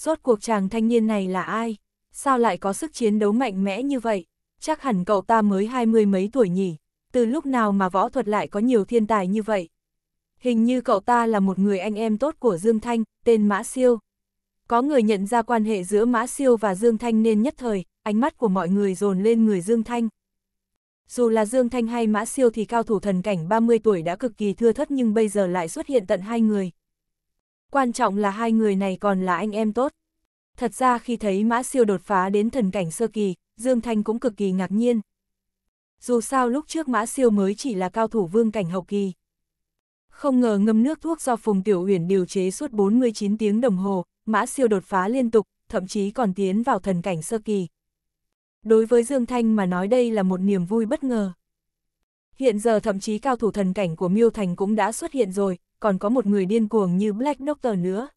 rốt cuộc chàng thanh niên này là ai? Sao lại có sức chiến đấu mạnh mẽ như vậy? Chắc hẳn cậu ta mới hai mươi mấy tuổi nhỉ? Từ lúc nào mà võ thuật lại có nhiều thiên tài như vậy? Hình như cậu ta là một người anh em tốt của Dương Thanh, tên Mã Siêu. Có người nhận ra quan hệ giữa Mã Siêu và Dương Thanh nên nhất thời, ánh mắt của mọi người dồn lên người Dương Thanh. Dù là Dương Thanh hay Mã Siêu thì cao thủ thần cảnh 30 tuổi đã cực kỳ thưa thất nhưng bây giờ lại xuất hiện tận hai người quan trọng là hai người này còn là anh em tốt. Thật ra khi thấy Mã Siêu đột phá đến thần cảnh sơ kỳ, Dương Thanh cũng cực kỳ ngạc nhiên. Dù sao lúc trước Mã Siêu mới chỉ là cao thủ vương cảnh hậu kỳ. Không ngờ ngâm nước thuốc do Phùng Tiểu Uyển điều chế suốt 49 tiếng đồng hồ, Mã Siêu đột phá liên tục, thậm chí còn tiến vào thần cảnh sơ kỳ. Đối với Dương Thanh mà nói đây là một niềm vui bất ngờ. Hiện giờ thậm chí cao thủ thần cảnh của Miêu Thành cũng đã xuất hiện rồi, còn có một người điên cuồng như Black Doctor nữa.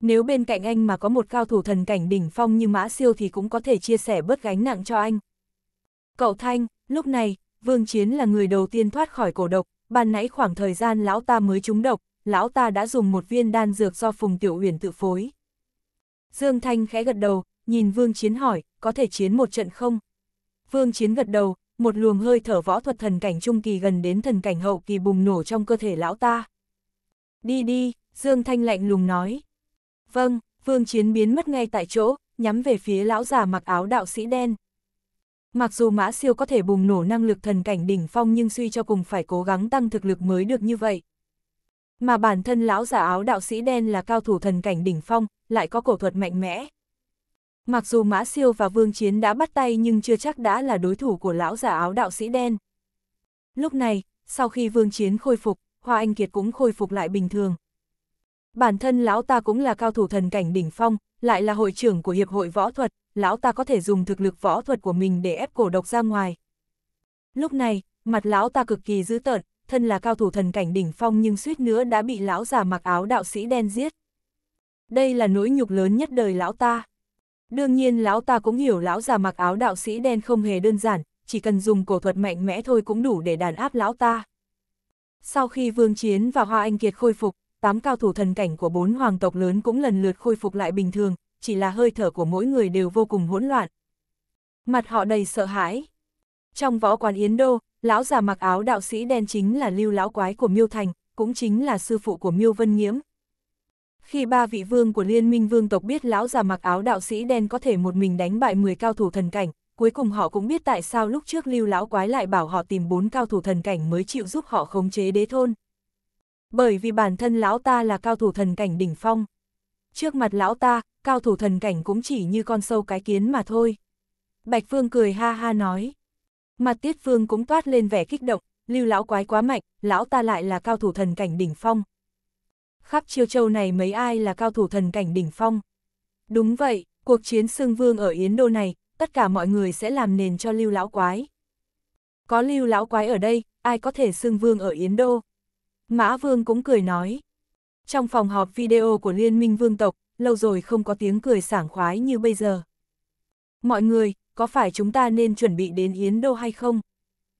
Nếu bên cạnh anh mà có một cao thủ thần cảnh đỉnh phong như Mã Siêu thì cũng có thể chia sẻ bớt gánh nặng cho anh. Cậu Thanh, lúc này, Vương Chiến là người đầu tiên thoát khỏi cổ độc, ban nãy khoảng thời gian lão ta mới trúng độc, lão ta đã dùng một viên đan dược do Phùng Tiểu Uyển tự phối. Dương Thanh khẽ gật đầu, nhìn Vương Chiến hỏi, có thể chiến một trận không? Vương Chiến gật đầu, một luồng hơi thở võ thuật thần cảnh trung kỳ gần đến thần cảnh hậu kỳ bùng nổ trong cơ thể lão ta. Đi đi, Dương Thanh lạnh lùng nói. Vâng, Vương Chiến biến mất ngay tại chỗ, nhắm về phía lão già mặc áo đạo sĩ đen. Mặc dù Mã Siêu có thể bùng nổ năng lực thần cảnh đỉnh phong nhưng suy cho cùng phải cố gắng tăng thực lực mới được như vậy. Mà bản thân lão giả áo đạo sĩ đen là cao thủ thần cảnh đỉnh phong, lại có cổ thuật mạnh mẽ. Mặc dù Mã Siêu và Vương Chiến đã bắt tay nhưng chưa chắc đã là đối thủ của lão giả áo đạo sĩ đen. Lúc này, sau khi Vương Chiến khôi phục, Hoa Anh Kiệt cũng khôi phục lại bình thường. Bản thân lão ta cũng là cao thủ thần cảnh đỉnh phong, lại là hội trưởng của Hiệp hội Võ thuật, lão ta có thể dùng thực lực võ thuật của mình để ép cổ độc ra ngoài. Lúc này, mặt lão ta cực kỳ dữ tợn, thân là cao thủ thần cảnh đỉnh phong nhưng suýt nữa đã bị lão già mặc áo đạo sĩ đen giết. Đây là nỗi nhục lớn nhất đời lão ta. Đương nhiên lão ta cũng hiểu lão già mặc áo đạo sĩ đen không hề đơn giản, chỉ cần dùng cổ thuật mạnh mẽ thôi cũng đủ để đàn áp lão ta. Sau khi Vương Chiến và Hoa Anh Kiệt khôi phục, tám cao thủ thần cảnh của bốn hoàng tộc lớn cũng lần lượt khôi phục lại bình thường, chỉ là hơi thở của mỗi người đều vô cùng hỗn loạn. Mặt họ đầy sợ hãi. Trong võ quán Yến Đô, lão già mặc áo đạo sĩ đen chính là lưu lão quái của Miêu Thành, cũng chính là sư phụ của Miêu Vân Nghiễm. Khi ba vị vương của liên minh vương tộc biết lão già mặc áo đạo sĩ đen có thể một mình đánh bại 10 cao thủ thần cảnh, cuối cùng họ cũng biết tại sao lúc trước lưu lão quái lại bảo họ tìm bốn cao thủ thần cảnh mới chịu giúp họ khống chế đế thôn. Bởi vì bản thân lão ta là cao thủ thần cảnh đỉnh phong. Trước mặt lão ta, cao thủ thần cảnh cũng chỉ như con sâu cái kiến mà thôi. Bạch Phương cười ha ha nói. Mặt Tiết Phương cũng toát lên vẻ kích động, lưu lão quái quá mạnh, lão ta lại là cao thủ thần cảnh đỉnh phong. Khắp chiêu châu này mấy ai là cao thủ thần cảnh đỉnh phong. Đúng vậy, cuộc chiến xương vương ở Yến Đô này, tất cả mọi người sẽ làm nền cho lưu lão quái. Có lưu lão quái ở đây, ai có thể xưng vương ở Yến Đô? Mã vương cũng cười nói. Trong phòng họp video của Liên minh vương tộc, lâu rồi không có tiếng cười sảng khoái như bây giờ. Mọi người, có phải chúng ta nên chuẩn bị đến Yến Đô hay không?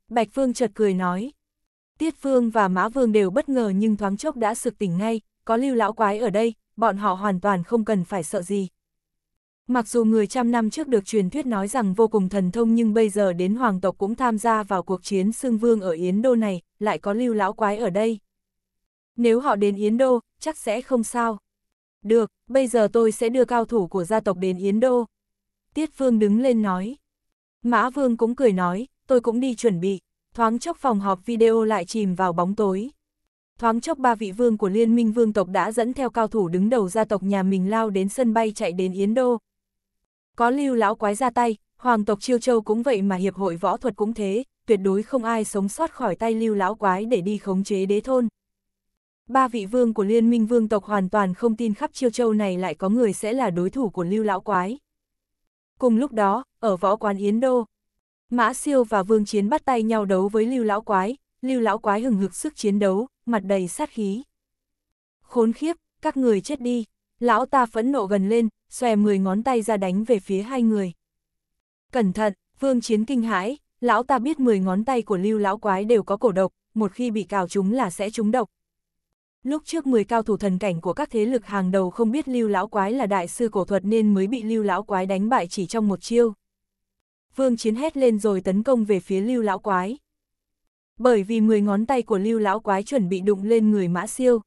Bạch vương chợt cười nói. Tiết vương và Mã Vương đều bất ngờ nhưng thoáng chốc đã sực tỉnh ngay, có lưu lão quái ở đây, bọn họ hoàn toàn không cần phải sợ gì, Mặc dù người trăm năm trước được truyền thuyết nói rằng vô cùng thần thông nhưng bây giờ đến hoàng tộc cũng tham gia vào cuộc chiến xương vương ở Yến Đô này, lại có lưu lão quái ở đây. Nếu họ đến Yến Đô, chắc sẽ không sao. Được, bây giờ tôi sẽ đưa cao thủ của gia tộc đến Yến Đô. Tiết Vương đứng lên nói. Mã Vương cũng cười nói, tôi cũng đi chuẩn bị. Thoáng chốc phòng họp video lại chìm vào bóng tối. Thoáng chốc ba vị vương của liên minh vương tộc đã dẫn theo cao thủ đứng đầu gia tộc nhà mình lao đến sân bay chạy đến Yến Đô, có lưu lão quái ra tay, hoàng tộc Chiêu Châu cũng vậy mà hiệp hội võ thuật cũng thế, tuyệt đối không ai sống sót khỏi tay lưu lão quái để đi khống chế đế thôn. Ba vị vương của liên minh vương tộc hoàn toàn không tin khắp Chiêu Châu này lại có người sẽ là đối thủ của lưu lão quái. Cùng lúc đó, ở võ quán Yến Đô, Mã Siêu và Vương Chiến bắt tay nhau đấu với lưu lão quái, lưu lão quái hừng hực sức chiến đấu, mặt đầy sát khí. Khốn khiếp, các người chết đi, Lão ta phẫn nộ gần lên, xòe 10 ngón tay ra đánh về phía hai người. Cẩn thận, vương chiến kinh hãi, lão ta biết 10 ngón tay của lưu lão quái đều có cổ độc, một khi bị cào chúng là sẽ trúng độc. Lúc trước 10 cao thủ thần cảnh của các thế lực hàng đầu không biết lưu lão quái là đại sư cổ thuật nên mới bị lưu lão quái đánh bại chỉ trong một chiêu. Vương chiến hét lên rồi tấn công về phía lưu lão quái. Bởi vì 10 ngón tay của lưu lão quái chuẩn bị đụng lên người mã siêu.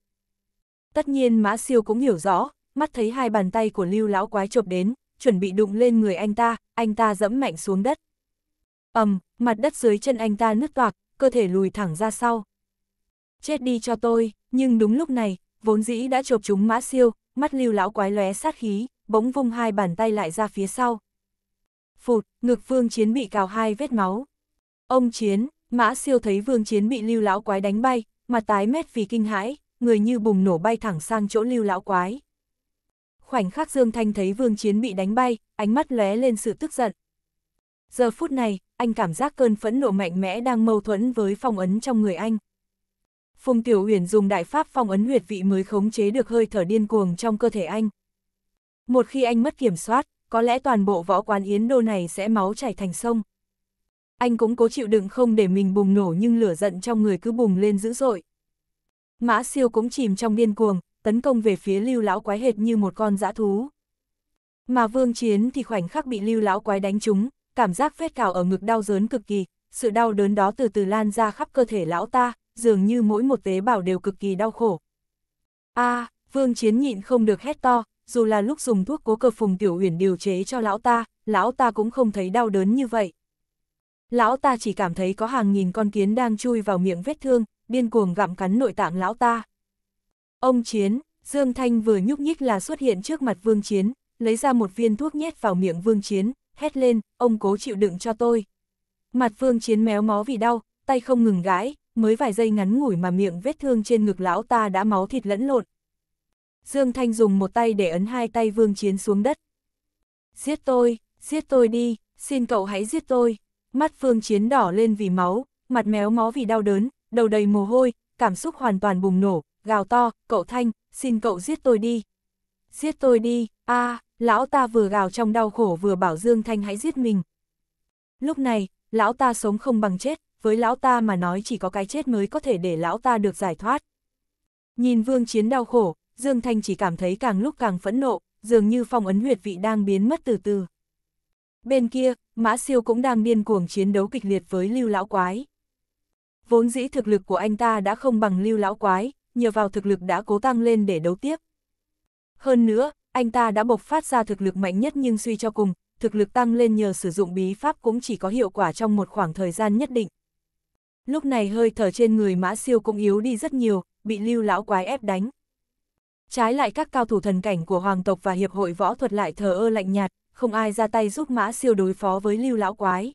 Tất nhiên mã siêu cũng hiểu rõ, mắt thấy hai bàn tay của lưu lão quái chộp đến, chuẩn bị đụng lên người anh ta, anh ta dẫm mạnh xuống đất. ầm, mặt đất dưới chân anh ta nứt toạc, cơ thể lùi thẳng ra sau. Chết đi cho tôi, nhưng đúng lúc này, vốn dĩ đã chộp chúng mã siêu, mắt lưu lão quái lóe sát khí, bỗng vung hai bàn tay lại ra phía sau. Phụt, ngực vương chiến bị cào hai vết máu. Ông chiến, mã siêu thấy vương chiến bị lưu lão quái đánh bay, mặt tái mét vì kinh hãi, người như bùng nổ bay thẳng sang chỗ lưu lão quái. Khoảnh khắc Dương Thanh thấy Vương Chiến bị đánh bay, ánh mắt lóe lên sự tức giận. Giờ phút này, anh cảm giác cơn phẫn nộ mạnh mẽ đang mâu thuẫn với phong ấn trong người anh. Phùng Tiểu Uyển dùng đại pháp phong ấn huyệt vị mới khống chế được hơi thở điên cuồng trong cơ thể anh. Một khi anh mất kiểm soát, có lẽ toàn bộ võ quán Yến Đô này sẽ máu chảy thành sông. Anh cũng cố chịu đựng không để mình bùng nổ nhưng lửa giận trong người cứ bùng lên dữ dội. Mã siêu cũng chìm trong điên cuồng, tấn công về phía lưu lão quái hệt như một con dã thú. Mà vương chiến thì khoảnh khắc bị lưu lão quái đánh trúng, cảm giác vết cào ở ngực đau đớn cực kỳ, sự đau đớn đó từ từ lan ra khắp cơ thể lão ta, dường như mỗi một tế bào đều cực kỳ đau khổ. A, à, vương chiến nhịn không được hét to, dù là lúc dùng thuốc cố cơ phùng tiểu huyền điều chế cho lão ta, lão ta cũng không thấy đau đớn như vậy. Lão ta chỉ cảm thấy có hàng nghìn con kiến đang chui vào miệng vết thương, điên cuồng gặm cắn nội tạng lão ta. Ông Chiến, Dương Thanh vừa nhúc nhích là xuất hiện trước mặt Vương Chiến, lấy ra một viên thuốc nhét vào miệng Vương Chiến, hét lên, ông cố chịu đựng cho tôi. Mặt Vương Chiến méo mó vì đau, tay không ngừng gãi, mới vài giây ngắn ngủi mà miệng vết thương trên ngực lão ta đã máu thịt lẫn lộn. Dương Thanh dùng một tay để ấn hai tay Vương Chiến xuống đất. Giết tôi, giết tôi đi, xin cậu hãy giết tôi. Mắt Vương Chiến đỏ lên vì máu, mặt méo mó vì đau đớn, đầu đầy mồ hôi, cảm xúc hoàn toàn bùng nổ, gào to, cậu Thanh, xin cậu giết tôi đi. Giết tôi đi, a à, lão ta vừa gào trong đau khổ vừa bảo Dương Thanh hãy giết mình. Lúc này, lão ta sống không bằng chết, với lão ta mà nói chỉ có cái chết mới có thể để lão ta được giải thoát. Nhìn vương chiến đau khổ, Dương Thanh chỉ cảm thấy càng lúc càng phẫn nộ, dường như phong ấn huyệt vị đang biến mất từ từ. Bên kia, Mã Siêu cũng đang điên cuồng chiến đấu kịch liệt với Lưu Lão Quái. Vốn dĩ thực lực của anh ta đã không bằng Lưu Lão Quái, nhờ vào thực lực đã cố tăng lên để đấu tiếp. Hơn nữa, anh ta đã bộc phát ra thực lực mạnh nhất nhưng suy cho cùng, thực lực tăng lên nhờ sử dụng bí pháp cũng chỉ có hiệu quả trong một khoảng thời gian nhất định. Lúc này hơi thở trên người mã siêu cũng yếu đi rất nhiều, bị lưu lão quái ép đánh. Trái lại các cao thủ thần cảnh của hoàng tộc và hiệp hội võ thuật lại thờ ơ lạnh nhạt, không ai ra tay giúp mã siêu đối phó với lưu lão quái.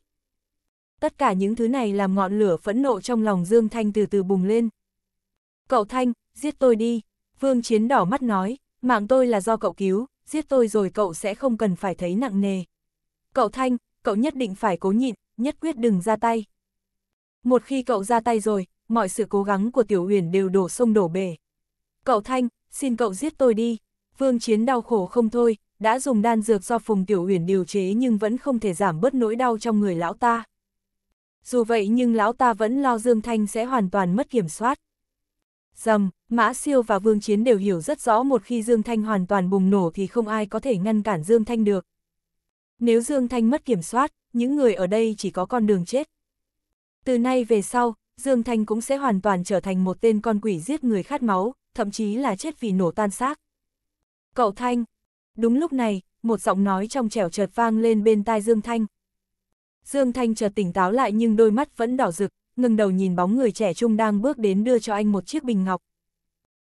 Tất cả những thứ này làm ngọn lửa phẫn nộ trong lòng Dương Thanh từ từ bùng lên, Cậu Thanh, giết tôi đi. Vương Chiến đỏ mắt nói, mạng tôi là do cậu cứu, giết tôi rồi cậu sẽ không cần phải thấy nặng nề. Cậu Thanh, cậu nhất định phải cố nhịn, nhất quyết đừng ra tay. Một khi cậu ra tay rồi, mọi sự cố gắng của Tiểu Uyển đều đổ sông đổ bể. Cậu Thanh, xin cậu giết tôi đi. Vương Chiến đau khổ không thôi, đã dùng đan dược do Phùng Tiểu Uyển điều chế nhưng vẫn không thể giảm bớt nỗi đau trong người lão ta. Dù vậy nhưng lão ta vẫn lo Dương Thanh sẽ hoàn toàn mất kiểm soát. Dầm, Mã Siêu và Vương Chiến đều hiểu rất rõ một khi Dương Thanh hoàn toàn bùng nổ thì không ai có thể ngăn cản Dương Thanh được. Nếu Dương Thanh mất kiểm soát, những người ở đây chỉ có con đường chết. Từ nay về sau, Dương Thanh cũng sẽ hoàn toàn trở thành một tên con quỷ giết người khát máu, thậm chí là chết vì nổ tan xác. Cậu Thanh! Đúng lúc này, một giọng nói trong trẻo chợt vang lên bên tai Dương Thanh. Dương Thanh chợt tỉnh táo lại nhưng đôi mắt vẫn đỏ rực, ngừng đầu nhìn bóng người trẻ trung đang bước đến đưa cho anh một chiếc bình ngọc.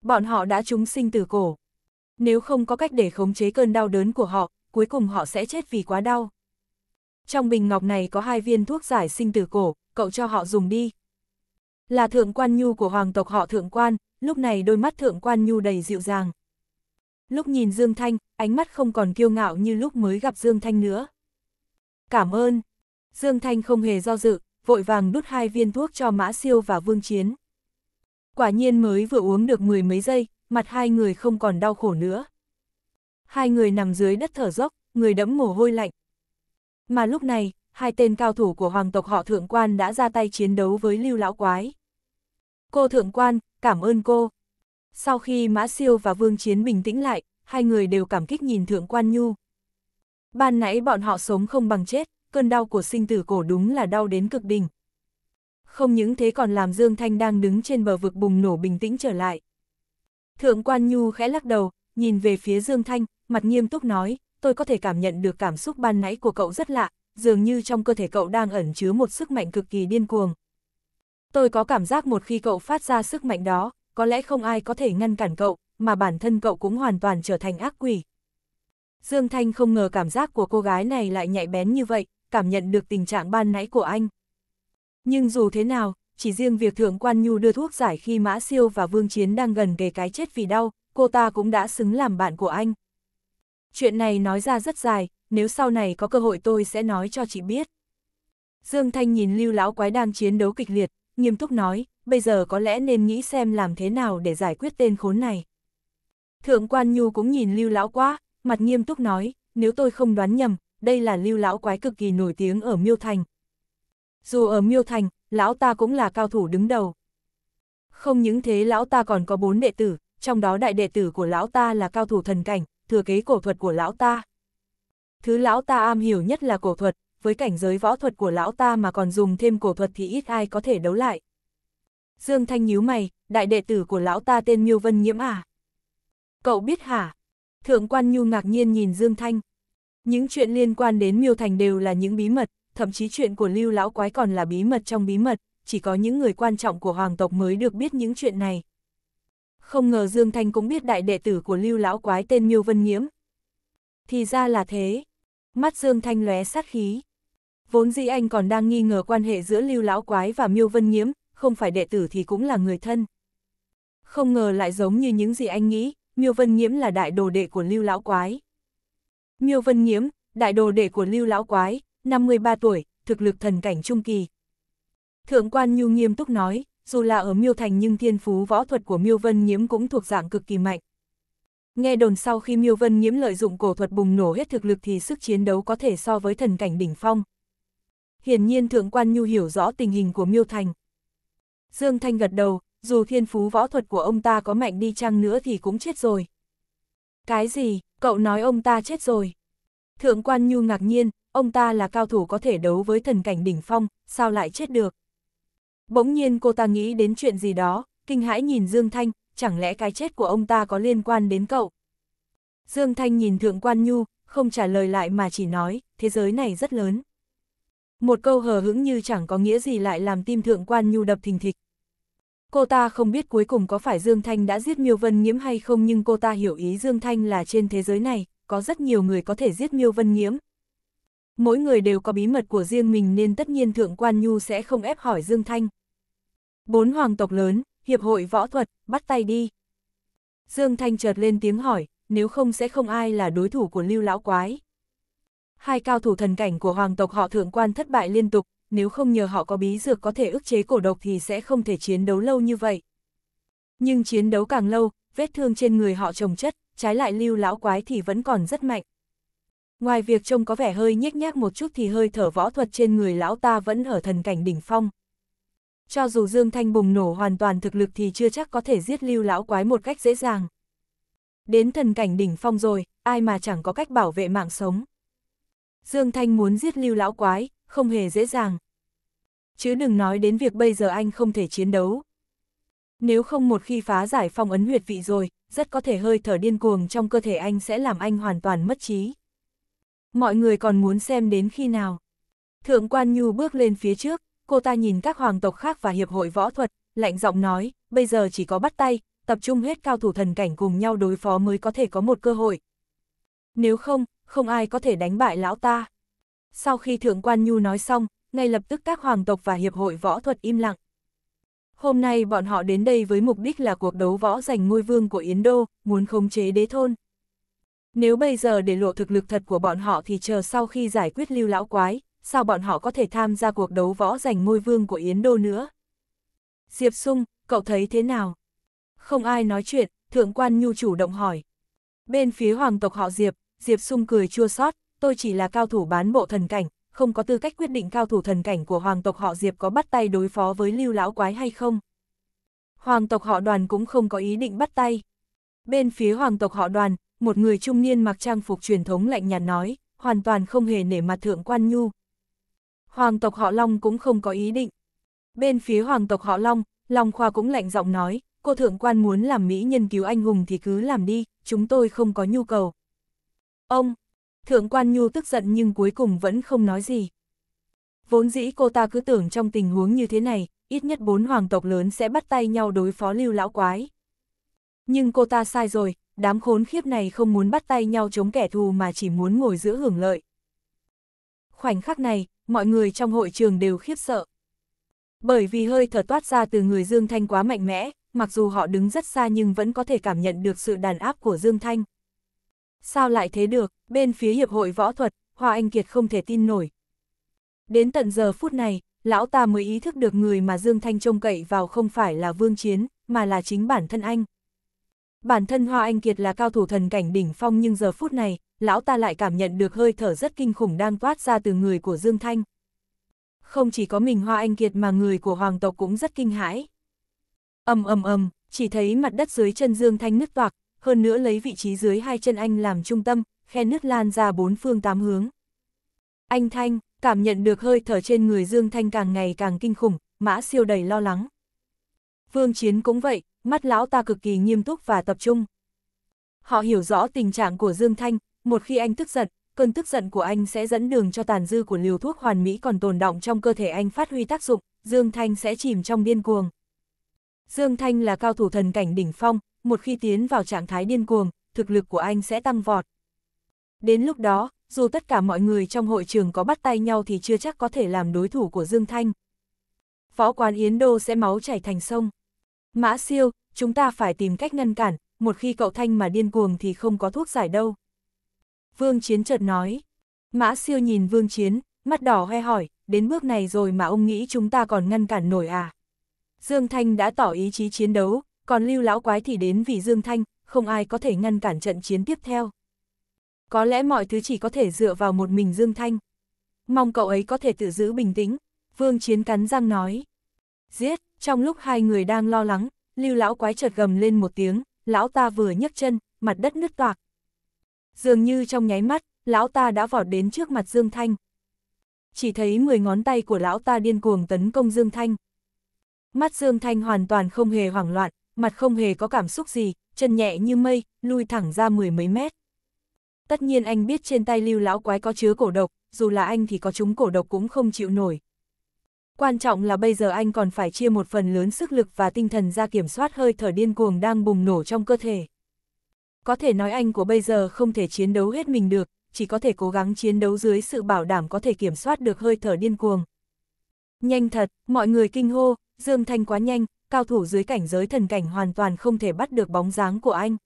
Bọn họ đã trúng sinh từ cổ. Nếu không có cách để khống chế cơn đau đớn của họ, cuối cùng họ sẽ chết vì quá đau. Trong bình ngọc này có hai viên thuốc giải sinh từ cổ, cậu cho họ dùng đi. Là thượng quan nhu của hoàng tộc họ thượng quan, lúc này đôi mắt thượng quan nhu đầy dịu dàng. Lúc nhìn Dương Thanh, ánh mắt không còn kiêu ngạo như lúc mới gặp Dương Thanh nữa. Cảm ơn. Dương Thanh không hề do dự, vội vàng đút hai viên thuốc cho Mã Siêu và Vương Chiến. Quả nhiên mới vừa uống được mười mấy giây, mặt hai người không còn đau khổ nữa. Hai người nằm dưới đất thở dốc, người đẫm mồ hôi lạnh. Mà lúc này, hai tên cao thủ của hoàng tộc họ Thượng Quan đã ra tay chiến đấu với Lưu Lão Quái. Cô Thượng Quan, cảm ơn cô. Sau khi Mã Siêu và Vương Chiến bình tĩnh lại, hai người đều cảm kích nhìn Thượng Quan Nhu. Ban nãy bọn họ sống không bằng chết, cơn đau của sinh tử cổ đúng là đau đến cực đỉnh. Không những thế còn làm Dương Thanh đang đứng trên bờ vực bùng nổ bình tĩnh trở lại. Thượng quan Nhu khẽ lắc đầu, nhìn về phía Dương Thanh, mặt nghiêm túc nói, tôi có thể cảm nhận được cảm xúc ban nãy của cậu rất lạ, dường như trong cơ thể cậu đang ẩn chứa một sức mạnh cực kỳ điên cuồng. Tôi có cảm giác một khi cậu phát ra sức mạnh đó, có lẽ không ai có thể ngăn cản cậu, mà bản thân cậu cũng hoàn toàn trở thành ác quỷ. Dương Thanh không ngờ cảm giác của cô gái này lại nhạy bén như vậy, cảm nhận được tình trạng ban nãy của anh. Nhưng dù thế nào, chỉ riêng việc Thượng Quan Nhu đưa thuốc giải khi Mã Siêu và Vương Chiến đang gần kề cái chết vì đau, cô ta cũng đã xứng làm bạn của anh. Chuyện này nói ra rất dài, nếu sau này có cơ hội tôi sẽ nói cho chị biết. Dương Thanh nhìn lưu lão quái đang chiến đấu kịch liệt, nghiêm túc nói, bây giờ có lẽ nên nghĩ xem làm thế nào để giải quyết tên khốn này. Thượng quan Nhu cũng nhìn lưu lão quá, mặt nghiêm túc nói, nếu tôi không đoán nhầm, đây là lưu lão quái cực kỳ nổi tiếng ở Miêu Thành. Dù ở Miêu Thành, lão ta cũng là cao thủ đứng đầu. Không những thế lão ta còn có bốn đệ tử, trong đó đại đệ tử của lão ta là cao thủ thần cảnh, thừa kế cổ thuật của lão ta. Thứ lão ta am hiểu nhất là cổ thuật, với cảnh giới võ thuật của lão ta mà còn dùng thêm cổ thuật thì ít ai có thể đấu lại. Dương Thanh nhíu mày, đại đệ tử của lão ta tên Miêu Vân Nhiễm à? Cậu biết hả? Thượng quan Nhu ngạc nhiên nhìn Dương Thanh. Những chuyện liên quan đến miêu thành đều là những bí mật, thậm chí chuyện của lưu lão quái còn là bí mật trong bí mật, chỉ có những người quan trọng của hoàng tộc mới được biết những chuyện này. Không ngờ Dương Thanh cũng biết đại đệ tử của lưu lão quái tên Miêu Vân Nghiễm. Thì ra là thế. Mắt Dương Thanh lóe sát khí. Vốn dĩ anh còn đang nghi ngờ quan hệ giữa lưu lão quái và Miêu Vân Nghiễm, không phải đệ tử thì cũng là người thân. Không ngờ lại giống như những gì anh nghĩ, Miêu Vân Nghiễm là đại đồ đệ của lưu lão quái. Miêu Vân Nghiễm, đại đồ đệ của Lưu Lão Quái, 53 tuổi, thực lực thần cảnh trung kỳ. Thượng quan Nhu nghiêm túc nói, dù là ở Miêu Thành nhưng thiên phú võ thuật của Miêu Vân Nghiễm cũng thuộc dạng cực kỳ mạnh. Nghe đồn sau khi Miêu Vân Nghiễm lợi dụng cổ thuật bùng nổ hết thực lực thì sức chiến đấu có thể so với thần cảnh đỉnh phong. Hiển nhiên Thượng quan Nhu hiểu rõ tình hình của Miêu Thành. Dương Thanh gật đầu, dù thiên phú võ thuật của ông ta có mạnh đi chăng nữa thì cũng chết rồi. Cái gì? Cậu nói ông ta chết rồi. Thượng quan Nhu ngạc nhiên, ông ta là cao thủ có thể đấu với thần cảnh đỉnh phong, sao lại chết được? Bỗng nhiên cô ta nghĩ đến chuyện gì đó, kinh hãi nhìn Dương Thanh, chẳng lẽ cái chết của ông ta có liên quan đến cậu? Dương Thanh nhìn Thượng quan Nhu, không trả lời lại mà chỉ nói, thế giới này rất lớn. Một câu hờ hững như chẳng có nghĩa gì lại làm tim Thượng quan Nhu đập thình thịch. Cô ta không biết cuối cùng có phải Dương Thanh đã giết Miêu Vân Nhiễm hay không nhưng cô ta hiểu ý Dương Thanh là trên thế giới này, có rất nhiều người có thể giết Miêu Vân Nhiễm. Mỗi người đều có bí mật của riêng mình nên tất nhiên Thượng Quan Nhu sẽ không ép hỏi Dương Thanh. Bốn hoàng tộc lớn, Hiệp hội Võ thuật, bắt tay đi. Dương Thanh chợt lên tiếng hỏi, nếu không sẽ không ai là đối thủ của Lưu Lão Quái. Hai cao thủ thần cảnh của hoàng tộc họ Thượng Quan thất bại liên tục, nếu không nhờ họ có bí dược có thể ức chế cổ độc thì sẽ không thể chiến đấu lâu như vậy. Nhưng chiến đấu càng lâu, vết thương trên người họ trồng chất, trái lại lưu lão quái thì vẫn còn rất mạnh. Ngoài việc trông có vẻ hơi nhếch nhác một chút thì hơi thở võ thuật trên người lão ta vẫn ở thần cảnh đỉnh phong. Cho dù Dương Thanh bùng nổ hoàn toàn thực lực thì chưa chắc có thể giết lưu lão quái một cách dễ dàng. Đến thần cảnh đỉnh phong rồi, ai mà chẳng có cách bảo vệ mạng sống. Dương Thanh muốn giết lưu lão quái, không hề dễ dàng. Chứ đừng nói đến việc bây giờ anh không thể chiến đấu. Nếu không một khi phá giải phong ấn huyệt vị rồi, rất có thể hơi thở điên cuồng trong cơ thể anh sẽ làm anh hoàn toàn mất trí. Mọi người còn muốn xem đến khi nào. Thượng quan Nhu bước lên phía trước, cô ta nhìn các hoàng tộc khác và hiệp hội võ thuật, lạnh giọng nói, bây giờ chỉ có bắt tay, tập trung hết cao thủ thần cảnh cùng nhau đối phó mới có thể có một cơ hội. Nếu không, không ai có thể đánh bại lão ta. Sau khi Thượng Quan Nhu nói xong, ngay lập tức các hoàng tộc và hiệp hội võ thuật im lặng. Hôm nay bọn họ đến đây với mục đích là cuộc đấu võ giành ngôi vương của Yến Đô, muốn khống chế đế thôn. Nếu bây giờ để lộ thực lực thật của bọn họ thì chờ sau khi giải quyết lưu lão quái, sao bọn họ có thể tham gia cuộc đấu võ giành ngôi vương của Yến Đô nữa? Diệp Sung, cậu thấy thế nào? Không ai nói chuyện, Thượng Quan Nhu chủ động hỏi. Bên phía hoàng tộc họ Diệp, Diệp Sung cười chua xót tôi chỉ là cao thủ bán bộ thần cảnh, không có tư cách quyết định cao thủ thần cảnh của hoàng tộc họ Diệp có bắt tay đối phó với lưu lão quái hay không. Hoàng tộc họ đoàn cũng không có ý định bắt tay. Bên phía hoàng tộc họ đoàn, một người trung niên mặc trang phục truyền thống lạnh nhạt nói, hoàn toàn không hề nể mặt thượng quan nhu. Hoàng tộc họ Long cũng không có ý định. Bên phía hoàng tộc họ Long, Long Khoa cũng lạnh giọng nói, cô thượng quan muốn làm mỹ nhân cứu anh hùng thì cứ làm đi, chúng tôi không có nhu cầu. Ông, Thượng quan Nhu tức giận nhưng cuối cùng vẫn không nói gì. Vốn dĩ cô ta cứ tưởng trong tình huống như thế này, ít nhất bốn hoàng tộc lớn sẽ bắt tay nhau đối phó lưu lão quái. Nhưng cô ta sai rồi, đám khốn khiếp này không muốn bắt tay nhau chống kẻ thù mà chỉ muốn ngồi giữa hưởng lợi. Khoảnh khắc này, mọi người trong hội trường đều khiếp sợ. Bởi vì hơi thở toát ra từ người Dương Thanh quá mạnh mẽ, mặc dù họ đứng rất xa nhưng vẫn có thể cảm nhận được sự đàn áp của Dương Thanh. Sao lại thế được, bên phía Hiệp hội Võ thuật, Hoa Anh Kiệt không thể tin nổi. Đến tận giờ phút này, lão ta mới ý thức được người mà Dương Thanh trông cậy vào không phải là Vương Chiến, mà là chính bản thân anh. Bản thân Hoa Anh Kiệt là cao thủ thần cảnh đỉnh phong nhưng giờ phút này, lão ta lại cảm nhận được hơi thở rất kinh khủng đang toát ra từ người của Dương Thanh. Không chỉ có mình Hoa Anh Kiệt mà người của hoàng tộc cũng rất kinh hãi. Ầm ầm ầm, chỉ thấy mặt đất dưới chân Dương Thanh nứt toạc, hơn nữa lấy vị trí dưới hai chân anh làm trung tâm, khe nứt lan ra bốn phương tám hướng. Anh Thanh, cảm nhận được hơi thở trên người Dương Thanh càng ngày càng kinh khủng, mã siêu đầy lo lắng. Vương Chiến cũng vậy, mắt lão ta cực kỳ nghiêm túc và tập trung. Họ hiểu rõ tình trạng của Dương Thanh, một khi anh tức giận, cơn tức giận của anh sẽ dẫn đường cho tàn dư của liều thuốc hoàn mỹ còn tồn động trong cơ thể anh phát huy tác dụng, Dương Thanh sẽ chìm trong điên cuồng. Dương Thanh là cao thủ thần cảnh đỉnh phong, một khi tiến vào trạng thái điên cuồng, thực lực của anh sẽ tăng vọt. Đến lúc đó, dù tất cả mọi người trong hội trường có bắt tay nhau thì chưa chắc có thể làm đối thủ của Dương Thanh. Phó quán Yến Đô sẽ máu chảy thành sông. Mã siêu, chúng ta phải tìm cách ngăn cản, một khi cậu Thanh mà điên cuồng thì không có thuốc giải đâu. Vương Chiến chợt nói. Mã siêu nhìn Vương Chiến, mắt đỏ hoe hỏi, đến bước này rồi mà ông nghĩ chúng ta còn ngăn cản nổi à? Dương Thanh đã tỏ ý chí chiến đấu, còn lưu lão quái thì đến vì Dương Thanh, không ai có thể ngăn cản trận chiến tiếp theo. Có lẽ mọi thứ chỉ có thể dựa vào một mình Dương Thanh. Mong cậu ấy có thể tự giữ bình tĩnh, Vương Chiến cắn răng nói. Giết, trong lúc hai người đang lo lắng, lưu lão quái chợt gầm lên một tiếng, lão ta vừa nhấc chân, mặt đất nứt toạc. Dường như trong nháy mắt, lão ta đã vọt đến trước mặt Dương Thanh. Chỉ thấy 10 ngón tay của lão ta điên cuồng tấn công Dương Thanh. Mắt Dương Thanh hoàn toàn không hề hoảng loạn, mặt không hề có cảm xúc gì, chân nhẹ như mây, lui thẳng ra mười mấy mét. Tất nhiên anh biết trên tay lưu lão quái có chứa cổ độc, dù là anh thì có chúng cổ độc cũng không chịu nổi. Quan trọng là bây giờ anh còn phải chia một phần lớn sức lực và tinh thần ra kiểm soát hơi thở điên cuồng đang bùng nổ trong cơ thể. Có thể nói anh của bây giờ không thể chiến đấu hết mình được, chỉ có thể cố gắng chiến đấu dưới sự bảo đảm có thể kiểm soát được hơi thở điên cuồng. Nhanh thật, mọi người kinh hô, Dương Thanh quá nhanh, cao thủ dưới cảnh giới thần cảnh hoàn toàn không thể bắt được bóng dáng của anh.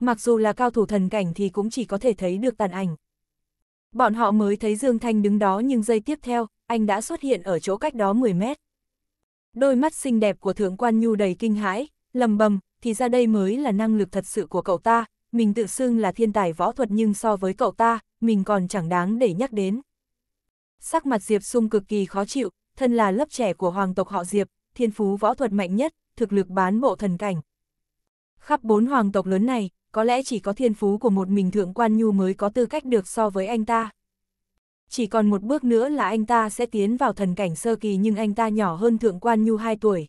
Mặc dù là cao thủ thần cảnh thì cũng chỉ có thể thấy được tàn ảnh. Bọn họ mới thấy Dương Thanh đứng đó nhưng giây tiếp theo, anh đã xuất hiện ở chỗ cách đó 10 mét. Đôi mắt xinh đẹp của Thượng Quan Nhu đầy kinh hãi, lầm bầm, thì ra đây mới là năng lực thật sự của cậu ta, mình tự xưng là thiên tài võ thuật nhưng so với cậu ta, mình còn chẳng đáng để nhắc đến. Sắc mặt Diệp Sung cực kỳ khó chịu, thân là lớp trẻ của hoàng tộc họ Diệp, thiên phú võ thuật mạnh nhất, thực lực bán bộ thần cảnh. Khắp bốn hoàng tộc lớn này, có lẽ chỉ có thiên phú của một mình thượng quan nhu mới có tư cách được so với anh ta. Chỉ còn một bước nữa là anh ta sẽ tiến vào thần cảnh sơ kỳ nhưng anh ta nhỏ hơn thượng quan nhu 2 tuổi.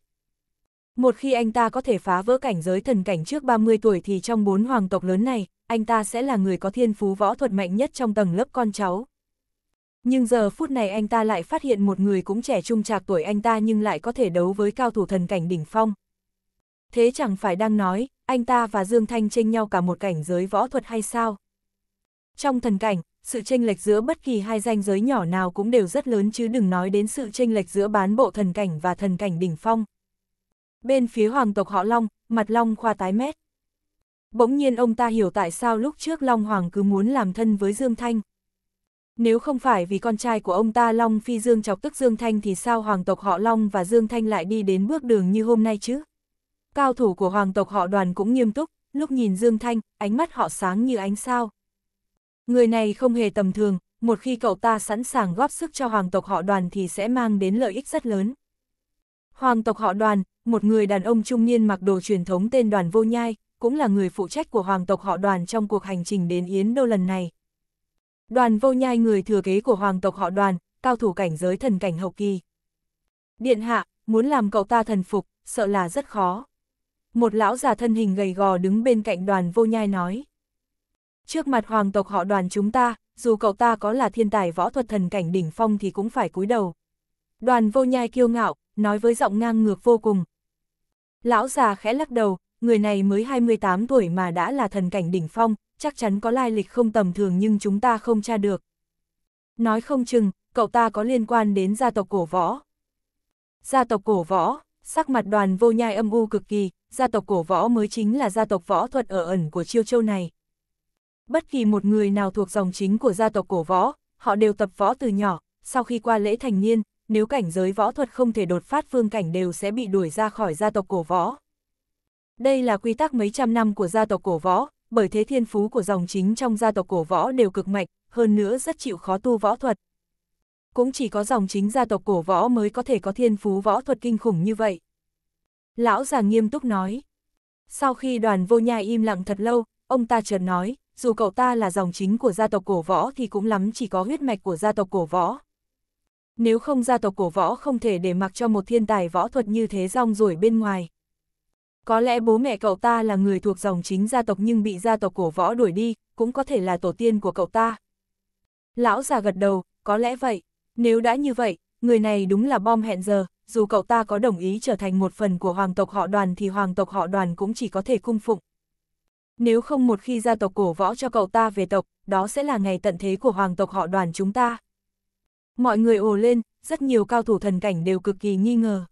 Một khi anh ta có thể phá vỡ cảnh giới thần cảnh trước 30 tuổi thì trong bốn hoàng tộc lớn này, anh ta sẽ là người có thiên phú võ thuật mạnh nhất trong tầng lớp con cháu. Nhưng giờ phút này anh ta lại phát hiện một người cũng trẻ trung trạc tuổi anh ta nhưng lại có thể đấu với cao thủ thần cảnh đỉnh phong. Thế chẳng phải đang nói, anh ta và Dương Thanh tranh nhau cả một cảnh giới võ thuật hay sao? Trong thần cảnh, sự tranh lệch giữa bất kỳ hai danh giới nhỏ nào cũng đều rất lớn chứ đừng nói đến sự tranh lệch giữa bán bộ thần cảnh và thần cảnh đỉnh phong. Bên phía hoàng tộc họ Long, mặt Long khoa tái mét. Bỗng nhiên ông ta hiểu tại sao lúc trước Long Hoàng cứ muốn làm thân với Dương Thanh. Nếu không phải vì con trai của ông ta Long Phi Dương chọc tức Dương Thanh thì sao hoàng tộc họ Long và Dương Thanh lại đi đến bước đường như hôm nay chứ? Cao thủ của hoàng tộc họ đoàn cũng nghiêm túc, lúc nhìn Dương Thanh, ánh mắt họ sáng như ánh sao. Người này không hề tầm thường, một khi cậu ta sẵn sàng góp sức cho hoàng tộc họ đoàn thì sẽ mang đến lợi ích rất lớn. Hoàng tộc họ đoàn, một người đàn ông trung niên mặc đồ truyền thống tên đoàn vô nhai, cũng là người phụ trách của hoàng tộc họ đoàn trong cuộc hành trình đến Yến Đô lần này. Đoàn vô nhai người thừa kế của hoàng tộc họ đoàn, cao thủ cảnh giới thần cảnh hậu kỳ. Điện hạ, muốn làm cậu ta thần phục, sợ là rất khó. Một lão già thân hình gầy gò đứng bên cạnh đoàn vô nhai nói. Trước mặt hoàng tộc họ đoàn chúng ta, dù cậu ta có là thiên tài võ thuật thần cảnh đỉnh phong thì cũng phải cúi đầu. Đoàn vô nhai kiêu ngạo, nói với giọng ngang ngược vô cùng. Lão già khẽ lắc đầu, người này mới 28 tuổi mà đã là thần cảnh đỉnh phong, chắc chắn có lai lịch không tầm thường nhưng chúng ta không tra được. Nói không chừng, cậu ta có liên quan đến gia tộc cổ võ. Gia tộc cổ võ, sắc mặt đoàn vô nhai âm u cực kỳ, gia tộc cổ võ mới chính là gia tộc võ thuật ở ẩn của chiêu châu này. Bất kỳ một người nào thuộc dòng chính của gia tộc cổ võ, họ đều tập võ từ nhỏ, sau khi qua lễ thành niên, nếu cảnh giới võ thuật không thể đột phát phương cảnh đều sẽ bị đuổi ra khỏi gia tộc cổ võ. Đây là quy tắc mấy trăm năm của gia tộc cổ võ, bởi thế thiên phú của dòng chính trong gia tộc cổ võ đều cực mạnh, hơn nữa rất chịu khó tu võ thuật. Cũng chỉ có dòng chính gia tộc cổ võ mới có thể có thiên phú võ thuật kinh khủng như vậy. Lão già nghiêm túc nói. Sau khi đoàn vô nhai im lặng thật lâu, ông ta chợt nói, dù cậu ta là dòng chính của gia tộc cổ võ thì cũng lắm chỉ có huyết mạch của gia tộc cổ võ. Nếu không gia tộc cổ võ không thể để mặc cho một thiên tài võ thuật như thế rong rủi bên ngoài, có lẽ bố mẹ cậu ta là người thuộc dòng chính gia tộc nhưng bị gia tộc cổ võ đuổi đi, cũng có thể là tổ tiên của cậu ta. Lão già gật đầu, có lẽ vậy. Nếu đã như vậy, người này đúng là bom hẹn giờ, dù cậu ta có đồng ý trở thành một phần của hoàng tộc họ đoàn thì hoàng tộc họ đoàn cũng chỉ có thể cung phụng. Nếu không một khi gia tộc cổ võ cho cậu ta về tộc, đó sẽ là ngày tận thế của hoàng tộc họ đoàn chúng ta. Mọi người ồ lên, rất nhiều cao thủ thần cảnh đều cực kỳ nghi ngờ.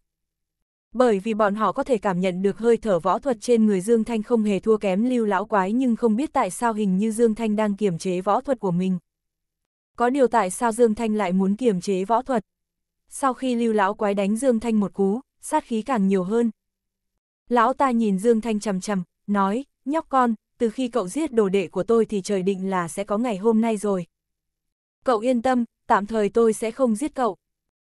Bởi vì bọn họ có thể cảm nhận được hơi thở võ thuật trên người Dương Thanh không hề thua kém lưu lão quái nhưng không biết tại sao hình như Dương Thanh đang kiềm chế võ thuật của mình. Có điều tại sao Dương Thanh lại muốn kiềm chế võ thuật? Sau khi lưu lão quái đánh Dương Thanh một cú, sát khí càng nhiều hơn. Lão ta nhìn Dương Thanh chầm chầm, nói, nhóc con, từ khi cậu giết đồ đệ của tôi thì trời định là sẽ có ngày hôm nay rồi. Cậu yên tâm, tạm thời tôi sẽ không giết cậu.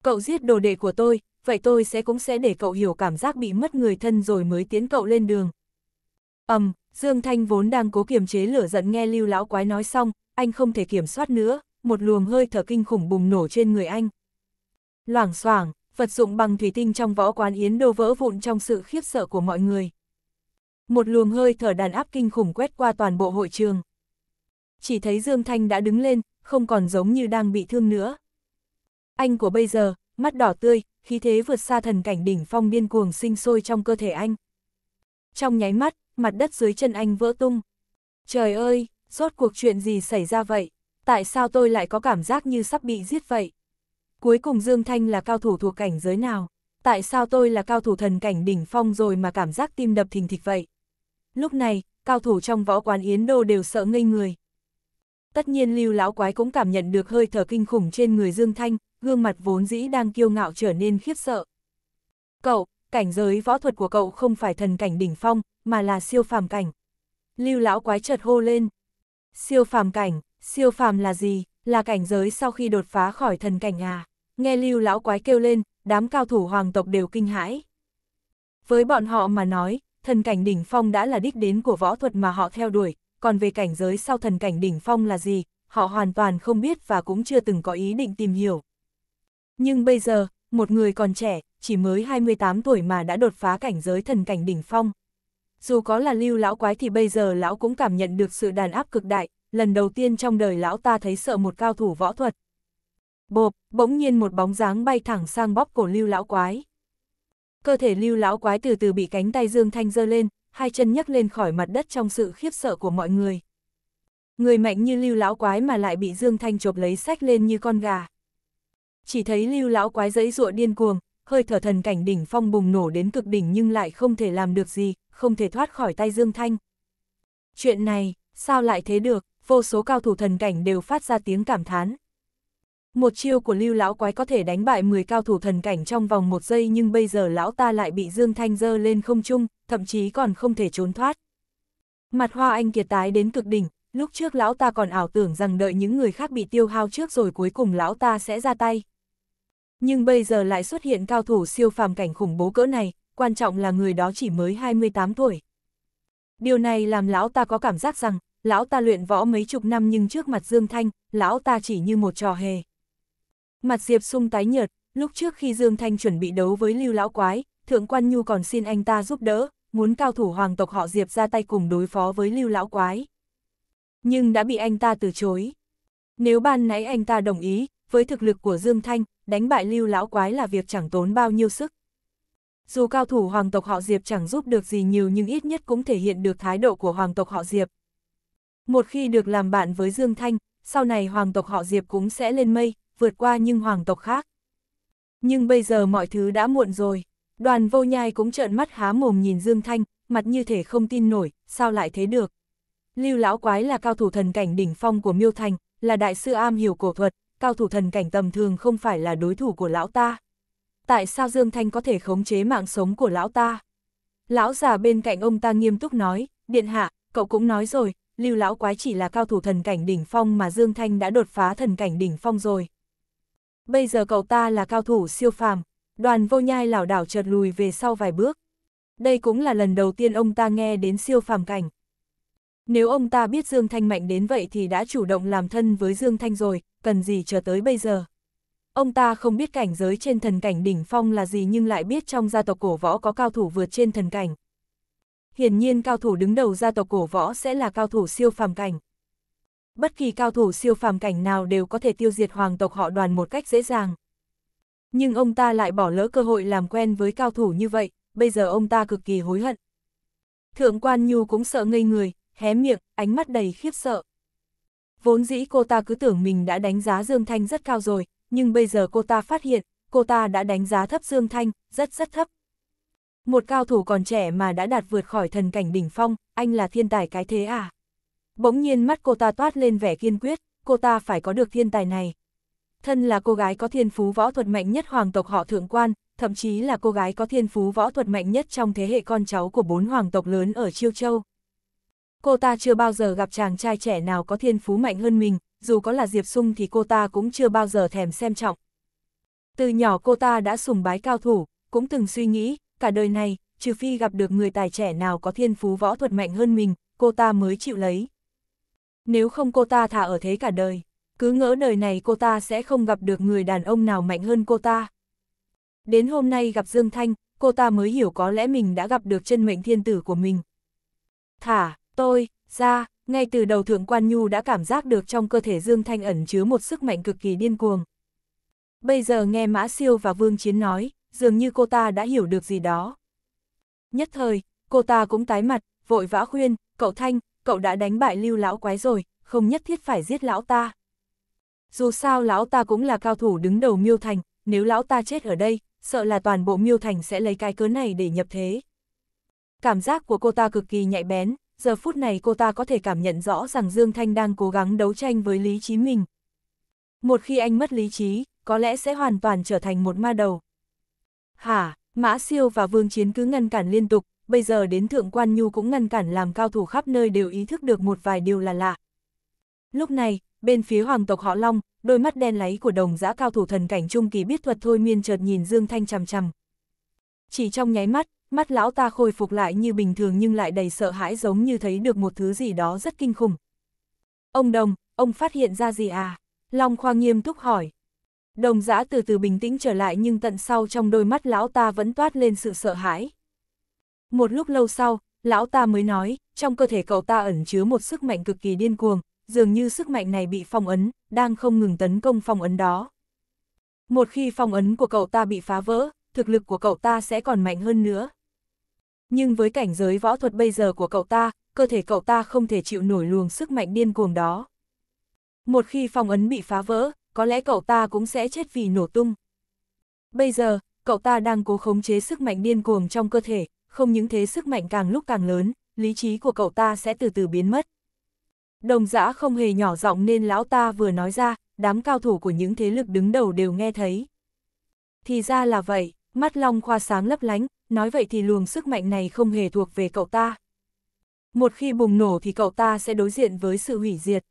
Cậu giết đồ đệ của tôi, vậy tôi sẽ cũng sẽ để cậu hiểu cảm giác bị mất người thân rồi mới tiến cậu lên đường. ầm, um, Dương Thanh vốn đang cố kiềm chế lửa giận nghe Lưu Lão Quái nói xong, anh không thể kiểm soát nữa, một luồng hơi thở kinh khủng bùng nổ trên người anh. Loảng xoảng, vật dụng bằng thủy tinh trong võ quán Yến Đô vỡ vụn trong sự khiếp sợ của mọi người. Một luồng hơi thở đàn áp kinh khủng quét qua toàn bộ hội trường. Chỉ thấy Dương Thanh đã đứng lên, không còn giống như đang bị thương nữa. Anh của bây giờ, mắt đỏ tươi, khí thế vượt xa thần cảnh đỉnh phong điên cuồng sinh sôi trong cơ thể anh. Trong nháy mắt, mặt đất dưới chân anh vỡ tung. Trời ơi, rốt cuộc chuyện gì xảy ra vậy? Tại sao tôi lại có cảm giác như sắp bị giết vậy? Cuối cùng Dương Thanh là cao thủ thuộc cảnh giới nào? Tại sao tôi là cao thủ thần cảnh đỉnh phong rồi mà cảm giác tim đập thình thịch vậy? Lúc này, cao thủ trong võ quán Yến Đô đều sợ ngây người. Tất nhiên Lưu Lão Quái cũng cảm nhận được hơi thở kinh khủng trên người Dương Thanh, gương mặt vốn dĩ đang kiêu ngạo trở nên khiếp sợ. Cậu, cảnh giới võ thuật của cậu không phải thần cảnh đỉnh phong, mà là siêu phàm cảnh. Lưu lão quái chợt hô lên. Siêu phàm cảnh, siêu phàm là gì? Là cảnh giới sau khi đột phá khỏi thần cảnh à? Nghe lưu lão quái kêu lên, đám cao thủ hoàng tộc đều kinh hãi. Với bọn họ mà nói, thần cảnh đỉnh phong đã là đích đến của võ thuật mà họ theo đuổi, còn về cảnh giới sau thần cảnh đỉnh phong là gì, họ hoàn toàn không biết và cũng chưa từng có ý định tìm hiểu. Nhưng bây giờ, một người còn trẻ, chỉ mới 28 tuổi mà đã đột phá cảnh giới thần cảnh đỉnh phong. Dù có là lưu lão quái thì bây giờ lão cũng cảm nhận được sự đàn áp cực đại, lần đầu tiên trong đời lão ta thấy sợ một cao thủ võ thuật. Bộp, bỗng nhiên một bóng dáng bay thẳng sang bóp cổ lưu lão quái. Cơ thể lưu lão quái từ từ bị cánh tay Dương Thanh dơ lên, hai chân nhấc lên khỏi mặt đất trong sự khiếp sợ của mọi người. Người mạnh như lưu lão quái mà lại bị Dương Thanh chộp lấy sách lên như con gà. Chỉ thấy lưu lão quái giấy rụa điên cuồng, hơi thở thần cảnh đỉnh phong bùng nổ đến cực đỉnh nhưng lại không thể làm được gì, không thể thoát khỏi tay Dương Thanh. Chuyện này, sao lại thế được, vô số cao thủ thần cảnh đều phát ra tiếng cảm thán. Một chiêu của lưu lão quái có thể đánh bại 10 cao thủ thần cảnh trong vòng một giây nhưng bây giờ lão ta lại bị Dương Thanh dơ lên không trung, thậm chí còn không thể trốn thoát. Mặt hoa anh kiệt tái đến cực đỉnh, lúc trước lão ta còn ảo tưởng rằng đợi những người khác bị tiêu hao trước rồi cuối cùng lão ta sẽ ra tay. Nhưng bây giờ lại xuất hiện cao thủ siêu phàm cảnh khủng bố cỡ này, quan trọng là người đó chỉ mới 28 tuổi. Điều này làm lão ta có cảm giác rằng, lão ta luyện võ mấy chục năm nhưng trước mặt Dương Thanh, lão ta chỉ như một trò hề. Mặt Diệp sung tái nhợt, lúc trước khi Dương Thanh chuẩn bị đấu với Lưu Lão Quái, Thượng Quan Nhu còn xin anh ta giúp đỡ, muốn cao thủ hoàng tộc họ Diệp ra tay cùng đối phó với Lưu Lão Quái. Nhưng đã bị anh ta từ chối. Nếu ban nãy anh ta đồng ý, với thực lực của Dương Thanh, đánh bại lưu lão quái là việc chẳng tốn bao nhiêu sức. Dù cao thủ hoàng tộc họ Diệp chẳng giúp được gì nhiều nhưng ít nhất cũng thể hiện được thái độ của hoàng tộc họ Diệp. Một khi được làm bạn với Dương Thanh, sau này hoàng tộc họ Diệp cũng sẽ lên mây, vượt qua những hoàng tộc khác. Nhưng bây giờ mọi thứ đã muộn rồi, đoàn vô nhai cũng trợn mắt há mồm nhìn Dương Thanh, mặt như thể không tin nổi, sao lại thế được. Lưu lão quái là cao thủ thần cảnh đỉnh phong của Miêu Thành, là đại sư am hiểu cổ thuật, cao thủ thần cảnh tầm thường không phải là đối thủ của lão ta. Tại sao Dương Thanh có thể khống chế mạng sống của lão ta? Lão già bên cạnh ông ta nghiêm túc nói, điện hạ, cậu cũng nói rồi, lưu lão quái chỉ là cao thủ thần cảnh đỉnh phong mà Dương Thanh đã đột phá thần cảnh đỉnh phong rồi. Bây giờ cậu ta là cao thủ siêu phàm, đoàn vô nhai lảo đảo chợt lùi về sau vài bước. Đây cũng là lần đầu tiên ông ta nghe đến siêu phàm cảnh. Nếu ông ta biết Dương Thanh mạnh đến vậy thì đã chủ động làm thân với Dương Thanh rồi, cần gì chờ tới bây giờ. Ông ta không biết cảnh giới trên thần cảnh đỉnh phong là gì nhưng lại biết trong gia tộc cổ võ có cao thủ vượt trên thần cảnh. Hiển nhiên cao thủ đứng đầu gia tộc cổ võ sẽ là cao thủ siêu phàm cảnh. Bất kỳ cao thủ siêu phàm cảnh nào đều có thể tiêu diệt hoàng tộc họ đoàn một cách dễ dàng. Nhưng ông ta lại bỏ lỡ cơ hội làm quen với cao thủ như vậy, bây giờ ông ta cực kỳ hối hận. Thượng quan Nhu cũng sợ ngây người, hé miệng, ánh mắt đầy khiếp sợ. Vốn dĩ cô ta cứ tưởng mình đã đánh giá Dương Thanh rất cao rồi, nhưng bây giờ cô ta phát hiện, cô ta đã đánh giá thấp Dương Thanh, rất rất thấp. Một cao thủ còn trẻ mà đã đạt vượt khỏi thần cảnh đỉnh phong, anh là thiên tài cái thế à? Bỗng nhiên mắt cô ta toát lên vẻ kiên quyết, cô ta phải có được thiên tài này. Thân là cô gái có thiên phú võ thuật mạnh nhất hoàng tộc họ thượng quan, thậm chí là cô gái có thiên phú võ thuật mạnh nhất trong thế hệ con cháu của bốn hoàng tộc lớn ở Chiêu Châu. Cô ta chưa bao giờ gặp chàng trai trẻ nào có thiên phú mạnh hơn mình, dù có là Diệp Sung thì cô ta cũng chưa bao giờ thèm xem trọng. Từ nhỏ cô ta đã sùng bái cao thủ, cũng từng suy nghĩ, cả đời này, trừ phi gặp được người tài trẻ nào có thiên phú võ thuật mạnh hơn mình, cô ta mới chịu lấy. Nếu không cô ta thả ở thế cả đời, cứ ngỡ đời này cô ta sẽ không gặp được người đàn ông nào mạnh hơn cô ta. Đến hôm nay gặp Dương Thanh, cô ta mới hiểu có lẽ mình đã gặp được chân mệnh thiên tử của mình. Thả, Tôi, ra, ngay từ đầu thượng quan nhu đã cảm giác được trong cơ thể Dương Thanh ẩn chứa một sức mạnh cực kỳ điên cuồng. Bây giờ nghe Mã Siêu và Vương Chiến nói, dường như cô ta đã hiểu được gì đó. Nhất thời, cô ta cũng tái mặt, vội vã khuyên, cậu Thanh, cậu đã đánh bại lưu lão quái rồi, không nhất thiết phải giết lão ta. Dù sao lão ta cũng là cao thủ đứng đầu miêu thành, nếu lão ta chết ở đây, sợ là toàn bộ miêu thành sẽ lấy cái cớ này để nhập thế. Cảm giác của cô ta cực kỳ nhạy bén, giờ phút này cô ta có thể cảm nhận rõ rằng Dương Thanh đang cố gắng đấu tranh với lý trí mình. Một khi anh mất lý trí, có lẽ sẽ hoàn toàn trở thành một ma đầu. Hả, Mã Siêu và Vương Chiến cứ ngăn cản liên tục, bây giờ đến Thượng Quan Nhu cũng ngăn cản làm cao thủ khắp nơi đều ý thức được một vài điều là lạ. Lúc này, bên phía hoàng tộc họ Long, đôi mắt đen láy của đồng giã cao thủ thần cảnh trung kỳ biết thuật thôi miên chợt nhìn Dương Thanh chằm chằm. Chỉ trong nháy mắt, mắt lão ta khôi phục lại như bình thường nhưng lại đầy sợ hãi giống như thấy được một thứ gì đó rất kinh khủng. Ông Đồng, ông phát hiện ra gì à? Long Khoa nghiêm túc hỏi. Đồng giã từ từ bình tĩnh trở lại nhưng tận sau trong đôi mắt lão ta vẫn toát lên sự sợ hãi. Một lúc lâu sau, lão ta mới nói, trong cơ thể cậu ta ẩn chứa một sức mạnh cực kỳ điên cuồng, dường như sức mạnh này bị phong ấn, đang không ngừng tấn công phong ấn đó. Một khi phong ấn của cậu ta bị phá vỡ, thực lực của cậu ta sẽ còn mạnh hơn nữa nhưng với cảnh giới võ thuật bây giờ của cậu ta, cơ thể cậu ta không thể chịu nổi luồng sức mạnh điên cuồng đó. Một khi phong ấn bị phá vỡ, có lẽ cậu ta cũng sẽ chết vì nổ tung. Bây giờ, cậu ta đang cố khống chế sức mạnh điên cuồng trong cơ thể, không những thế sức mạnh càng lúc càng lớn, lý trí của cậu ta sẽ từ từ biến mất. Đồng giã không hề nhỏ giọng nên lão ta vừa nói ra, đám cao thủ của những thế lực đứng đầu đều nghe thấy. Thì ra là vậy, mắt Long Khoa sáng lấp lánh, nói vậy thì luồng sức mạnh này không hề thuộc về cậu ta. Một khi bùng nổ thì cậu ta sẽ đối diện với sự hủy diệt.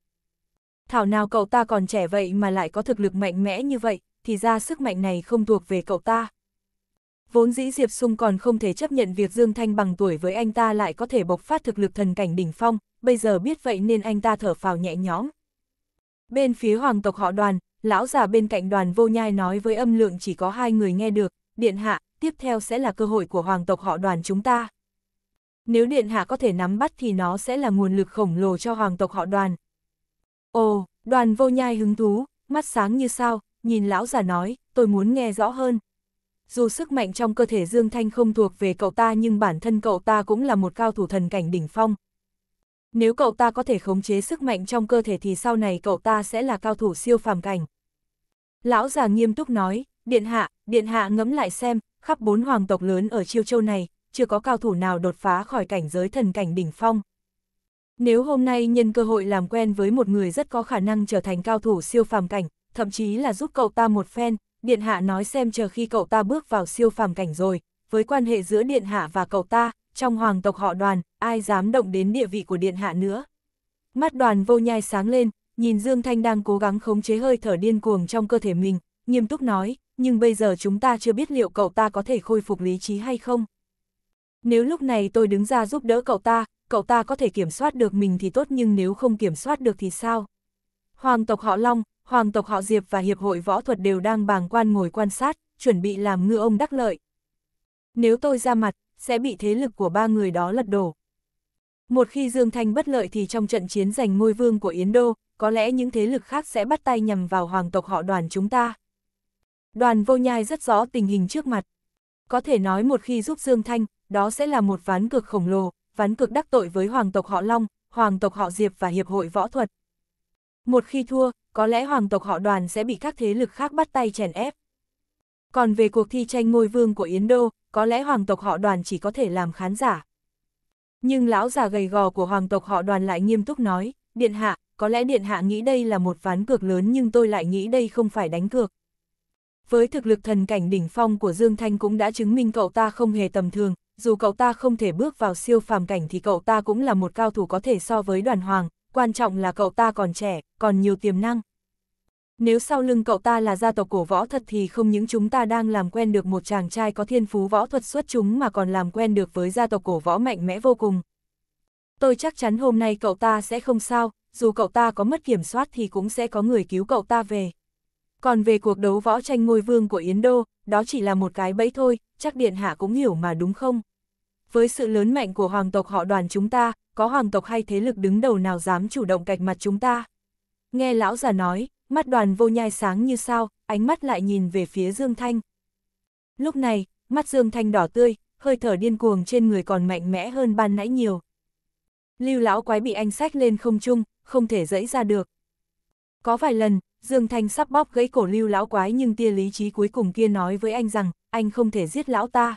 Thảo nào cậu ta còn trẻ vậy mà lại có thực lực mạnh mẽ như vậy, thì ra sức mạnh này không thuộc về cậu ta. Vốn dĩ Diệp Sung còn không thể chấp nhận việc Dương Thanh bằng tuổi với anh ta lại có thể bộc phát thực lực thần cảnh đỉnh phong, bây giờ biết vậy nên anh ta thở phào nhẹ nhõm. Bên phía hoàng tộc họ đoàn, lão già bên cạnh đoàn vô nhai nói với âm lượng chỉ có hai người nghe được, điện hạ, tiếp theo sẽ là cơ hội của hoàng tộc họ đoàn chúng ta. Nếu Điện Hạ có thể nắm bắt thì nó sẽ là nguồn lực khổng lồ cho hoàng tộc họ đoàn. Ồ, đoàn vô nhai hứng thú, mắt sáng như sao, nhìn lão già nói, tôi muốn nghe rõ hơn. Dù sức mạnh trong cơ thể Dương Thanh không thuộc về cậu ta nhưng bản thân cậu ta cũng là một cao thủ thần cảnh đỉnh phong. Nếu cậu ta có thể khống chế sức mạnh trong cơ thể thì sau này cậu ta sẽ là cao thủ siêu phàm cảnh. Lão già nghiêm túc nói, Điện hạ, điện hạ ngẫm lại xem, khắp bốn hoàng tộc lớn ở Chiêu Châu này, chưa có cao thủ nào đột phá khỏi cảnh giới thần cảnh đỉnh phong. Nếu hôm nay nhân cơ hội làm quen với một người rất có khả năng trở thành cao thủ siêu phàm cảnh, thậm chí là giúp cậu ta một phen, điện hạ nói xem chờ khi cậu ta bước vào siêu phàm cảnh rồi, với quan hệ giữa điện hạ và cậu ta, trong hoàng tộc họ đoàn, ai dám động đến địa vị của điện hạ nữa. Mắt đoàn vô nhai sáng lên, nhìn Dương Thanh đang cố gắng khống chế hơi thở điên cuồng trong cơ thể mình, nghiêm túc nói, nhưng bây giờ chúng ta chưa biết liệu cậu ta có thể khôi phục lý trí hay không. Nếu lúc này tôi đứng ra giúp đỡ cậu ta, cậu ta có thể kiểm soát được mình thì tốt nhưng nếu không kiểm soát được thì sao? Hoàng tộc họ Long, Hoàng tộc họ Diệp và Hiệp hội Võ thuật đều đang bàng quan ngồi quan sát, chuẩn bị làm ngư ông đắc lợi. Nếu tôi ra mặt, sẽ bị thế lực của ba người đó lật đổ. Một khi Dương Thanh bất lợi thì trong trận chiến giành ngôi vương của Yến Đô, có lẽ những thế lực khác sẽ bắt tay nhằm vào hoàng tộc họ đoàn chúng ta. Đoàn vô nhai rất rõ tình hình trước mặt. Có thể nói một khi giúp Dương Thanh, đó sẽ là một ván cược khổng lồ, ván cược đắc tội với hoàng tộc họ Long, hoàng tộc họ Diệp và hiệp hội võ thuật. Một khi thua, có lẽ hoàng tộc họ đoàn sẽ bị các thế lực khác bắt tay chèn ép. Còn về cuộc thi tranh ngôi vương của Yến Đô, có lẽ hoàng tộc họ đoàn chỉ có thể làm khán giả. Nhưng lão già gầy gò của hoàng tộc họ đoàn lại nghiêm túc nói, Điện Hạ, có lẽ Điện Hạ nghĩ đây là một ván cược lớn nhưng tôi lại nghĩ đây không phải đánh cược. Với thực lực thần cảnh đỉnh phong của Dương Thanh cũng đã chứng minh cậu ta không hề tầm thường, dù cậu ta không thể bước vào siêu phàm cảnh thì cậu ta cũng là một cao thủ có thể so với đoàn hoàng, quan trọng là cậu ta còn trẻ, còn nhiều tiềm năng. Nếu sau lưng cậu ta là gia tộc cổ võ thật thì không những chúng ta đang làm quen được một chàng trai có thiên phú võ thuật xuất chúng mà còn làm quen được với gia tộc cổ võ mạnh mẽ vô cùng. Tôi chắc chắn hôm nay cậu ta sẽ không sao, dù cậu ta có mất kiểm soát thì cũng sẽ có người cứu cậu ta về. Còn về cuộc đấu võ tranh ngôi vương của Yến Đô, đó chỉ là một cái bẫy thôi, chắc Điện Hạ cũng hiểu mà đúng không? Với sự lớn mạnh của hoàng tộc họ đoàn chúng ta, có hoàng tộc hay thế lực đứng đầu nào dám chủ động cạch mặt chúng ta? Nghe lão già nói, mắt đoàn vô nhai sáng như sao, ánh mắt lại nhìn về phía Dương Thanh. Lúc này, mắt Dương Thanh đỏ tươi, hơi thở điên cuồng trên người còn mạnh mẽ hơn ban nãy nhiều. Lưu lão quái bị anh sách lên không chung, không thể dẫy ra được. Có vài lần, Dương Thanh sắp bóp gãy cổ lưu lão quái nhưng tia lý trí cuối cùng kia nói với anh rằng, anh không thể giết lão ta.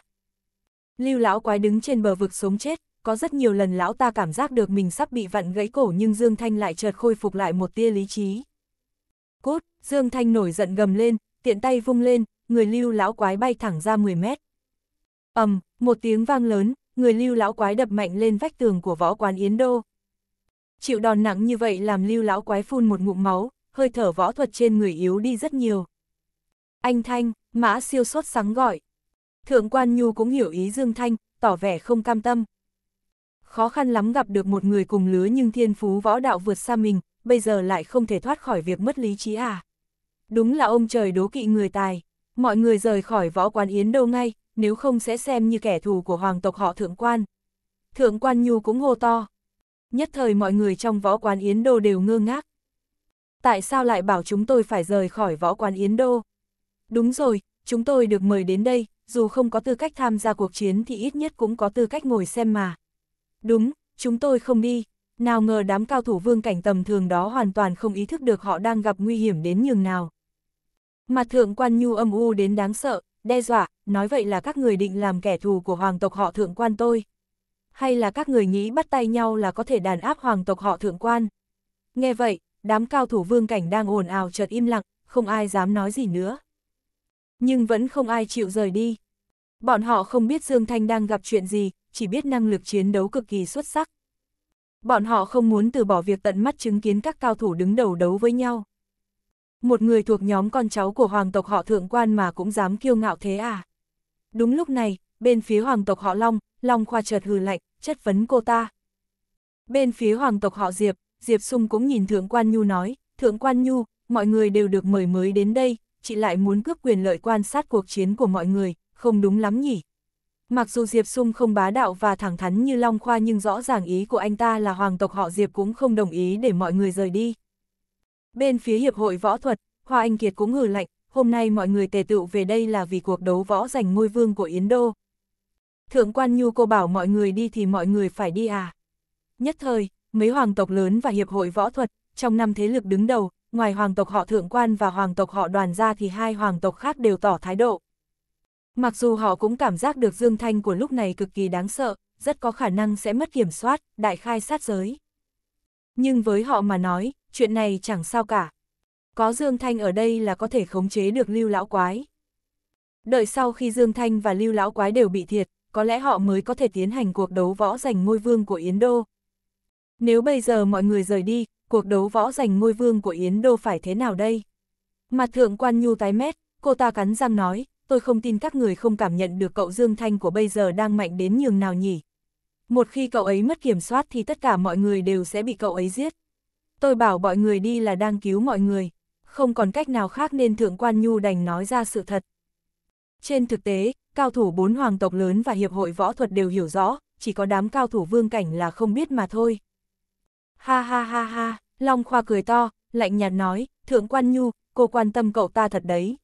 Lưu lão quái đứng trên bờ vực sống chết, có rất nhiều lần lão ta cảm giác được mình sắp bị vặn gãy cổ nhưng Dương Thanh lại chợt khôi phục lại một tia lý trí. Cút! Dương Thanh nổi giận gầm lên, tiện tay vung lên, người lưu lão quái bay thẳng ra 10 mét. ầm, một tiếng vang lớn, người lưu lão quái đập mạnh lên vách tường của võ quán Yến Đô. Chịu đòn nặng như vậy làm lưu lão quái phun một ngụm máu, hơi thở võ thuật trên người yếu đi rất nhiều. Anh Thanh, mã siêu sốt sáng gọi. Thượng quan Nhu cũng hiểu ý Dương Thanh, tỏ vẻ không cam tâm. Khó khăn lắm gặp được một người cùng lứa nhưng thiên phú võ đạo vượt xa mình, bây giờ lại không thể thoát khỏi việc mất lý trí à. Đúng là ông trời đố kỵ người tài. Mọi người rời khỏi võ quán Yến đâu ngay, nếu không sẽ xem như kẻ thù của hoàng tộc họ thượng quan. Thượng quan Nhu cũng hô to. Nhất thời mọi người trong võ quán Yến Đô đều ngơ ngác, tại sao lại bảo chúng tôi phải rời khỏi võ quán Yến Đô? Đúng rồi, chúng tôi được mời đến đây, dù không có tư cách tham gia cuộc chiến thì ít nhất cũng có tư cách ngồi xem mà. Đúng, chúng tôi không đi. Nào ngờ đám cao thủ vương cảnh tầm thường đó hoàn toàn không ý thức được họ đang gặp nguy hiểm đến nhường nào. Mặt thượng quan nhu âm u đến đáng sợ, đe dọa, nói vậy là các người định làm kẻ thù của hoàng tộc họ thượng quan tôi. Hay là các người nghĩ bắt tay nhau là có thể đàn áp hoàng tộc họ thượng quan. Nghe vậy, đám cao thủ vương cảnh đang ồn ào chợt im lặng, không ai dám nói gì nữa. Nhưng vẫn không ai chịu rời đi. Bọn họ không biết Dương Thanh đang gặp chuyện gì, chỉ biết năng lực chiến đấu cực kỳ xuất sắc. Bọn họ không muốn từ bỏ việc tận mắt chứng kiến các cao thủ đứng đầu đấu với nhau. Một người thuộc nhóm con cháu của hoàng tộc họ thượng quan mà cũng dám kiêu ngạo thế à. Đúng lúc này, bên phía hoàng tộc họ Long, Long Khoa chợt hừ lạnh, chất vấn cô ta. Bên phía hoàng tộc họ Diệp, Diệp Sung cũng nhìn Thượng Quan Nhu nói, Thượng Quan Nhu, mọi người đều được mời mới đến đây, chị lại muốn cướp quyền lợi quan sát cuộc chiến của mọi người, không đúng lắm nhỉ. Mặc dù Diệp Sung không bá đạo và thẳng thắn như Long Khoa nhưng rõ ràng ý của anh ta là hoàng tộc họ Diệp cũng không đồng ý để mọi người rời đi. Bên phía Hiệp hội Võ thuật, Hoa Anh Kiệt cũng ngừ lạnh, hôm nay mọi người tề tựu về đây là vì cuộc đấu võ giành ngôi vương của Yến Đô. Thượng quan Nhu cô bảo mọi người đi thì mọi người phải đi à. Nhất thời, mấy hoàng tộc lớn và hiệp hội võ thuật, trong năm thế lực đứng đầu, ngoài hoàng tộc họ thượng quan và hoàng tộc họ đoàn ra thì hai hoàng tộc khác đều tỏ thái độ. Mặc dù họ cũng cảm giác được Dương Thanh của lúc này cực kỳ đáng sợ, rất có khả năng sẽ mất kiểm soát, đại khai sát giới. Nhưng với họ mà nói, chuyện này chẳng sao cả. Có Dương Thanh ở đây là có thể khống chế được lưu lão quái. Đợi sau khi Dương Thanh và lưu lão quái đều bị thiệt, có lẽ họ mới có thể tiến hành cuộc đấu võ giành ngôi vương của Yến Đô, nếu bây giờ mọi người rời đi, cuộc đấu võ giành ngôi vương của Yến Đô phải thế nào đây? Mặt thượng quan nhu tái mét, cô ta cắn răng nói, tôi không tin các người không cảm nhận được cậu Dương Thanh của bây giờ đang mạnh đến nhường nào nhỉ. Một khi cậu ấy mất kiểm soát thì tất cả mọi người đều sẽ bị cậu ấy giết. Tôi bảo mọi người đi là đang cứu mọi người, không còn cách nào khác nên Thượng Quan Nhu đành nói ra sự thật. Trên thực tế, cao thủ bốn hoàng tộc lớn và hiệp hội võ thuật đều hiểu rõ, chỉ có đám cao thủ vương cảnh là không biết mà thôi. Ha ha ha ha, Long Khoa cười to, lạnh nhạt nói, Thượng Quan Nhu, cô quan tâm cậu ta thật đấy.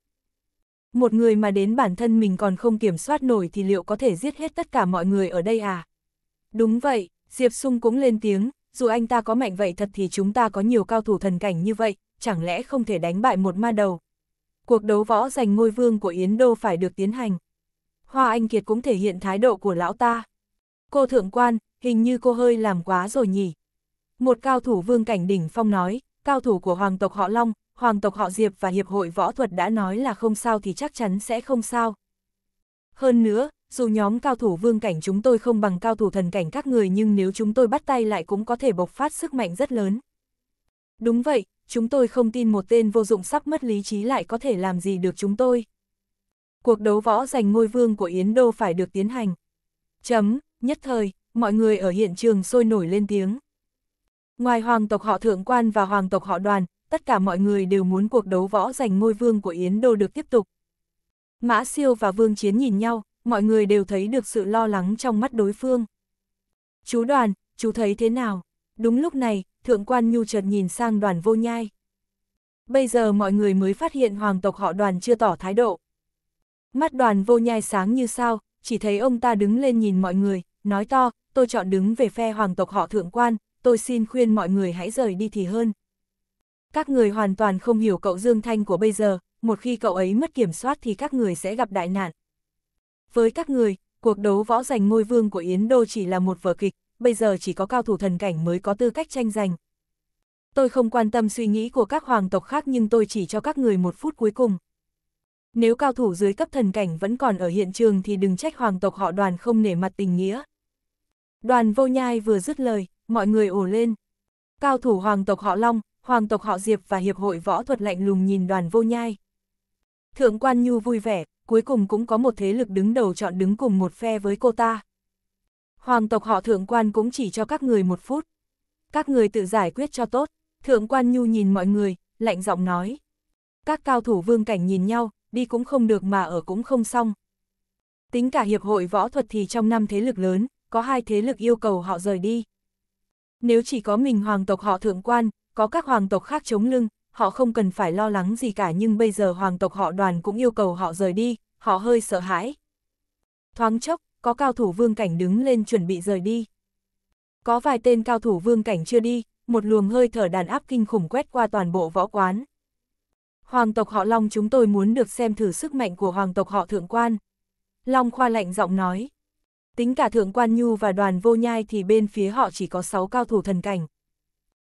Một người mà đến bản thân mình còn không kiểm soát nổi thì liệu có thể giết hết tất cả mọi người ở đây à? Đúng vậy, Diệp Sung cũng lên tiếng, dù anh ta có mạnh vậy thật thì chúng ta có nhiều cao thủ thần cảnh như vậy, chẳng lẽ không thể đánh bại một ma đầu. Cuộc đấu võ giành ngôi vương của Yến Đô phải được tiến hành. Hoa Anh Kiệt cũng thể hiện thái độ của lão ta. Cô thượng quan, hình như cô hơi làm quá rồi nhỉ. Một cao thủ vương cảnh đỉnh phong nói, cao thủ của hoàng tộc họ Long, hoàng tộc họ Diệp và Hiệp hội Võ thuật đã nói là không sao thì chắc chắn sẽ không sao. Hơn nữa, dù nhóm cao thủ vương cảnh chúng tôi không bằng cao thủ thần cảnh các người nhưng nếu chúng tôi bắt tay lại cũng có thể bộc phát sức mạnh rất lớn. Đúng vậy, chúng tôi không tin một tên vô dụng sắp mất lý trí lại có thể làm gì được chúng tôi. Cuộc đấu võ giành ngôi vương của Yến Đô phải được tiến hành. Chấm, nhất thời, mọi người ở hiện trường sôi nổi lên tiếng. Ngoài hoàng tộc họ thượng quan và hoàng tộc họ đoàn, tất cả mọi người đều muốn cuộc đấu võ giành ngôi vương của Yến Đô được tiếp tục. Mã Siêu và Vương Chiến nhìn nhau, mọi người đều thấy được sự lo lắng trong mắt đối phương. Chú đoàn, chú thấy thế nào? Đúng lúc này, thượng quan nhu chợt nhìn sang đoàn vô nhai. Bây giờ mọi người mới phát hiện hoàng tộc họ đoàn chưa tỏ thái độ. Mắt đoàn vô nhai sáng như sao, chỉ thấy ông ta đứng lên nhìn mọi người, nói to, tôi chọn đứng về phe hoàng tộc họ thượng quan, tôi xin khuyên mọi người hãy rời đi thì hơn. Các người hoàn toàn không hiểu cậu Dương Thanh của bây giờ, một khi cậu ấy mất kiểm soát thì các người sẽ gặp đại nạn. Với các người, cuộc đấu võ giành ngôi vương của Yến Đô chỉ là một vở kịch, bây giờ chỉ có cao thủ thần cảnh mới có tư cách tranh giành. Tôi không quan tâm suy nghĩ của các hoàng tộc khác nhưng tôi chỉ cho các người một phút cuối cùng. Nếu cao thủ dưới cấp thần cảnh vẫn còn ở hiện trường thì đừng trách hoàng tộc họ đoàn không nể mặt tình nghĩa. Đoàn vô nhai vừa dứt lời, mọi người ồ lên. Cao thủ hoàng tộc họ Long, hoàng tộc họ Diệp và hiệp hội võ thuật lạnh lùng nhìn đoàn vô nhai. Thượng quan Nhu vui vẻ, cuối cùng cũng có một thế lực đứng đầu chọn đứng cùng một phe với cô ta. Hoàng tộc họ thượng quan cũng chỉ cho các người một phút. Các người tự giải quyết cho tốt, thượng quan Nhu nhìn mọi người, lạnh giọng nói. Các cao thủ vương cảnh nhìn nhau, đi cũng không được mà ở cũng không xong. Tính cả hiệp hội võ thuật thì trong năm thế lực lớn, có hai thế lực yêu cầu họ rời đi. Nếu chỉ có mình hoàng tộc họ thượng quan, có các hoàng tộc khác chống lưng, họ không cần phải lo lắng gì cả nhưng bây giờ hoàng tộc họ đoàn cũng yêu cầu họ rời đi, họ hơi sợ hãi. Thoáng chốc, có cao thủ vương cảnh đứng lên chuẩn bị rời đi. Có vài tên cao thủ vương cảnh chưa đi, một luồng hơi thở đàn áp kinh khủng quét qua toàn bộ võ quán. Hoàng tộc họ Long chúng tôi muốn được xem thử sức mạnh của hoàng tộc họ thượng quan. Long khoa lạnh giọng nói. Tính cả thượng quan nhu và đoàn vô nhai thì bên phía họ chỉ có 6 cao thủ thần cảnh.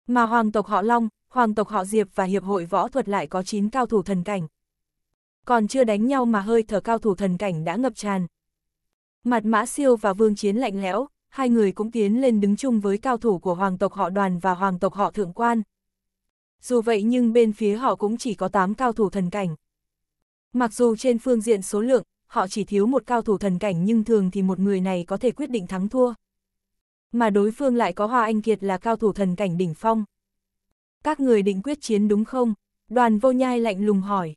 Mà hoàng tộc họ Long, hoàng tộc họ Diệp và hiệp hội võ thuật lại có 9 cao thủ thần cảnh. Còn chưa đánh nhau mà hơi thở cao thủ thần cảnh đã ngập tràn. Mặt mã siêu và vương chiến lạnh lẽo, hai người cũng tiến lên đứng chung với cao thủ của hoàng tộc họ đoàn và hoàng tộc họ thượng quan. Dù vậy nhưng bên phía họ cũng chỉ có 8 cao thủ thần cảnh. Mặc dù trên phương diện số lượng, họ chỉ thiếu một cao thủ thần cảnh nhưng thường thì một người này có thể quyết định thắng thua. Mà đối phương lại có Hoa Anh Kiệt là cao thủ thần cảnh đỉnh phong. Các người định quyết chiến đúng không? Đoàn vô nhai lạnh lùng hỏi.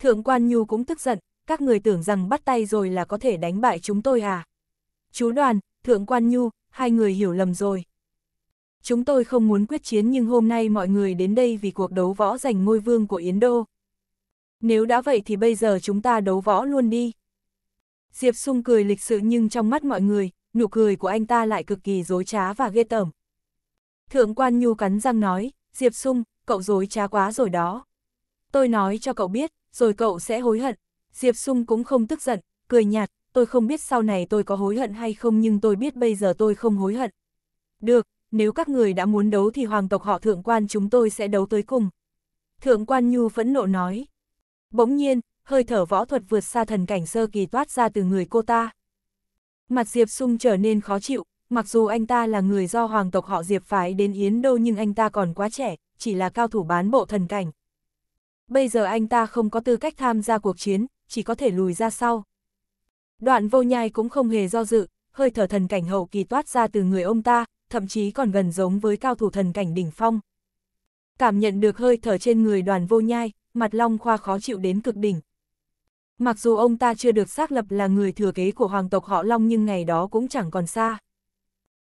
Thượng quan Nhu cũng tức giận, các người tưởng rằng bắt tay rồi là có thể đánh bại chúng tôi à? Chú đoàn, thượng quan Nhu, hai người hiểu lầm rồi. Chúng tôi không muốn quyết chiến nhưng hôm nay mọi người đến đây vì cuộc đấu võ giành ngôi vương của Yến Đô nếu đã vậy thì bây giờ chúng ta đấu võ luôn đi. Diệp Sung cười lịch sự nhưng trong mắt mọi người, nụ cười của anh ta lại cực kỳ dối trá và ghê tởm. Thượng quan Nhu cắn răng nói, Diệp Sung, cậu dối trá quá rồi đó. Tôi nói cho cậu biết, rồi cậu sẽ hối hận. Diệp Sung cũng không tức giận, cười nhạt, tôi không biết sau này tôi có hối hận hay không nhưng tôi biết bây giờ tôi không hối hận. Được, nếu các người đã muốn đấu thì hoàng tộc họ thượng quan chúng tôi sẽ đấu tới cùng. Thượng quan Nhu phẫn nộ nói. Bỗng nhiên, hơi thở võ thuật vượt xa thần cảnh sơ kỳ toát ra từ người cô ta. Mặt Diệp Sung trở nên khó chịu, mặc dù anh ta là người do hoàng tộc họ Diệp phái đến Yến Đô nhưng anh ta còn quá trẻ, chỉ là cao thủ bán bộ thần cảnh. Bây giờ anh ta không có tư cách tham gia cuộc chiến, chỉ có thể lùi ra sau. Đoạn vô nhai cũng không hề do dự, hơi thở thần cảnh hậu kỳ toát ra từ người ông ta, thậm chí còn gần giống với cao thủ thần cảnh đỉnh phong. Cảm nhận được hơi thở trên người đoàn vô nhai, mặt Long Khoa khó chịu đến cực đỉnh. Mặc dù ông ta chưa được xác lập là người thừa kế của hoàng tộc họ Long nhưng ngày đó cũng chẳng còn xa.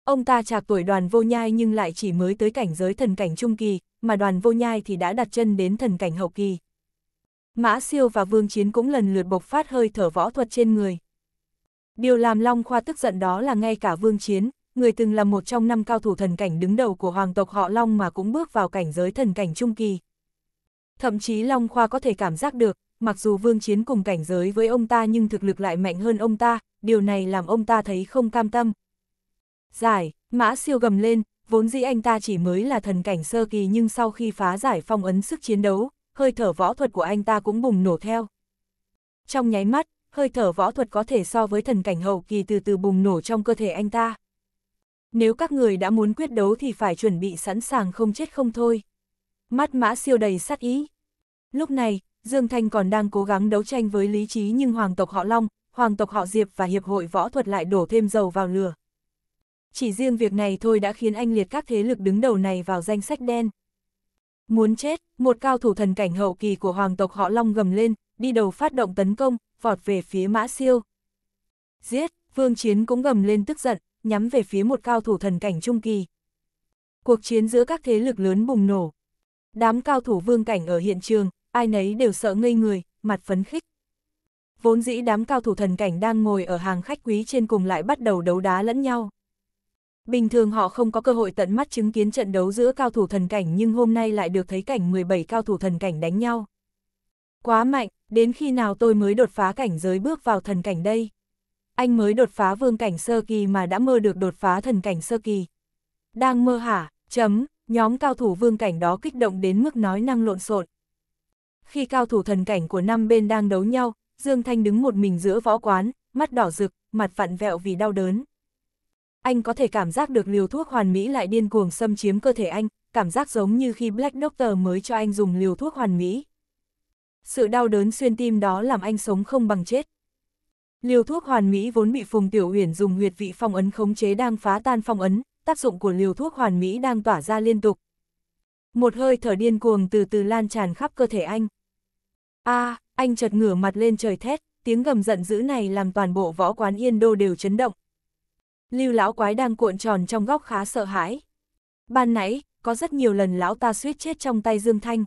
Ông ta chạc tuổi đoàn vô nhai nhưng lại chỉ mới tới cảnh giới thần cảnh trung kỳ, mà đoàn vô nhai thì đã đặt chân đến thần cảnh hậu kỳ. Mã siêu và vương chiến cũng lần lượt bộc phát hơi thở võ thuật trên người. Điều làm Long Khoa tức giận đó là ngay cả vương chiến, người từng là một trong năm cao thủ thần cảnh đứng đầu của hoàng tộc họ Long mà cũng bước vào cảnh giới thần cảnh trung kỳ. Thậm chí Long Khoa có thể cảm giác được, mặc dù vương chiến cùng cảnh giới với ông ta nhưng thực lực lại mạnh hơn ông ta, điều này làm ông ta thấy không cam tâm. Giải, mã siêu gầm lên, vốn dĩ anh ta chỉ mới là thần cảnh sơ kỳ nhưng sau khi phá giải phong ấn sức chiến đấu, hơi thở võ thuật của anh ta cũng bùng nổ theo. Trong nháy mắt, hơi thở võ thuật có thể so với thần cảnh hậu kỳ từ từ bùng nổ trong cơ thể anh ta nếu các người đã muốn quyết đấu thì phải chuẩn bị sẵn sàng không chết không thôi. Mắt mã siêu đầy sát ý. Lúc này, Dương Thanh còn đang cố gắng đấu tranh với lý trí nhưng hoàng tộc họ Long, hoàng tộc họ Diệp và hiệp hội võ thuật lại đổ thêm dầu vào lửa. Chỉ riêng việc này thôi đã khiến anh liệt các thế lực đứng đầu này vào danh sách đen. Muốn chết, một cao thủ thần cảnh hậu kỳ của hoàng tộc họ Long gầm lên, đi đầu phát động tấn công, vọt về phía mã siêu. Giết, vương chiến cũng gầm lên tức giận, nhắm về phía một cao thủ thần cảnh trung kỳ. Cuộc chiến giữa các thế lực lớn bùng nổ. Đám cao thủ vương cảnh ở hiện trường, ai nấy đều sợ ngây người, mặt phấn khích. Vốn dĩ đám cao thủ thần cảnh đang ngồi ở hàng khách quý trên cùng lại bắt đầu đấu đá lẫn nhau. Bình thường họ không có cơ hội tận mắt chứng kiến trận đấu giữa cao thủ thần cảnh nhưng hôm nay lại được thấy cảnh 17 cao thủ thần cảnh đánh nhau. Quá mạnh, đến khi nào tôi mới đột phá cảnh giới bước vào thần cảnh đây? anh mới đột phá vương cảnh sơ kỳ mà đã mơ được đột phá thần cảnh sơ kỳ. Đang mơ hả, chấm, nhóm cao thủ vương cảnh đó kích động đến mức nói năng lộn xộn. Khi cao thủ thần cảnh của năm bên đang đấu nhau, Dương Thanh đứng một mình giữa võ quán, mắt đỏ rực, mặt vặn vẹo vì đau đớn. Anh có thể cảm giác được liều thuốc hoàn mỹ lại điên cuồng xâm chiếm cơ thể anh, cảm giác giống như khi Black Doctor mới cho anh dùng liều thuốc hoàn mỹ. Sự đau đớn xuyên tim đó làm anh sống không bằng chết. Liều thuốc hoàn mỹ vốn bị Phùng Tiểu Uyển dùng huyệt vị phong ấn khống chế đang phá tan phong ấn, tác dụng của liều thuốc hoàn mỹ đang tỏa ra liên tục. Một hơi thở điên cuồng từ từ lan tràn khắp cơ thể anh. A, à, anh chợt ngửa mặt lên trời thét, tiếng gầm giận dữ này làm toàn bộ võ quán Yên Đô đều chấn động. Lưu lão quái đang cuộn tròn trong góc khá sợ hãi. Ban nãy, có rất nhiều lần lão ta suýt chết trong tay Dương Thanh.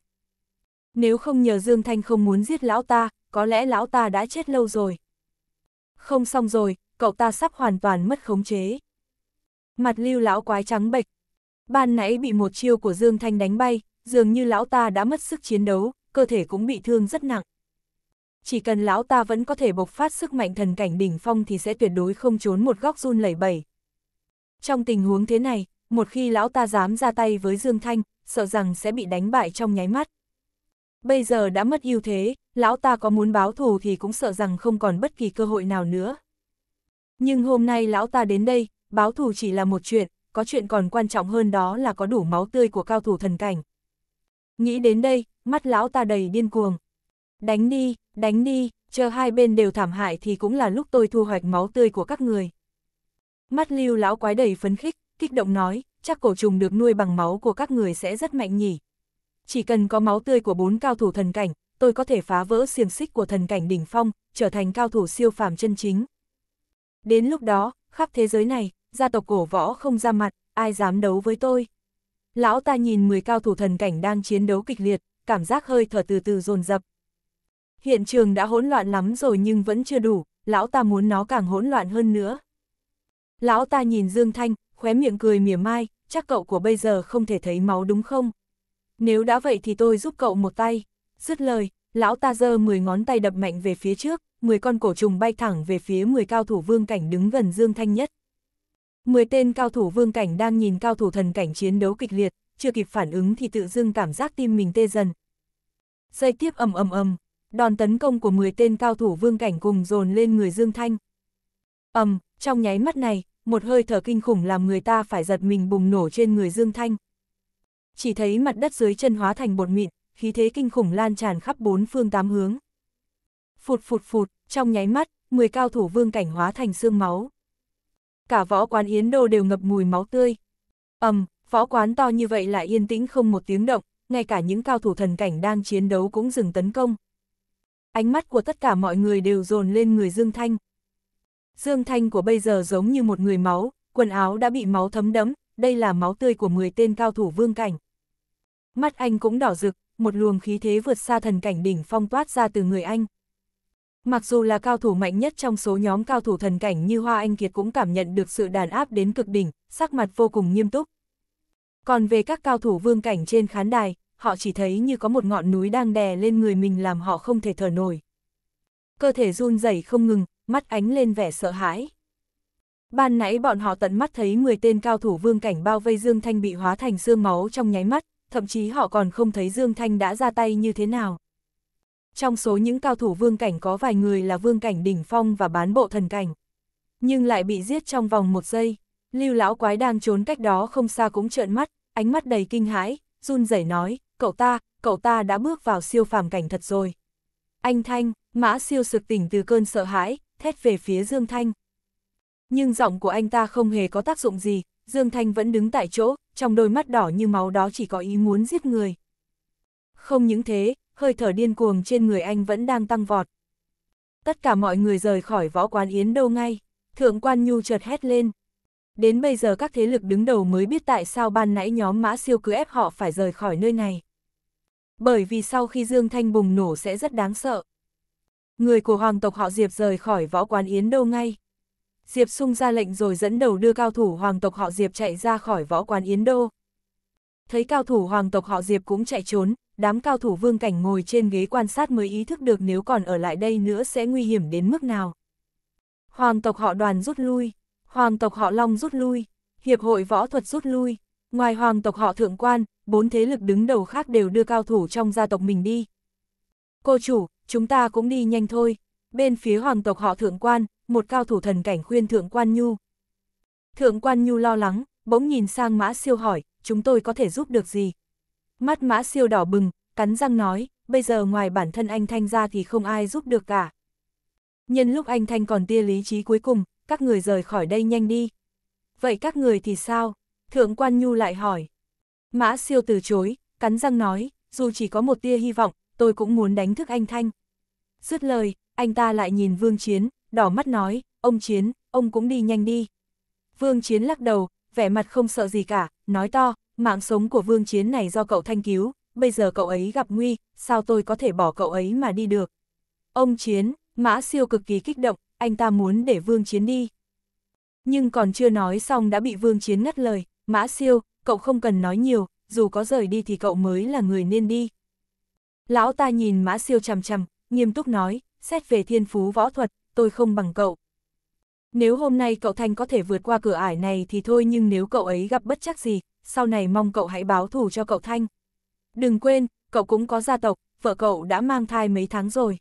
Nếu không nhờ Dương Thanh không muốn giết lão ta, có lẽ lão ta đã chết lâu rồi. Không xong rồi, cậu ta sắp hoàn toàn mất khống chế. Mặt lưu lão quái trắng bệch. Ban nãy bị một chiêu của Dương Thanh đánh bay, dường như lão ta đã mất sức chiến đấu, cơ thể cũng bị thương rất nặng. Chỉ cần lão ta vẫn có thể bộc phát sức mạnh thần cảnh đỉnh phong thì sẽ tuyệt đối không trốn một góc run lẩy bẩy. Trong tình huống thế này, một khi lão ta dám ra tay với Dương Thanh, sợ rằng sẽ bị đánh bại trong nháy mắt. Bây giờ đã mất ưu thế, lão ta có muốn báo thù thì cũng sợ rằng không còn bất kỳ cơ hội nào nữa. Nhưng hôm nay lão ta đến đây, báo thù chỉ là một chuyện, có chuyện còn quan trọng hơn đó là có đủ máu tươi của cao thủ thần cảnh. Nghĩ đến đây, mắt lão ta đầy điên cuồng. Đánh đi, đánh đi, chờ hai bên đều thảm hại thì cũng là lúc tôi thu hoạch máu tươi của các người. Mắt lưu lão quái đầy phấn khích, kích động nói, chắc cổ trùng được nuôi bằng máu của các người sẽ rất mạnh nhỉ. Chỉ cần có máu tươi của bốn cao thủ thần cảnh, tôi có thể phá vỡ xiềng xích của thần cảnh đỉnh phong, trở thành cao thủ siêu phàm chân chính. Đến lúc đó, khắp thế giới này, gia tộc cổ võ không ra mặt, ai dám đấu với tôi. Lão ta nhìn 10 cao thủ thần cảnh đang chiến đấu kịch liệt, cảm giác hơi thở từ từ dồn dập. Hiện trường đã hỗn loạn lắm rồi nhưng vẫn chưa đủ, lão ta muốn nó càng hỗn loạn hơn nữa. Lão ta nhìn Dương Thanh, khóe miệng cười mỉa mai, chắc cậu của bây giờ không thể thấy máu đúng không? Nếu đã vậy thì tôi giúp cậu một tay. Dứt lời, lão ta giơ 10 ngón tay đập mạnh về phía trước, 10 con cổ trùng bay thẳng về phía 10 cao thủ vương cảnh đứng gần Dương Thanh Nhất. 10 tên cao thủ vương cảnh đang nhìn cao thủ thần cảnh chiến đấu kịch liệt, chưa kịp phản ứng thì tự dưng cảm giác tim mình tê dần. Dây tiếp ầm ầm ầm, đòn tấn công của 10 tên cao thủ vương cảnh cùng dồn lên người Dương Thanh. Ầm, trong nháy mắt này, một hơi thở kinh khủng làm người ta phải giật mình bùng nổ trên người Dương Thanh. Chỉ thấy mặt đất dưới chân hóa thành bột mịn, khí thế kinh khủng lan tràn khắp bốn phương tám hướng. Phụt phụt phụt, trong nháy mắt, 10 cao thủ vương cảnh hóa thành xương máu. Cả võ quán Yến Đô đều ngập mùi máu tươi. ầm, um, võ quán to như vậy lại yên tĩnh không một tiếng động, ngay cả những cao thủ thần cảnh đang chiến đấu cũng dừng tấn công. Ánh mắt của tất cả mọi người đều dồn lên người Dương Thanh. Dương Thanh của bây giờ giống như một người máu, quần áo đã bị máu thấm đẫm, đây là máu tươi của 10 tên cao thủ vương cảnh. Mắt anh cũng đỏ rực, một luồng khí thế vượt xa thần cảnh đỉnh phong toát ra từ người anh. Mặc dù là cao thủ mạnh nhất trong số nhóm cao thủ thần cảnh như Hoa Anh Kiệt cũng cảm nhận được sự đàn áp đến cực đỉnh, sắc mặt vô cùng nghiêm túc. Còn về các cao thủ vương cảnh trên khán đài, họ chỉ thấy như có một ngọn núi đang đè lên người mình làm họ không thể thở nổi. Cơ thể run rẩy không ngừng, mắt ánh lên vẻ sợ hãi. Ban nãy bọn họ tận mắt thấy 10 tên cao thủ vương cảnh bao vây Dương Thanh bị hóa thành xương máu trong nháy mắt, thậm chí họ còn không thấy Dương Thanh đã ra tay như thế nào. Trong số những cao thủ vương cảnh có vài người là vương cảnh đỉnh phong và bán bộ thần cảnh. Nhưng lại bị giết trong vòng một giây, lưu lão quái đang trốn cách đó không xa cũng trợn mắt, ánh mắt đầy kinh hãi, run rẩy nói, cậu ta, cậu ta đã bước vào siêu phàm cảnh thật rồi. Anh Thanh, mã siêu sực tỉnh từ cơn sợ hãi, thét về phía Dương Thanh. Nhưng giọng của anh ta không hề có tác dụng gì, Dương Thanh vẫn đứng tại chỗ, trong đôi mắt đỏ như máu đó chỉ có ý muốn giết người. Không những thế, hơi thở điên cuồng trên người anh vẫn đang tăng vọt. Tất cả mọi người rời khỏi võ quán Yến đâu ngay, Thượng Quan Nhu chợt hét lên. Đến bây giờ các thế lực đứng đầu mới biết tại sao ban nãy nhóm mã siêu cứ ép họ phải rời khỏi nơi này. Bởi vì sau khi Dương Thanh bùng nổ sẽ rất đáng sợ. Người của hoàng tộc họ Diệp rời khỏi võ quán Yến đâu ngay, Diệp sung ra lệnh rồi dẫn đầu đưa cao thủ hoàng tộc họ Diệp chạy ra khỏi võ quán Yến Đô. Thấy cao thủ hoàng tộc họ Diệp cũng chạy trốn, đám cao thủ vương cảnh ngồi trên ghế quan sát mới ý thức được nếu còn ở lại đây nữa sẽ nguy hiểm đến mức nào. Hoàng tộc họ đoàn rút lui, hoàng tộc họ long rút lui, hiệp hội võ thuật rút lui, ngoài hoàng tộc họ thượng quan, bốn thế lực đứng đầu khác đều đưa cao thủ trong gia tộc mình đi. Cô chủ, chúng ta cũng đi nhanh thôi, Bên phía hoàng tộc họ Thượng Quan, một cao thủ thần cảnh khuyên Thượng Quan Nhu. Thượng Quan Nhu lo lắng, bỗng nhìn sang Mã Siêu hỏi, chúng tôi có thể giúp được gì? Mắt Mã Siêu đỏ bừng, cắn răng nói, bây giờ ngoài bản thân anh Thanh ra thì không ai giúp được cả. Nhân lúc anh Thanh còn tia lý trí cuối cùng, các người rời khỏi đây nhanh đi. Vậy các người thì sao? Thượng Quan Nhu lại hỏi. Mã Siêu từ chối, cắn răng nói, dù chỉ có một tia hy vọng, tôi cũng muốn đánh thức anh Thanh. Dứt lời, anh ta lại nhìn Vương Chiến, đỏ mắt nói, ông Chiến, ông cũng đi nhanh đi. Vương Chiến lắc đầu, vẻ mặt không sợ gì cả, nói to, mạng sống của Vương Chiến này do cậu thanh cứu, bây giờ cậu ấy gặp nguy, sao tôi có thể bỏ cậu ấy mà đi được. Ông Chiến, Mã Siêu cực kỳ kích động, anh ta muốn để Vương Chiến đi. Nhưng còn chưa nói xong đã bị Vương Chiến ngắt lời, Mã Siêu, cậu không cần nói nhiều, dù có rời đi thì cậu mới là người nên đi. Lão ta nhìn Mã Siêu chằm chằm, nghiêm túc nói, xét về thiên phú võ thuật, tôi không bằng cậu. Nếu hôm nay cậu Thanh có thể vượt qua cửa ải này thì thôi nhưng nếu cậu ấy gặp bất chắc gì, sau này mong cậu hãy báo thù cho cậu Thanh. Đừng quên, cậu cũng có gia tộc, vợ cậu đã mang thai mấy tháng rồi.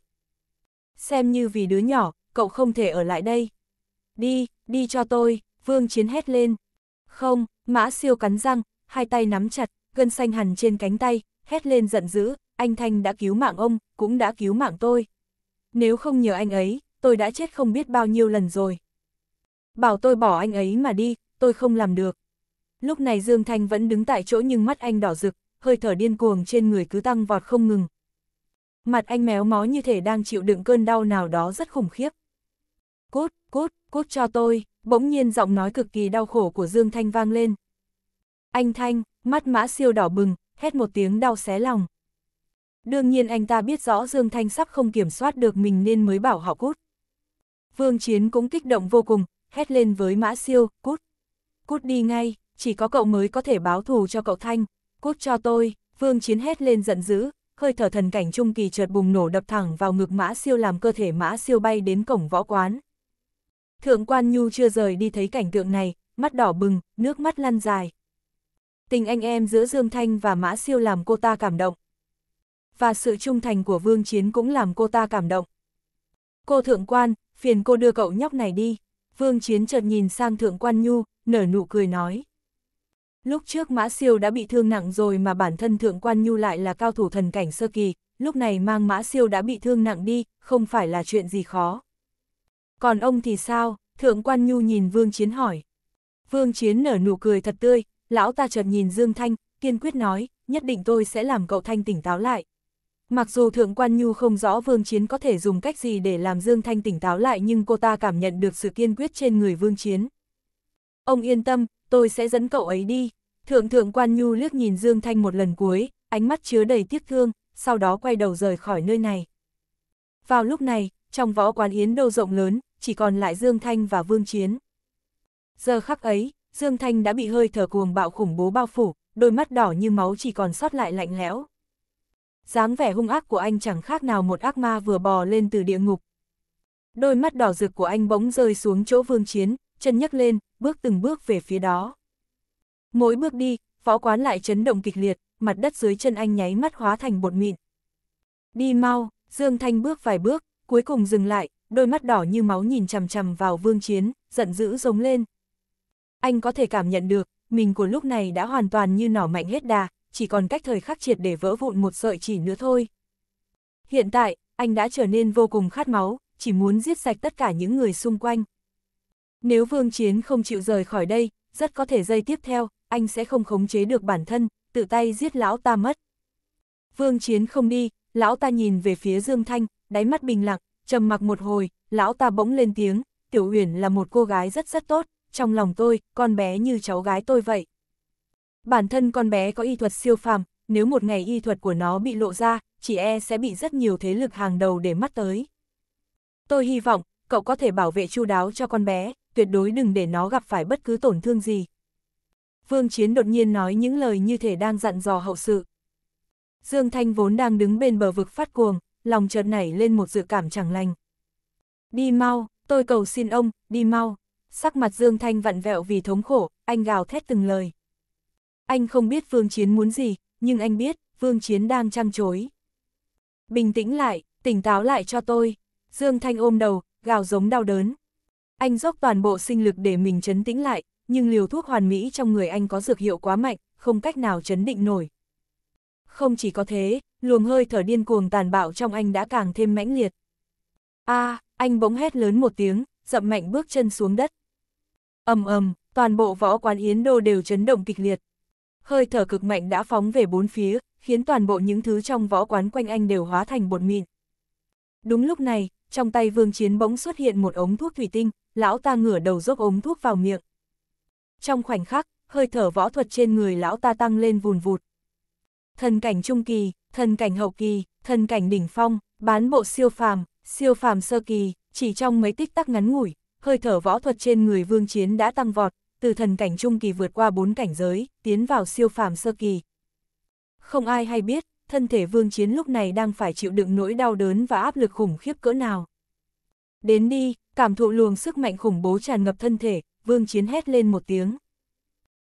Xem như vì đứa nhỏ, cậu không thể ở lại đây. Đi, đi cho tôi, vương chiến hét lên. Không, mã siêu cắn răng, hai tay nắm chặt, gân xanh hẳn trên cánh tay, hét lên giận dữ, anh Thanh đã cứu mạng ông, cũng đã cứu mạng tôi. Nếu không nhờ anh ấy, tôi đã chết không biết bao nhiêu lần rồi. Bảo tôi bỏ anh ấy mà đi, tôi không làm được. Lúc này Dương Thanh vẫn đứng tại chỗ nhưng mắt anh đỏ rực, hơi thở điên cuồng trên người cứ tăng vọt không ngừng. Mặt anh méo mó như thể đang chịu đựng cơn đau nào đó rất khủng khiếp. Cút, cút, cút cho tôi, bỗng nhiên giọng nói cực kỳ đau khổ của Dương Thanh vang lên. Anh Thanh, mắt mã siêu đỏ bừng, hét một tiếng đau xé lòng. Đương nhiên anh ta biết rõ Dương Thanh sắp không kiểm soát được mình nên mới bảo họ cút. Vương Chiến cũng kích động vô cùng, hét lên với Mã Siêu, cút. Cút đi ngay, chỉ có cậu mới có thể báo thù cho cậu Thanh, cút cho tôi, Vương Chiến hét lên giận dữ, hơi thở thần cảnh trung kỳ chợt bùng nổ đập thẳng vào ngực Mã Siêu làm cơ thể Mã Siêu bay đến cổng võ quán. Thượng quan Nhu chưa rời đi thấy cảnh tượng này, mắt đỏ bừng, nước mắt lăn dài. Tình anh em giữa Dương Thanh và Mã Siêu làm cô ta cảm động và sự trung thành của Vương Chiến cũng làm cô ta cảm động. Cô thượng quan, phiền cô đưa cậu nhóc này đi. Vương Chiến chợt nhìn sang thượng quan Nhu, nở nụ cười nói. Lúc trước Mã Siêu đã bị thương nặng rồi mà bản thân thượng quan Nhu lại là cao thủ thần cảnh sơ kỳ, lúc này mang Mã Siêu đã bị thương nặng đi, không phải là chuyện gì khó. Còn ông thì sao? Thượng quan Nhu nhìn Vương Chiến hỏi. Vương Chiến nở nụ cười thật tươi, lão ta chợt nhìn Dương Thanh, kiên quyết nói, nhất định tôi sẽ làm cậu Thanh tỉnh táo lại, Mặc dù Thượng Quan Nhu không rõ Vương Chiến có thể dùng cách gì để làm Dương Thanh tỉnh táo lại nhưng cô ta cảm nhận được sự kiên quyết trên người Vương Chiến. Ông yên tâm, tôi sẽ dẫn cậu ấy đi. Thượng Thượng Quan Nhu liếc nhìn Dương Thanh một lần cuối, ánh mắt chứa đầy tiếc thương, sau đó quay đầu rời khỏi nơi này. Vào lúc này, trong võ quán Yến Đô rộng lớn, chỉ còn lại Dương Thanh và Vương Chiến. Giờ khắc ấy, Dương Thanh đã bị hơi thở cuồng bạo khủng bố bao phủ, đôi mắt đỏ như máu chỉ còn sót lại lạnh lẽo dáng vẻ hung ác của anh chẳng khác nào một ác ma vừa bò lên từ địa ngục. Đôi mắt đỏ rực của anh bỗng rơi xuống chỗ vương chiến, chân nhấc lên, bước từng bước về phía đó. Mỗi bước đi, phó quán lại chấn động kịch liệt, mặt đất dưới chân anh nháy mắt hóa thành bột mịn. Đi mau, Dương Thanh bước vài bước, cuối cùng dừng lại, đôi mắt đỏ như máu nhìn chằm chằm vào vương chiến, giận dữ giống lên. Anh có thể cảm nhận được, mình của lúc này đã hoàn toàn như nỏ mạnh hết đà, chỉ còn cách thời khắc triệt để vỡ vụn một sợi chỉ nữa thôi. Hiện tại, anh đã trở nên vô cùng khát máu, chỉ muốn giết sạch tất cả những người xung quanh. Nếu Vương Chiến không chịu rời khỏi đây, rất có thể giây tiếp theo, anh sẽ không khống chế được bản thân, tự tay giết lão ta mất. Vương Chiến không đi, lão ta nhìn về phía Dương Thanh, đáy mắt bình lặng, trầm mặc một hồi, lão ta bỗng lên tiếng, Tiểu Uyển là một cô gái rất rất tốt, trong lòng tôi, con bé như cháu gái tôi vậy bản thân con bé có y thuật siêu phàm, nếu một ngày y thuật của nó bị lộ ra, chỉ e sẽ bị rất nhiều thế lực hàng đầu để mắt tới. Tôi hy vọng, cậu có thể bảo vệ chu đáo cho con bé, tuyệt đối đừng để nó gặp phải bất cứ tổn thương gì. Vương Chiến đột nhiên nói những lời như thể đang dặn dò hậu sự. Dương Thanh vốn đang đứng bên bờ vực phát cuồng, lòng chợt nảy lên một dự cảm chẳng lành. Đi mau, tôi cầu xin ông, đi mau. Sắc mặt Dương Thanh vặn vẹo vì thống khổ, anh gào thét từng lời. Anh không biết Vương Chiến muốn gì, nhưng anh biết, Vương Chiến đang trăng chối. Bình tĩnh lại, tỉnh táo lại cho tôi. Dương Thanh ôm đầu, gào giống đau đớn. Anh dốc toàn bộ sinh lực để mình chấn tĩnh lại, nhưng liều thuốc hoàn mỹ trong người anh có dược hiệu quá mạnh, không cách nào chấn định nổi. Không chỉ có thế, luồng hơi thở điên cuồng tàn bạo trong anh đã càng thêm mãnh liệt. A, à, anh bỗng hét lớn một tiếng, dậm mạnh bước chân xuống đất. Ầm ầm, toàn bộ võ quán Yến Đô đều chấn động kịch liệt hơi thở cực mạnh đã phóng về bốn phía, khiến toàn bộ những thứ trong võ quán quanh anh đều hóa thành bột mịn. Đúng lúc này, trong tay vương chiến bỗng xuất hiện một ống thuốc thủy tinh, lão ta ngửa đầu dốc ống thuốc vào miệng. Trong khoảnh khắc, hơi thở võ thuật trên người lão ta tăng lên vùn vụt. Thần cảnh trung kỳ, thần cảnh hậu kỳ, thần cảnh đỉnh phong, bán bộ siêu phàm, siêu phàm sơ kỳ, chỉ trong mấy tích tắc ngắn ngủi, hơi thở võ thuật trên người vương chiến đã tăng vọt, từ thần cảnh trung kỳ vượt qua bốn cảnh giới, tiến vào siêu phàm sơ kỳ. Không ai hay biết, thân thể vương chiến lúc này đang phải chịu đựng nỗi đau đớn và áp lực khủng khiếp cỡ nào. Đến đi, cảm thụ luồng sức mạnh khủng bố tràn ngập thân thể, vương chiến hét lên một tiếng.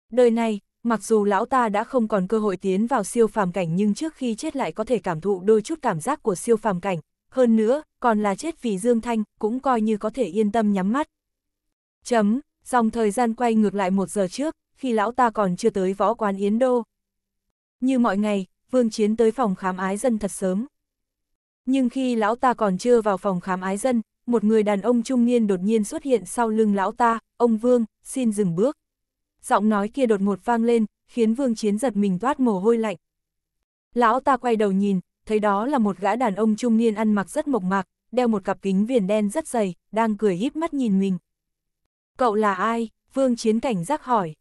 Đời này, mặc dù lão ta đã không còn cơ hội tiến vào siêu phàm cảnh nhưng trước khi chết lại có thể cảm thụ đôi chút cảm giác của siêu phàm cảnh, hơn nữa, còn là chết vì Dương Thanh, cũng coi như có thể yên tâm nhắm mắt. Chấm, dòng thời gian quay ngược lại một giờ trước, khi lão ta còn chưa tới võ quán Yến Đô. Như mọi ngày, Vương Chiến tới phòng khám ái dân thật sớm. Nhưng khi lão ta còn chưa vào phòng khám ái dân, một người đàn ông trung niên đột nhiên xuất hiện sau lưng lão ta, ông Vương, xin dừng bước. Giọng nói kia đột ngột vang lên, khiến Vương Chiến giật mình toát mồ hôi lạnh. Lão ta quay đầu nhìn, thấy đó là một gã đàn ông trung niên ăn mặc rất mộc mạc, đeo một cặp kính viền đen rất dày, đang cười híp mắt nhìn mình. Cậu là ai? Vương Chiến cảnh giác hỏi.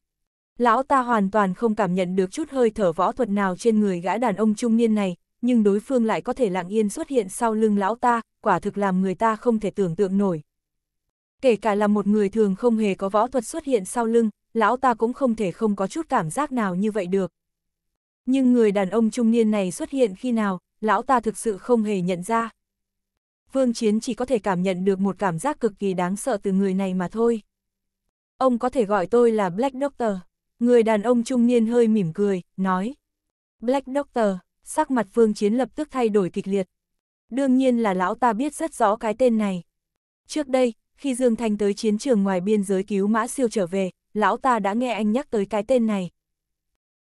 Lão ta hoàn toàn không cảm nhận được chút hơi thở võ thuật nào trên người gã đàn ông trung niên này, nhưng đối phương lại có thể lặng yên xuất hiện sau lưng lão ta, quả thực làm người ta không thể tưởng tượng nổi. Kể cả là một người thường không hề có võ thuật xuất hiện sau lưng, lão ta cũng không thể không có chút cảm giác nào như vậy được. Nhưng người đàn ông trung niên này xuất hiện khi nào, lão ta thực sự không hề nhận ra. Vương Chiến chỉ có thể cảm nhận được một cảm giác cực kỳ đáng sợ từ người này mà thôi. Ông có thể gọi tôi là Black Doctor. Người đàn ông trung niên hơi mỉm cười, nói. Black Doctor, sắc mặt phương chiến lập tức thay đổi kịch liệt. Đương nhiên là lão ta biết rất rõ cái tên này. Trước đây, khi Dương Thanh tới chiến trường ngoài biên giới cứu mã siêu trở về, lão ta đã nghe anh nhắc tới cái tên này.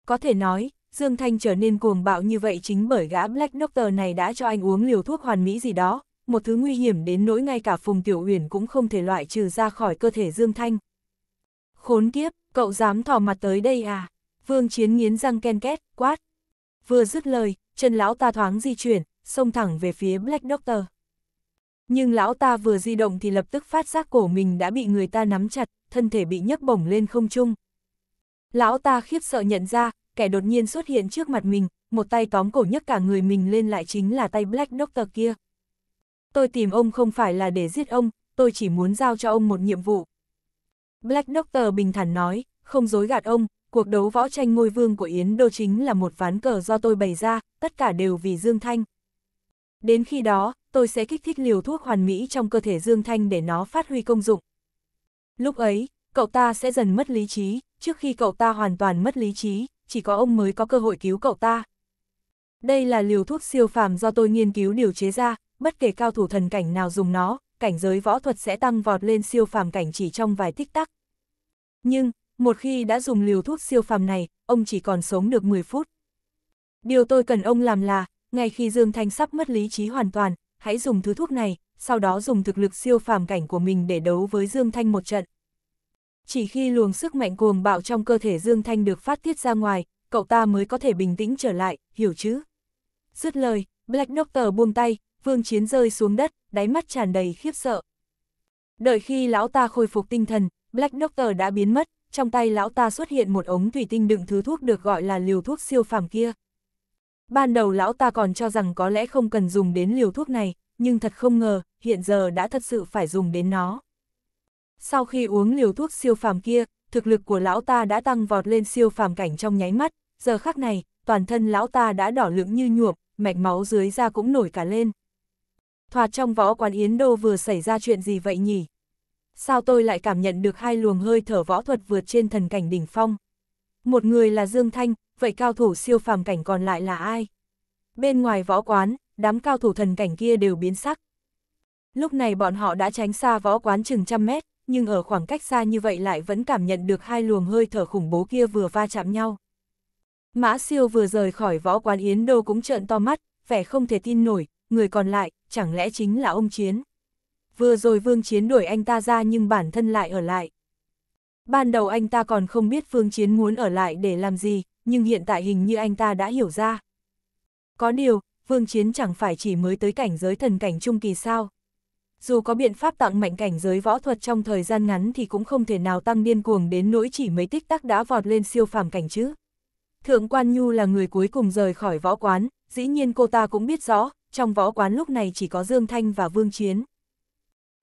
Có thể nói, Dương Thanh trở nên cuồng bạo như vậy chính bởi gã Black Doctor này đã cho anh uống liều thuốc hoàn mỹ gì đó, một thứ nguy hiểm đến nỗi ngay cả Phùng Tiểu Uyển cũng không thể loại trừ ra khỏi cơ thể Dương Thanh. Khốn kiếp, cậu dám thò mặt tới đây à? Vương Chiến nghiến răng ken két, quát. Vừa dứt lời, chân lão ta thoáng di chuyển, xông thẳng về phía Black Doctor. Nhưng lão ta vừa di động thì lập tức phát giác cổ mình đã bị người ta nắm chặt, thân thể bị nhấc bổng lên không trung. Lão ta khiếp sợ nhận ra, kẻ đột nhiên xuất hiện trước mặt mình, một tay tóm cổ nhấc cả người mình lên lại chính là tay Black Doctor kia. Tôi tìm ông không phải là để giết ông, tôi chỉ muốn giao cho ông một nhiệm vụ, Black Doctor bình thản nói, không dối gạt ông, cuộc đấu võ tranh ngôi vương của Yến Đô chính là một ván cờ do tôi bày ra, tất cả đều vì Dương Thanh. Đến khi đó, tôi sẽ kích thích liều thuốc hoàn mỹ trong cơ thể Dương Thanh để nó phát huy công dụng. Lúc ấy, cậu ta sẽ dần mất lý trí, trước khi cậu ta hoàn toàn mất lý trí, chỉ có ông mới có cơ hội cứu cậu ta. Đây là liều thuốc siêu phàm do tôi nghiên cứu điều chế ra, bất kể cao thủ thần cảnh nào dùng nó, cảnh giới võ thuật sẽ tăng vọt lên siêu phàm cảnh chỉ trong vài tích tắc. Nhưng, một khi đã dùng liều thuốc siêu phàm này, ông chỉ còn sống được 10 phút. Điều tôi cần ông làm là, ngay khi Dương Thanh sắp mất lý trí hoàn toàn, hãy dùng thứ thuốc này, sau đó dùng thực lực siêu phàm cảnh của mình để đấu với Dương Thanh một trận. Chỉ khi luồng sức mạnh cuồng bạo trong cơ thể Dương Thanh được phát tiết ra ngoài, cậu ta mới có thể bình tĩnh trở lại, hiểu chứ? Dứt lời, Black Doctor buông tay, vương chiến rơi xuống đất, đáy mắt tràn đầy khiếp sợ. Đợi khi lão ta khôi phục tinh thần, Black Doctor đã biến mất, trong tay lão ta xuất hiện một ống thủy tinh đựng thứ thuốc được gọi là liều thuốc siêu phàm kia. Ban đầu lão ta còn cho rằng có lẽ không cần dùng đến liều thuốc này, nhưng thật không ngờ, hiện giờ đã thật sự phải dùng đến nó. Sau khi uống liều thuốc siêu phàm kia, thực lực của lão ta đã tăng vọt lên siêu phàm cảnh trong nháy mắt, giờ khắc này, toàn thân lão ta đã đỏ lưỡng như nhuộm, mạch máu dưới da cũng nổi cả lên thoạt trong võ quán Yến Đô vừa xảy ra chuyện gì vậy nhỉ? Sao tôi lại cảm nhận được hai luồng hơi thở võ thuật vượt trên thần cảnh đỉnh phong? Một người là Dương Thanh, vậy cao thủ siêu phàm cảnh còn lại là ai? Bên ngoài võ quán, đám cao thủ thần cảnh kia đều biến sắc. Lúc này bọn họ đã tránh xa võ quán chừng trăm mét, nhưng ở khoảng cách xa như vậy lại vẫn cảm nhận được hai luồng hơi thở khủng bố kia vừa va chạm nhau. Mã siêu vừa rời khỏi võ quán Yến Đô cũng trợn to mắt, vẻ không thể tin nổi, người còn lại, chẳng lẽ chính là ông Chiến? Vừa rồi Vương Chiến đuổi anh ta ra nhưng bản thân lại ở lại. Ban đầu anh ta còn không biết vương Chiến muốn ở lại để làm gì, nhưng hiện tại hình như anh ta đã hiểu ra. Có điều, Vương Chiến chẳng phải chỉ mới tới cảnh giới thần cảnh trung kỳ sao. Dù có biện pháp tặng mạnh cảnh giới võ thuật trong thời gian ngắn thì cũng không thể nào tăng điên cuồng đến nỗi chỉ mấy tích tắc đã vọt lên siêu phàm cảnh chứ. Thượng Quan Nhu là người cuối cùng rời khỏi võ quán, dĩ nhiên cô ta cũng biết rõ, trong võ quán lúc này chỉ có Dương Thanh và Vương Chiến.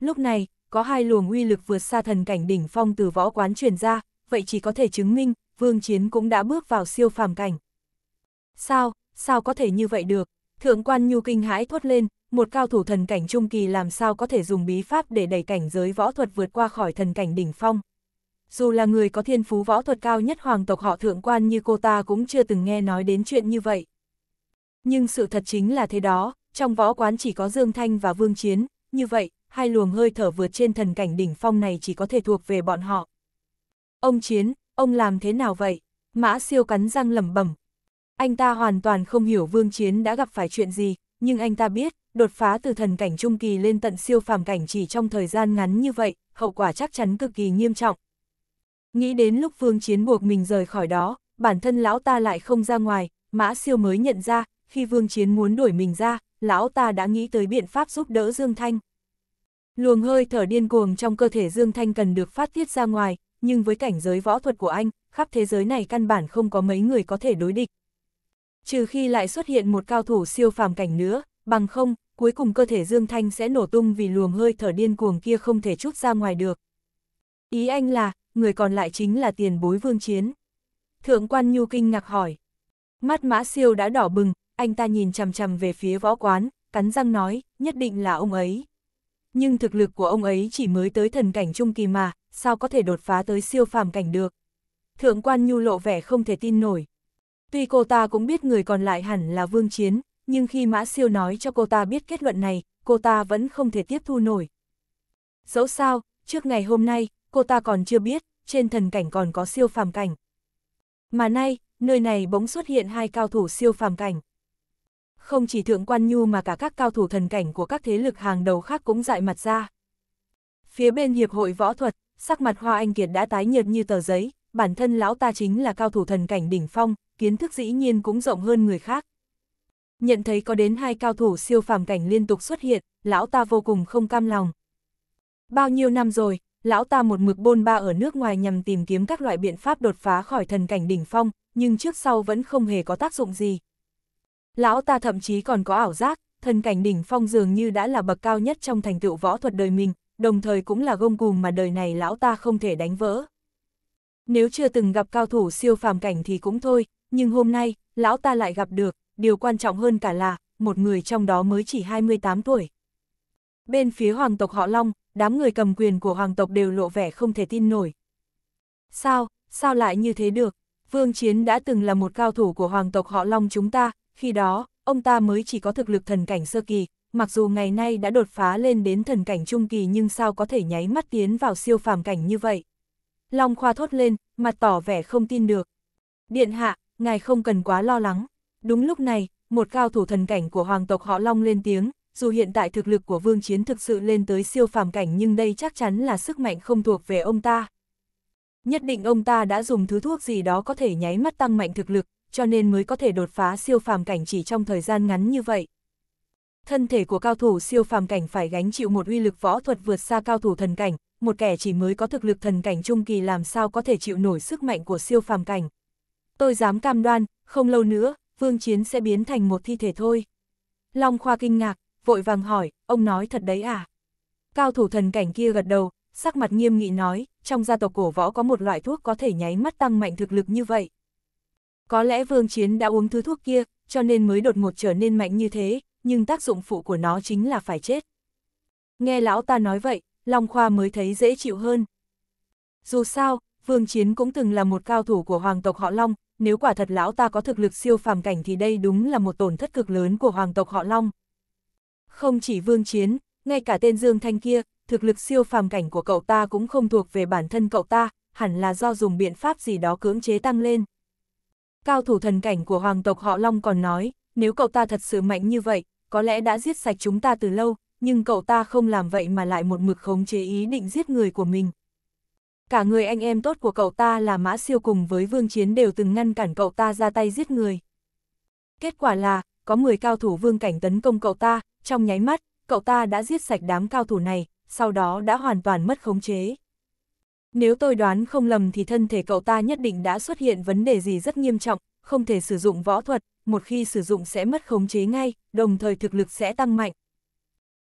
Lúc này, có hai luồng uy lực vượt xa thần cảnh đỉnh phong từ võ quán truyền ra, vậy chỉ có thể chứng minh, Vương Chiến cũng đã bước vào siêu phàm cảnh. Sao, sao có thể như vậy được? Thượng quan Nhu kinh hãi thốt lên, một cao thủ thần cảnh trung kỳ làm sao có thể dùng bí pháp để đẩy cảnh giới võ thuật vượt qua khỏi thần cảnh đỉnh phong. Dù là người có thiên phú võ thuật cao nhất hoàng tộc họ thượng quan như cô ta cũng chưa từng nghe nói đến chuyện như vậy. Nhưng sự thật chính là thế đó, trong võ quán chỉ có Dương Thanh và Vương Chiến, như vậy, hai luồng hơi thở vượt trên thần cảnh đỉnh phong này chỉ có thể thuộc về bọn họ. Ông Chiến, ông làm thế nào vậy? Mã siêu cắn răng lẩm bẩm. Anh ta hoàn toàn không hiểu Vương Chiến đã gặp phải chuyện gì, nhưng anh ta biết, đột phá từ thần cảnh trung kỳ lên tận siêu phàm cảnh chỉ trong thời gian ngắn như vậy, hậu quả chắc chắn cực kỳ nghiêm trọng. Nghĩ đến lúc Vương Chiến buộc mình rời khỏi đó, bản thân lão ta lại không ra ngoài, Mã Siêu mới nhận ra, khi Vương Chiến muốn đuổi mình ra, lão ta đã nghĩ tới biện pháp giúp đỡ Dương Thanh. Luồng hơi thở điên cuồng trong cơ thể Dương Thanh cần được phát tiết ra ngoài, nhưng với cảnh giới võ thuật của anh, khắp thế giới này căn bản không có mấy người có thể đối địch. Trừ khi lại xuất hiện một cao thủ siêu phàm cảnh nữa, bằng không, cuối cùng cơ thể Dương Thanh sẽ nổ tung vì luồng hơi thở điên cuồng kia không thể chút ra ngoài được. Ý anh là, người còn lại chính là tiền bối vương chiến. Thượng quan Nhu kinh ngạc hỏi. Mắt mã siêu đã đỏ bừng, anh ta nhìn chằm chằm về phía võ quán, cắn răng nói, nhất định là ông ấy. Nhưng thực lực của ông ấy chỉ mới tới thần cảnh trung kỳ mà, sao có thể đột phá tới siêu phàm cảnh được. Thượng quan nhu lộ vẻ không thể tin nổi. Tuy cô ta cũng biết người còn lại hẳn là vương chiến, nhưng khi Mã Siêu nói cho cô ta biết kết luận này, cô ta vẫn không thể tiếp thu nổi. Dẫu sao, trước ngày hôm nay, cô ta còn chưa biết, trên thần cảnh còn có siêu phàm cảnh. Mà nay, nơi này bỗng xuất hiện hai cao thủ siêu phàm cảnh không chỉ thượng quan nhu mà cả các cao thủ thần cảnh của các thế lực hàng đầu khác cũng dại mặt ra. Phía bên Hiệp hội Võ thuật, sắc mặt Hoa Anh Kiệt đã tái nhợt như tờ giấy, bản thân lão ta chính là cao thủ thần cảnh đỉnh phong, kiến thức dĩ nhiên cũng rộng hơn người khác. Nhận thấy có đến hai cao thủ siêu phàm cảnh liên tục xuất hiện, lão ta vô cùng không cam lòng. Bao nhiêu năm rồi, lão ta một mực bôn ba ở nước ngoài nhằm tìm kiếm các loại biện pháp đột phá khỏi thần cảnh đỉnh phong, nhưng trước sau vẫn không hề có tác dụng gì, Lão ta thậm chí còn có ảo giác, thân cảnh đỉnh phong dường như đã là bậc cao nhất trong thành tựu võ thuật đời mình, đồng thời cũng là gông cùm mà đời này lão ta không thể đánh vỡ. Nếu chưa từng gặp cao thủ siêu phàm cảnh thì cũng thôi, nhưng hôm nay, lão ta lại gặp được, điều quan trọng hơn cả là, một người trong đó mới chỉ 28 tuổi. Bên phía hoàng tộc họ Long, đám người cầm quyền của hoàng tộc đều lộ vẻ không thể tin nổi. Sao, sao lại như thế được? Vương Chiến đã từng là một cao thủ của hoàng tộc họ Long chúng ta, khi đó, ông ta mới chỉ có thực lực thần cảnh sơ kỳ, mặc dù ngày nay đã đột phá lên đến thần cảnh trung kỳ nhưng sao có thể nháy mắt tiến vào siêu phàm cảnh như vậy. Long Khoa thốt lên, mặt tỏ vẻ không tin được. Điện hạ, ngài không cần quá lo lắng. Đúng lúc này, một cao thủ thần cảnh của hoàng tộc họ Long lên tiếng, dù hiện tại thực lực của vương chiến thực sự lên tới siêu phàm cảnh nhưng đây chắc chắn là sức mạnh không thuộc về ông ta. Nhất định ông ta đã dùng thứ thuốc gì đó có thể nháy mắt tăng mạnh thực lực, cho nên mới có thể đột phá siêu phàm cảnh chỉ trong thời gian ngắn như vậy. Thân thể của cao thủ siêu phàm cảnh phải gánh chịu một uy lực võ thuật vượt xa cao thủ thần cảnh, một kẻ chỉ mới có thực lực thần cảnh trung kỳ làm sao có thể chịu nổi sức mạnh của siêu phàm cảnh. Tôi dám cam đoan, không lâu nữa, Vương Chiến sẽ biến thành một thi thể thôi. Long Khoa kinh ngạc, vội vàng hỏi, ông nói thật đấy à? Cao thủ thần cảnh kia gật đầu, sắc mặt nghiêm nghị nói, trong gia tộc cổ võ có một loại thuốc có thể nháy mắt tăng mạnh thực lực như vậy. Có lẽ Vương Chiến đã uống thứ thuốc kia, cho nên mới đột ngột trở nên mạnh như thế, nhưng tác dụng phụ của nó chính là phải chết. Nghe lão ta nói vậy, Long Khoa mới thấy dễ chịu hơn. Dù sao, Vương Chiến cũng từng là một cao thủ của hoàng tộc họ Long, nếu quả thật lão ta có thực lực siêu phàm cảnh thì đây đúng là một tổn thất cực lớn của hoàng tộc họ Long. Không chỉ Vương Chiến, ngay cả tên Dương Thanh kia, thực lực siêu phàm cảnh của cậu ta cũng không thuộc về bản thân cậu ta, hẳn là do dùng biện pháp gì đó cưỡng chế tăng lên. Cao thủ thần cảnh của hoàng tộc họ Long còn nói, nếu cậu ta thật sự mạnh như vậy, có lẽ đã giết sạch chúng ta từ lâu, nhưng cậu ta không làm vậy mà lại một mực khống chế ý định giết người của mình. Cả người anh em tốt của cậu ta là Mã Siêu cùng với Vương Chiến đều từng ngăn cản cậu ta ra tay giết người. Kết quả là, có 10 cao thủ vương cảnh tấn công cậu ta, trong nháy mắt, cậu ta đã giết sạch đám cao thủ này, sau đó đã hoàn toàn mất khống chế. Nếu tôi đoán không lầm thì thân thể cậu ta nhất định đã xuất hiện vấn đề gì rất nghiêm trọng, không thể sử dụng võ thuật, một khi sử dụng sẽ mất khống chế ngay, đồng thời thực lực sẽ tăng mạnh.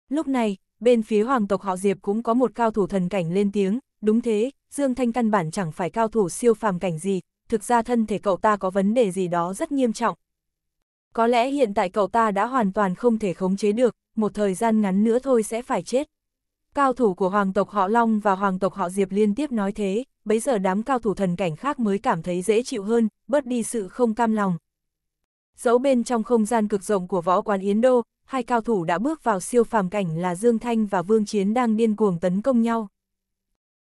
Lúc này, bên phía hoàng tộc họ Diệp cũng có một cao thủ thần cảnh lên tiếng, đúng thế, Dương Thanh căn bản chẳng phải cao thủ siêu phàm cảnh gì, thực ra thân thể cậu ta có vấn đề gì đó rất nghiêm trọng. Có lẽ hiện tại cậu ta đã hoàn toàn không thể khống chế được, một thời gian ngắn nữa thôi sẽ phải chết. Cao thủ của hoàng tộc họ Long và hoàng tộc họ Diệp liên tiếp nói thế, bấy giờ đám cao thủ thần cảnh khác mới cảm thấy dễ chịu hơn, bớt đi sự không cam lòng. Dẫu bên trong không gian cực rộng của võ quán Yến Đô, hai cao thủ đã bước vào siêu phàm cảnh là Dương Thanh và Vương Chiến đang điên cuồng tấn công nhau.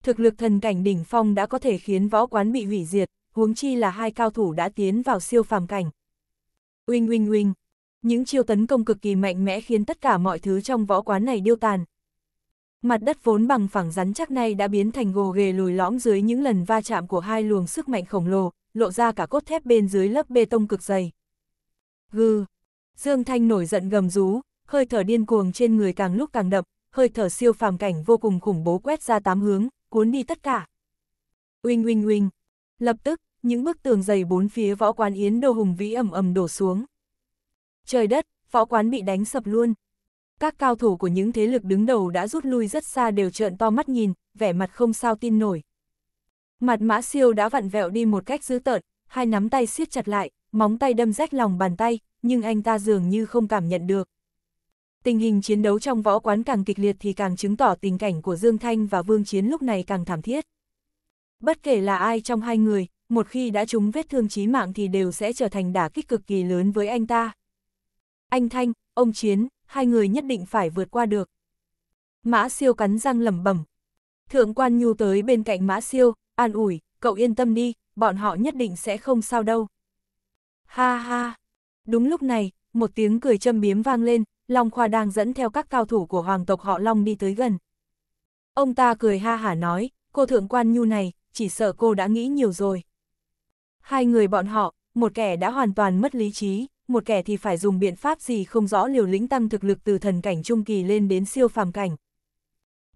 Thực lực thần cảnh đỉnh phong đã có thể khiến võ quán bị hủy diệt, huống chi là hai cao thủ đã tiến vào siêu phàm cảnh. Uinh uinh uinh, những chiêu tấn công cực kỳ mạnh mẽ khiến tất cả mọi thứ trong võ quán này điêu tàn, mặt đất vốn bằng phẳng rắn chắc này đã biến thành gồ ghề lùi lõm dưới những lần va chạm của hai luồng sức mạnh khổng lồ, lộ ra cả cốt thép bên dưới lớp bê tông cực dày. Gừ! Dương Thanh nổi giận gầm rú, hơi thở điên cuồng trên người càng lúc càng đậm, hơi thở siêu phàm cảnh vô cùng khủng bố quét ra tám hướng, cuốn đi tất cả. Uinh uinh uinh! Lập tức, những bức tường dày bốn phía võ quán Yến Đô Hùng Vĩ ầm ầm đổ xuống. Trời đất, võ quán bị đánh sập luôn, các cao thủ của những thế lực đứng đầu đã rút lui rất xa đều trợn to mắt nhìn, vẻ mặt không sao tin nổi. Mặt mã siêu đã vặn vẹo đi một cách dữ tợn, hai nắm tay siết chặt lại, móng tay đâm rách lòng bàn tay, nhưng anh ta dường như không cảm nhận được. Tình hình chiến đấu trong võ quán càng kịch liệt thì càng chứng tỏ tình cảnh của Dương Thanh và Vương Chiến lúc này càng thảm thiết. Bất kể là ai trong hai người, một khi đã trúng vết thương chí mạng thì đều sẽ trở thành đả kích cực kỳ lớn với anh ta. Anh Thanh, ông Chiến, hai người nhất định phải vượt qua được. Mã siêu cắn răng lẩm bẩm. Thượng quan nhu tới bên cạnh mã siêu, an ủi, cậu yên tâm đi, bọn họ nhất định sẽ không sao đâu. Ha ha! Đúng lúc này, một tiếng cười châm biếm vang lên, Long Khoa đang dẫn theo các cao thủ của hoàng tộc họ Long đi tới gần. Ông ta cười ha hả nói, cô thượng quan nhu này, chỉ sợ cô đã nghĩ nhiều rồi. Hai người bọn họ, một kẻ đã hoàn toàn mất lý trí, một kẻ thì phải dùng biện pháp gì không rõ liều lĩnh tăng thực lực từ thần cảnh trung kỳ lên đến siêu phàm cảnh.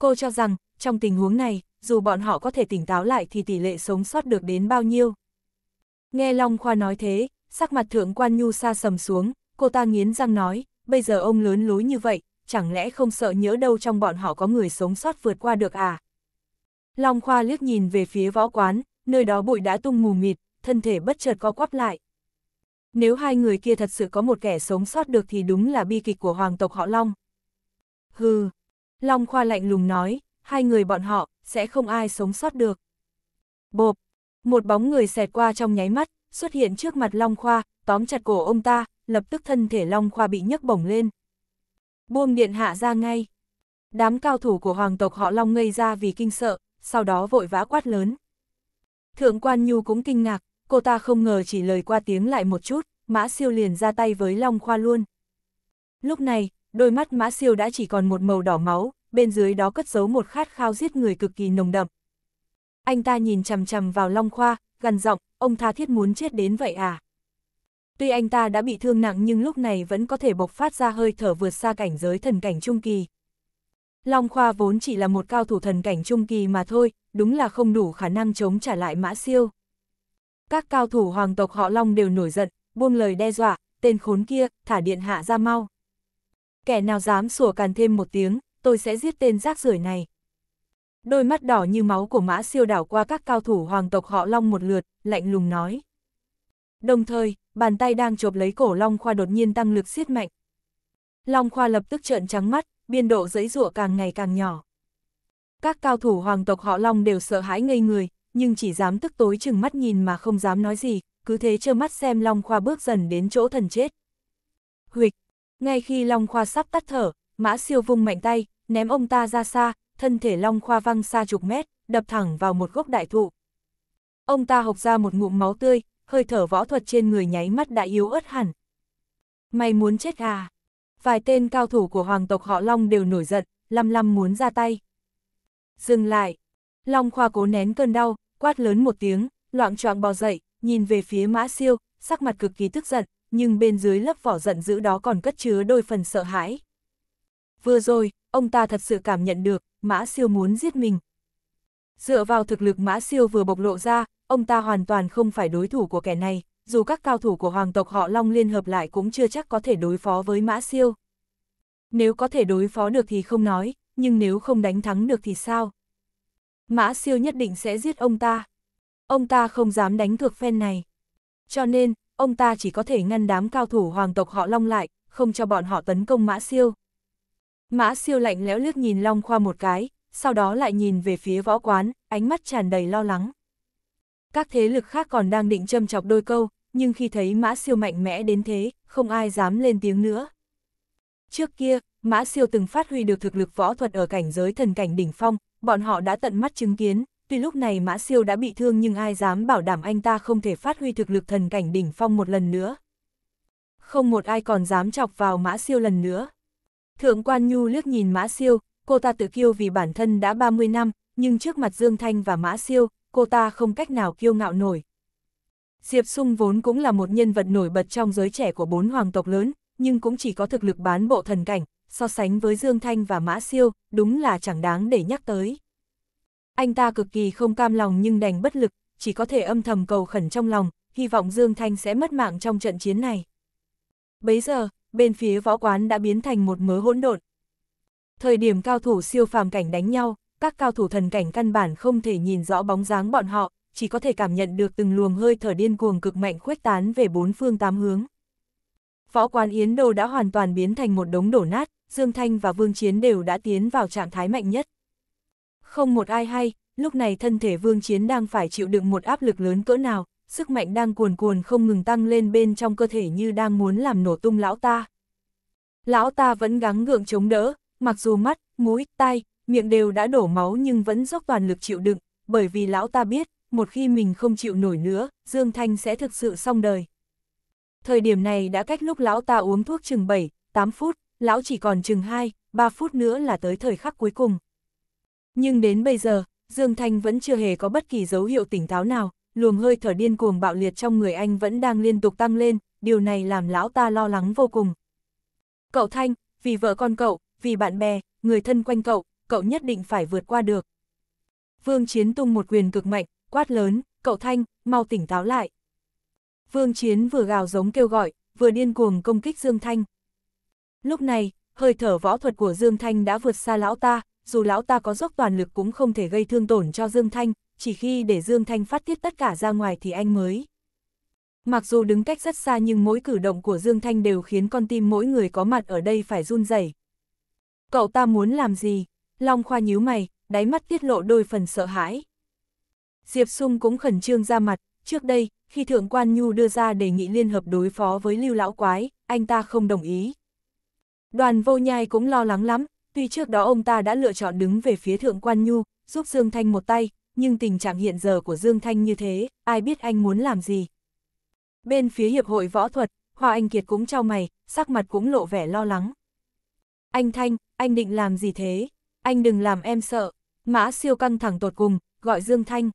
Cô cho rằng, trong tình huống này, dù bọn họ có thể tỉnh táo lại thì tỷ lệ sống sót được đến bao nhiêu. Nghe Long Khoa nói thế, sắc mặt thượng quan nhu sa sầm xuống, cô ta nghiến răng nói, bây giờ ông lớn lối như vậy, chẳng lẽ không sợ nhớ đâu trong bọn họ có người sống sót vượt qua được à? Long Khoa liếc nhìn về phía võ quán, nơi đó bụi đã tung mù mịt, thân thể bất chợt co quắp lại nếu hai người kia thật sự có một kẻ sống sót được thì đúng là bi kịch của hoàng tộc họ Long. Hừ, Long Khoa lạnh lùng nói, hai người bọn họ, sẽ không ai sống sót được. Bộp, một bóng người xẹt qua trong nháy mắt, xuất hiện trước mặt Long Khoa, tóm chặt cổ ông ta, lập tức thân thể Long Khoa bị nhấc bổng lên. Buông điện hạ ra ngay. Đám cao thủ của hoàng tộc họ Long ngây ra vì kinh sợ, sau đó vội vã quát lớn. Thượng quan Nhu cũng kinh ngạc, cô ta không ngờ chỉ lời qua tiếng lại một chút, Mã Siêu liền ra tay với Long Khoa luôn. Lúc này, đôi mắt Mã Siêu đã chỉ còn một màu đỏ máu, bên dưới đó cất giấu một khát khao giết người cực kỳ nồng đậm. Anh ta nhìn chằm chằm vào Long Khoa, gần giọng, ông tha thiết muốn chết đến vậy à? Tuy anh ta đã bị thương nặng nhưng lúc này vẫn có thể bộc phát ra hơi thở vượt xa cảnh giới thần cảnh trung kỳ. Long Khoa vốn chỉ là một cao thủ thần cảnh trung kỳ mà thôi, đúng là không đủ khả năng chống trả lại Mã Siêu. Các cao thủ hoàng tộc họ Long đều nổi giận, buông lời đe dọa, tên khốn kia, thả điện hạ ra mau. Kẻ nào dám sủa càn thêm một tiếng, tôi sẽ giết tên rác rưởi này. Đôi mắt đỏ như máu của mã siêu đảo qua các cao thủ hoàng tộc họ Long một lượt, lạnh lùng nói. Đồng thời, bàn tay đang chộp lấy cổ Long Khoa đột nhiên tăng lực siết mạnh. Long Khoa lập tức trợn trắng mắt, biên độ giấy rụa càng ngày càng nhỏ. Các cao thủ hoàng tộc họ Long đều sợ hãi ngây người, nhưng chỉ dám tức tối chừng mắt nhìn mà không dám nói gì, cứ thế trơ mắt xem Long Khoa bước dần đến chỗ thần chết. Huịch, ngay khi Long Khoa sắp tắt thở, mã siêu vung mạnh tay, ném ông ta ra xa, thân thể Long Khoa văng xa chục mét, đập thẳng vào một gốc đại thụ. Ông ta hộc ra một ngụm máu tươi, hơi thở võ thuật trên người nháy mắt đã yếu ớt hẳn. Mày muốn chết à? Vài tên cao thủ của hoàng tộc họ Long đều nổi giận, lăm lăm muốn ra tay. Dừng lại. Long Khoa cố nén cơn đau, quát lớn một tiếng, loạn choạng bò dậy, nhìn về phía mã siêu, sắc mặt cực kỳ tức giận, nhưng bên dưới lớp vỏ giận dữ đó còn cất chứa đôi phần sợ hãi. Vừa rồi, ông ta thật sự cảm nhận được, mã siêu muốn giết mình. Dựa vào thực lực mã siêu vừa bộc lộ ra, ông ta hoàn toàn không phải đối thủ của kẻ này, dù các cao thủ của hoàng tộc họ Long liên hợp lại cũng chưa chắc có thể đối phó với mã siêu. Nếu có thể đối phó được thì không nói, nhưng nếu không đánh thắng được thì sao? Mã siêu nhất định sẽ giết ông ta. Ông ta không dám đánh cược phen này. Cho nên, ông ta chỉ có thể ngăn đám cao thủ hoàng tộc họ Long lại, không cho bọn họ tấn công Mã siêu. Mã siêu lạnh lẽo liếc nhìn Long Khoa một cái, sau đó lại nhìn về phía võ quán, ánh mắt tràn đầy lo lắng. Các thế lực khác còn đang định châm chọc đôi câu, nhưng khi thấy mã siêu mạnh mẽ đến thế, không ai dám lên tiếng nữa. Trước kia, mã siêu từng phát huy được thực lực võ thuật ở cảnh giới thần cảnh đỉnh phong, bọn họ đã tận mắt chứng kiến, tuy lúc này Mã Siêu đã bị thương nhưng ai dám bảo đảm anh ta không thể phát huy thực lực thần cảnh đỉnh phong một lần nữa. Không một ai còn dám chọc vào Mã Siêu lần nữa. Thượng quan Nhu liếc nhìn Mã Siêu, cô ta tự kiêu vì bản thân đã 30 năm, nhưng trước mặt Dương Thanh và Mã Siêu, cô ta không cách nào kiêu ngạo nổi. Diệp Sung vốn cũng là một nhân vật nổi bật trong giới trẻ của bốn hoàng tộc lớn, nhưng cũng chỉ có thực lực bán bộ thần cảnh, so sánh với Dương Thanh và Mã Siêu, đúng là chẳng đáng để nhắc tới. Anh ta cực kỳ không cam lòng nhưng đành bất lực, chỉ có thể âm thầm cầu khẩn trong lòng, hy vọng Dương Thanh sẽ mất mạng trong trận chiến này. Bấy giờ, bên phía võ quán đã biến thành một mớ hỗn độn. Thời điểm cao thủ siêu phàm cảnh đánh nhau, các cao thủ thần cảnh căn bản không thể nhìn rõ bóng dáng bọn họ, chỉ có thể cảm nhận được từng luồng hơi thở điên cuồng cực mạnh khuếch tán về bốn phương tám hướng. Võ quán Yến Đô đã hoàn toàn biến thành một đống đổ nát, Dương Thanh và Vương Chiến đều đã tiến vào trạng thái mạnh nhất. Không một ai hay, lúc này thân thể Vương Chiến đang phải chịu đựng một áp lực lớn cỡ nào, sức mạnh đang cuồn cuồn không ngừng tăng lên bên trong cơ thể như đang muốn làm nổ tung lão ta. Lão ta vẫn gắng gượng chống đỡ, mặc dù mắt, mũi, tai, miệng đều đã đổ máu nhưng vẫn dốc toàn lực chịu đựng, bởi vì lão ta biết, một khi mình không chịu nổi nữa, Dương Thanh sẽ thực sự xong đời. Thời điểm này đã cách lúc lão ta uống thuốc chừng 7, 8 phút, lão chỉ còn chừng 2, 3 phút nữa là tới thời khắc cuối cùng. Nhưng đến bây giờ, Dương Thanh vẫn chưa hề có bất kỳ dấu hiệu tỉnh táo nào, luồng hơi thở điên cuồng bạo liệt trong người anh vẫn đang liên tục tăng lên, điều này làm lão ta lo lắng vô cùng. Cậu Thanh, vì vợ con cậu, vì bạn bè, người thân quanh cậu, cậu nhất định phải vượt qua được. Vương Chiến tung một quyền cực mạnh, quát lớn, cậu Thanh, mau tỉnh táo lại. Vương Chiến vừa gào giống kêu gọi, vừa điên cuồng công kích Dương Thanh. Lúc này, hơi thở võ thuật của Dương Thanh đã vượt xa lão ta, dù lão ta có dốc toàn lực cũng không thể gây thương tổn cho Dương Thanh, chỉ khi để Dương Thanh phát tiết tất cả ra ngoài thì anh mới. Mặc dù đứng cách rất xa nhưng mỗi cử động của Dương Thanh đều khiến con tim mỗi người có mặt ở đây phải run rẩy. Cậu ta muốn làm gì? Long Khoa nhíu mày, đáy mắt tiết lộ đôi phần sợ hãi. Diệp Sung cũng khẩn trương ra mặt, trước đây, khi Thượng Quan Nhu đưa ra đề nghị liên hợp đối phó với Lưu Lão Quái, anh ta không đồng ý, Đoàn vô nhai cũng lo lắng lắm, tuy trước đó ông ta đã lựa chọn đứng về phía thượng quan nhu, giúp Dương Thanh một tay, nhưng tình trạng hiện giờ của Dương Thanh như thế, ai biết anh muốn làm gì. Bên phía Hiệp hội Võ thuật, Hoa Anh Kiệt cũng trao mày, sắc mặt cũng lộ vẻ lo lắng. Anh Thanh, anh định làm gì thế? Anh đừng làm em sợ. Mã siêu căng thẳng tột cùng, gọi Dương Thanh.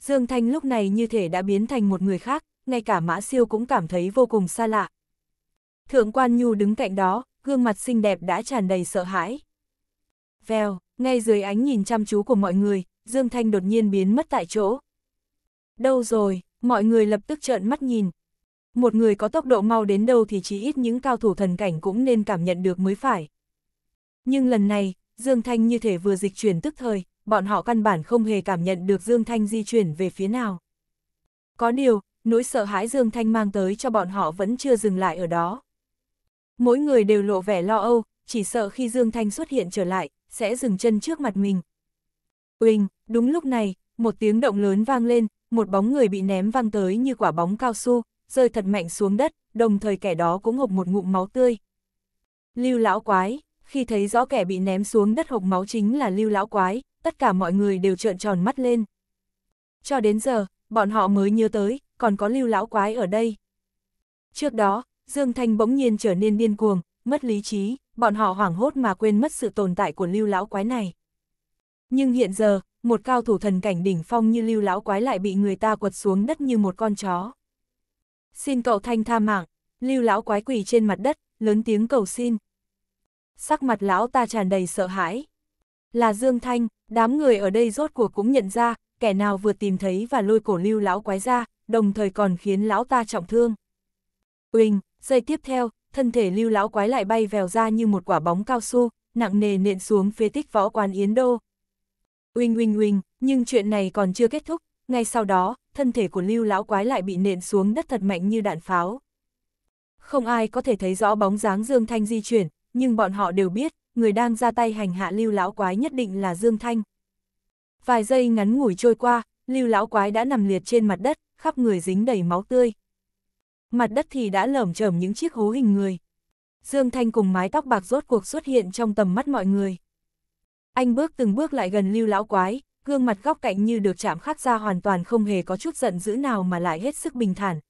Dương Thanh lúc này như thể đã biến thành một người khác, ngay cả Mã siêu cũng cảm thấy vô cùng xa lạ. Thượng quan Nhu đứng cạnh đó, gương mặt xinh đẹp đã tràn đầy sợ hãi. Vèo, ngay dưới ánh nhìn chăm chú của mọi người, Dương Thanh đột nhiên biến mất tại chỗ. Đâu rồi, mọi người lập tức trợn mắt nhìn. Một người có tốc độ mau đến đâu thì chỉ ít những cao thủ thần cảnh cũng nên cảm nhận được mới phải. Nhưng lần này, Dương Thanh như thể vừa dịch chuyển tức thời, bọn họ căn bản không hề cảm nhận được Dương Thanh di chuyển về phía nào. Có điều, nỗi sợ hãi Dương Thanh mang tới cho bọn họ vẫn chưa dừng lại ở đó. Mỗi người đều lộ vẻ lo âu, chỉ sợ khi Dương Thanh xuất hiện trở lại, sẽ dừng chân trước mặt mình. Uỳnh, đúng lúc này, một tiếng động lớn vang lên, một bóng người bị ném văng tới như quả bóng cao su, rơi thật mạnh xuống đất, đồng thời kẻ đó cũng hộc một ngụm máu tươi. Lưu lão quái, khi thấy rõ kẻ bị ném xuống đất hộc máu chính là lưu lão quái, tất cả mọi người đều trợn tròn mắt lên. Cho đến giờ, bọn họ mới nhớ tới, còn có lưu lão quái ở đây. Trước đó, Dương Thanh bỗng nhiên trở nên điên cuồng, mất lý trí, bọn họ hoảng hốt mà quên mất sự tồn tại của lưu lão quái này. Nhưng hiện giờ, một cao thủ thần cảnh đỉnh phong như lưu lão quái lại bị người ta quật xuống đất như một con chó. Xin cậu Thanh tha mạng, lưu lão quái quỳ trên mặt đất, lớn tiếng cầu xin. Sắc mặt lão ta tràn đầy sợ hãi. Là Dương Thanh, đám người ở đây rốt cuộc cũng nhận ra, kẻ nào vừa tìm thấy và lôi cổ lưu lão quái ra, đồng thời còn khiến lão ta trọng thương. Uỳnh, Giây tiếp theo, thân thể lưu lão quái lại bay vèo ra như một quả bóng cao su, nặng nề nện xuống phía tích võ quán Yến Đô. Uỳnh uỳnh uỳnh, nhưng chuyện này còn chưa kết thúc, ngay sau đó, thân thể của lưu lão quái lại bị nện xuống đất thật mạnh như đạn pháo. Không ai có thể thấy rõ bóng dáng Dương Thanh di chuyển, nhưng bọn họ đều biết, người đang ra tay hành hạ lưu lão quái nhất định là Dương Thanh. Vài giây ngắn ngủi trôi qua, lưu lão quái đã nằm liệt trên mặt đất, khắp người dính đầy máu tươi mặt đất thì đã lởm chởm những chiếc hố hình người. Dương Thanh cùng mái tóc bạc rốt cuộc xuất hiện trong tầm mắt mọi người. Anh bước từng bước lại gần lưu lão quái, gương mặt góc cạnh như được chạm khắc ra hoàn toàn không hề có chút giận dữ nào mà lại hết sức bình thản.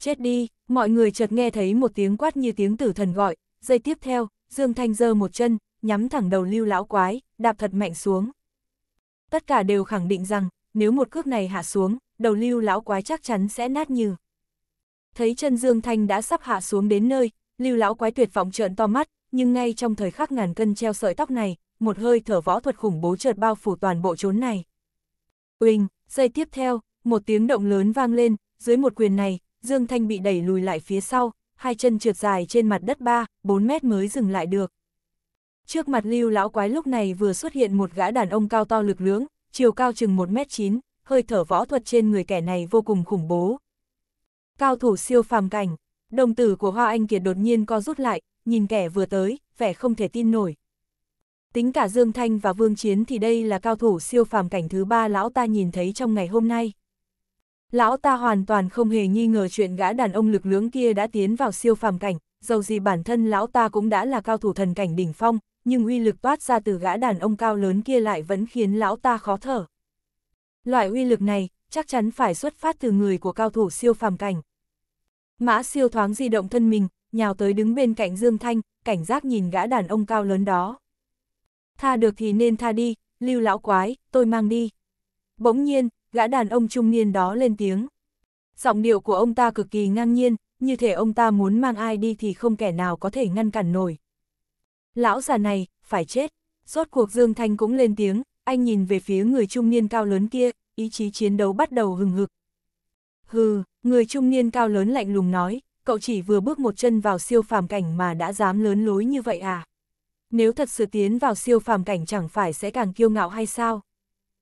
Chết đi, mọi người chợt nghe thấy một tiếng quát như tiếng tử thần gọi, giây tiếp theo, Dương Thanh giơ một chân, nhắm thẳng đầu lưu lão quái, đạp thật mạnh xuống. Tất cả đều khẳng định rằng, nếu một cước này hạ xuống, đầu lưu lão quái chắc chắn sẽ nát như thấy chân Dương Thanh đã sắp hạ xuống đến nơi, lưu lão quái tuyệt vọng trợn to mắt, nhưng ngay trong thời khắc ngàn cân treo sợi tóc này, một hơi thở võ thuật khủng bố chợt bao phủ toàn bộ chốn này. Uỳnh, giây tiếp theo, một tiếng động lớn vang lên, dưới một quyền này, Dương Thanh bị đẩy lùi lại phía sau, hai chân trượt dài trên mặt đất 3, 4 mét mới dừng lại được. Trước mặt lưu lão quái lúc này vừa xuất hiện một gã đàn ông cao to lực lưỡng, chiều cao chừng 1m9, hơi thở võ thuật trên người kẻ này vô cùng khủng bố, Cao thủ siêu phàm cảnh, đồng tử của Hoa Anh Kiệt đột nhiên co rút lại, nhìn kẻ vừa tới, vẻ không thể tin nổi. Tính cả Dương Thanh và Vương Chiến thì đây là cao thủ siêu phàm cảnh thứ ba lão ta nhìn thấy trong ngày hôm nay. Lão ta hoàn toàn không hề nghi ngờ chuyện gã đàn ông lực lưỡng kia đã tiến vào siêu phàm cảnh, dầu gì bản thân lão ta cũng đã là cao thủ thần cảnh đỉnh phong, nhưng uy lực toát ra từ gã đàn ông cao lớn kia lại vẫn khiến lão ta khó thở. Loại uy lực này chắc chắn phải xuất phát từ người của cao thủ siêu phàm cảnh. Mã siêu thoáng di động thân mình, nhào tới đứng bên cạnh Dương Thanh, cảnh giác nhìn gã đàn ông cao lớn đó. Tha được thì nên tha đi, lưu lão quái, tôi mang đi. Bỗng nhiên, gã đàn ông trung niên đó lên tiếng. Giọng điệu của ông ta cực kỳ ngang nhiên, như thể ông ta muốn mang ai đi thì không kẻ nào có thể ngăn cản nổi. Lão già này, phải chết. Rốt cuộc Dương Thanh cũng lên tiếng, anh nhìn về phía người trung niên cao lớn kia, ý chí chiến đấu bắt đầu hừng hực. Hừ, Người trung niên cao lớn lạnh lùng nói, cậu chỉ vừa bước một chân vào siêu phàm cảnh mà đã dám lớn lối như vậy à? Nếu thật sự tiến vào siêu phàm cảnh chẳng phải sẽ càng kiêu ngạo hay sao?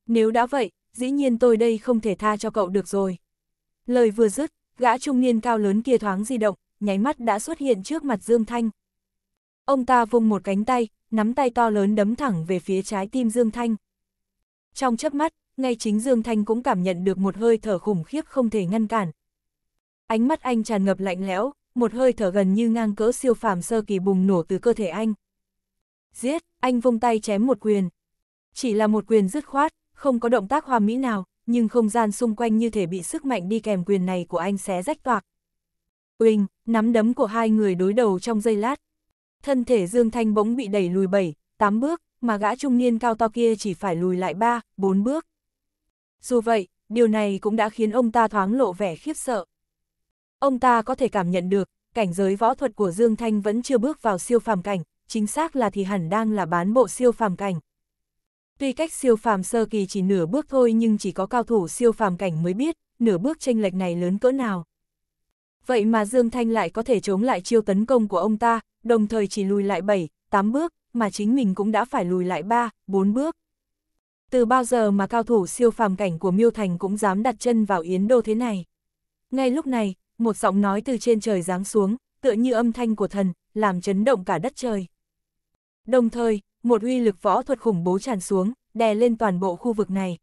Nếu đã vậy, dĩ nhiên tôi đây không thể tha cho cậu được rồi. Lời vừa dứt, gã trung niên cao lớn kia thoáng di động, nháy mắt đã xuất hiện trước mặt Dương Thanh. Ông ta vung một cánh tay, nắm tay to lớn đấm thẳng về phía trái tim Dương Thanh. Trong chớp mắt, ngay chính Dương Thanh cũng cảm nhận được một hơi thở khủng khiếp không thể ngăn cản, Ánh mắt anh tràn ngập lạnh lẽo, một hơi thở gần như ngang cỡ siêu phàm sơ kỳ bùng nổ từ cơ thể anh. Giết, anh vung tay chém một quyền. Chỉ là một quyền dứt khoát, không có động tác hoa mỹ nào, nhưng không gian xung quanh như thể bị sức mạnh đi kèm quyền này của anh xé rách toạc. Uỳnh, nắm đấm của hai người đối đầu trong giây lát. Thân thể Dương Thanh bỗng bị đẩy lùi bảy, tám bước, mà gã trung niên cao to kia chỉ phải lùi lại ba, bốn bước. Dù vậy, điều này cũng đã khiến ông ta thoáng lộ vẻ khiếp sợ. Ông ta có thể cảm nhận được, cảnh giới võ thuật của Dương Thanh vẫn chưa bước vào siêu phàm cảnh, chính xác là thì hẳn đang là bán bộ siêu phàm cảnh. Tuy cách siêu phàm sơ kỳ chỉ nửa bước thôi nhưng chỉ có cao thủ siêu phàm cảnh mới biết, nửa bước tranh lệch này lớn cỡ nào. Vậy mà Dương Thanh lại có thể chống lại chiêu tấn công của ông ta, đồng thời chỉ lùi lại 7, 8 bước, mà chính mình cũng đã phải lùi lại 3, 4 bước. Từ bao giờ mà cao thủ siêu phàm cảnh của Miêu Thành cũng dám đặt chân vào Yến Đô thế này? Ngay lúc này, một giọng nói từ trên trời giáng xuống, tựa như âm thanh của thần, làm chấn động cả đất trời. Đồng thời, một uy lực võ thuật khủng bố tràn xuống, đè lên toàn bộ khu vực này.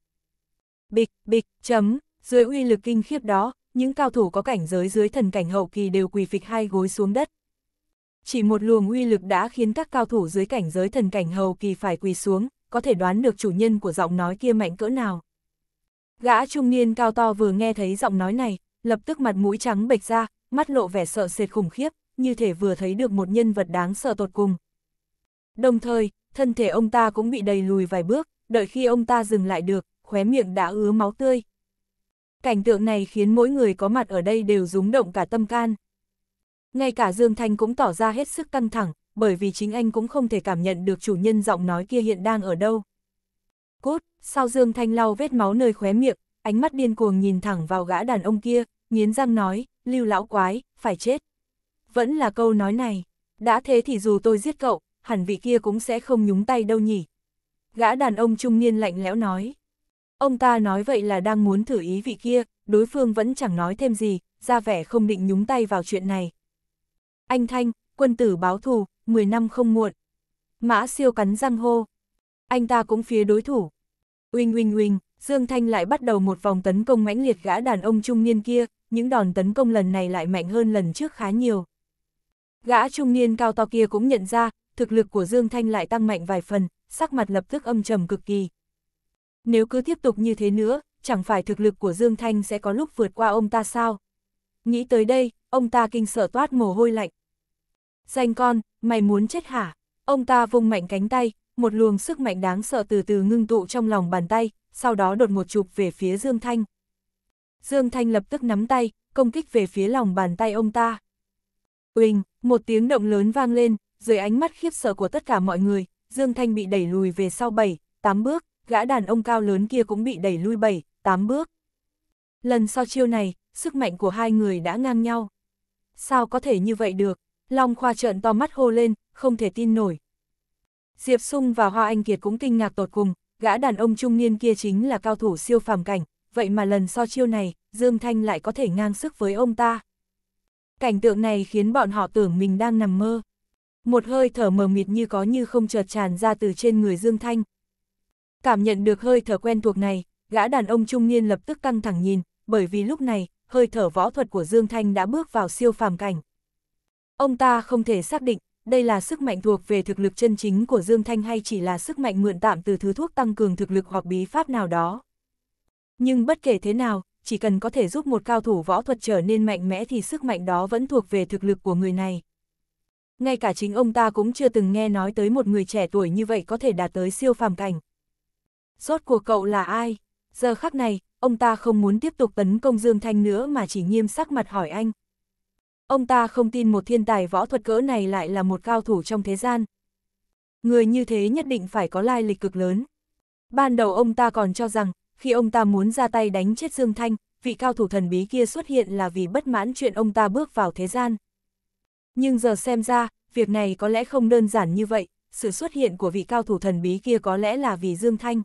Bịch, bịch, chấm, dưới uy lực kinh khiếp đó, những cao thủ có cảnh giới dưới thần cảnh hậu kỳ đều quỳ phịch hai gối xuống đất. Chỉ một luồng uy lực đã khiến các cao thủ dưới cảnh giới thần cảnh hậu kỳ phải quỳ xuống, có thể đoán được chủ nhân của giọng nói kia mạnh cỡ nào. Gã trung niên cao to vừa nghe thấy giọng nói này, lập tức mặt mũi trắng bệch ra, mắt lộ vẻ sợ sệt khủng khiếp, như thể vừa thấy được một nhân vật đáng sợ tột cùng. Đồng thời, thân thể ông ta cũng bị đầy lùi vài bước, đợi khi ông ta dừng lại được, khóe miệng đã ứa máu tươi. Cảnh tượng này khiến mỗi người có mặt ở đây đều rúng động cả tâm can. Ngay cả Dương Thanh cũng tỏ ra hết sức căng thẳng, bởi vì chính anh cũng không thể cảm nhận được chủ nhân giọng nói kia hiện đang ở đâu. Cốt, sau Dương Thanh lau vết máu nơi khóe miệng, ánh mắt điên cuồng nhìn thẳng vào gã đàn ông kia, nghiến răng nói, lưu lão quái, phải chết. Vẫn là câu nói này, đã thế thì dù tôi giết cậu, hẳn vị kia cũng sẽ không nhúng tay đâu nhỉ. Gã đàn ông trung niên lạnh lẽo nói. Ông ta nói vậy là đang muốn thử ý vị kia, đối phương vẫn chẳng nói thêm gì, ra vẻ không định nhúng tay vào chuyện này. Anh Thanh, quân tử báo thù, 10 năm không muộn. Mã siêu cắn răng hô. Anh ta cũng phía đối thủ. Uinh uinh uinh, Dương Thanh lại bắt đầu một vòng tấn công mãnh liệt gã đàn ông trung niên kia, những đòn tấn công lần này lại mạnh hơn lần trước khá nhiều. Gã trung niên cao to kia cũng nhận ra, thực lực của Dương Thanh lại tăng mạnh vài phần, sắc mặt lập tức âm trầm cực kỳ. Nếu cứ tiếp tục như thế nữa, chẳng phải thực lực của Dương Thanh sẽ có lúc vượt qua ông ta sao? Nghĩ tới đây, ông ta kinh sợ toát mồ hôi lạnh. Danh con, mày muốn chết hả? Ông ta vung mạnh cánh tay, một luồng sức mạnh đáng sợ từ từ ngưng tụ trong lòng bàn tay, sau đó đột một chụp về phía Dương Thanh. Dương Thanh lập tức nắm tay, công kích về phía lòng bàn tay ông ta. Uỳnh, một tiếng động lớn vang lên, dưới ánh mắt khiếp sợ của tất cả mọi người, Dương Thanh bị đẩy lùi về sau 7, 8 bước, gã đàn ông cao lớn kia cũng bị đẩy lui 7, 8 bước. Lần sau chiêu này, sức mạnh của hai người đã ngang nhau. Sao có thể như vậy được? Long Khoa trợn to mắt hô lên, không thể tin nổi. Diệp Sung và Hoa Anh Kiệt cũng kinh ngạc tột cùng, gã đàn ông trung niên kia chính là cao thủ siêu phàm cảnh, vậy mà lần so chiêu này, Dương Thanh lại có thể ngang sức với ông ta. Cảnh tượng này khiến bọn họ tưởng mình đang nằm mơ. Một hơi thở mờ mịt như có như không chợt tràn ra từ trên người Dương Thanh. Cảm nhận được hơi thở quen thuộc này, gã đàn ông trung niên lập tức căng thẳng nhìn, bởi vì lúc này, hơi thở võ thuật của Dương Thanh đã bước vào siêu phàm cảnh. Ông ta không thể xác định, đây là sức mạnh thuộc về thực lực chân chính của Dương Thanh hay chỉ là sức mạnh mượn tạm từ thứ thuốc tăng cường thực lực hoặc bí pháp nào đó. Nhưng bất kể thế nào, chỉ cần có thể giúp một cao thủ võ thuật trở nên mạnh mẽ thì sức mạnh đó vẫn thuộc về thực lực của người này. Ngay cả chính ông ta cũng chưa từng nghe nói tới một người trẻ tuổi như vậy có thể đạt tới siêu phàm cảnh. Rốt của cậu là ai? Giờ khắc này, ông ta không muốn tiếp tục tấn công Dương Thanh nữa mà chỉ nghiêm sắc mặt hỏi anh. Ông ta không tin một thiên tài võ thuật cỡ này lại là một cao thủ trong thế gian. Người như thế nhất định phải có lai lịch cực lớn. Ban đầu ông ta còn cho rằng, khi ông ta muốn ra tay đánh chết Dương Thanh, vị cao thủ thần bí kia xuất hiện là vì bất mãn chuyện ông ta bước vào thế gian. Nhưng giờ xem ra, việc này có lẽ không đơn giản như vậy, sự xuất hiện của vị cao thủ thần bí kia có lẽ là vì Dương Thanh.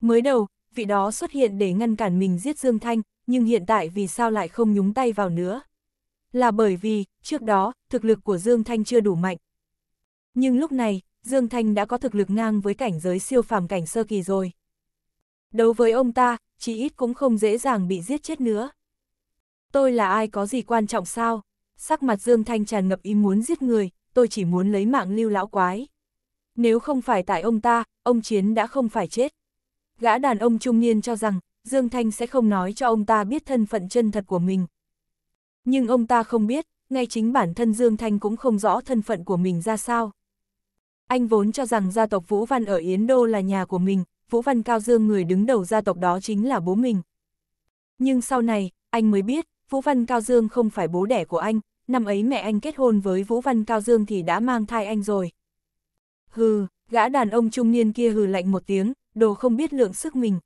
Mới đầu, vị đó xuất hiện để ngăn cản mình giết Dương Thanh, nhưng hiện tại vì sao lại không nhúng tay vào nữa? Là bởi vì, trước đó, thực lực của Dương Thanh chưa đủ mạnh. Nhưng lúc này, Dương Thanh đã có thực lực ngang với cảnh giới siêu phàm cảnh sơ kỳ rồi. Đối với ông ta, chí ít cũng không dễ dàng bị giết chết nữa. Tôi là ai có gì quan trọng sao? Sắc mặt Dương Thanh tràn ngập ý muốn giết người, tôi chỉ muốn lấy mạng lưu lão quái. Nếu không phải tại ông ta, ông Chiến đã không phải chết. Gã đàn ông trung niên cho rằng, Dương Thanh sẽ không nói cho ông ta biết thân phận chân thật của mình. Nhưng ông ta không biết, ngay chính bản thân Dương Thanh cũng không rõ thân phận của mình ra sao. Anh vốn cho rằng gia tộc Vũ Văn ở Yến Đô là nhà của mình, Vũ Văn Cao Dương người đứng đầu gia tộc đó chính là bố mình. Nhưng sau này, anh mới biết, Vũ Văn Cao Dương không phải bố đẻ của anh, năm ấy mẹ anh kết hôn với Vũ Văn Cao Dương thì đã mang thai anh rồi. Hừ, gã đàn ông trung niên kia hừ lạnh một tiếng, đồ không biết lượng sức mình.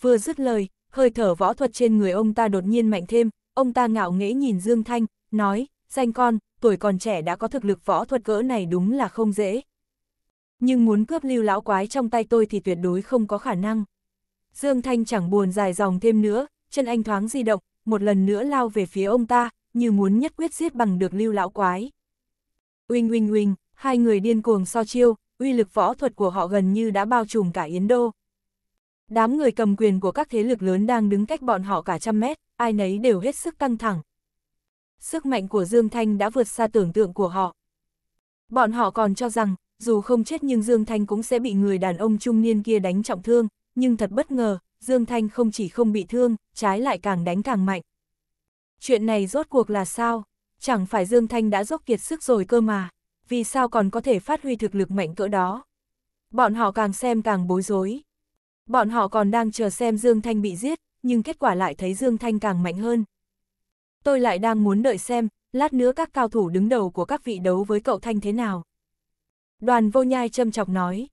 Vừa dứt lời, hơi thở võ thuật trên người ông ta đột nhiên mạnh thêm, ông ta ngạo nghễ nhìn Dương Thanh, nói, danh con, tuổi còn trẻ đã có thực lực võ thuật cỡ này đúng là không dễ. Nhưng muốn cướp lưu lão quái trong tay tôi thì tuyệt đối không có khả năng. Dương Thanh chẳng buồn dài dòng thêm nữa, chân anh thoáng di động, một lần nữa lao về phía ông ta, như muốn nhất quyết giết bằng được lưu lão quái. Uinh uinh uinh, hai người điên cuồng so chiêu, uy lực võ thuật của họ gần như đã bao trùm cả Yến Đô. Đám người cầm quyền của các thế lực lớn đang đứng cách bọn họ cả trăm mét, ai nấy đều hết sức căng thẳng. Sức mạnh của Dương Thanh đã vượt xa tưởng tượng của họ. Bọn họ còn cho rằng, dù không chết nhưng Dương Thanh cũng sẽ bị người đàn ông trung niên kia đánh trọng thương, nhưng thật bất ngờ, Dương Thanh không chỉ không bị thương, trái lại càng đánh càng mạnh. Chuyện này rốt cuộc là sao? Chẳng phải Dương Thanh đã dốc kiệt sức rồi cơ mà, vì sao còn có thể phát huy thực lực mạnh cỡ đó? Bọn họ càng xem càng bối rối. Bọn họ còn đang chờ xem Dương Thanh bị giết, nhưng kết quả lại thấy Dương Thanh càng mạnh hơn. Tôi lại đang muốn đợi xem, lát nữa các cao thủ đứng đầu của các vị đấu với cậu Thanh thế nào. Đoàn vô nhai châm chọc nói.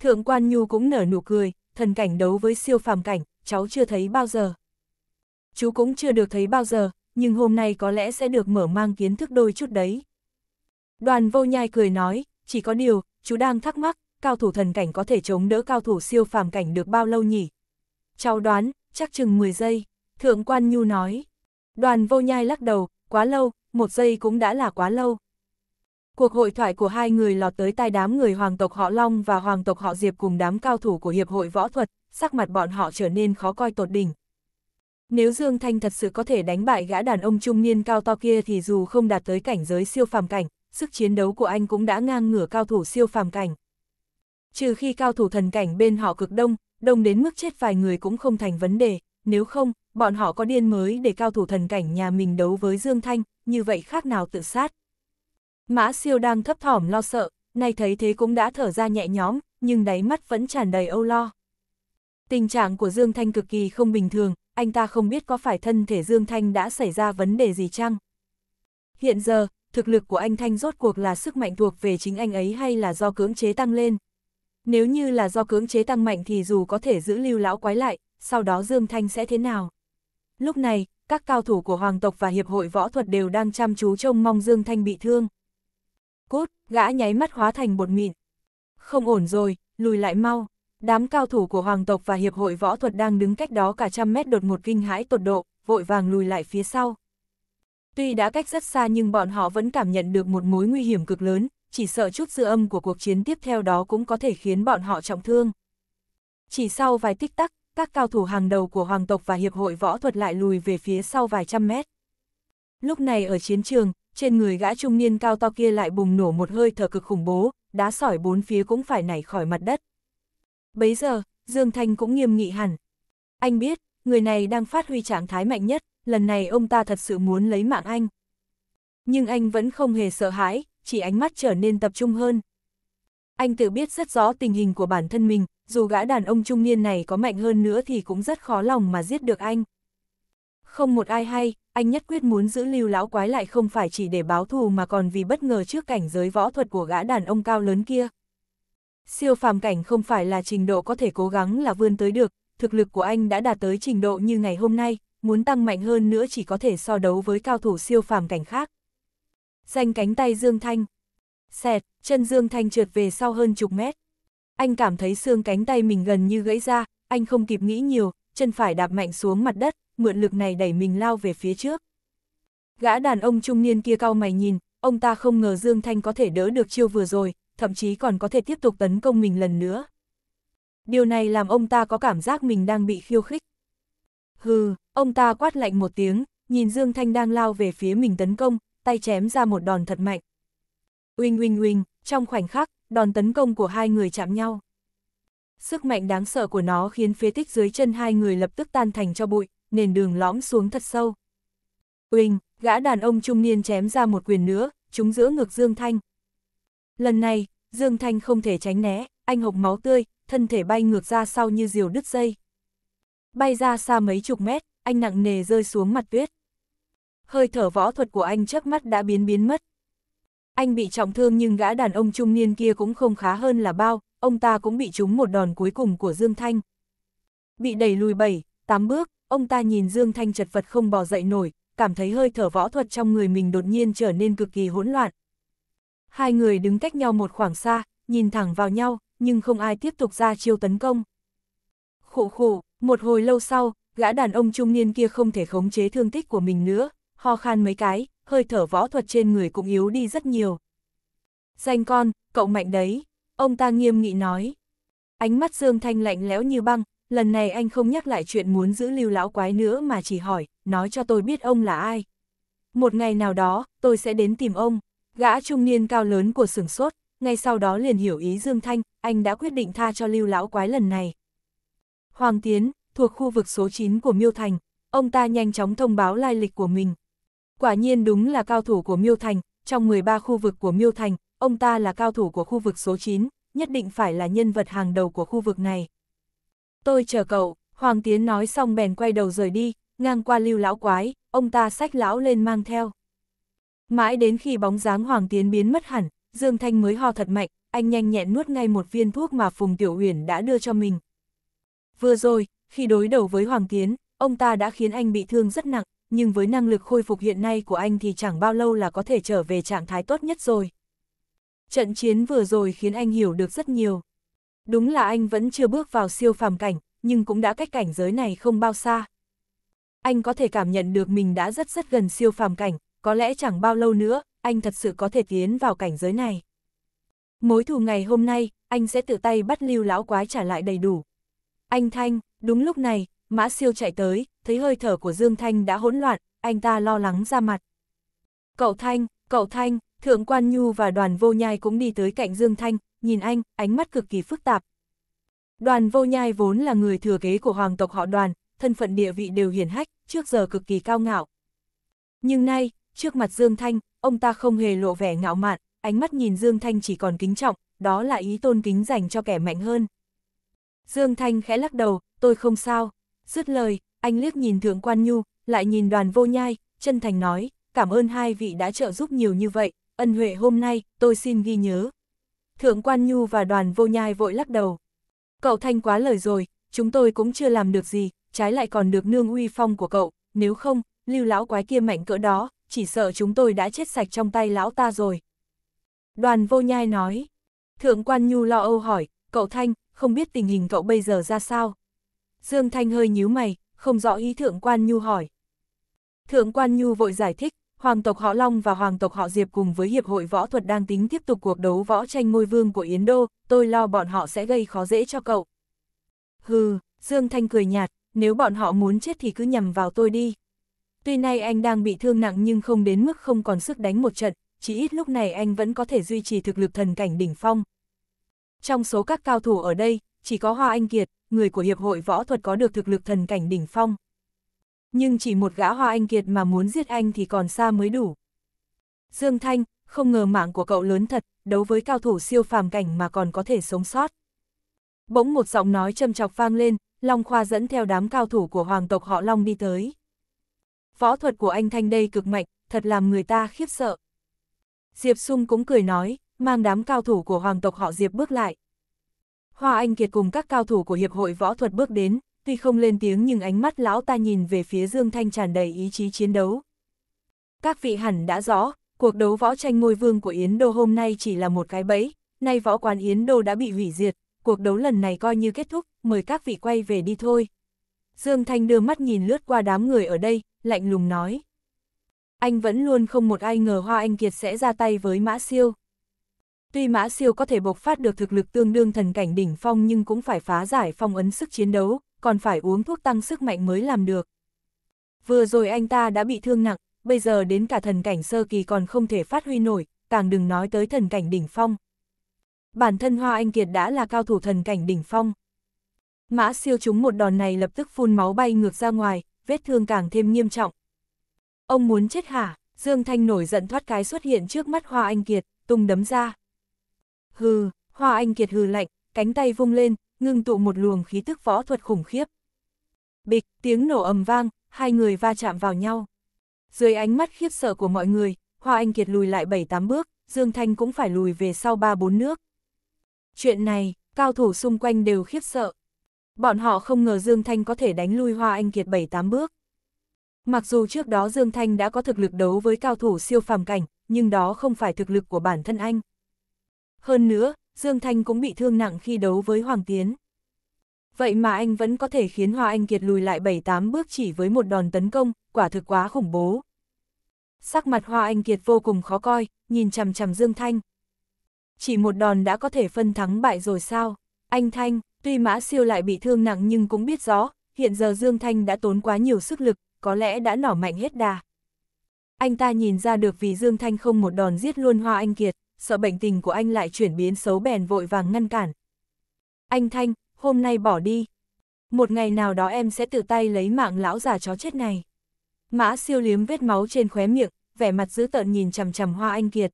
Thượng quan nhu cũng nở nụ cười, thần cảnh đấu với siêu phàm cảnh, cháu chưa thấy bao giờ. Chú cũng chưa được thấy bao giờ, nhưng hôm nay có lẽ sẽ được mở mang kiến thức đôi chút đấy. Đoàn vô nhai cười nói, chỉ có điều, chú đang thắc mắc, cao thủ thần cảnh có thể chống đỡ cao thủ siêu phàm cảnh được bao lâu nhỉ? Cháu đoán, chắc chừng 10 giây, Thượng quan Nhu nói. Đoàn vô nhai lắc đầu, quá lâu, một giây cũng đã là quá lâu, Cuộc hội thoại của hai người lọt tới tai đám người hoàng tộc họ Long và hoàng tộc họ Diệp cùng đám cao thủ của Hiệp hội Võ thuật, sắc mặt bọn họ trở nên khó coi tột đỉnh. Nếu Dương Thanh thật sự có thể đánh bại gã đàn ông trung niên cao to kia thì dù không đạt tới cảnh giới siêu phàm cảnh, sức chiến đấu của anh cũng đã ngang ngửa cao thủ siêu phàm cảnh. Trừ khi cao thủ thần cảnh bên họ cực đông, đông đến mức chết vài người cũng không thành vấn đề, nếu không, bọn họ có điên mới để cao thủ thần cảnh nhà mình đấu với Dương Thanh, như vậy khác nào tự sát. Mã siêu đang thấp thỏm lo sợ, nay thấy thế cũng đã thở ra nhẹ nhõm, nhưng đáy mắt vẫn tràn đầy âu lo. Tình trạng của Dương Thanh cực kỳ không bình thường, anh ta không biết có phải thân thể Dương Thanh đã xảy ra vấn đề gì chăng? Hiện giờ, thực lực của anh Thanh rốt cuộc là sức mạnh thuộc về chính anh ấy hay là do cưỡng chế tăng lên? Nếu như là do cưỡng chế tăng mạnh thì dù có thể giữ lưu lão quái lại, sau đó Dương Thanh sẽ thế nào? Lúc này, các cao thủ của Hoàng tộc và Hiệp hội Võ thuật đều đang chăm chú trông mong Dương Thanh bị thương cút, gã nháy mắt hóa thành bột mịn. Không ổn rồi, lùi lại mau. Đám cao thủ của hoàng tộc và hiệp hội võ thuật đang đứng cách đó cả trăm mét đột một kinh hãi tột độ, vội vàng lùi lại phía sau. Tuy đã cách rất xa nhưng bọn họ vẫn cảm nhận được một mối nguy hiểm cực lớn, chỉ sợ chút dư âm của cuộc chiến tiếp theo đó cũng có thể khiến bọn họ trọng thương. Chỉ sau vài tích tắc, các cao thủ hàng đầu của hoàng tộc và hiệp hội võ thuật lại lùi về phía sau vài trăm mét. Lúc này ở chiến trường, trên người gã trung niên cao to kia lại bùng nổ một hơi thở cực khủng bố, đá sỏi bốn phía cũng phải nảy khỏi mặt đất. Bấy giờ, Dương Thanh cũng nghiêm nghị hẳn. Anh biết, người này đang phát huy trạng thái mạnh nhất, lần này ông ta thật sự muốn lấy mạng anh. Nhưng anh vẫn không hề sợ hãi, chỉ ánh mắt trở nên tập trung hơn. Anh tự biết rất rõ tình hình của bản thân mình, dù gã đàn ông trung niên này có mạnh hơn nữa thì cũng rất khó lòng mà giết được anh. Không một ai hay, anh nhất quyết muốn giữ lưu lão quái lại không phải chỉ để báo thù mà còn vì bất ngờ trước cảnh giới võ thuật của gã đàn ông cao lớn kia. Siêu phàm cảnh không phải là trình độ có thể cố gắng là vươn tới được, thực lực của anh đã đạt tới trình độ như ngày hôm nay, muốn tăng mạnh hơn nữa chỉ có thể so đấu với cao thủ siêu phàm cảnh khác. Danh cánh tay Dương Thanh. Xẹt, chân Dương Thanh trượt về sau hơn chục mét. Anh cảm thấy xương cánh tay mình gần như gãy ra, anh không kịp nghĩ nhiều, chân phải đạp mạnh xuống mặt đất, mượn lực này đẩy mình lao về phía trước. Gã đàn ông trung niên kia cao mày nhìn, ông ta không ngờ Dương Thanh có thể đỡ được chiêu vừa rồi, thậm chí còn có thể tiếp tục tấn công mình lần nữa. Điều này làm ông ta có cảm giác mình đang bị khiêu khích. Hừ, ông ta quát lạnh một tiếng, nhìn Dương Thanh đang lao về phía mình tấn công, tay chém ra một đòn thật mạnh. Uinh uinh uinh, trong khoảnh khắc, đòn tấn công của hai người chạm nhau. Sức mạnh đáng sợ của nó khiến phía tích dưới chân hai người lập tức tan thành cho bụi, nền đường lõm xuống thật sâu. Uỳnh, gã đàn ông trung niên chém ra một quyền nữa, trúng giữa ngực Dương Thanh. Lần này, Dương Thanh không thể tránh né, anh hộc máu tươi, thân thể bay ngược ra sau như diều đứt dây. Bay ra xa mấy chục mét, anh nặng nề rơi xuống mặt tuyết. Hơi thở võ thuật của anh trước mắt đã biến biến mất. Anh bị trọng thương nhưng gã đàn ông trung niên kia cũng không khá hơn là bao, ông ta cũng bị trúng một đòn cuối cùng của Dương Thanh. Bị đẩy lùi bảy Tám bước, ông ta nhìn Dương Thanh chật vật không bò dậy nổi, cảm thấy hơi thở võ thuật trong người mình đột nhiên trở nên cực kỳ hỗn loạn. Hai người đứng cách nhau một khoảng xa, nhìn thẳng vào nhau, nhưng không ai tiếp tục ra chiêu tấn công. Khụ khụ, một hồi lâu sau, gã đàn ông trung niên kia không thể khống chế thương tích của mình nữa, ho khan mấy cái, hơi thở võ thuật trên người cũng yếu đi rất nhiều. Danh con, cậu mạnh đấy, ông ta nghiêm nghị nói. Ánh mắt Dương Thanh lạnh lẽo như băng, lần này anh không nhắc lại chuyện muốn giữ lưu lão quái nữa mà chỉ hỏi, nói cho tôi biết ông là ai. Một ngày nào đó, tôi sẽ đến tìm ông. Gã trung niên cao lớn của sửng sốt, ngay sau đó liền hiểu ý Dương Thanh, anh đã quyết định tha cho lưu lão quái lần này. Hoàng Tiến, thuộc khu vực số 9 của Miêu Thành, ông ta nhanh chóng thông báo lai lịch của mình. Quả nhiên đúng là cao thủ của Miêu Thành, trong 13 khu vực của Miêu Thành, ông ta là cao thủ của khu vực số 9, nhất định phải là nhân vật hàng đầu của khu vực này tôi chờ cậu, Hoàng Tiến nói xong bèn quay đầu rời đi, ngang qua lưu lão quái, ông ta sách lão lên mang theo. Mãi đến khi bóng dáng Hoàng Tiến biến mất hẳn, Dương Thanh mới ho thật mạnh, anh nhanh nhẹn nuốt ngay một viên thuốc mà Phùng Tiểu Huyền đã đưa cho mình. Vừa rồi, khi đối đầu với Hoàng Tiến, ông ta đã khiến anh bị thương rất nặng, nhưng với năng lực khôi phục hiện nay của anh thì chẳng bao lâu là có thể trở về trạng thái tốt nhất rồi. Trận chiến vừa rồi khiến anh hiểu được rất nhiều. Đúng là anh vẫn chưa bước vào siêu phàm cảnh, nhưng cũng đã cách cảnh giới này không bao xa. Anh có thể cảm nhận được mình đã rất rất gần siêu phàm cảnh, có lẽ chẳng bao lâu nữa, anh thật sự có thể tiến vào cảnh giới này. Mối thù ngày hôm nay, anh sẽ tự tay bắt lưu lão quái trả lại đầy đủ. Anh Thanh, đúng lúc này, mã siêu chạy tới, thấy hơi thở của Dương Thanh đã hỗn loạn, anh ta lo lắng ra mặt. Cậu Thanh, cậu Thanh, Thượng Quan Nhu và đoàn vô nhai cũng đi tới cạnh Dương Thanh, nhìn anh, ánh mắt cực kỳ phức tạp. Đoàn vô nhai vốn là người thừa kế của hoàng tộc họ đoàn, thân phận địa vị đều hiển hách, trước giờ cực kỳ cao ngạo. Nhưng nay, trước mặt Dương Thanh, ông ta không hề lộ vẻ ngạo mạn, ánh mắt nhìn Dương Thanh chỉ còn kính trọng, đó là ý tôn kính dành cho kẻ mạnh hơn. Dương Thanh khẽ lắc đầu, tôi không sao. Dứt lời, anh liếc nhìn Thượng Quan Nhu, lại nhìn đoàn vô nhai, chân thành nói, cảm ơn hai vị đã trợ giúp nhiều như vậy, ân huệ hôm nay, tôi xin ghi nhớ, Thượng Quan Nhu và đoàn vô nhai vội lắc đầu. Cậu thanh quá lời rồi, chúng tôi cũng chưa làm được gì, trái lại còn được nương uy phong của cậu, nếu không, lưu lão quái kia mạnh cỡ đó, chỉ sợ chúng tôi đã chết sạch trong tay lão ta rồi. Đoàn vô nhai nói, Thượng Quan Nhu lo âu hỏi, cậu Thanh, không biết tình hình cậu bây giờ ra sao? Dương Thanh hơi nhíu mày, không rõ ý Thượng Quan Nhu hỏi. Thượng Quan Nhu vội giải thích, Hoàng tộc họ Long và Hoàng tộc họ Diệp cùng với Hiệp hội Võ thuật đang tính tiếp tục cuộc đấu võ tranh ngôi vương của Yến Đô, tôi lo bọn họ sẽ gây khó dễ cho cậu. Hừ, Dương Thanh cười nhạt, nếu bọn họ muốn chết thì cứ nhầm vào tôi đi. Tuy nay anh đang bị thương nặng nhưng không đến mức không còn sức đánh một trận, chỉ ít lúc này anh vẫn có thể duy trì thực lực thần cảnh đỉnh phong. Trong số các cao thủ ở đây, chỉ có Hoa Anh Kiệt, người của Hiệp hội Võ thuật có được thực lực thần cảnh đỉnh phong nhưng chỉ một gã hoa anh kiệt mà muốn giết anh thì còn xa mới đủ. Dương Thanh, không ngờ mạng của cậu lớn thật, đấu với cao thủ siêu phàm cảnh mà còn có thể sống sót. Bỗng một giọng nói châm chọc vang lên, Long Khoa dẫn theo đám cao thủ của hoàng tộc họ Long đi tới. Võ thuật của anh Thanh đây cực mạnh, thật làm người ta khiếp sợ. Diệp Sung cũng cười nói, mang đám cao thủ của hoàng tộc họ Diệp bước lại. Hoa Anh Kiệt cùng các cao thủ của Hiệp hội Võ thuật bước đến, tuy không lên tiếng nhưng ánh mắt lão ta nhìn về phía Dương Thanh tràn đầy ý chí chiến đấu. Các vị hẳn đã rõ, cuộc đấu võ tranh ngôi vương của Yến Đô hôm nay chỉ là một cái bẫy, nay võ quán Yến Đô đã bị hủy diệt, cuộc đấu lần này coi như kết thúc, mời các vị quay về đi thôi. Dương Thanh đưa mắt nhìn lướt qua đám người ở đây, lạnh lùng nói. Anh vẫn luôn không một ai ngờ Hoa Anh Kiệt sẽ ra tay với Mã Siêu. Tuy Mã Siêu có thể bộc phát được thực lực tương đương thần cảnh đỉnh phong nhưng cũng phải phá giải phong ấn sức chiến đấu, còn phải uống thuốc tăng sức mạnh mới làm được. Vừa rồi anh ta đã bị thương nặng, bây giờ đến cả thần cảnh sơ kỳ còn không thể phát huy nổi, càng đừng nói tới thần cảnh đỉnh phong. Bản thân Hoa Anh Kiệt đã là cao thủ thần cảnh đỉnh phong. Mã siêu trúng một đòn này lập tức phun máu bay ngược ra ngoài, vết thương càng thêm nghiêm trọng. Ông muốn chết hả? Dương Thanh nổi giận thoát cái xuất hiện trước mắt Hoa Anh Kiệt, tung đấm ra. Hừ, Hoa Anh Kiệt hừ lạnh, cánh tay vung lên, ngưng tụ một luồng khí tức võ thuật khủng khiếp. Bịch, tiếng nổ ầm vang, hai người va chạm vào nhau. Dưới ánh mắt khiếp sợ của mọi người, Hoa Anh Kiệt lùi lại 7-8 bước, Dương Thanh cũng phải lùi về sau 3-4 nước. Chuyện này, cao thủ xung quanh đều khiếp sợ. Bọn họ không ngờ Dương Thanh có thể đánh lui Hoa Anh Kiệt 7-8 bước. Mặc dù trước đó Dương Thanh đã có thực lực đấu với cao thủ siêu phàm cảnh, nhưng đó không phải thực lực của bản thân anh. Hơn nữa, Dương Thanh cũng bị thương nặng khi đấu với Hoàng Tiến. Vậy mà anh vẫn có thể khiến Hoa Anh Kiệt lùi lại 7-8 bước chỉ với một đòn tấn công, quả thực quá khủng bố. Sắc mặt Hoa Anh Kiệt vô cùng khó coi, nhìn chằm chằm Dương Thanh. Chỉ một đòn đã có thể phân thắng bại rồi sao? Anh Thanh, tuy Mã Siêu lại bị thương nặng nhưng cũng biết rõ, hiện giờ Dương Thanh đã tốn quá nhiều sức lực, có lẽ đã nỏ mạnh hết đà. Anh ta nhìn ra được vì Dương Thanh không một đòn giết luôn Hoa Anh Kiệt, sợ bệnh tình của anh lại chuyển biến xấu bèn vội vàng ngăn cản. Anh Thanh, hôm nay bỏ đi. Một ngày nào đó em sẽ tự tay lấy mạng lão già chó chết này. Mã siêu liếm vết máu trên khóe miệng, vẻ mặt dữ tợn nhìn chằm chằm Hoa Anh Kiệt.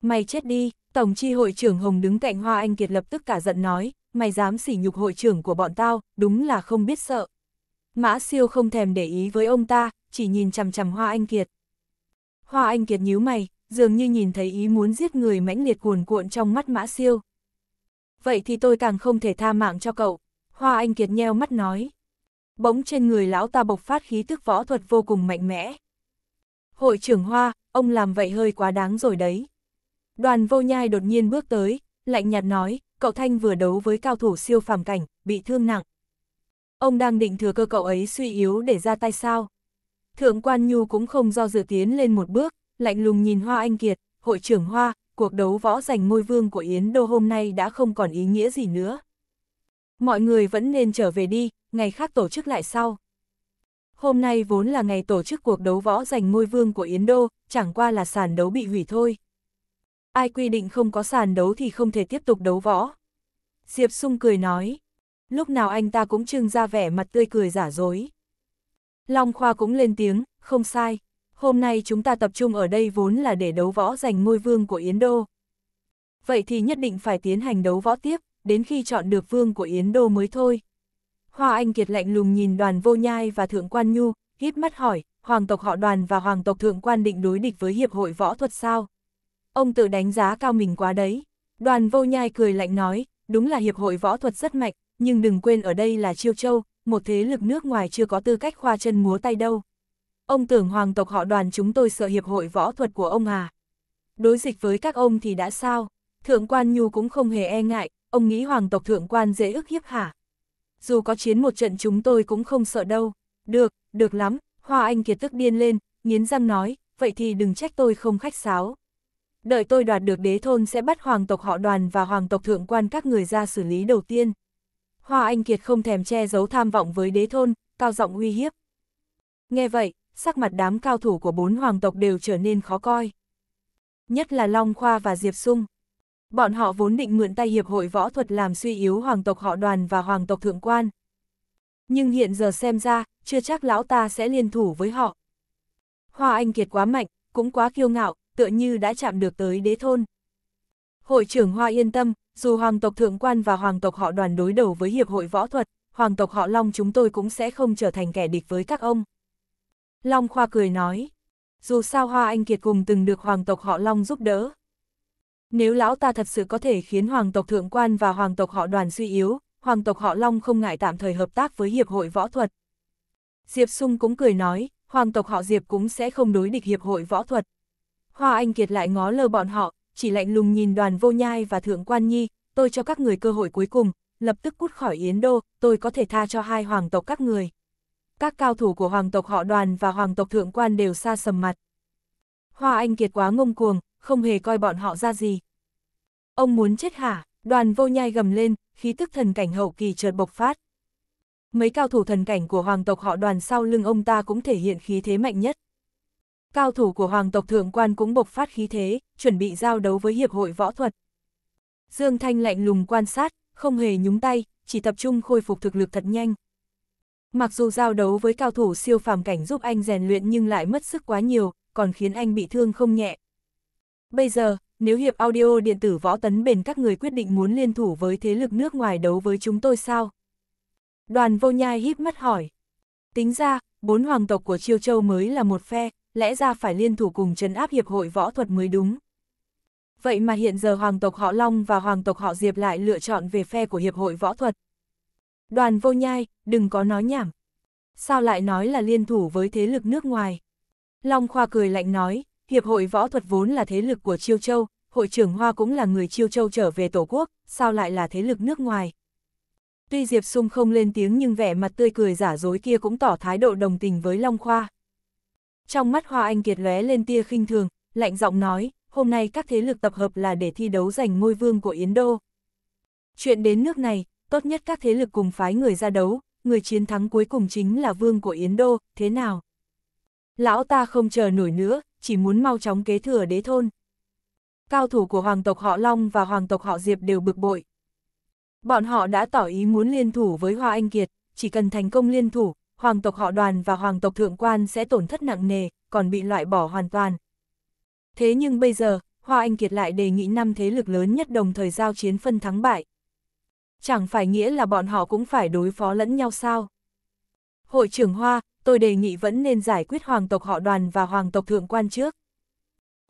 Mày chết đi, Tổng chi hội trưởng Hồng đứng cạnh Hoa Anh Kiệt lập tức cả giận nói, mày dám sỉ nhục hội trưởng của bọn tao, đúng là không biết sợ. Mã siêu không thèm để ý với ông ta, chỉ nhìn chằm chằm Hoa Anh Kiệt. Hoa Anh Kiệt nhíu mày, dường như nhìn thấy ý muốn giết người mãnh liệt cuồn cuộn trong mắt Mã Siêu. Vậy thì tôi càng không thể tha mạng cho cậu, Hoa Anh Kiệt nheo mắt nói. Bỗng trên người lão ta bộc phát khí tức võ thuật vô cùng mạnh mẽ. Hội trưởng Hoa, ông làm vậy hơi quá đáng rồi đấy. Đoàn vô nhai đột nhiên bước tới, lạnh nhạt nói, cậu Thanh vừa đấu với cao thủ siêu phàm cảnh, bị thương nặng. Ông đang định thừa cơ cậu ấy suy yếu để ra tay sao? Thượng quan Nhu cũng không do dự tiến lên một bước, lạnh lùng nhìn Hoa Anh Kiệt, hội trưởng Hoa, cuộc đấu võ giành ngôi vương của Yến Đô hôm nay đã không còn ý nghĩa gì nữa. Mọi người vẫn nên trở về đi, ngày khác tổ chức lại sau. Hôm nay vốn là ngày tổ chức cuộc đấu võ giành ngôi vương của Yến Đô, chẳng qua là sàn đấu bị hủy thôi. Ai quy định không có sàn đấu thì không thể tiếp tục đấu võ. Diệp Sung cười nói, lúc nào anh ta cũng trưng ra vẻ mặt tươi cười giả dối. Long Khoa cũng lên tiếng, không sai, hôm nay chúng ta tập trung ở đây vốn là để đấu võ giành ngôi vương của Yến Đô. Vậy thì nhất định phải tiến hành đấu võ tiếp, đến khi chọn được vương của Yến Đô mới thôi. Hoa Anh Kiệt lạnh lùng nhìn đoàn vô nhai và thượng quan nhu, hít mắt hỏi, hoàng tộc họ đoàn và hoàng tộc thượng quan định đối địch với hiệp hội võ thuật sao? Ông tự đánh giá cao mình quá đấy. Đoàn vô nhai cười lạnh nói, đúng là hiệp hội võ thuật rất mạnh, nhưng đừng quên ở đây là chiêu châu, một thế lực nước ngoài chưa có tư cách khoa chân múa tay đâu ông tưởng hoàng tộc họ đoàn chúng tôi sợ hiệp hội võ thuật của ông à. Đối dịch với các ông thì đã sao, thượng quan nhu cũng không hề e ngại, ông nghĩ hoàng tộc thượng quan dễ ức hiếp hả. Dù có chiến một trận chúng tôi cũng không sợ đâu, được, được lắm, Hoa Anh Kiệt tức điên lên, nghiến răng nói, vậy thì đừng trách tôi không khách sáo. Đợi tôi đoạt được đế thôn sẽ bắt hoàng tộc họ đoàn và hoàng tộc thượng quan các người ra xử lý đầu tiên. Hoa Anh Kiệt không thèm che giấu tham vọng với đế thôn, cao giọng uy hiếp. Nghe vậy, sắc mặt đám cao thủ của bốn hoàng tộc đều trở nên khó coi. Nhất là Long Khoa và Diệp Sung. Bọn họ vốn định mượn tay Hiệp hội Võ thuật làm suy yếu hoàng tộc họ đoàn và hoàng tộc thượng quan. Nhưng hiện giờ xem ra, chưa chắc lão ta sẽ liên thủ với họ. Hoa Anh Kiệt quá mạnh, cũng quá kiêu ngạo, tựa như đã chạm được tới đế thôn. Hội trưởng Hoa yên tâm, dù hoàng tộc thượng quan và hoàng tộc họ đoàn đối đầu với Hiệp hội Võ thuật, hoàng tộc họ Long chúng tôi cũng sẽ không trở thành kẻ địch với các ông. Long Khoa cười nói, dù sao Hoa Anh Kiệt cùng từng được hoàng tộc họ Long giúp đỡ. Nếu lão ta thật sự có thể khiến hoàng tộc thượng quan và hoàng tộc họ đoàn suy yếu, hoàng tộc họ Long không ngại tạm thời hợp tác với Hiệp hội Võ thuật. Diệp Sung cũng cười nói, hoàng tộc họ Diệp cũng sẽ không đối địch Hiệp hội Võ thuật. Hoa Anh Kiệt lại ngó lơ bọn họ, chỉ lạnh lùng nhìn đoàn vô nhai và thượng quan nhi, tôi cho các người cơ hội cuối cùng, lập tức cút khỏi Yến Đô, tôi có thể tha cho hai hoàng tộc các người các cao thủ của hoàng tộc họ đoàn và hoàng tộc thượng quan đều xa sầm mặt. Hoa Anh Kiệt quá ngông cuồng, không hề coi bọn họ ra gì. Ông muốn chết hả? Đoàn vô nhai gầm lên, khí tức thần cảnh hậu kỳ chợt bộc phát. Mấy cao thủ thần cảnh của hoàng tộc họ đoàn sau lưng ông ta cũng thể hiện khí thế mạnh nhất. Cao thủ của hoàng tộc thượng quan cũng bộc phát khí thế, chuẩn bị giao đấu với hiệp hội võ thuật. Dương Thanh lạnh lùng quan sát, không hề nhúng tay, chỉ tập trung khôi phục thực lực thật nhanh. Mặc dù giao đấu với cao thủ siêu phàm cảnh giúp anh rèn luyện nhưng lại mất sức quá nhiều, còn khiến anh bị thương không nhẹ. Bây giờ, nếu hiệp audio điện tử võ tấn bền các người quyết định muốn liên thủ với thế lực nước ngoài đấu với chúng tôi sao? Đoàn vô nhai híp mắt hỏi. Tính ra, bốn hoàng tộc của Chiêu Châu mới là một phe, lẽ ra phải liên thủ cùng trấn áp hiệp hội võ thuật mới đúng. Vậy mà hiện giờ hoàng tộc họ Long và hoàng tộc họ Diệp lại lựa chọn về phe của hiệp hội võ thuật. Đoàn vô nhai, đừng có nói nhảm. Sao lại nói là liên thủ với thế lực nước ngoài? Long Khoa cười lạnh nói, Hiệp hội võ thuật vốn là thế lực của Chiêu Châu, hội trưởng Hoa cũng là người Chiêu Châu trở về Tổ quốc, sao lại là thế lực nước ngoài? Tuy Diệp Sung không lên tiếng nhưng vẻ mặt tươi cười giả dối kia cũng tỏ thái độ đồng tình với Long Khoa. Trong mắt Hoa Anh Kiệt lóe lên tia khinh thường, lạnh giọng nói, hôm nay các thế lực tập hợp là để thi đấu giành ngôi vương của Yến Đô. Chuyện đến nước này, tốt nhất các thế lực cùng phái người ra đấu, người chiến thắng cuối cùng chính là vương của Yến Đô, thế nào? Lão ta không chờ nổi nữa, chỉ muốn mau chóng kế thừa đế thôn. Cao thủ của hoàng tộc họ Long và hoàng tộc họ Diệp đều bực bội. Bọn họ đã tỏ ý muốn liên thủ với Hoa Anh Kiệt, chỉ cần thành công liên thủ, hoàng tộc họ đoàn và hoàng tộc thượng quan sẽ tổn thất nặng nề, còn bị loại bỏ hoàn toàn. Thế nhưng bây giờ, Hoa Anh Kiệt lại đề nghị năm thế lực lớn nhất đồng thời giao chiến phân thắng bại, Chẳng phải nghĩa là bọn họ cũng phải đối phó lẫn nhau sao? Hội trưởng Hoa, tôi đề nghị vẫn nên giải quyết hoàng tộc họ đoàn và hoàng tộc thượng quan trước.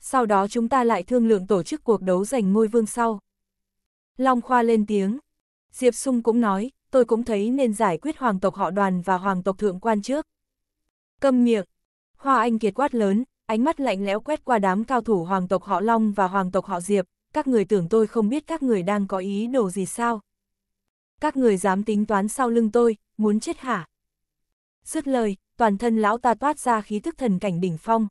Sau đó chúng ta lại thương lượng tổ chức cuộc đấu giành ngôi vương sau. Long Khoa lên tiếng. Diệp Sung cũng nói, tôi cũng thấy nên giải quyết hoàng tộc họ đoàn và hoàng tộc thượng quan trước. Câm miệng. Hoa Anh kiệt quát lớn, ánh mắt lạnh lẽo quét qua đám cao thủ hoàng tộc họ Long và hoàng tộc họ Diệp. Các người tưởng tôi không biết các người đang có ý đồ gì sao? các người dám tính toán sau lưng tôi, muốn chết hả? Dứt lời, toàn thân lão ta toát ra khí thức thần cảnh đỉnh phong.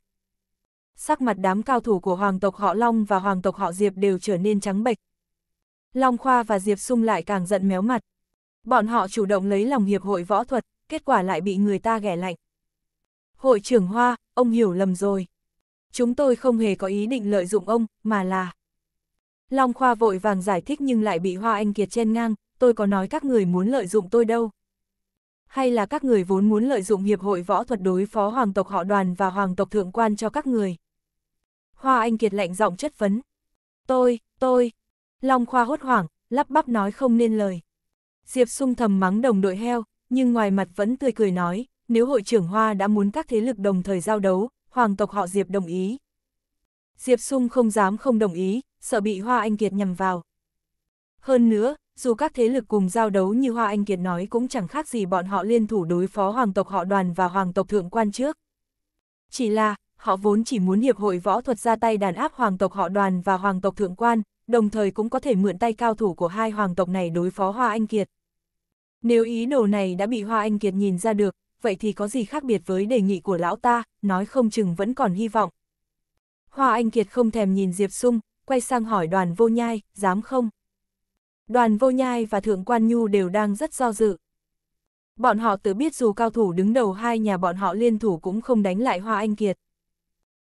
Sắc mặt đám cao thủ của hoàng tộc họ Long và hoàng tộc họ Diệp đều trở nên trắng bệch. Long Khoa và Diệp Sung lại càng giận méo mặt. Bọn họ chủ động lấy lòng hiệp hội võ thuật, kết quả lại bị người ta ghẻ lạnh. Hội trưởng Hoa, ông hiểu lầm rồi. Chúng tôi không hề có ý định lợi dụng ông, mà là... Long Khoa vội vàng giải thích nhưng lại bị Hoa Anh Kiệt chen ngang, tôi có nói các người muốn lợi dụng tôi đâu. Hay là các người vốn muốn lợi dụng hiệp hội võ thuật đối phó hoàng tộc họ đoàn và hoàng tộc thượng quan cho các người. Hoa Anh Kiệt lạnh giọng chất vấn. Tôi, tôi. Long Khoa hốt hoảng, lắp bắp nói không nên lời. Diệp sung thầm mắng đồng đội heo, nhưng ngoài mặt vẫn tươi cười nói, nếu hội trưởng Hoa đã muốn các thế lực đồng thời giao đấu, hoàng tộc họ Diệp đồng ý. Diệp sung không dám không đồng ý, sợ bị Hoa Anh Kiệt nhầm vào. Hơn nữa, dù các thế lực cùng giao đấu như Hoa Anh Kiệt nói cũng chẳng khác gì bọn họ liên thủ đối phó hoàng tộc họ đoàn và hoàng tộc thượng quan trước. Chỉ là, họ vốn chỉ muốn hiệp hội võ thuật ra tay đàn áp hoàng tộc họ đoàn và hoàng tộc thượng quan, đồng thời cũng có thể mượn tay cao thủ của hai hoàng tộc này đối phó Hoa Anh Kiệt. Nếu ý đồ này đã bị Hoa Anh Kiệt nhìn ra được, vậy thì có gì khác biệt với đề nghị của lão ta, nói không chừng vẫn còn hy vọng. Hoa Anh Kiệt không thèm nhìn Diệp Sung, quay sang hỏi đoàn vô nhai, dám không? đoàn vô nhai và thượng quan nhu đều đang rất do dự. Bọn họ tự biết dù cao thủ đứng đầu hai nhà bọn họ liên thủ cũng không đánh lại Hoa Anh Kiệt.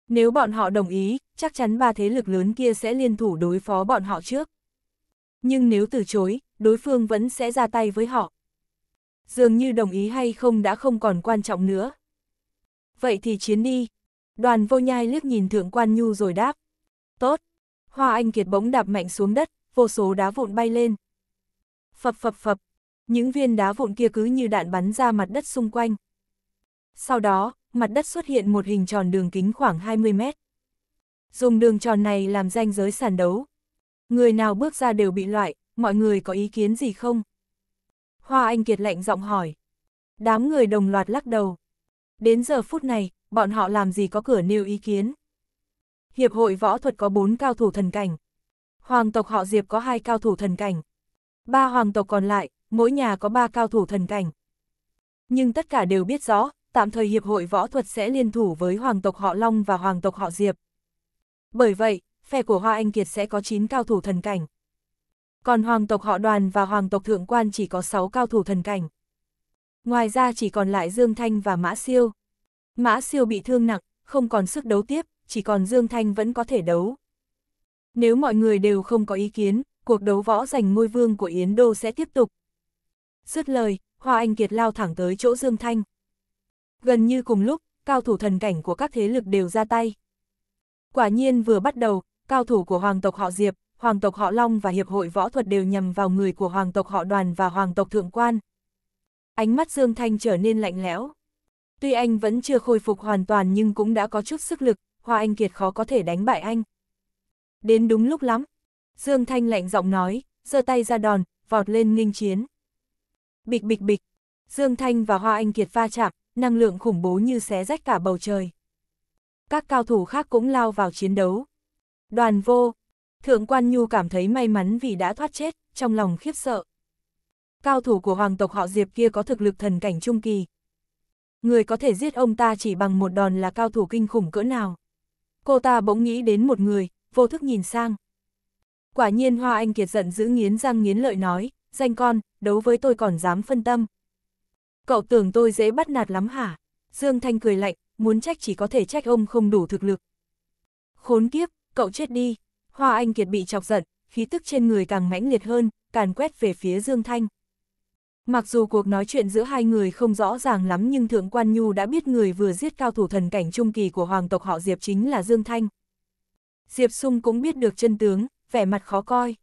Nếu bọn họ đồng ý, chắc chắn ba thế lực lớn kia sẽ liên thủ đối phó bọn họ trước. Nhưng nếu từ chối, đối phương vẫn sẽ ra tay với họ. Dường như đồng ý hay không đã không còn quan trọng nữa. Vậy thì chiến đi. Đoàn vô nhai liếc nhìn thượng quan nhu rồi đáp. Tốt. Hoa Anh Kiệt bỗng đạp mạnh xuống đất, vô số đá vụn bay lên. Phập phập phập, những viên đá vụn kia cứ như đạn bắn ra mặt đất xung quanh. Sau đó, mặt đất xuất hiện một hình tròn đường kính khoảng 20 mét. Dùng đường tròn này làm ranh giới sàn đấu. Người nào bước ra đều bị loại, mọi người có ý kiến gì không? Hoa Anh Kiệt lạnh giọng hỏi. Đám người đồng loạt lắc đầu. Đến giờ phút này, bọn họ làm gì có cửa nêu ý kiến. Hiệp hội võ thuật có bốn cao thủ thần cảnh, hoàng tộc họ Diệp có hai cao thủ thần cảnh. Ba hoàng tộc còn lại, mỗi nhà có ba cao thủ thần cảnh. Nhưng tất cả đều biết rõ, tạm thời Hiệp hội Võ thuật sẽ liên thủ với hoàng tộc họ Long và hoàng tộc họ Diệp. Bởi vậy, phe của Hoa Anh Kiệt sẽ có 9 cao thủ thần cảnh. Còn hoàng tộc họ đoàn và hoàng tộc thượng quan chỉ có 6 cao thủ thần cảnh. Ngoài ra chỉ còn lại Dương Thanh và Mã Siêu. Mã Siêu bị thương nặng, không còn sức đấu tiếp, chỉ còn Dương Thanh vẫn có thể đấu. Nếu mọi người đều không có ý kiến, cuộc đấu võ giành ngôi vương của Yến Đô sẽ tiếp tục. Dứt lời, Hoa Anh Kiệt lao thẳng tới chỗ Dương Thanh. Gần như cùng lúc, cao thủ thần cảnh của các thế lực đều ra tay. Quả nhiên vừa bắt đầu, cao thủ của hoàng tộc họ Diệp, hoàng tộc họ Long và hiệp hội võ thuật đều nhằm vào người của hoàng tộc họ Đoàn và hoàng tộc thượng quan. Ánh mắt Dương Thanh trở nên lạnh lẽo. Tuy anh vẫn chưa khôi phục hoàn toàn nhưng cũng đã có chút sức lực, Hoa Anh Kiệt khó có thể đánh bại anh đến đúng lúc lắm. Dương Thanh lạnh giọng nói, giơ tay ra đòn, vọt lên nghênh chiến. Bịch bịch bịch, Dương Thanh và Hoa Anh Kiệt va chạm, năng lượng khủng bố như xé rách cả bầu trời. Các cao thủ khác cũng lao vào chiến đấu. Đoàn vô, Thượng Quan Nhu cảm thấy may mắn vì đã thoát chết, trong lòng khiếp sợ. Cao thủ của hoàng tộc họ Diệp kia có thực lực thần cảnh trung kỳ. Người có thể giết ông ta chỉ bằng một đòn là cao thủ kinh khủng cỡ nào. Cô ta bỗng nghĩ đến một người, vô thức nhìn sang. Quả nhiên Hoa Anh Kiệt giận giữ nghiến răng nghiến lợi nói, danh con, đấu với tôi còn dám phân tâm. Cậu tưởng tôi dễ bắt nạt lắm hả? Dương Thanh cười lạnh, muốn trách chỉ có thể trách ông không đủ thực lực. Khốn kiếp, cậu chết đi. Hoa Anh Kiệt bị chọc giận, khí tức trên người càng mãnh liệt hơn, càn quét về phía Dương Thanh. Mặc dù cuộc nói chuyện giữa hai người không rõ ràng lắm nhưng Thượng Quan Nhu đã biết người vừa giết cao thủ thần cảnh trung kỳ của hoàng tộc họ Diệp chính là Dương Thanh. Diệp Sung cũng biết được chân tướng, vẻ mặt khó coi.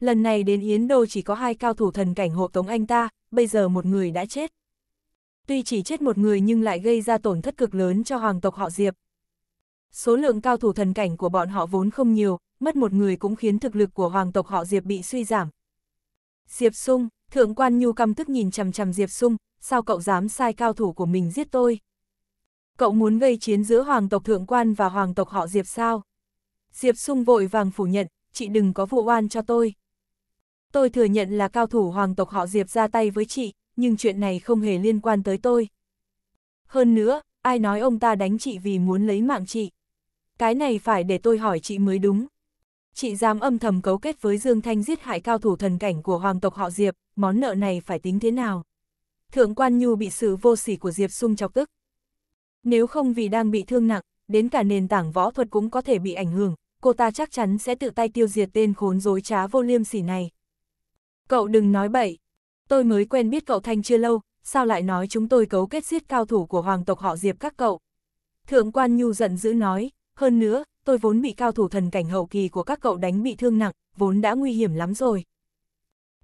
Lần này đến Yến Đô chỉ có hai cao thủ thần cảnh hộ tống anh ta, bây giờ một người đã chết. Tuy chỉ chết một người nhưng lại gây ra tổn thất cực lớn cho hoàng tộc họ Diệp. Số lượng cao thủ thần cảnh của bọn họ vốn không nhiều, mất một người cũng khiến thực lực của hoàng tộc họ Diệp bị suy giảm. Diệp Sung, thượng quan Nhu căm tức nhìn chằm chằm Diệp Sung, sao cậu dám sai cao thủ của mình giết tôi? Cậu muốn gây chiến giữa hoàng tộc thượng quan và hoàng tộc họ Diệp sao? Diệp Sung vội vàng phủ nhận, chị đừng có vụ oan cho tôi. Tôi thừa nhận là cao thủ hoàng tộc họ Diệp ra tay với chị, nhưng chuyện này không hề liên quan tới tôi. Hơn nữa, ai nói ông ta đánh chị vì muốn lấy mạng chị. Cái này phải để tôi hỏi chị mới đúng. Chị dám âm thầm cấu kết với Dương Thanh giết hại cao thủ thần cảnh của hoàng tộc họ Diệp, món nợ này phải tính thế nào? Thượng quan Nhu bị sự vô sỉ của Diệp Sung chọc tức. Nếu không vì đang bị thương nặng, đến cả nền tảng võ thuật cũng có thể bị ảnh hưởng, cô ta chắc chắn sẽ tự tay tiêu diệt tên khốn dối trá vô liêm sỉ này. Cậu đừng nói bậy, tôi mới quen biết cậu Thanh chưa lâu, sao lại nói chúng tôi cấu kết giết cao thủ của hoàng tộc họ Diệp các cậu. Thượng quan Nhu giận dữ nói, hơn nữa, tôi vốn bị cao thủ thần cảnh hậu kỳ của các cậu đánh bị thương nặng, vốn đã nguy hiểm lắm rồi.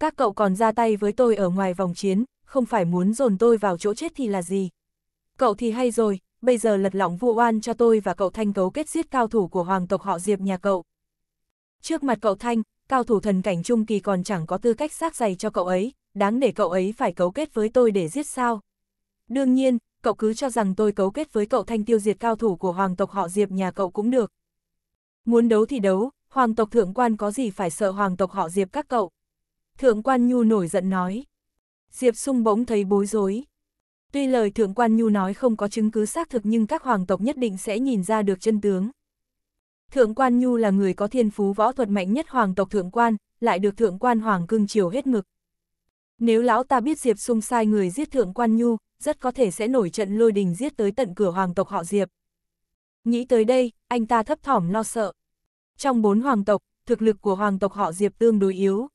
Các cậu còn ra tay với tôi ở ngoài vòng chiến, không phải muốn dồn tôi vào chỗ chết thì là gì. Cậu thì hay rồi, bây giờ lật lọng vu oan cho tôi và cậu Thanh cấu kết giết cao thủ của hoàng tộc họ Diệp nhà cậu. Trước mặt cậu Thanh, cao thủ thần cảnh trung kỳ còn chẳng có tư cách xác giày cho cậu ấy, đáng để cậu ấy phải cấu kết với tôi để giết sao. Đương nhiên, cậu cứ cho rằng tôi cấu kết với cậu Thanh tiêu diệt cao thủ của hoàng tộc họ Diệp nhà cậu cũng được. Muốn đấu thì đấu, hoàng tộc thượng quan có gì phải sợ hoàng tộc họ Diệp các cậu. Thượng quan Nhu nổi giận nói. Diệp sung bỗng thấy bối rối. Tuy lời Thượng Quan Nhu nói không có chứng cứ xác thực nhưng các hoàng tộc nhất định sẽ nhìn ra được chân tướng. Thượng Quan Nhu là người có thiên phú võ thuật mạnh nhất hoàng tộc Thượng Quan, lại được Thượng Quan Hoàng cưng chiều hết mực. Nếu lão ta biết Diệp Sung sai người giết Thượng Quan Nhu, rất có thể sẽ nổi trận lôi đình giết tới tận cửa hoàng tộc họ Diệp. Nghĩ tới đây, anh ta thấp thỏm lo sợ. Trong bốn hoàng tộc, thực lực của hoàng tộc họ Diệp tương đối yếu.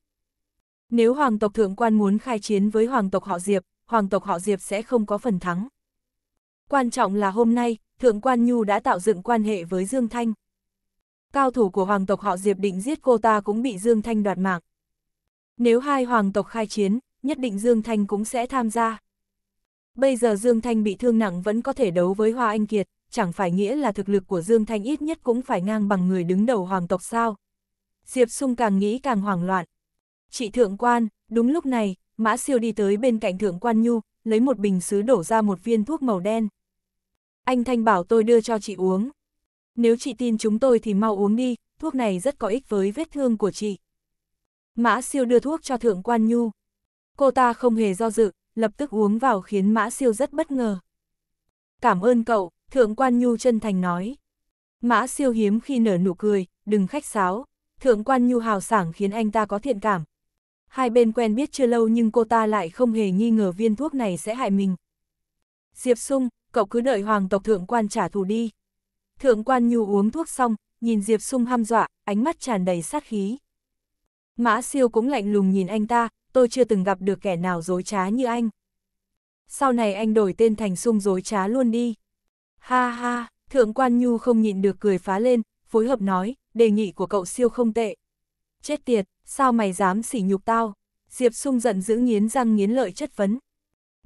Nếu hoàng tộc thượng quan muốn khai chiến với hoàng tộc họ Diệp, hoàng tộc họ Diệp sẽ không có phần thắng. Quan trọng là hôm nay, Thượng Quan Nhu đã tạo dựng quan hệ với Dương Thanh. Cao thủ của hoàng tộc họ Diệp định giết cô ta cũng bị Dương Thanh đoạt mạng. Nếu hai hoàng tộc khai chiến, nhất định Dương Thanh cũng sẽ tham gia. Bây giờ Dương Thanh bị thương nặng vẫn có thể đấu với Hoa Anh Kiệt, chẳng phải nghĩa là thực lực của Dương Thanh ít nhất cũng phải ngang bằng người đứng đầu hoàng tộc sao. Diệp Sung càng nghĩ càng hoảng loạn. Chị Thượng Quan, đúng lúc này, Mã siêu đi tới bên cạnh thượng quan nhu, lấy một bình xứ đổ ra một viên thuốc màu đen. Anh Thanh bảo tôi đưa cho chị uống. Nếu chị tin chúng tôi thì mau uống đi, thuốc này rất có ích với vết thương của chị. Mã siêu đưa thuốc cho thượng quan nhu. Cô ta không hề do dự, lập tức uống vào khiến mã siêu rất bất ngờ. Cảm ơn cậu, thượng quan nhu chân thành nói. Mã siêu hiếm khi nở nụ cười, đừng khách sáo. Thượng quan nhu hào sảng khiến anh ta có thiện cảm, Hai bên quen biết chưa lâu nhưng cô ta lại không hề nghi ngờ viên thuốc này sẽ hại mình. Diệp Sung, cậu cứ đợi hoàng tộc thượng quan trả thù đi. Thượng quan nhu uống thuốc xong, nhìn Diệp Sung hăm dọa, ánh mắt tràn đầy sát khí. Mã siêu cũng lạnh lùng nhìn anh ta, tôi chưa từng gặp được kẻ nào dối trá như anh. Sau này anh đổi tên thành Sung dối trá luôn đi. Ha ha, thượng quan nhu không nhịn được cười phá lên, phối hợp nói, đề nghị của cậu siêu không tệ. Chết tiệt, sao mày dám sỉ nhục tao? Diệp sung giận giữ nghiến răng nghiến lợi chất vấn.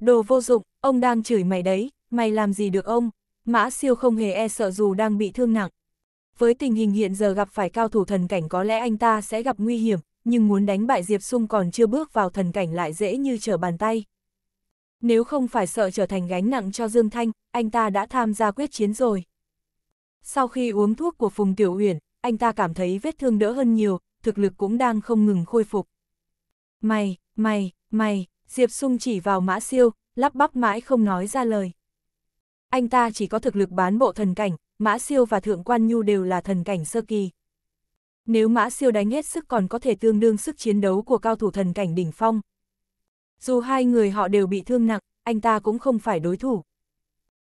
Đồ vô dụng, ông đang chửi mày đấy, mày làm gì được ông? Mã siêu không hề e sợ dù đang bị thương nặng. Với tình hình hiện giờ gặp phải cao thủ thần cảnh có lẽ anh ta sẽ gặp nguy hiểm, nhưng muốn đánh bại Diệp Sung còn chưa bước vào thần cảnh lại dễ như trở bàn tay. Nếu không phải sợ trở thành gánh nặng cho Dương Thanh, anh ta đã tham gia quyết chiến rồi. Sau khi uống thuốc của Phùng Tiểu Uyển, anh ta cảm thấy vết thương đỡ hơn nhiều, thực lực cũng đang không ngừng khôi phục. Mày, mày, mày, Diệp Sung chỉ vào mã siêu, lắp bắp mãi không nói ra lời. Anh ta chỉ có thực lực bán bộ thần cảnh, mã siêu và thượng quan nhu đều là thần cảnh sơ kỳ. Nếu mã siêu đánh hết sức còn có thể tương đương sức chiến đấu của cao thủ thần cảnh đỉnh phong. Dù hai người họ đều bị thương nặng, anh ta cũng không phải đối thủ.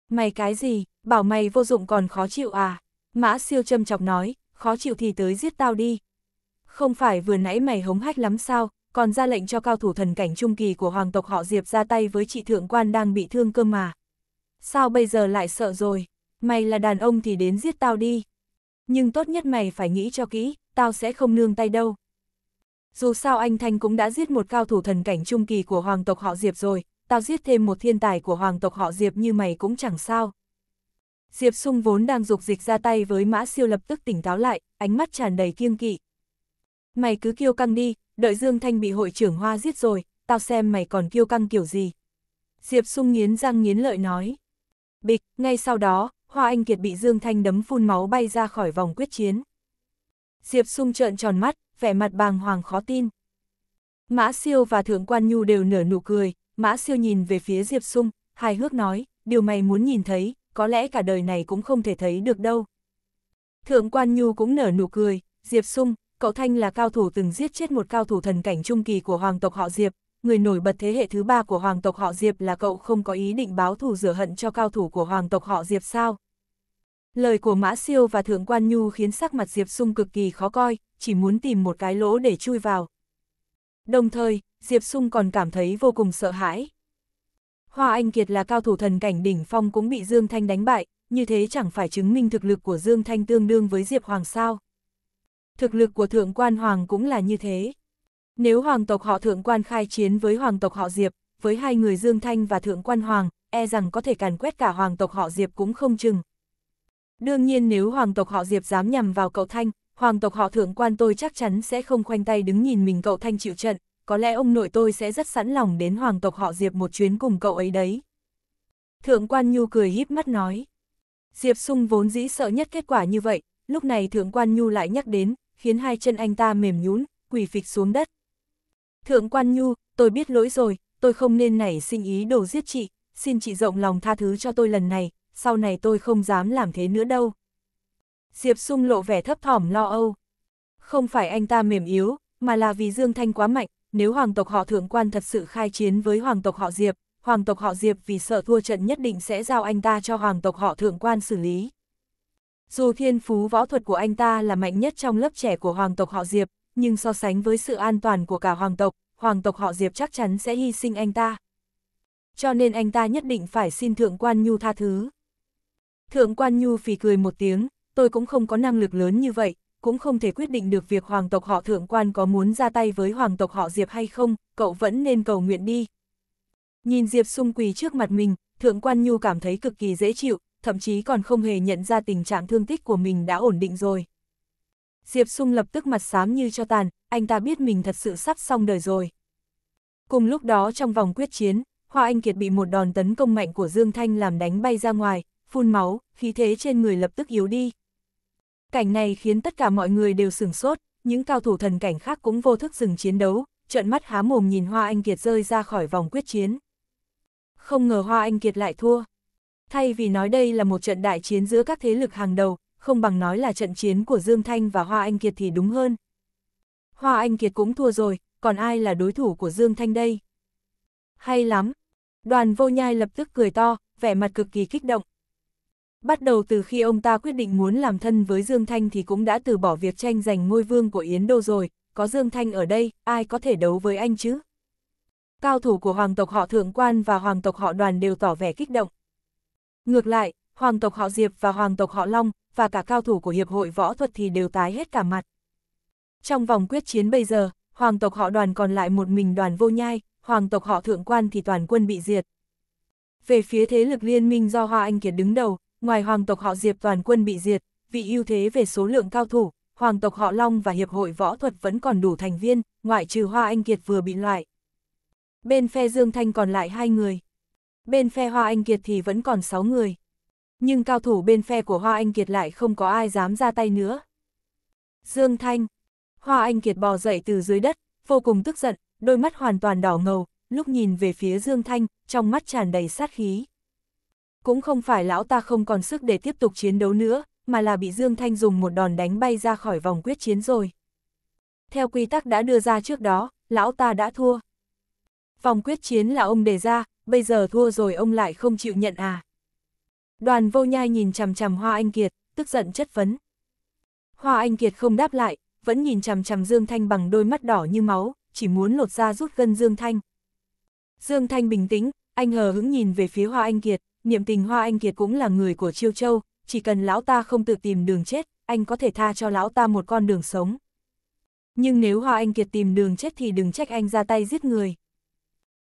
Mày cái gì, bảo mày vô dụng còn khó chịu à? Mã siêu châm chọc nói, khó chịu thì tới giết tao đi, không phải vừa nãy mày hống hách lắm sao, còn ra lệnh cho cao thủ thần cảnh trung kỳ của hoàng tộc họ Diệp ra tay với chị thượng quan đang bị thương cơ mà. Sao bây giờ lại sợ rồi, mày là đàn ông thì đến giết tao đi. Nhưng tốt nhất mày phải nghĩ cho kỹ, tao sẽ không nương tay đâu. Dù sao anh Thanh cũng đã giết một cao thủ thần cảnh trung kỳ của hoàng tộc họ Diệp rồi, tao giết thêm một thiên tài của hoàng tộc họ Diệp như mày cũng chẳng sao. Diệp sung vốn đang dục dịch ra tay với mã siêu lập tức tỉnh táo lại, ánh mắt tràn đầy kiêng kỵ. Mày cứ kiêu căng đi, đợi Dương Thanh bị hội trưởng Hoa giết rồi, tao xem mày còn kiêu căng kiểu gì. Diệp sung nghiến răng nghiến lợi nói. Bịch, ngay sau đó, Hoa Anh Kiệt bị Dương Thanh đấm phun máu bay ra khỏi vòng quyết chiến. Diệp sung trợn tròn mắt, vẻ mặt bàng hoàng khó tin. Mã Siêu và Thượng Quan Nhu đều nở nụ cười, Mã Siêu nhìn về phía Diệp sung, hài hước nói, điều mày muốn nhìn thấy, có lẽ cả đời này cũng không thể thấy được đâu. Thượng Quan Nhu cũng nở nụ cười, Diệp sung, cậu Thanh là cao thủ từng giết chết một cao thủ thần cảnh trung kỳ của hoàng tộc họ Diệp, người nổi bật thế hệ thứ ba của hoàng tộc họ Diệp là cậu không có ý định báo thù rửa hận cho cao thủ của hoàng tộc họ Diệp sao? Lời của Mã Siêu và Thượng Quan Nhu khiến sắc mặt Diệp Sung cực kỳ khó coi, chỉ muốn tìm một cái lỗ để chui vào. Đồng thời, Diệp Sung còn cảm thấy vô cùng sợ hãi. Hoa Anh Kiệt là cao thủ thần cảnh đỉnh phong cũng bị Dương Thanh đánh bại, như thế chẳng phải chứng minh thực lực của Dương Thanh tương đương với Diệp Hoàng sao? thực lực của thượng quan hoàng cũng là như thế. Nếu hoàng tộc họ thượng quan khai chiến với hoàng tộc họ Diệp, với hai người Dương Thanh và thượng quan hoàng, e rằng có thể càn quét cả hoàng tộc họ Diệp cũng không chừng. Đương nhiên nếu hoàng tộc họ Diệp dám nhằm vào cậu Thanh, hoàng tộc họ thượng quan tôi chắc chắn sẽ không khoanh tay đứng nhìn mình cậu Thanh chịu trận, có lẽ ông nội tôi sẽ rất sẵn lòng đến hoàng tộc họ Diệp một chuyến cùng cậu ấy đấy. Thượng quan Nhu cười híp mắt nói. Diệp Sung vốn dĩ sợ nhất kết quả như vậy, lúc này thượng quan nhu lại nhắc đến, khiến hai chân anh ta mềm nhún, quỳ phịch xuống đất. Thượng quan nhu, tôi biết lỗi rồi, tôi không nên nảy sinh ý đồ giết chị, xin chị rộng lòng tha thứ cho tôi lần này, sau này tôi không dám làm thế nữa đâu. Diệp sung lộ vẻ thấp thỏm lo âu. Không phải anh ta mềm yếu, mà là vì Dương Thanh quá mạnh, nếu hoàng tộc họ thượng quan thật sự khai chiến với hoàng tộc họ Diệp, hoàng tộc họ Diệp vì sợ thua trận nhất định sẽ giao anh ta cho hoàng tộc họ thượng quan xử lý. Dù thiên phú võ thuật của anh ta là mạnh nhất trong lớp trẻ của hoàng tộc họ Diệp, nhưng so sánh với sự an toàn của cả hoàng tộc, hoàng tộc họ Diệp chắc chắn sẽ hy sinh anh ta. Cho nên anh ta nhất định phải xin Thượng Quan Nhu tha thứ. Thượng Quan Nhu phì cười một tiếng, tôi cũng không có năng lực lớn như vậy, cũng không thể quyết định được việc hoàng tộc họ Thượng Quan có muốn ra tay với hoàng tộc họ Diệp hay không, cậu vẫn nên cầu nguyện đi. Nhìn Diệp sung quỳ trước mặt mình, Thượng Quan Nhu cảm thấy cực kỳ dễ chịu, thậm chí còn không hề nhận ra tình trạng thương tích của mình đã ổn định rồi. Diệp Sung lập tức mặt xám như cho tàn, anh ta biết mình thật sự sắp xong đời rồi. Cùng lúc đó trong vòng quyết chiến, Hoa Anh Kiệt bị một đòn tấn công mạnh của Dương Thanh làm đánh bay ra ngoài, phun máu, khí thế trên người lập tức yếu đi. Cảnh này khiến tất cả mọi người đều sửng sốt, những cao thủ thần cảnh khác cũng vô thức dừng chiến đấu, trợn mắt há mồm nhìn Hoa Anh Kiệt rơi ra khỏi vòng quyết chiến. Không ngờ Hoa Anh Kiệt lại thua. Thay vì nói đây là một trận đại chiến giữa các thế lực hàng đầu, không bằng nói là trận chiến của Dương Thanh và Hoa Anh Kiệt thì đúng hơn. Hoa Anh Kiệt cũng thua rồi, còn ai là đối thủ của Dương Thanh đây? Hay lắm! Đoàn vô nhai lập tức cười to, vẻ mặt cực kỳ kích động. Bắt đầu từ khi ông ta quyết định muốn làm thân với Dương Thanh thì cũng đã từ bỏ việc tranh giành ngôi vương của Yến Đô rồi, có Dương Thanh ở đây, ai có thể đấu với anh chứ? Cao thủ của hoàng tộc họ Thượng Quan và hoàng tộc họ Đoàn đều tỏ vẻ kích động. Ngược lại, hoàng tộc họ Diệp và hoàng tộc họ Long, và cả cao thủ của Hiệp hội Võ thuật thì đều tái hết cả mặt. Trong vòng quyết chiến bây giờ, hoàng tộc họ đoàn còn lại một mình đoàn vô nhai, hoàng tộc họ thượng quan thì toàn quân bị diệt. Về phía thế lực liên minh do Hoa Anh Kiệt đứng đầu, ngoài hoàng tộc họ Diệp toàn quân bị diệt, vị ưu thế về số lượng cao thủ, hoàng tộc họ Long và Hiệp hội Võ thuật vẫn còn đủ thành viên, ngoại trừ Hoa Anh Kiệt vừa bị loại. Bên phe Dương Thanh còn lại hai người. Bên phe Hoa Anh Kiệt thì vẫn còn 6 người. Nhưng cao thủ bên phe của Hoa Anh Kiệt lại không có ai dám ra tay nữa. Dương Thanh. Hoa Anh Kiệt bò dậy từ dưới đất, vô cùng tức giận, đôi mắt hoàn toàn đỏ ngầu, lúc nhìn về phía Dương Thanh, trong mắt tràn đầy sát khí. Cũng không phải lão ta không còn sức để tiếp tục chiến đấu nữa, mà là bị Dương Thanh dùng một đòn đánh bay ra khỏi vòng quyết chiến rồi. Theo quy tắc đã đưa ra trước đó, lão ta đã thua. Vòng quyết chiến là ông đề ra, bây giờ thua rồi ông lại không chịu nhận à. Đoàn vô nhai nhìn chằm chằm Hoa Anh Kiệt, tức giận chất vấn. Hoa Anh Kiệt không đáp lại, vẫn nhìn chằm chằm Dương Thanh bằng đôi mắt đỏ như máu, chỉ muốn lột ra rút gân Dương Thanh. Dương Thanh bình tĩnh, anh hờ hững nhìn về phía Hoa Anh Kiệt, niệm tình Hoa Anh Kiệt cũng là người của Chiêu Châu, chỉ cần lão ta không tự tìm đường chết, anh có thể tha cho lão ta một con đường sống. Nhưng nếu Hoa Anh Kiệt tìm đường chết thì đừng trách anh ra tay giết người.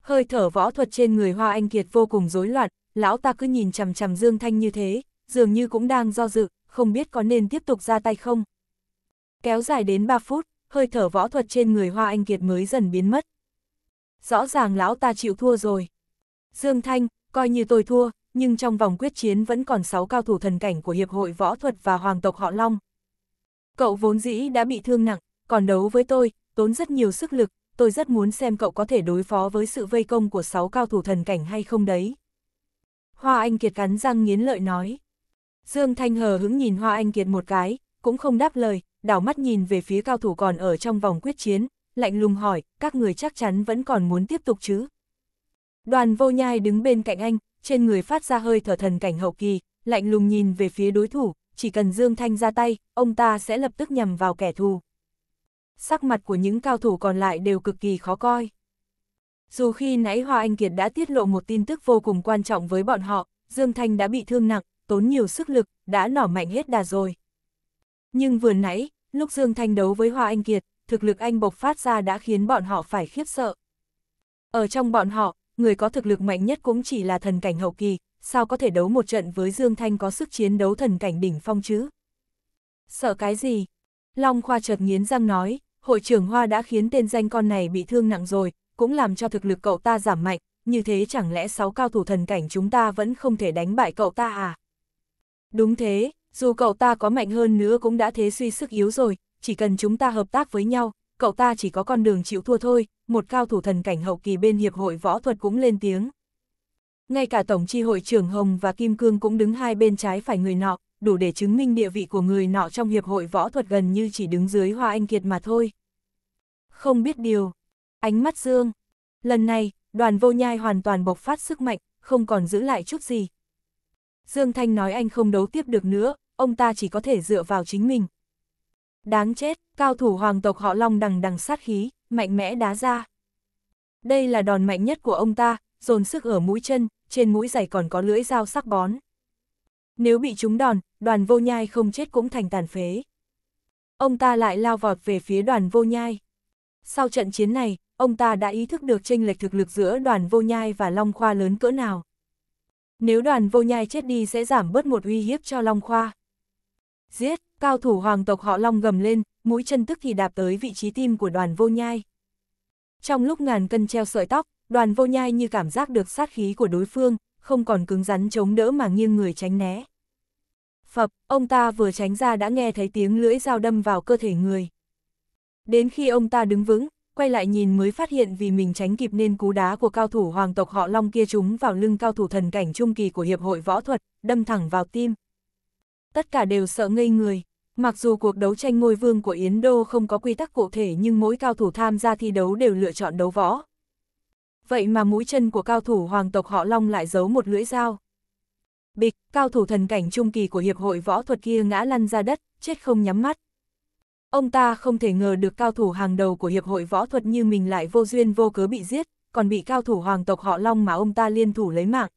Hơi thở võ thuật trên người Hoa Anh Kiệt vô cùng rối loạn, lão ta cứ nhìn chằm chằm Dương Thanh như thế, dường như cũng đang do dự, không biết có nên tiếp tục ra tay không. Kéo dài đến 3 phút, hơi thở võ thuật trên người Hoa Anh Kiệt mới dần biến mất. Rõ ràng lão ta chịu thua rồi. Dương Thanh, coi như tôi thua, nhưng trong vòng quyết chiến vẫn còn 6 cao thủ thần cảnh của Hiệp hội Võ thuật và Hoàng tộc họ Long. Cậu vốn dĩ đã bị thương nặng, còn đấu với tôi, tốn rất nhiều sức lực, tôi rất muốn xem cậu có thể đối phó với sự vây công của sáu cao thủ thần cảnh hay không đấy. Hoa Anh Kiệt cắn răng nghiến lợi nói. Dương Thanh hờ hứng nhìn Hoa Anh Kiệt một cái, cũng không đáp lời, đảo mắt nhìn về phía cao thủ còn ở trong vòng quyết chiến, lạnh lùng hỏi, các người chắc chắn vẫn còn muốn tiếp tục chứ. Đoàn vô nhai đứng bên cạnh anh, trên người phát ra hơi thở thần cảnh hậu kỳ, lạnh lùng nhìn về phía đối thủ, chỉ cần Dương Thanh ra tay, ông ta sẽ lập tức nhằm vào kẻ thù sắc mặt của những cao thủ còn lại đều cực kỳ khó coi. Dù khi nãy Hoa Anh Kiệt đã tiết lộ một tin tức vô cùng quan trọng với bọn họ, Dương Thanh đã bị thương nặng, tốn nhiều sức lực, đã nỏ mạnh hết đà rồi. Nhưng vừa nãy, lúc Dương Thanh đấu với Hoa Anh Kiệt, thực lực anh bộc phát ra đã khiến bọn họ phải khiếp sợ. Ở trong bọn họ, người có thực lực mạnh nhất cũng chỉ là thần cảnh hậu kỳ, sao có thể đấu một trận với Dương Thanh có sức chiến đấu thần cảnh đỉnh phong chứ? Sợ cái gì? Long Khoa chợt nghiến răng nói, hội trưởng Hoa đã khiến tên danh con này bị thương nặng rồi, cũng làm cho thực lực cậu ta giảm mạnh, như thế chẳng lẽ sáu cao thủ thần cảnh chúng ta vẫn không thể đánh bại cậu ta à? Đúng thế, dù cậu ta có mạnh hơn nữa cũng đã thế suy sức yếu rồi, chỉ cần chúng ta hợp tác với nhau, cậu ta chỉ có con đường chịu thua thôi, một cao thủ thần cảnh hậu kỳ bên Hiệp hội Võ thuật cũng lên tiếng. Ngay cả Tổng tri hội trưởng Hồng và Kim Cương cũng đứng hai bên trái phải người nọ, đủ để chứng minh địa vị của người nọ trong hiệp hội võ thuật gần như chỉ đứng dưới Hoa Anh Kiệt mà thôi. Không biết điều. Ánh mắt dương. Lần này, đoàn vô nhai hoàn toàn bộc phát sức mạnh, không còn giữ lại chút gì. Dương Thanh nói anh không đấu tiếp được nữa, ông ta chỉ có thể dựa vào chính mình. Đáng chết, cao thủ hoàng tộc họ Long đằng đằng sát khí, mạnh mẽ đá ra. Đây là đòn mạnh nhất của ông ta, dồn sức ở mũi chân, trên mũi giày còn có lưỡi dao sắc bón. Nếu bị trúng đòn, đoàn vô nhai không chết cũng thành tàn phế. Ông ta lại lao vọt về phía đoàn vô nhai. Sau trận chiến này, ông ta đã ý thức được tranh lệch thực lực giữa đoàn vô nhai và Long Khoa lớn cỡ nào. Nếu đoàn vô nhai chết đi sẽ giảm bớt một uy hiếp cho Long Khoa. Giết, cao thủ hoàng tộc họ Long gầm lên, mũi chân tức thì đạp tới vị trí tim của đoàn vô nhai. Trong lúc ngàn cân treo sợi tóc, đoàn vô nhai như cảm giác được sát khí của đối phương, không còn cứng rắn chống đỡ mà nghiêng người tránh né. Phập, ông ta vừa tránh ra đã nghe thấy tiếng lưỡi dao đâm vào cơ thể người. Đến khi ông ta đứng vững, quay lại nhìn mới phát hiện vì mình tránh kịp nên cú đá của cao thủ hoàng tộc họ Long kia trúng vào lưng cao thủ thần cảnh trung kỳ của Hiệp hội Võ thuật, đâm thẳng vào tim. Tất cả đều sợ ngây người, mặc dù cuộc đấu tranh ngôi vương của Yến Đô không có quy tắc cụ thể nhưng mỗi cao thủ tham gia thi đấu đều lựa chọn đấu võ, vậy mà mũi chân của cao thủ hoàng tộc họ Long lại giấu một lưỡi dao. Bịch, cao thủ thần cảnh trung kỳ của Hiệp hội Võ thuật kia ngã lăn ra đất, chết không nhắm mắt. Ông ta không thể ngờ được cao thủ hàng đầu của Hiệp hội Võ thuật như mình lại vô duyên vô cớ bị giết, còn bị cao thủ hoàng tộc họ Long mà ông ta liên thủ lấy mạng.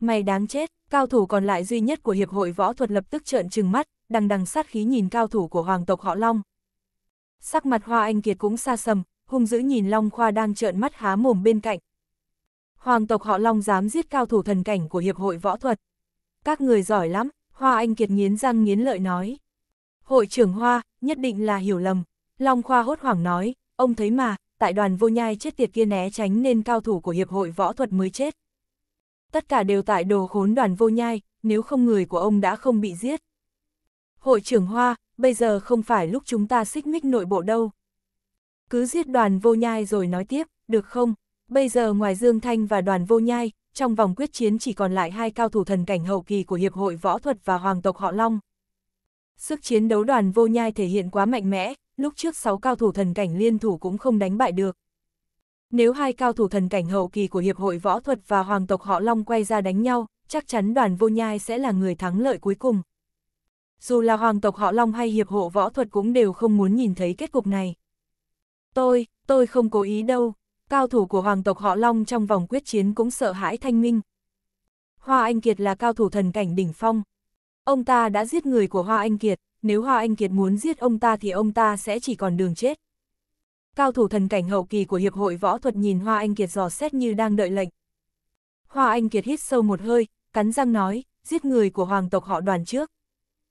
Mày đáng chết, cao thủ còn lại duy nhất của Hiệp hội Võ thuật lập tức trợn trừng mắt, đằng đằng sát khí nhìn cao thủ của hoàng tộc họ Long. Sắc mặt Hoa Anh Kiệt cũng xa sầm, hung dữ nhìn Long Khoa đang trợn mắt há mồm bên cạnh. Hoàng tộc họ Long dám giết cao thủ thần cảnh của Hiệp hội Võ thuật. Các người giỏi lắm, Hoa Anh Kiệt nghiến răng nghiến lợi nói. Hội trưởng Hoa, nhất định là hiểu lầm. Long Khoa hốt hoảng nói, ông thấy mà, tại đoàn vô nhai chết tiệt kia né tránh nên cao thủ của Hiệp hội Võ thuật mới chết. Tất cả đều tại đồ khốn đoàn vô nhai, nếu không người của ông đã không bị giết. Hội trưởng Hoa, bây giờ không phải lúc chúng ta xích mích nội bộ đâu cứ giết đoàn vô nhai rồi nói tiếp, được không? Bây giờ ngoài Dương Thanh và đoàn vô nhai, trong vòng quyết chiến chỉ còn lại hai cao thủ thần cảnh hậu kỳ của Hiệp hội Võ thuật và Hoàng tộc Họ Long. Sức chiến đấu đoàn vô nhai thể hiện quá mạnh mẽ, lúc trước sáu cao thủ thần cảnh liên thủ cũng không đánh bại được. Nếu hai cao thủ thần cảnh hậu kỳ của Hiệp hội Võ thuật và Hoàng tộc Họ Long quay ra đánh nhau, chắc chắn đoàn vô nhai sẽ là người thắng lợi cuối cùng. Dù là Hoàng tộc Họ Long hay Hiệp hộ Võ thuật cũng đều không muốn nhìn thấy kết cục này. Tôi, tôi không cố ý đâu, cao thủ của hoàng tộc họ Long trong vòng quyết chiến cũng sợ hãi thanh minh. Hoa Anh Kiệt là cao thủ thần cảnh đỉnh phong. Ông ta đã giết người của Hoa Anh Kiệt, nếu Hoa Anh Kiệt muốn giết ông ta thì ông ta sẽ chỉ còn đường chết. Cao thủ thần cảnh hậu kỳ của Hiệp hội Võ thuật nhìn Hoa Anh Kiệt dò xét như đang đợi lệnh. Hoa Anh Kiệt hít sâu một hơi, cắn răng nói, giết người của hoàng tộc họ đoàn trước.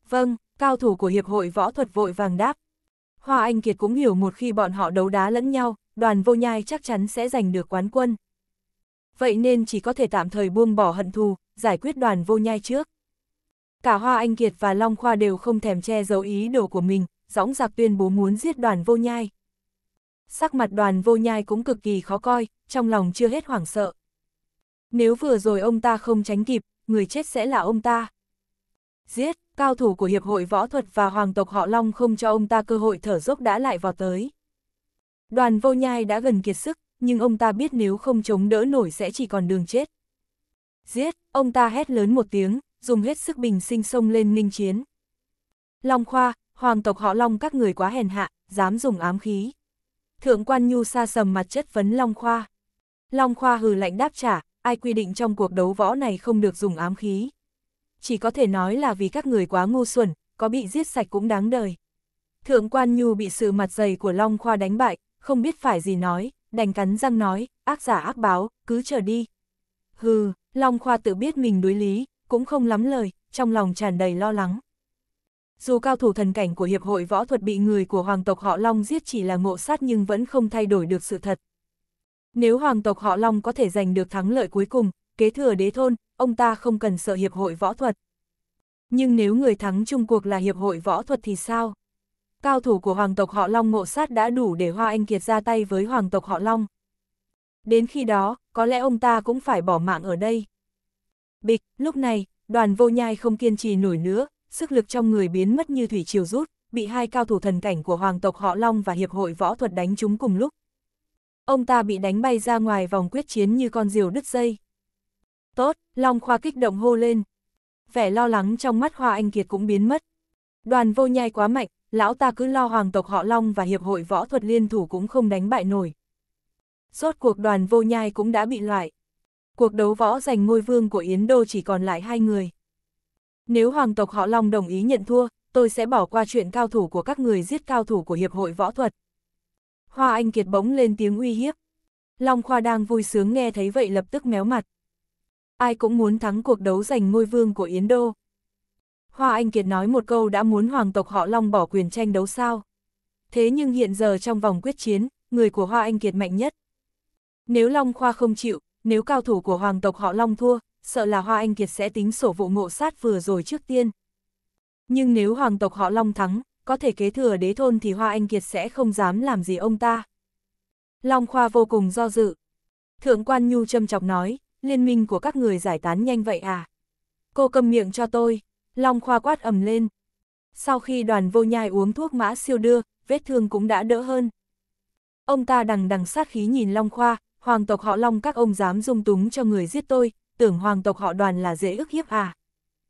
Vâng, cao thủ của Hiệp hội Võ thuật vội vàng đáp, Hoa Anh Kiệt cũng hiểu một khi bọn họ đấu đá lẫn nhau, đoàn vô nhai chắc chắn sẽ giành được quán quân. Vậy nên chỉ có thể tạm thời buông bỏ hận thù, giải quyết đoàn vô nhai trước. Cả Hoa Anh Kiệt và Long Khoa đều không thèm che giấu ý đồ của mình, dõng dạc tuyên bố muốn giết đoàn vô nhai. Sắc mặt đoàn vô nhai cũng cực kỳ khó coi, trong lòng chưa hết hoảng sợ. Nếu vừa rồi ông ta không tránh kịp, người chết sẽ là ông ta. Giết, cao thủ của Hiệp hội Võ thuật và Hoàng tộc họ Long không cho ông ta cơ hội thở dốc đã lại vào tới. Đoàn vô nhai đã gần kiệt sức, nhưng ông ta biết nếu không chống đỡ nổi sẽ chỉ còn đường chết. Giết, ông ta hét lớn một tiếng, dùng hết sức bình sinh sông lên ninh chiến. Long Khoa, Hoàng tộc họ Long các người quá hèn hạ, dám dùng ám khí. Thượng quan Nhu xa sầm mặt chất vấn Long Khoa. Long Khoa hừ lạnh đáp trả, ai quy định trong cuộc đấu võ này không được dùng ám khí chỉ có thể nói là vì các người quá ngu xuẩn, có bị giết sạch cũng đáng đời. Thượng quan Nhu bị sự mặt dày của Long Khoa đánh bại, không biết phải gì nói, đành cắn răng nói, ác giả ác báo, cứ chờ đi. Hừ, Long Khoa tự biết mình đối lý, cũng không lắm lời, trong lòng tràn đầy lo lắng. Dù cao thủ thần cảnh của Hiệp hội Võ thuật bị người của Hoàng tộc họ Long giết chỉ là ngộ sát nhưng vẫn không thay đổi được sự thật. Nếu Hoàng tộc họ Long có thể giành được thắng lợi cuối cùng, kế thừa đế thôn, ông ta không cần sợ hiệp hội võ thuật. Nhưng nếu người thắng chung cuộc là hiệp hội võ thuật thì sao? Cao thủ của hoàng tộc họ Long ngộ sát đã đủ để Hoa Anh Kiệt ra tay với hoàng tộc họ Long. Đến khi đó, có lẽ ông ta cũng phải bỏ mạng ở đây. Bịch, lúc này, đoàn vô nhai không kiên trì nổi nữa, sức lực trong người biến mất như thủy triều rút, bị hai cao thủ thần cảnh của hoàng tộc họ Long và hiệp hội võ thuật đánh chúng cùng lúc. Ông ta bị đánh bay ra ngoài vòng quyết chiến như con diều đứt dây tốt, Long Khoa kích động hô lên. Vẻ lo lắng trong mắt Hoa Anh Kiệt cũng biến mất. Đoàn vô nhai quá mạnh, lão ta cứ lo hoàng tộc họ Long và Hiệp hội Võ thuật Liên thủ cũng không đánh bại nổi. Rốt cuộc đoàn vô nhai cũng đã bị loại. Cuộc đấu võ giành ngôi vương của Yến Đô chỉ còn lại hai người. Nếu hoàng tộc họ Long đồng ý nhận thua, tôi sẽ bỏ qua chuyện cao thủ của các người giết cao thủ của Hiệp hội Võ thuật. Hoa Anh Kiệt bỗng lên tiếng uy hiếp. Long Khoa đang vui sướng nghe thấy vậy lập tức méo mặt ai cũng muốn thắng cuộc đấu giành ngôi vương của Yến Đô. Hoa Anh Kiệt nói một câu đã muốn hoàng tộc họ Long bỏ quyền tranh đấu sao. Thế nhưng hiện giờ trong vòng quyết chiến, người của Hoa Anh Kiệt mạnh nhất. Nếu Long Khoa không chịu, nếu cao thủ của hoàng tộc họ Long thua, sợ là Hoa Anh Kiệt sẽ tính sổ vụ ngộ sát vừa rồi trước tiên. Nhưng nếu hoàng tộc họ Long thắng, có thể kế thừa đế thôn thì Hoa Anh Kiệt sẽ không dám làm gì ông ta. Long Khoa vô cùng do dự. Thượng quan Nhu châm chọc nói, liên minh của các người giải tán nhanh vậy à? Cô cầm miệng cho tôi, Long Khoa quát ầm lên. Sau khi đoàn vô nhai uống thuốc mã siêu đưa, vết thương cũng đã đỡ hơn. Ông ta đằng đằng sát khí nhìn Long Khoa, hoàng tộc họ Long các ông dám dung túng cho người giết tôi, tưởng hoàng tộc họ đoàn là dễ ức hiếp à.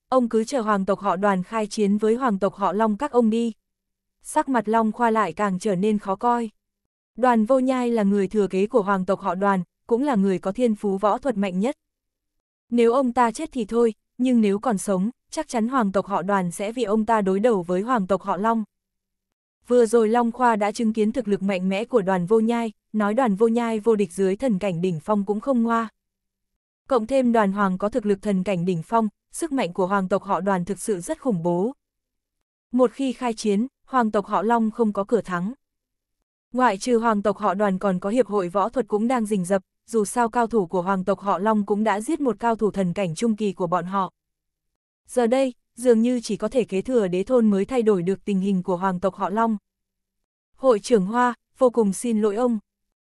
Ông cứ chờ hoàng tộc họ đoàn khai chiến với hoàng tộc họ Long các ông đi. Sắc mặt Long Khoa lại càng trở nên khó coi. Đoàn vô nhai là người thừa kế của hoàng tộc họ đoàn, cũng là người có thiên phú võ thuật mạnh nhất. Nếu ông ta chết thì thôi, nhưng nếu còn sống, chắc chắn hoàng tộc họ đoàn sẽ vì ông ta đối đầu với hoàng tộc họ Long. Vừa rồi Long Khoa đã chứng kiến thực lực mạnh mẽ của đoàn vô nhai, nói đoàn vô nhai vô địch dưới thần cảnh đỉnh phong cũng không ngoa. Cộng thêm đoàn hoàng có thực lực thần cảnh đỉnh phong, sức mạnh của hoàng tộc họ đoàn thực sự rất khủng bố. Một khi khai chiến, hoàng tộc họ Long không có cửa thắng. Ngoại trừ hoàng tộc họ đoàn còn có hiệp hội võ thuật cũng đang rình rập, dù sao cao thủ của hoàng tộc họ Long cũng đã giết một cao thủ thần cảnh trung kỳ của bọn họ. Giờ đây, dường như chỉ có thể kế thừa đế thôn mới thay đổi được tình hình của hoàng tộc họ Long. Hội trưởng Hoa, vô cùng xin lỗi ông.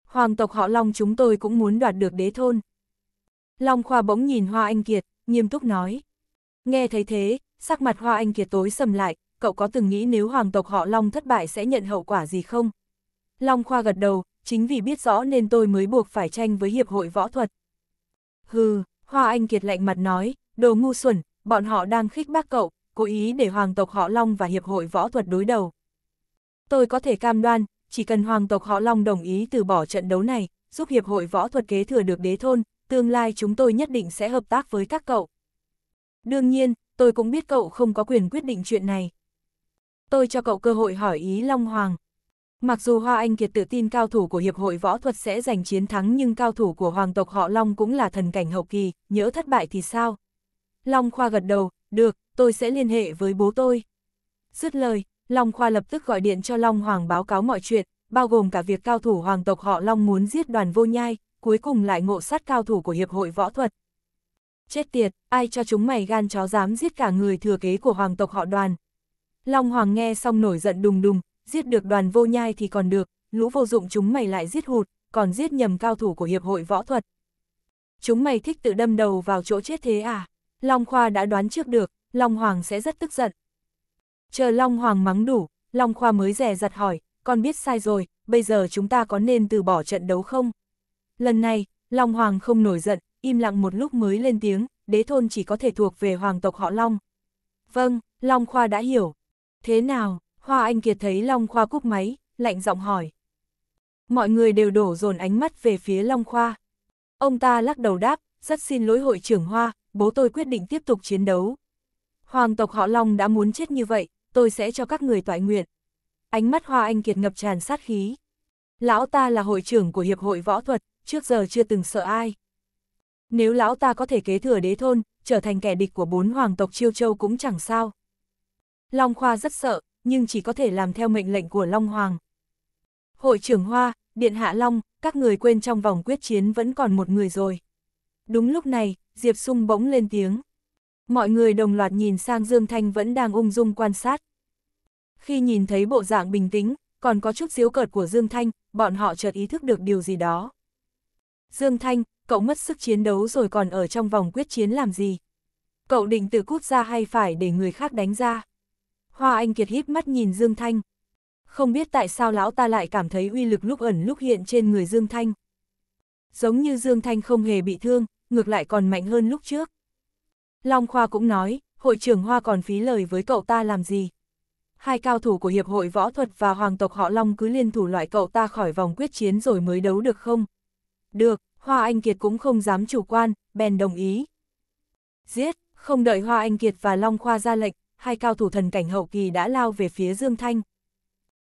Hoàng tộc họ Long chúng tôi cũng muốn đoạt được đế thôn. Long Khoa bỗng nhìn Hoa Anh Kiệt, nghiêm túc nói. Nghe thấy thế, sắc mặt Hoa Anh Kiệt tối sầm lại, cậu có từng nghĩ nếu hoàng tộc họ Long thất bại sẽ nhận hậu quả gì không? Long Khoa gật đầu, chính vì biết rõ nên tôi mới buộc phải tranh với Hiệp hội Võ thuật. Hừ, Hoa Anh Kiệt lạnh mặt nói, đồ ngu xuẩn, bọn họ đang khích bác cậu, cố ý để Hoàng tộc họ Long và Hiệp hội Võ thuật đối đầu. Tôi có thể cam đoan, chỉ cần Hoàng tộc họ Long đồng ý từ bỏ trận đấu này, giúp Hiệp hội Võ thuật kế thừa được đế thôn, tương lai chúng tôi nhất định sẽ hợp tác với các cậu. Đương nhiên, tôi cũng biết cậu không có quyền quyết định chuyện này. Tôi cho cậu cơ hội hỏi ý Long Hoàng. Mặc dù Hoa Anh Kiệt tự tin cao thủ của Hiệp hội Võ thuật sẽ giành chiến thắng nhưng cao thủ của Hoàng tộc họ Long cũng là thần cảnh hậu kỳ, nhớ thất bại thì sao? Long Khoa gật đầu, được, tôi sẽ liên hệ với bố tôi. Dứt lời, Long Khoa lập tức gọi điện cho Long Hoàng báo cáo mọi chuyện, bao gồm cả việc cao thủ Hoàng tộc họ Long muốn giết đoàn vô nhai, cuối cùng lại ngộ sát cao thủ của Hiệp hội Võ thuật. Chết tiệt, ai cho chúng mày gan chó dám giết cả người thừa kế của Hoàng tộc họ đoàn. Long Hoàng nghe xong nổi giận đùng đùng, giết được đoàn vô nhai thì còn được, lũ vô dụng chúng mày lại giết hụt, còn giết nhầm cao thủ của Hiệp hội Võ thuật. Chúng mày thích tự đâm đầu vào chỗ chết thế à? Long Khoa đã đoán trước được, Long Hoàng sẽ rất tức giận. Chờ Long Hoàng mắng đủ, Long Khoa mới rè giặt hỏi, con biết sai rồi, bây giờ chúng ta có nên từ bỏ trận đấu không? Lần này, Long Hoàng không nổi giận, im lặng một lúc mới lên tiếng, đế thôn chỉ có thể thuộc về hoàng tộc họ Long. Vâng, Long Khoa đã hiểu. Thế nào, Hoa Anh Kiệt thấy Long Khoa cúp máy, lạnh giọng hỏi. Mọi người đều đổ dồn ánh mắt về phía Long Khoa. Ông ta lắc đầu đáp, rất xin lỗi hội trưởng Hoa, bố tôi quyết định tiếp tục chiến đấu. Hoàng tộc họ Long đã muốn chết như vậy, tôi sẽ cho các người toại nguyện. Ánh mắt Hoa Anh Kiệt ngập tràn sát khí. Lão ta là hội trưởng của Hiệp hội Võ thuật, trước giờ chưa từng sợ ai. Nếu lão ta có thể kế thừa đế thôn, trở thành kẻ địch của bốn hoàng tộc chiêu châu cũng chẳng sao. Long Khoa rất sợ, nhưng chỉ có thể làm theo mệnh lệnh của Long Hoàng. Hội trưởng Hoa, Điện Hạ Long, các người quên trong vòng quyết chiến vẫn còn một người rồi. Đúng lúc này, Diệp Sung bỗng lên tiếng. Mọi người đồng loạt nhìn sang Dương Thanh vẫn đang ung dung quan sát. Khi nhìn thấy bộ dạng bình tĩnh, còn có chút xíu cợt của Dương Thanh, bọn họ chợt ý thức được điều gì đó. Dương Thanh, cậu mất sức chiến đấu rồi còn ở trong vòng quyết chiến làm gì? Cậu định tự cút ra hay phải để người khác đánh ra? Hoa Anh Kiệt hít mắt nhìn Dương Thanh. Không biết tại sao lão ta lại cảm thấy uy lực lúc ẩn lúc hiện trên người Dương Thanh. Giống như Dương Thanh không hề bị thương, ngược lại còn mạnh hơn lúc trước. Long Khoa cũng nói, hội trưởng Hoa còn phí lời với cậu ta làm gì. Hai cao thủ của Hiệp hội Võ thuật và Hoàng tộc họ Long cứ liên thủ loại cậu ta khỏi vòng quyết chiến rồi mới đấu được không? Được, Hoa Anh Kiệt cũng không dám chủ quan, bèn đồng ý. Giết, không đợi Hoa Anh Kiệt và Long Khoa ra lệnh, hai cao thủ thần cảnh hậu kỳ đã lao về phía Dương Thanh.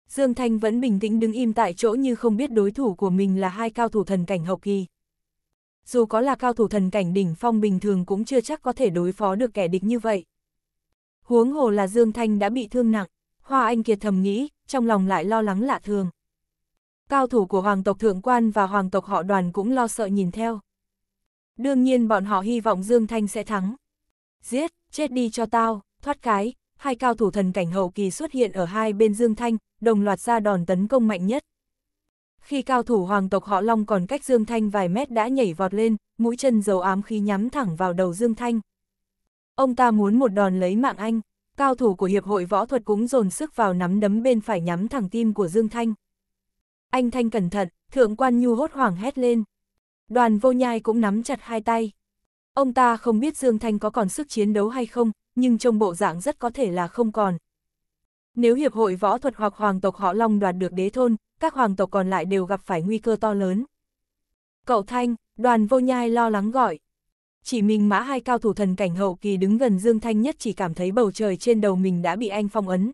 Dương Thanh vẫn bình tĩnh đứng im tại chỗ như không biết đối thủ của mình là hai cao thủ thần cảnh hậu kỳ. Dù có là cao thủ thần cảnh đỉnh phong bình thường cũng chưa chắc có thể đối phó được kẻ địch như vậy. Huống hồ là Dương Thanh đã bị thương nặng, Hoa Anh Kiệt thầm nghĩ, trong lòng lại lo lắng lạ thường. Cao thủ của Hoàng tộc Thượng Quan và Hoàng tộc họ đoàn cũng lo sợ nhìn theo. Đương nhiên bọn họ hy vọng Dương Thanh sẽ thắng. Giết, chết đi cho tao thoát cái, hai cao thủ thần cảnh hậu kỳ xuất hiện ở hai bên Dương Thanh, đồng loạt ra đòn tấn công mạnh nhất. Khi cao thủ hoàng tộc họ Long còn cách Dương Thanh vài mét đã nhảy vọt lên, mũi chân dầu ám khí nhắm thẳng vào đầu Dương Thanh. Ông ta muốn một đòn lấy mạng anh, cao thủ của Hiệp hội Võ thuật cũng dồn sức vào nắm đấm bên phải nhắm thẳng tim của Dương Thanh. Anh Thanh cẩn thận, thượng quan nhu hốt hoảng hét lên. Đoàn vô nhai cũng nắm chặt hai tay. Ông ta không biết Dương Thanh có còn sức chiến đấu hay không, nhưng trông bộ dạng rất có thể là không còn. Nếu hiệp hội võ thuật hoặc hoàng tộc họ Long đoạt được đế thôn, các hoàng tộc còn lại đều gặp phải nguy cơ to lớn. Cậu Thanh, đoàn vô nhai lo lắng gọi. Chỉ mình mã hai cao thủ thần cảnh hậu kỳ đứng gần Dương Thanh nhất chỉ cảm thấy bầu trời trên đầu mình đã bị anh phong ấn.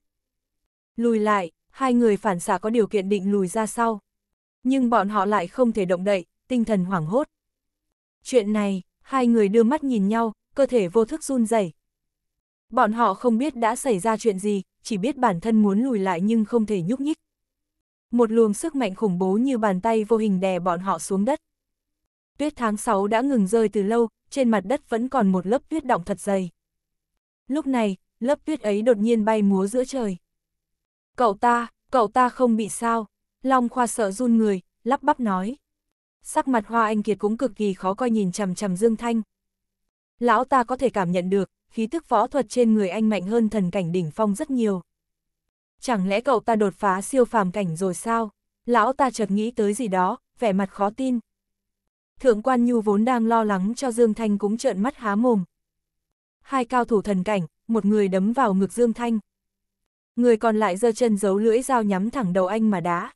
Lùi lại, hai người phản xạ có điều kiện định lùi ra sau. Nhưng bọn họ lại không thể động đậy, tinh thần hoảng hốt. Chuyện này, hai người đưa mắt nhìn nhau, cơ thể vô thức run rẩy Bọn họ không biết đã xảy ra chuyện gì, chỉ biết bản thân muốn lùi lại nhưng không thể nhúc nhích. Một luồng sức mạnh khủng bố như bàn tay vô hình đè bọn họ xuống đất. Tuyết tháng 6 đã ngừng rơi từ lâu, trên mặt đất vẫn còn một lớp tuyết động thật dày. Lúc này, lớp tuyết ấy đột nhiên bay múa giữa trời. Cậu ta, cậu ta không bị sao? Long Khoa sợ run người, lắp bắp nói. Sắc mặt Hoa Anh Kiệt cũng cực kỳ khó coi nhìn chằm chằm Dương Thanh. Lão ta có thể cảm nhận được, khí thức võ thuật trên người anh mạnh hơn thần cảnh đỉnh phong rất nhiều. Chẳng lẽ cậu ta đột phá siêu phàm cảnh rồi sao? Lão ta chợt nghĩ tới gì đó, vẻ mặt khó tin. Thượng quan Nhu vốn đang lo lắng cho Dương Thanh cũng trợn mắt há mồm. Hai cao thủ thần cảnh, một người đấm vào ngực Dương Thanh. Người còn lại giơ chân giấu lưỡi dao nhắm thẳng đầu anh mà đá.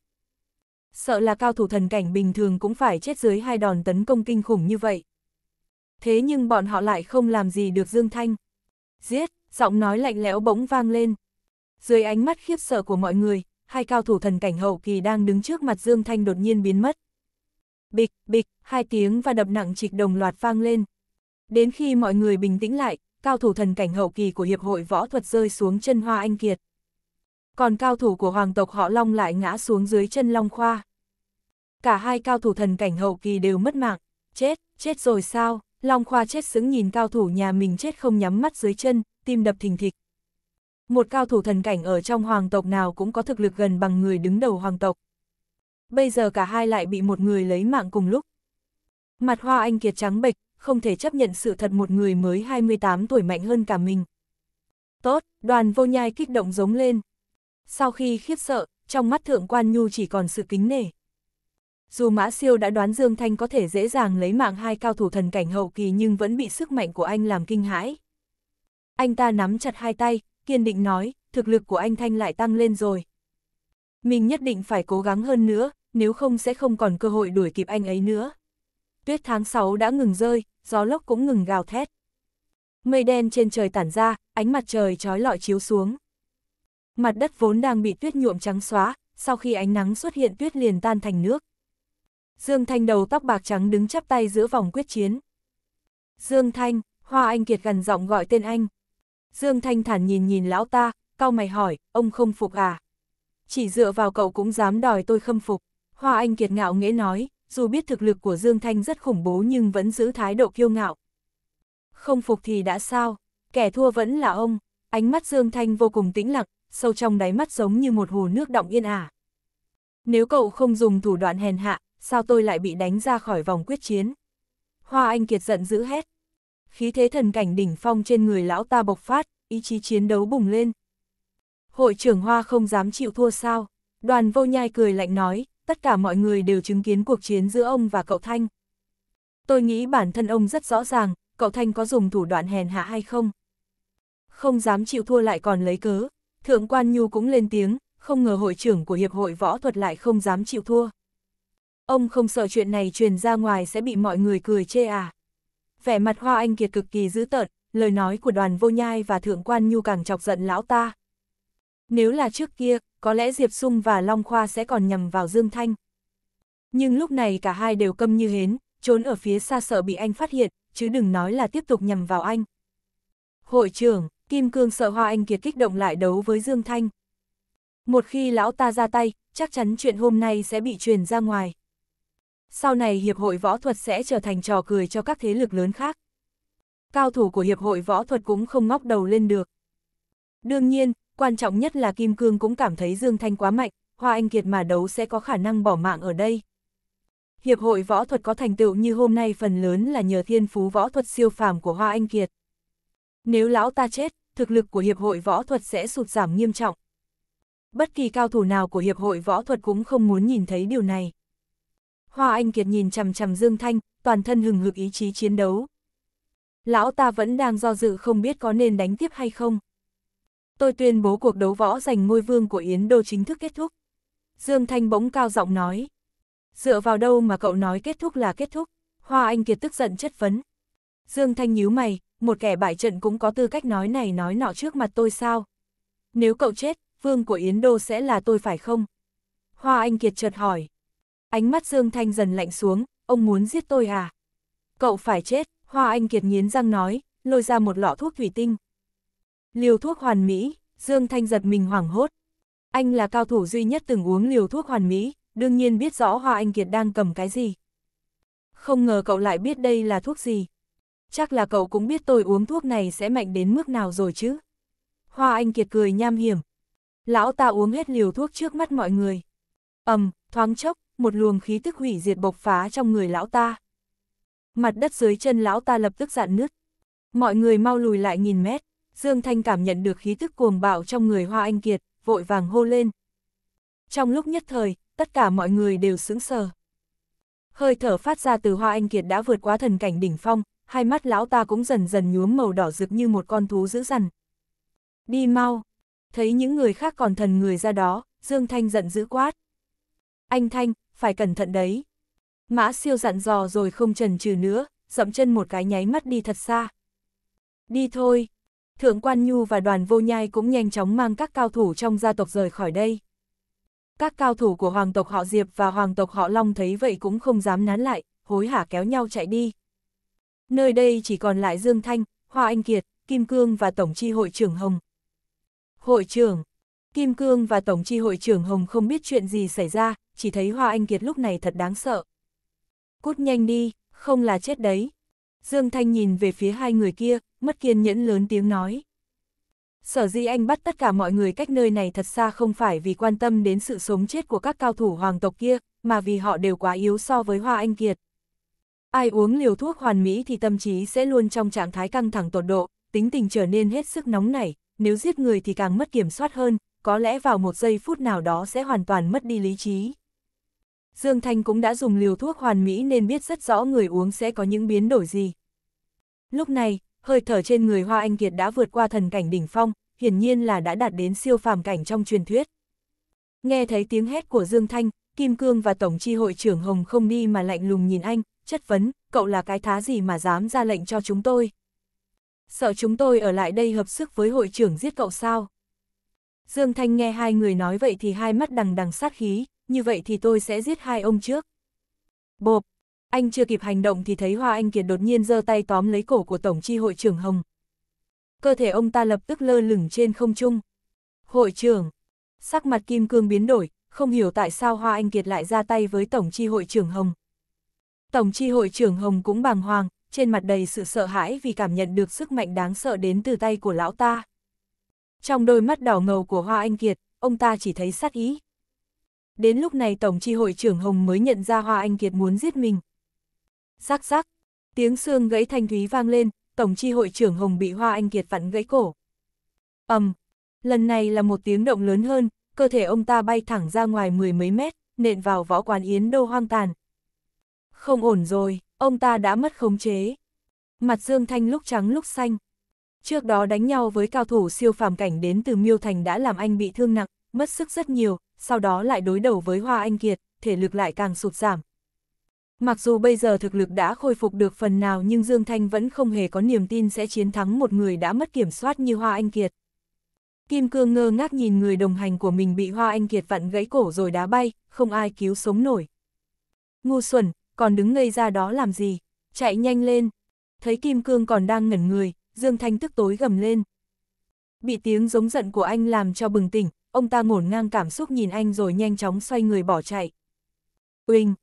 Sợ là cao thủ thần cảnh bình thường cũng phải chết dưới hai đòn tấn công kinh khủng như vậy. Thế nhưng bọn họ lại không làm gì được Dương Thanh. Giết, giọng nói lạnh lẽo bỗng vang lên. Dưới ánh mắt khiếp sợ của mọi người, hai cao thủ thần cảnh hậu kỳ đang đứng trước mặt Dương Thanh đột nhiên biến mất. Bịch, bịch, hai tiếng và đập nặng trịch đồng loạt vang lên. Đến khi mọi người bình tĩnh lại, cao thủ thần cảnh hậu kỳ của Hiệp hội Võ thuật rơi xuống chân Hoa Anh Kiệt. Còn cao thủ của Hoàng tộc họ Long lại ngã xuống dưới chân Long Khoa. Cả hai cao thủ thần cảnh hậu kỳ đều mất mạng, chết, chết rồi sao? Long Khoa chết xứng nhìn cao thủ nhà mình chết không nhắm mắt dưới chân, tim đập thình thịch. Một cao thủ thần cảnh ở trong hoàng tộc nào cũng có thực lực gần bằng người đứng đầu hoàng tộc. Bây giờ cả hai lại bị một người lấy mạng cùng lúc. Mặt hoa anh kiệt trắng bệch, không thể chấp nhận sự thật một người mới 28 tuổi mạnh hơn cả mình. Tốt, đoàn vô nhai kích động giống lên. Sau khi khiếp sợ, trong mắt thượng quan nhu chỉ còn sự kính nể. Dù Mã Siêu đã đoán Dương Thanh có thể dễ dàng lấy mạng hai cao thủ thần cảnh hậu kỳ nhưng vẫn bị sức mạnh của anh làm kinh hãi. Anh ta nắm chặt hai tay, kiên định nói, thực lực của anh Thanh lại tăng lên rồi. Mình nhất định phải cố gắng hơn nữa, nếu không sẽ không còn cơ hội đuổi kịp anh ấy nữa. Tuyết tháng 6 đã ngừng rơi, gió lốc cũng ngừng gào thét. Mây đen trên trời tản ra, ánh mặt trời trói lọi chiếu xuống. Mặt đất vốn đang bị tuyết nhuộm trắng xóa, sau khi ánh nắng xuất hiện tuyết liền tan thành nước. Dương Thanh đầu tóc bạc trắng đứng chắp tay giữa vòng quyết chiến. Dương Thanh, Hoa Anh Kiệt gần giọng gọi tên anh. Dương Thanh thản nhìn nhìn lão ta, cao mày hỏi, ông không phục à? Chỉ dựa vào cậu cũng dám đòi tôi khâm phục. Hoa Anh Kiệt ngạo nghễ nói, dù biết thực lực của Dương Thanh rất khủng bố nhưng vẫn giữ thái độ kiêu ngạo. Không phục thì đã sao, kẻ thua vẫn là ông. Ánh mắt Dương Thanh vô cùng tĩnh lặng, sâu trong đáy mắt giống như một hồ nước động yên ả. Nếu cậu không dùng thủ đoạn hèn hạ, sao tôi lại bị đánh ra khỏi vòng quyết chiến? Hoa Anh Kiệt giận dữ hét. Khí thế thần cảnh đỉnh phong trên người lão ta bộc phát, ý chí chiến đấu bùng lên. Hội trưởng Hoa không dám chịu thua sao? Đoàn vô nhai cười lạnh nói, tất cả mọi người đều chứng kiến cuộc chiến giữa ông và cậu Thanh. Tôi nghĩ bản thân ông rất rõ ràng, cậu Thanh có dùng thủ đoạn hèn hạ hay không? Không dám chịu thua lại còn lấy cớ, Thượng Quan Nhu cũng lên tiếng, không ngờ hội trưởng của Hiệp hội Võ thuật lại không dám chịu thua. Ông không sợ chuyện này truyền ra ngoài sẽ bị mọi người cười chê à. Vẻ mặt Hoa Anh Kiệt cực kỳ dữ tợn, lời nói của đoàn vô nhai và thượng quan nhu càng chọc giận lão ta. Nếu là trước kia, có lẽ Diệp Sung và Long Khoa sẽ còn nhầm vào Dương Thanh. Nhưng lúc này cả hai đều câm như hến, trốn ở phía xa sợ bị anh phát hiện, chứ đừng nói là tiếp tục nhầm vào anh. Hội trưởng, Kim Cương sợ Hoa Anh Kiệt kích động lại đấu với Dương Thanh. Một khi lão ta ra tay, chắc chắn chuyện hôm nay sẽ bị truyền ra ngoài sau này Hiệp hội Võ thuật sẽ trở thành trò cười cho các thế lực lớn khác. Cao thủ của Hiệp hội Võ thuật cũng không ngóc đầu lên được. Đương nhiên, quan trọng nhất là Kim Cương cũng cảm thấy Dương Thanh quá mạnh, Hoa Anh Kiệt mà đấu sẽ có khả năng bỏ mạng ở đây. Hiệp hội Võ thuật có thành tựu như hôm nay phần lớn là nhờ thiên phú võ thuật siêu phàm của Hoa Anh Kiệt. Nếu lão ta chết, thực lực của Hiệp hội Võ thuật sẽ sụt giảm nghiêm trọng. Bất kỳ cao thủ nào của Hiệp hội Võ thuật cũng không muốn nhìn thấy điều này. Hoa Anh Kiệt nhìn chằm chằm Dương Thanh, toàn thân hừng hực ý chí chiến đấu. Lão ta vẫn đang do dự không biết có nên đánh tiếp hay không. Tôi tuyên bố cuộc đấu võ giành ngôi vương của Yến Đô chính thức kết thúc. Dương Thanh bỗng cao giọng nói. Dựa vào đâu mà cậu nói kết thúc là kết thúc, Hoa Anh Kiệt tức giận chất vấn. Dương Thanh nhíu mày, một kẻ bại trận cũng có tư cách nói này nói nọ trước mặt tôi sao? Nếu cậu chết, vương của Yến Đô sẽ là tôi phải không? Hoa Anh Kiệt chợt hỏi. Ánh mắt Dương Thanh dần lạnh xuống, ông muốn giết tôi à? Cậu phải chết, Hoa Anh Kiệt nghiến răng nói, lôi ra một lọ thuốc thủy tinh. Liều thuốc hoàn mỹ, Dương Thanh giật mình hoảng hốt. Anh là cao thủ duy nhất từng uống liều thuốc hoàn mỹ, đương nhiên biết rõ Hoa Anh Kiệt đang cầm cái gì. Không ngờ cậu lại biết đây là thuốc gì. Chắc là cậu cũng biết tôi uống thuốc này sẽ mạnh đến mức nào rồi chứ. Hoa Anh Kiệt cười nham hiểm. Lão ta uống hết liều thuốc trước mắt mọi người. ầm, thoáng chốc, một luồng khí tức hủy diệt bộc phá trong người lão ta. Mặt đất dưới chân lão ta lập tức dạn nứt. Mọi người mau lùi lại nghìn mét, Dương Thanh cảm nhận được khí tức cuồng bạo trong người Hoa Anh Kiệt, vội vàng hô lên. Trong lúc nhất thời, tất cả mọi người đều sững sờ. Hơi thở phát ra từ Hoa Anh Kiệt đã vượt quá thần cảnh đỉnh phong, hai mắt lão ta cũng dần dần nhuốm màu đỏ rực như một con thú dữ dằn. Đi mau! Thấy những người khác còn thần người ra đó, Dương Thanh giận dữ quát. Anh Thanh, phải cẩn thận đấy. Mã siêu dặn dò rồi không trần trừ nữa, dậm chân một cái nháy mắt đi thật xa. Đi thôi. Thượng quan Nhu và đoàn vô nhai cũng nhanh chóng mang các cao thủ trong gia tộc rời khỏi đây. Các cao thủ của hoàng tộc họ Diệp và hoàng tộc họ Long thấy vậy cũng không dám nán lại, hối hả kéo nhau chạy đi. Nơi đây chỉ còn lại Dương Thanh, Hoa Anh Kiệt, Kim Cương và Tổng chi hội trưởng Hồng. Hội trưởng, Kim Cương và Tổng chi hội trưởng Hồng không biết chuyện gì xảy ra, chỉ thấy Hoa Anh Kiệt lúc này thật đáng sợ. Cút nhanh đi, không là chết đấy. Dương Thanh nhìn về phía hai người kia, mất kiên nhẫn lớn tiếng nói. Sở di anh bắt tất cả mọi người cách nơi này thật xa không phải vì quan tâm đến sự sống chết của các cao thủ hoàng tộc kia, mà vì họ đều quá yếu so với Hoa Anh Kiệt. Ai uống liều thuốc hoàn mỹ thì tâm trí sẽ luôn trong trạng thái căng thẳng tột độ, tính tình trở nên hết sức nóng nảy, nếu giết người thì càng mất kiểm soát hơn, có lẽ vào một giây phút nào đó sẽ hoàn toàn mất đi lý trí. Dương Thanh cũng đã dùng liều thuốc hoàn mỹ nên biết rất rõ người uống sẽ có những biến đổi gì. Lúc này, hơi thở trên người Hoa Anh Kiệt đã vượt qua thần cảnh đỉnh phong, hiển nhiên là đã đạt đến siêu phàm cảnh trong truyền thuyết. Nghe thấy tiếng hét của Dương Thanh, Kim Cương và Tổng tri hội trưởng Hồng không đi mà lạnh lùng nhìn anh, chất vấn, cậu là cái thá gì mà dám ra lệnh cho chúng tôi. Sợ chúng tôi ở lại đây hợp sức với hội trưởng giết cậu sao? Dương Thanh nghe hai người nói vậy thì hai mắt đằng đằng sát khí, như vậy thì tôi sẽ giết hai ông trước. Bộp, anh chưa kịp hành động thì thấy Hoa Anh Kiệt đột nhiên giơ tay tóm lấy cổ của Tổng chi hội trưởng Hồng. Cơ thể ông ta lập tức lơ lửng trên không trung. Hội trưởng, sắc mặt Kim Cương biến đổi, không hiểu tại sao Hoa Anh Kiệt lại ra tay với Tổng chi hội trưởng Hồng. Tổng chi hội trưởng Hồng cũng bàng hoàng, trên mặt đầy sự sợ hãi vì cảm nhận được sức mạnh đáng sợ đến từ tay của lão ta. Trong đôi mắt đỏ ngầu của Hoa Anh Kiệt, ông ta chỉ thấy sát ý, đến lúc này Tổng chi hội trưởng Hồng mới nhận ra Hoa Anh Kiệt muốn giết mình. Rắc rắc, tiếng xương gãy thanh thúy vang lên, Tổng chi hội trưởng Hồng bị Hoa Anh Kiệt vặn gãy cổ. ầm, lần này là một tiếng động lớn hơn, cơ thể ông ta bay thẳng ra ngoài mười mấy mét, nện vào võ quán Yến Đô hoang tàn. Không ổn rồi, ông ta đã mất khống chế. Mặt Dương Thanh lúc trắng lúc xanh. Trước đó đánh nhau với cao thủ siêu phàm cảnh đến từ Miêu Thành đã làm anh bị thương nặng, mất sức rất nhiều, sau đó lại đối đầu với Hoa Anh Kiệt, thể lực lại càng sụt giảm. Mặc dù bây giờ thực lực đã khôi phục được phần nào nhưng Dương Thanh vẫn không hề có niềm tin sẽ chiến thắng một người đã mất kiểm soát như Hoa Anh Kiệt. Kim Cương ngơ ngác nhìn người đồng hành của mình bị Hoa Anh Kiệt vặn gãy cổ rồi đá bay, không ai cứu sống nổi. Ngu xuẩn, còn đứng ngây ra đó làm gì? Chạy nhanh lên. Thấy Kim Cương còn đang ngẩn người, Dương Thanh tức tối gầm lên. Bị tiếng giống giận của anh làm cho bừng tỉnh, ông ta ngổn ngang cảm xúc nhìn anh rồi nhanh chóng xoay người bỏ chạy. Uỳnh!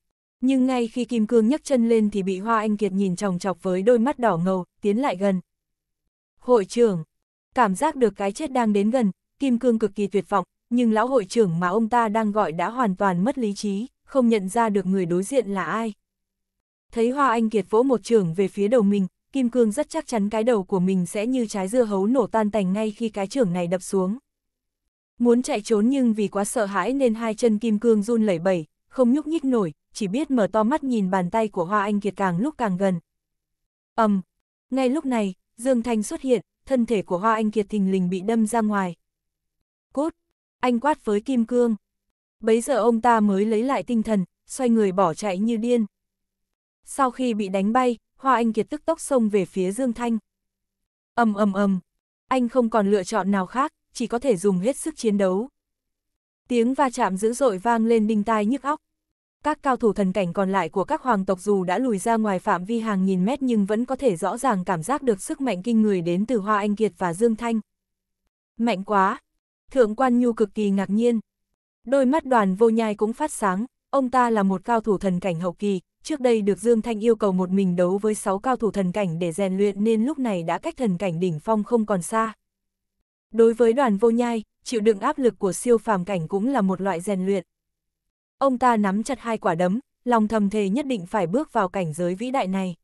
Nhưng ngay khi Kim Cương nhấc chân lên thì bị Hoa Anh Kiệt nhìn chòng chọc với đôi mắt đỏ ngầu, tiến lại gần. Hội trưởng! Cảm giác được cái chết đang đến gần, Kim Cương cực kỳ tuyệt vọng, nhưng lão hội trưởng mà ông ta đang gọi đã hoàn toàn mất lý trí, không nhận ra được người đối diện là ai. Thấy Hoa Anh Kiệt vỗ một trưởng về phía đầu mình, Kim Cương rất chắc chắn cái đầu của mình sẽ như trái dưa hấu nổ tan tành ngay khi cái trưởng này đập xuống. Muốn chạy trốn nhưng vì quá sợ hãi nên hai chân kim cương run lẩy bẩy, không nhúc nhích nổi, chỉ biết mở to mắt nhìn bàn tay của Hoa Anh Kiệt càng lúc càng gần. ầm, um, ngay lúc này, Dương Thanh xuất hiện, thân thể của Hoa Anh Kiệt thình lình bị đâm ra ngoài. Cốt, anh quát với kim cương. Bấy giờ ông ta mới lấy lại tinh thần, xoay người bỏ chạy như điên. Sau khi bị đánh bay, Hoa Anh Kiệt tức tốc xông về phía Dương Thanh. ầm ầm ầm, anh không còn lựa chọn nào khác, chỉ có thể dùng hết sức chiến đấu. Tiếng va chạm dữ dội vang lên đinh tai nhức óc. Các cao thủ thần cảnh còn lại của các hoàng tộc dù đã lùi ra ngoài phạm vi hàng nghìn mét nhưng vẫn có thể rõ ràng cảm giác được sức mạnh kinh người đến từ Hoa Anh Kiệt và Dương Thanh. Mạnh quá! Thượng quan Nhu cực kỳ ngạc nhiên. Đôi mắt đoàn vô nhai cũng phát sáng, ông ta là một cao thủ thần cảnh hậu kỳ, trước đây được Dương Thanh yêu cầu một mình đấu với 6 cao thủ thần cảnh để rèn luyện nên lúc này đã cách thần cảnh đỉnh phong không còn xa. Đối với đoàn vô nhai, chịu đựng áp lực của siêu phàm cảnh cũng là một loại rèn luyện. Ông ta nắm chặt hai quả đấm, lòng thầm thề nhất định phải bước vào cảnh giới vĩ đại này.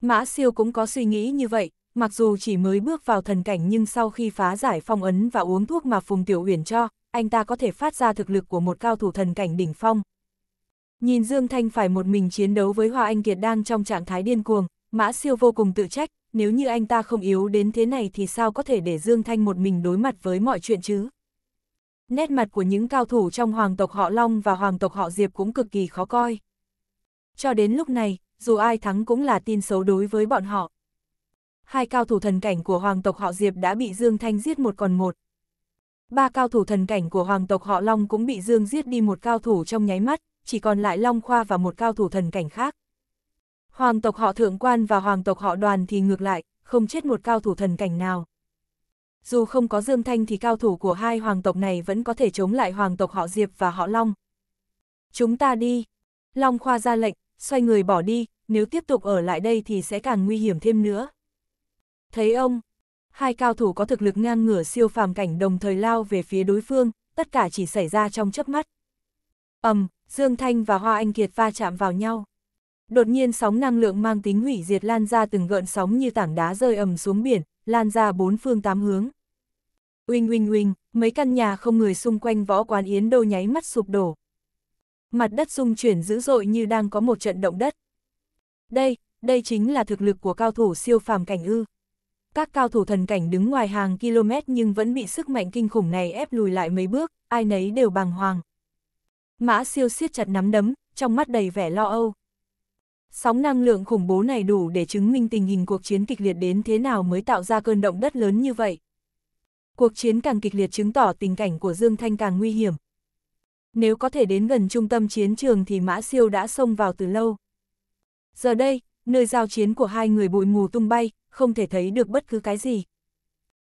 Mã siêu cũng có suy nghĩ như vậy, mặc dù chỉ mới bước vào thần cảnh nhưng sau khi phá giải phong ấn và uống thuốc mà Phùng Tiểu Uyển cho, anh ta có thể phát ra thực lực của một cao thủ thần cảnh đỉnh phong. Nhìn Dương Thanh phải một mình chiến đấu với Hoa Anh Kiệt đang trong trạng thái điên cuồng, Mã Siêu vô cùng tự trách, nếu như anh ta không yếu đến thế này thì sao có thể để Dương Thanh một mình đối mặt với mọi chuyện chứ? Nét mặt của những cao thủ trong hoàng tộc họ Long và hoàng tộc họ Diệp cũng cực kỳ khó coi. Cho đến lúc này, dù ai thắng cũng là tin xấu đối với bọn họ. Hai cao thủ thần cảnh của hoàng tộc họ Diệp đã bị Dương Thanh giết một còn một. Ba cao thủ thần cảnh của hoàng tộc họ Long cũng bị Dương giết đi một cao thủ trong nháy mắt, chỉ còn lại Long Khoa và một cao thủ thần cảnh khác. Hoàng tộc họ thượng quan và hoàng tộc họ đoàn thì ngược lại, không chết một cao thủ thần cảnh nào. Dù không có Dương Thanh thì cao thủ của hai hoàng tộc này vẫn có thể chống lại hoàng tộc họ Diệp và họ Long. Chúng ta đi. Long Khoa ra lệnh, xoay người bỏ đi, nếu tiếp tục ở lại đây thì sẽ càng nguy hiểm thêm nữa. Thấy ông, hai cao thủ có thực lực ngang ngửa siêu phàm cảnh đồng thời lao về phía đối phương, tất cả chỉ xảy ra trong chớp mắt. ầm, Dương Thanh và Hoa Anh Kiệt va chạm vào nhau. Đột nhiên sóng năng lượng mang tính hủy diệt lan ra từng gợn sóng như tảng đá rơi ầm xuống biển, lan ra bốn phương tám hướng. Uinh uinh uinh, mấy căn nhà không người xung quanh võ quán Yến Đô nháy mắt sụp đổ. Mặt đất rung chuyển dữ dội như đang có một trận động đất. Đây, đây chính là thực lực của cao thủ siêu phàm cảnh ư. Các cao thủ thần cảnh đứng ngoài hàng km nhưng vẫn bị sức mạnh kinh khủng này ép lùi lại mấy bước, ai nấy đều bàng hoàng. Mã siêu siết chặt nắm đấm, trong mắt đầy vẻ lo âu. Sóng năng lượng khủng bố này đủ để chứng minh tình hình cuộc chiến kịch liệt đến thế nào mới tạo ra cơn động đất lớn như vậy. Cuộc chiến càng kịch liệt chứng tỏ tình cảnh của Dương Thanh càng nguy hiểm. Nếu có thể đến gần trung tâm chiến trường thì Mã Siêu đã xông vào từ lâu. Giờ đây, nơi giao chiến của hai người bụi mù tung bay, không thể thấy được bất cứ cái gì.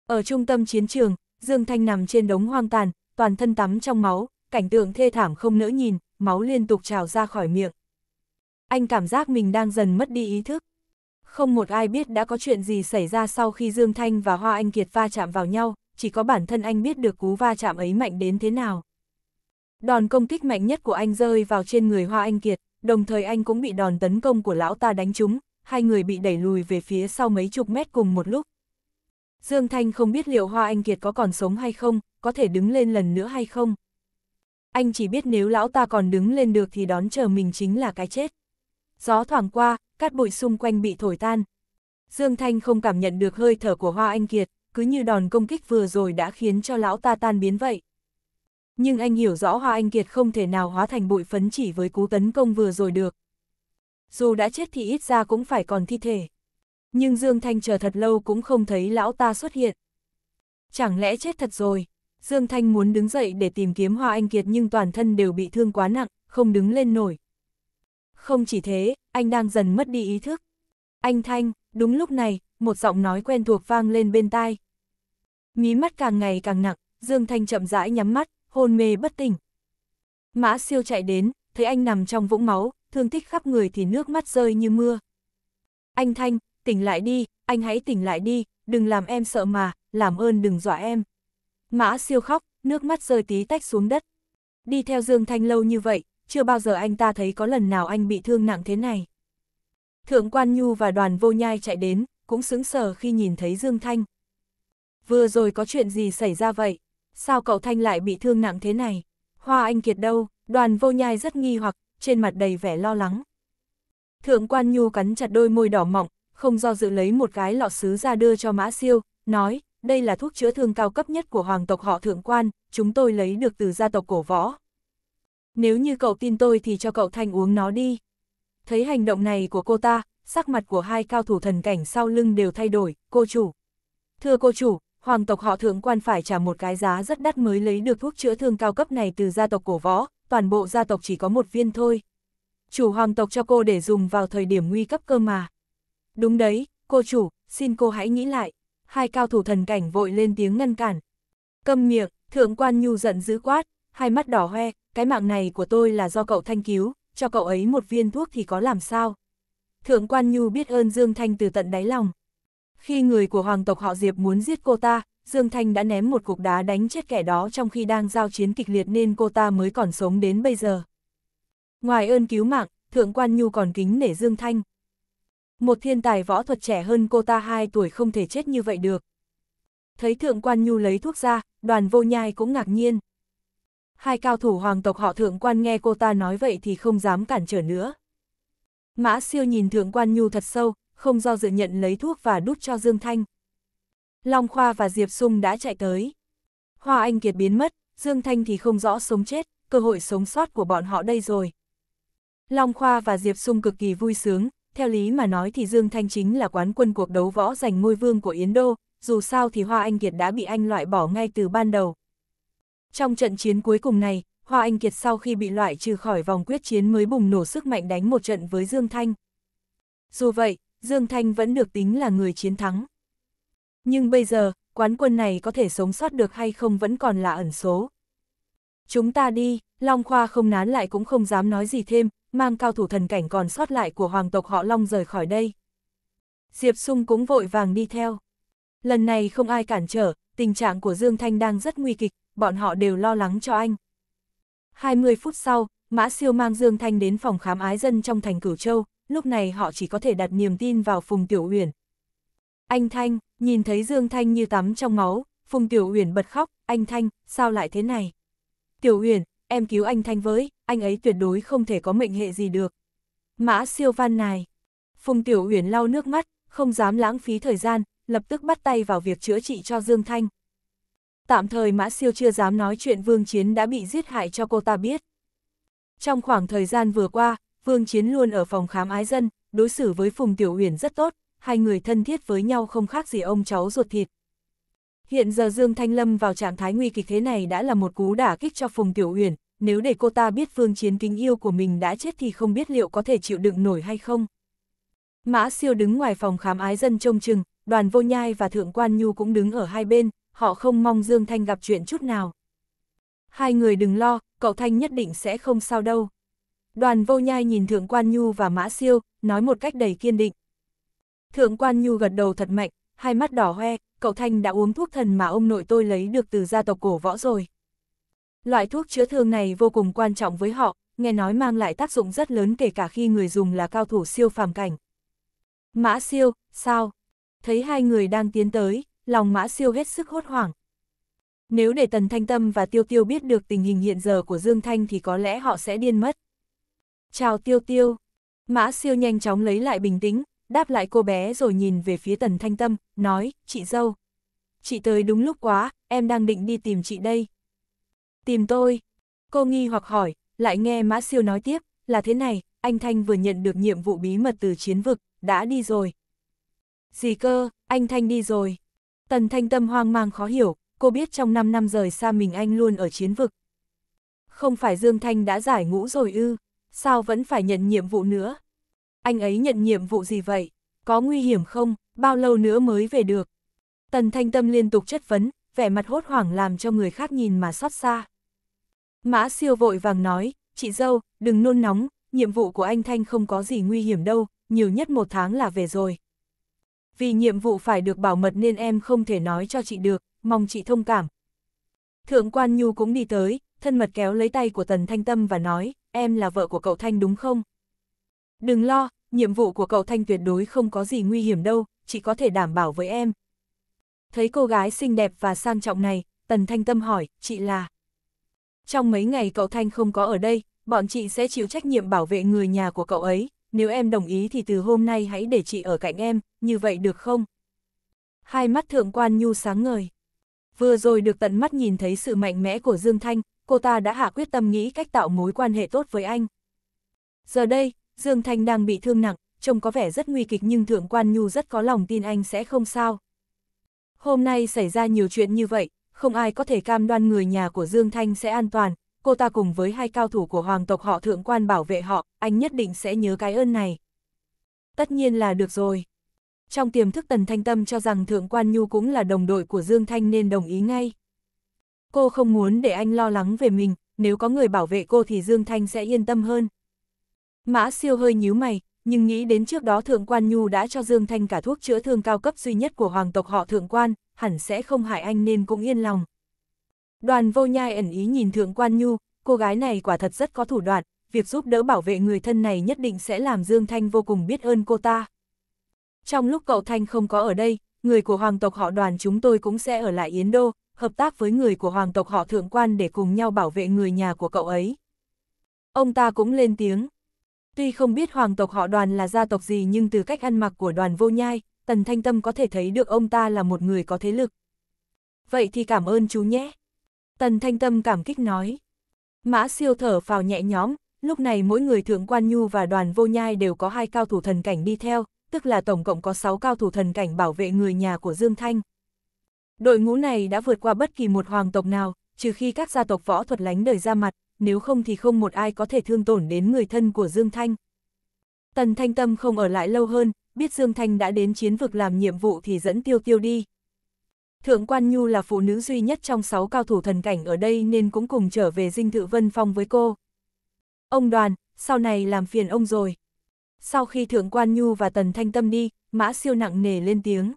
Ở trung tâm chiến trường, Dương Thanh nằm trên đống hoang tàn, toàn thân tắm trong máu, cảnh tượng thê thảm không nỡ nhìn, máu liên tục trào ra khỏi miệng. Anh cảm giác mình đang dần mất đi ý thức. Không một ai biết đã có chuyện gì xảy ra sau khi Dương Thanh và Hoa Anh Kiệt va chạm vào nhau, chỉ có bản thân anh biết được cú va chạm ấy mạnh đến thế nào. Đòn công kích mạnh nhất của anh rơi vào trên người Hoa Anh Kiệt, đồng thời anh cũng bị đòn tấn công của lão ta đánh trúng, hai người bị đẩy lùi về phía sau mấy chục mét cùng một lúc. Dương Thanh không biết liệu Hoa Anh Kiệt có còn sống hay không, có thể đứng lên lần nữa hay không. Anh chỉ biết nếu lão ta còn đứng lên được thì đón chờ mình chính là cái chết gió thoảng qua, cát bụi xung quanh bị thổi tan. Dương Thanh không cảm nhận được hơi thở của Hoa Anh Kiệt, cứ như đòn công kích vừa rồi đã khiến cho lão ta tan biến vậy. Nhưng anh hiểu rõ Hoa Anh Kiệt không thể nào hóa thành bụi phấn chỉ với cú tấn công vừa rồi được. Dù đã chết thì ít ra cũng phải còn thi thể. Nhưng Dương Thanh chờ thật lâu cũng không thấy lão ta xuất hiện. Chẳng lẽ chết thật rồi? Dương Thanh muốn đứng dậy để tìm kiếm Hoa Anh Kiệt nhưng toàn thân đều bị thương quá nặng, không đứng lên nổi. Không chỉ thế, anh đang dần mất đi ý thức. Anh Thanh, đúng lúc này, một giọng nói quen thuộc vang lên bên tai. Mí mắt càng ngày càng nặng, Dương Thanh chậm rãi nhắm mắt, hôn mê bất tỉnh. Mã siêu chạy đến, thấy anh nằm trong vũng máu, thương tích khắp người thì nước mắt rơi như mưa. Anh Thanh, tỉnh lại đi, anh hãy tỉnh lại đi, đừng làm em sợ mà, làm ơn đừng dọa em. Mã siêu khóc, nước mắt rơi tí tách xuống đất. Đi theo Dương Thanh lâu như vậy, chưa bao giờ anh ta thấy có lần nào anh bị thương nặng thế này. Thượng Quan Nhu và đoàn vô nhai chạy đến, cũng sững sờ khi nhìn thấy Dương Thanh. Vừa rồi có chuyện gì xảy ra vậy? Sao cậu Thanh lại bị thương nặng thế này? Hoa Anh Kiệt đâu? Đoàn vô nhai rất nghi hoặc, trên mặt đầy vẻ lo lắng. Thượng Quan Nhu cắn chặt đôi môi đỏ mọng, không do dự lấy một cái lọ sứ ra đưa cho Mã Siêu, nói, đây là thuốc chữa thương cao cấp nhất của hoàng tộc họ Thượng Quan, chúng tôi lấy được từ gia tộc cổ võ. Nếu như cậu tin tôi thì cho cậu thanh uống nó đi. Thấy hành động này của cô ta, sắc mặt của hai cao thủ thần cảnh sau lưng đều thay đổi, cô chủ. Thưa cô chủ, hoàng tộc họ thượng quan phải trả một cái giá rất đắt mới lấy được thuốc chữa thương cao cấp này từ gia tộc cổ võ, toàn bộ gia tộc chỉ có một viên thôi. Chủ hoàng tộc cho cô để dùng vào thời điểm nguy cấp cơ mà. Đúng đấy, cô chủ, xin cô hãy nghĩ lại. Hai cao thủ thần cảnh vội lên tiếng ngăn cản. Câm miệng, thượng quan nhu giận dữ quát, hai mắt đỏ hoe, cái mạng này của tôi là do cậu Thanh cứu, cho cậu ấy một viên thuốc thì có làm sao. Thượng quan Nhu biết ơn Dương Thanh từ tận đáy lòng. Khi người của hoàng tộc họ Diệp muốn giết cô ta, Dương Thanh đã ném một cục đá đánh chết kẻ đó trong khi đang giao chiến kịch liệt nên cô ta mới còn sống đến bây giờ. Ngoài ơn cứu mạng, Thượng quan Nhu còn kính nể Dương Thanh. Một thiên tài võ thuật trẻ hơn cô ta 2 tuổi không thể chết như vậy được. Thấy Thượng quan Nhu lấy thuốc ra, đoàn vô nhai cũng ngạc nhiên. Hai cao thủ hoàng tộc họ thượng quan nghe cô ta nói vậy thì không dám cản trở nữa. Mã siêu nhìn thượng quan nhu thật sâu, không do dự nhận lấy thuốc và đút cho Dương Thanh. Long Khoa và Diệp Sung đã chạy tới. Hoa Anh Kiệt biến mất, Dương Thanh thì không rõ sống chết, cơ hội sống sót của bọn họ đây rồi. Long Khoa và Diệp Sung cực kỳ vui sướng, theo lý mà nói thì Dương Thanh chính là quán quân cuộc đấu võ giành ngôi vương của Yến Đô, dù sao thì Hoa Anh Kiệt đã bị anh loại bỏ ngay từ ban đầu, trong trận chiến cuối cùng này, Hoa Anh Kiệt sau khi bị loại trừ khỏi vòng quyết chiến mới bùng nổ sức mạnh đánh một trận với Dương Thanh. Dù vậy, Dương Thanh vẫn được tính là người chiến thắng. Nhưng bây giờ, quán quân này có thể sống sót được hay không vẫn còn là ẩn số. Chúng ta đi, Long Khoa không nán lại cũng không dám nói gì thêm, mang cao thủ thần cảnh còn sót lại của hoàng tộc họ Long rời khỏi đây. Diệp Sung cũng vội vàng đi theo. Lần này không ai cản trở, tình trạng của Dương Thanh đang rất nguy kịch, bọn họ đều lo lắng cho anh. 20 phút sau, Mã Siêu mang Dương Thanh đến phòng khám ái dân trong thành Cửu Châu, lúc này họ chỉ có thể đặt niềm tin vào Phùng Tiểu Uyển. Anh Thanh, nhìn thấy Dương Thanh như tắm trong máu, Phùng Tiểu Uyển bật khóc, anh Thanh, sao lại thế này? Tiểu Uyển, em cứu anh Thanh với, anh ấy tuyệt đối không thể có mệnh hệ gì được. Mã Siêu Văn này. Phùng Tiểu Uyển lau nước mắt, không dám lãng phí thời gian, lập tức bắt tay vào việc chữa trị cho Dương Thanh. Tạm thời Mã Siêu chưa dám nói chuyện Vương Chiến đã bị giết hại cho cô ta biết. Trong khoảng thời gian vừa qua, Vương Chiến luôn ở phòng khám ái dân, đối xử với Phùng Tiểu Uyển rất tốt, hai người thân thiết với nhau không khác gì ông cháu ruột thịt. Hiện giờ Dương Thanh Lâm vào trạng thái nguy kịch thế này đã là một cú đả kích cho Phùng Tiểu Uyển, nếu để cô ta biết Vương Chiến kính yêu của mình đã chết thì không biết liệu có thể chịu đựng nổi hay không. Mã Siêu đứng ngoài phòng khám ái dân trông chừng, đoàn vô nhai và thượng quan nhu cũng đứng ở hai bên, họ không mong Dương Thanh gặp chuyện chút nào. Hai người đừng lo, cậu Thanh nhất định sẽ không sao đâu. Đoàn vô nhai nhìn Thượng Quan Nhu và Mã Siêu, nói một cách đầy kiên định. Thượng Quan Nhu gật đầu thật mạnh, hai mắt đỏ hoe, cậu Thanh đã uống thuốc thần mà ông nội tôi lấy được từ gia tộc cổ võ rồi. Loại thuốc chữa thương này vô cùng quan trọng với họ, nghe nói mang lại tác dụng rất lớn kể cả khi người dùng là cao thủ siêu phàm cảnh. Mã siêu, sao? Thấy hai người đang tiến tới, lòng mã siêu hết sức hốt hoảng. Nếu để Tần Thanh Tâm và Tiêu Tiêu biết được tình hình hiện giờ của Dương Thanh thì có lẽ họ sẽ điên mất. Chào Tiêu Tiêu. Mã siêu nhanh chóng lấy lại bình tĩnh, đáp lại cô bé rồi nhìn về phía Tần Thanh Tâm, nói, chị dâu. Chị tới đúng lúc quá, em đang định đi tìm chị đây. Tìm tôi. Cô nghi hoặc hỏi, lại nghe Mã siêu nói tiếp, là thế này, anh Thanh vừa nhận được nhiệm vụ bí mật từ chiến vực, đã đi rồi. Gì cơ, anh Thanh đi rồi. Tần Thanh Tâm hoang mang khó hiểu, cô biết trong 5 năm rời xa mình anh luôn ở chiến vực. Không phải Dương Thanh đã giải ngũ rồi ư, sao vẫn phải nhận nhiệm vụ nữa? Anh ấy nhận nhiệm vụ gì vậy? Có nguy hiểm không? Bao lâu nữa mới về được? Tần Thanh Tâm liên tục chất vấn, vẻ mặt hốt hoảng làm cho người khác nhìn mà xót xa. Mã siêu vội vàng nói, chị dâu, đừng nôn nóng, nhiệm vụ của anh Thanh không có gì nguy hiểm đâu, nhiều nhất một tháng là về rồi vì nhiệm vụ phải được bảo mật nên em không thể nói cho chị được, mong chị thông cảm. Thượng quan Nhu cũng đi tới, thân mật kéo lấy tay của Tần Thanh Tâm và nói, em là vợ của cậu Thanh đúng không? Đừng lo, nhiệm vụ của cậu Thanh tuyệt đối không có gì nguy hiểm đâu, chị có thể đảm bảo với em. Thấy cô gái xinh đẹp và sang trọng này, Tần Thanh Tâm hỏi, chị là... Trong mấy ngày cậu Thanh không có ở đây, bọn chị sẽ chịu trách nhiệm bảo vệ người nhà của cậu ấy, nếu em đồng ý thì từ hôm nay hãy để chị ở cạnh em, như vậy được không? Hai mắt thượng quan nhu sáng ngời. Vừa rồi được tận mắt nhìn thấy sự mạnh mẽ của Dương Thanh, cô ta đã hạ quyết tâm nghĩ cách tạo mối quan hệ tốt với anh. Giờ đây, Dương Thanh đang bị thương nặng, trông có vẻ rất nguy kịch nhưng Thượng Quan Nhu rất có lòng tin anh sẽ không sao. Hôm nay xảy ra nhiều chuyện như vậy, không ai có thể cam đoan người nhà của Dương Thanh sẽ an toàn, cô ta cùng với hai cao thủ của hoàng tộc họ thượng quan bảo vệ họ, anh nhất định sẽ nhớ cái ơn này. Tất nhiên là được rồi. Trong tiềm thức Tần Thanh Tâm cho rằng Thượng Quan Nhu cũng là đồng đội của Dương Thanh nên đồng ý ngay. Cô không muốn để anh lo lắng về mình, nếu có người bảo vệ cô thì Dương Thanh sẽ yên tâm hơn. Mã siêu hơi nhíu mày, nhưng nghĩ đến trước đó Thượng Quan Nhu đã cho Dương Thanh cả thuốc chữa thương cao cấp duy nhất của hoàng tộc họ Thượng Quan, hẳn sẽ không hại anh nên cũng yên lòng. Đoàn vô nhai ẩn ý nhìn thượng quan nhu, cô gái này quả thật rất có thủ đoạn, việc giúp đỡ bảo vệ người thân này nhất định sẽ làm Dương Thanh vô cùng biết ơn cô ta. Trong lúc cậu Thanh không có ở đây, người của hoàng tộc họ đoàn chúng tôi cũng sẽ ở lại Yến Đô, hợp tác với người của hoàng tộc họ thượng quan để cùng nhau bảo vệ người nhà của cậu ấy. Ông ta cũng lên tiếng. Tuy không biết hoàng tộc họ đoàn là gia tộc gì nhưng từ cách ăn mặc của đoàn vô nhai, Tần Thanh Tâm có thể thấy được ông ta là một người có thế lực. Vậy thì cảm ơn chú nhé. Tần Thanh Tâm cảm kích nói. Mã siêu thở phào nhẹ nhõm, lúc này mỗi người Thượng Quan Nhu và đoàn vô nhai đều có hai cao thủ thần cảnh đi theo, tức là tổng cộng có 6 cao thủ thần cảnh bảo vệ người nhà của Dương Thanh. Đội ngũ này đã vượt qua bất kỳ một hoàng tộc nào, trừ khi các gia tộc võ thuật lánh đời ra mặt, nếu không thì không một ai có thể thương tổn đến người thân của Dương Thanh. Tần Thanh Tâm không ở lại lâu hơn, biết Dương Thanh đã đến chiến vực làm nhiệm vụ thì dẫn tiêu tiêu đi, Thượng Quan Nhu là phụ nữ duy nhất trong sáu cao thủ thần cảnh ở đây nên cũng cùng trở về dinh thự Vân Phong với cô. Ông đoàn, sau này làm phiền ông rồi. Sau khi Thượng Quan Nhu và Tần Thanh Tâm đi, Mã Siêu nặng nề lên tiếng.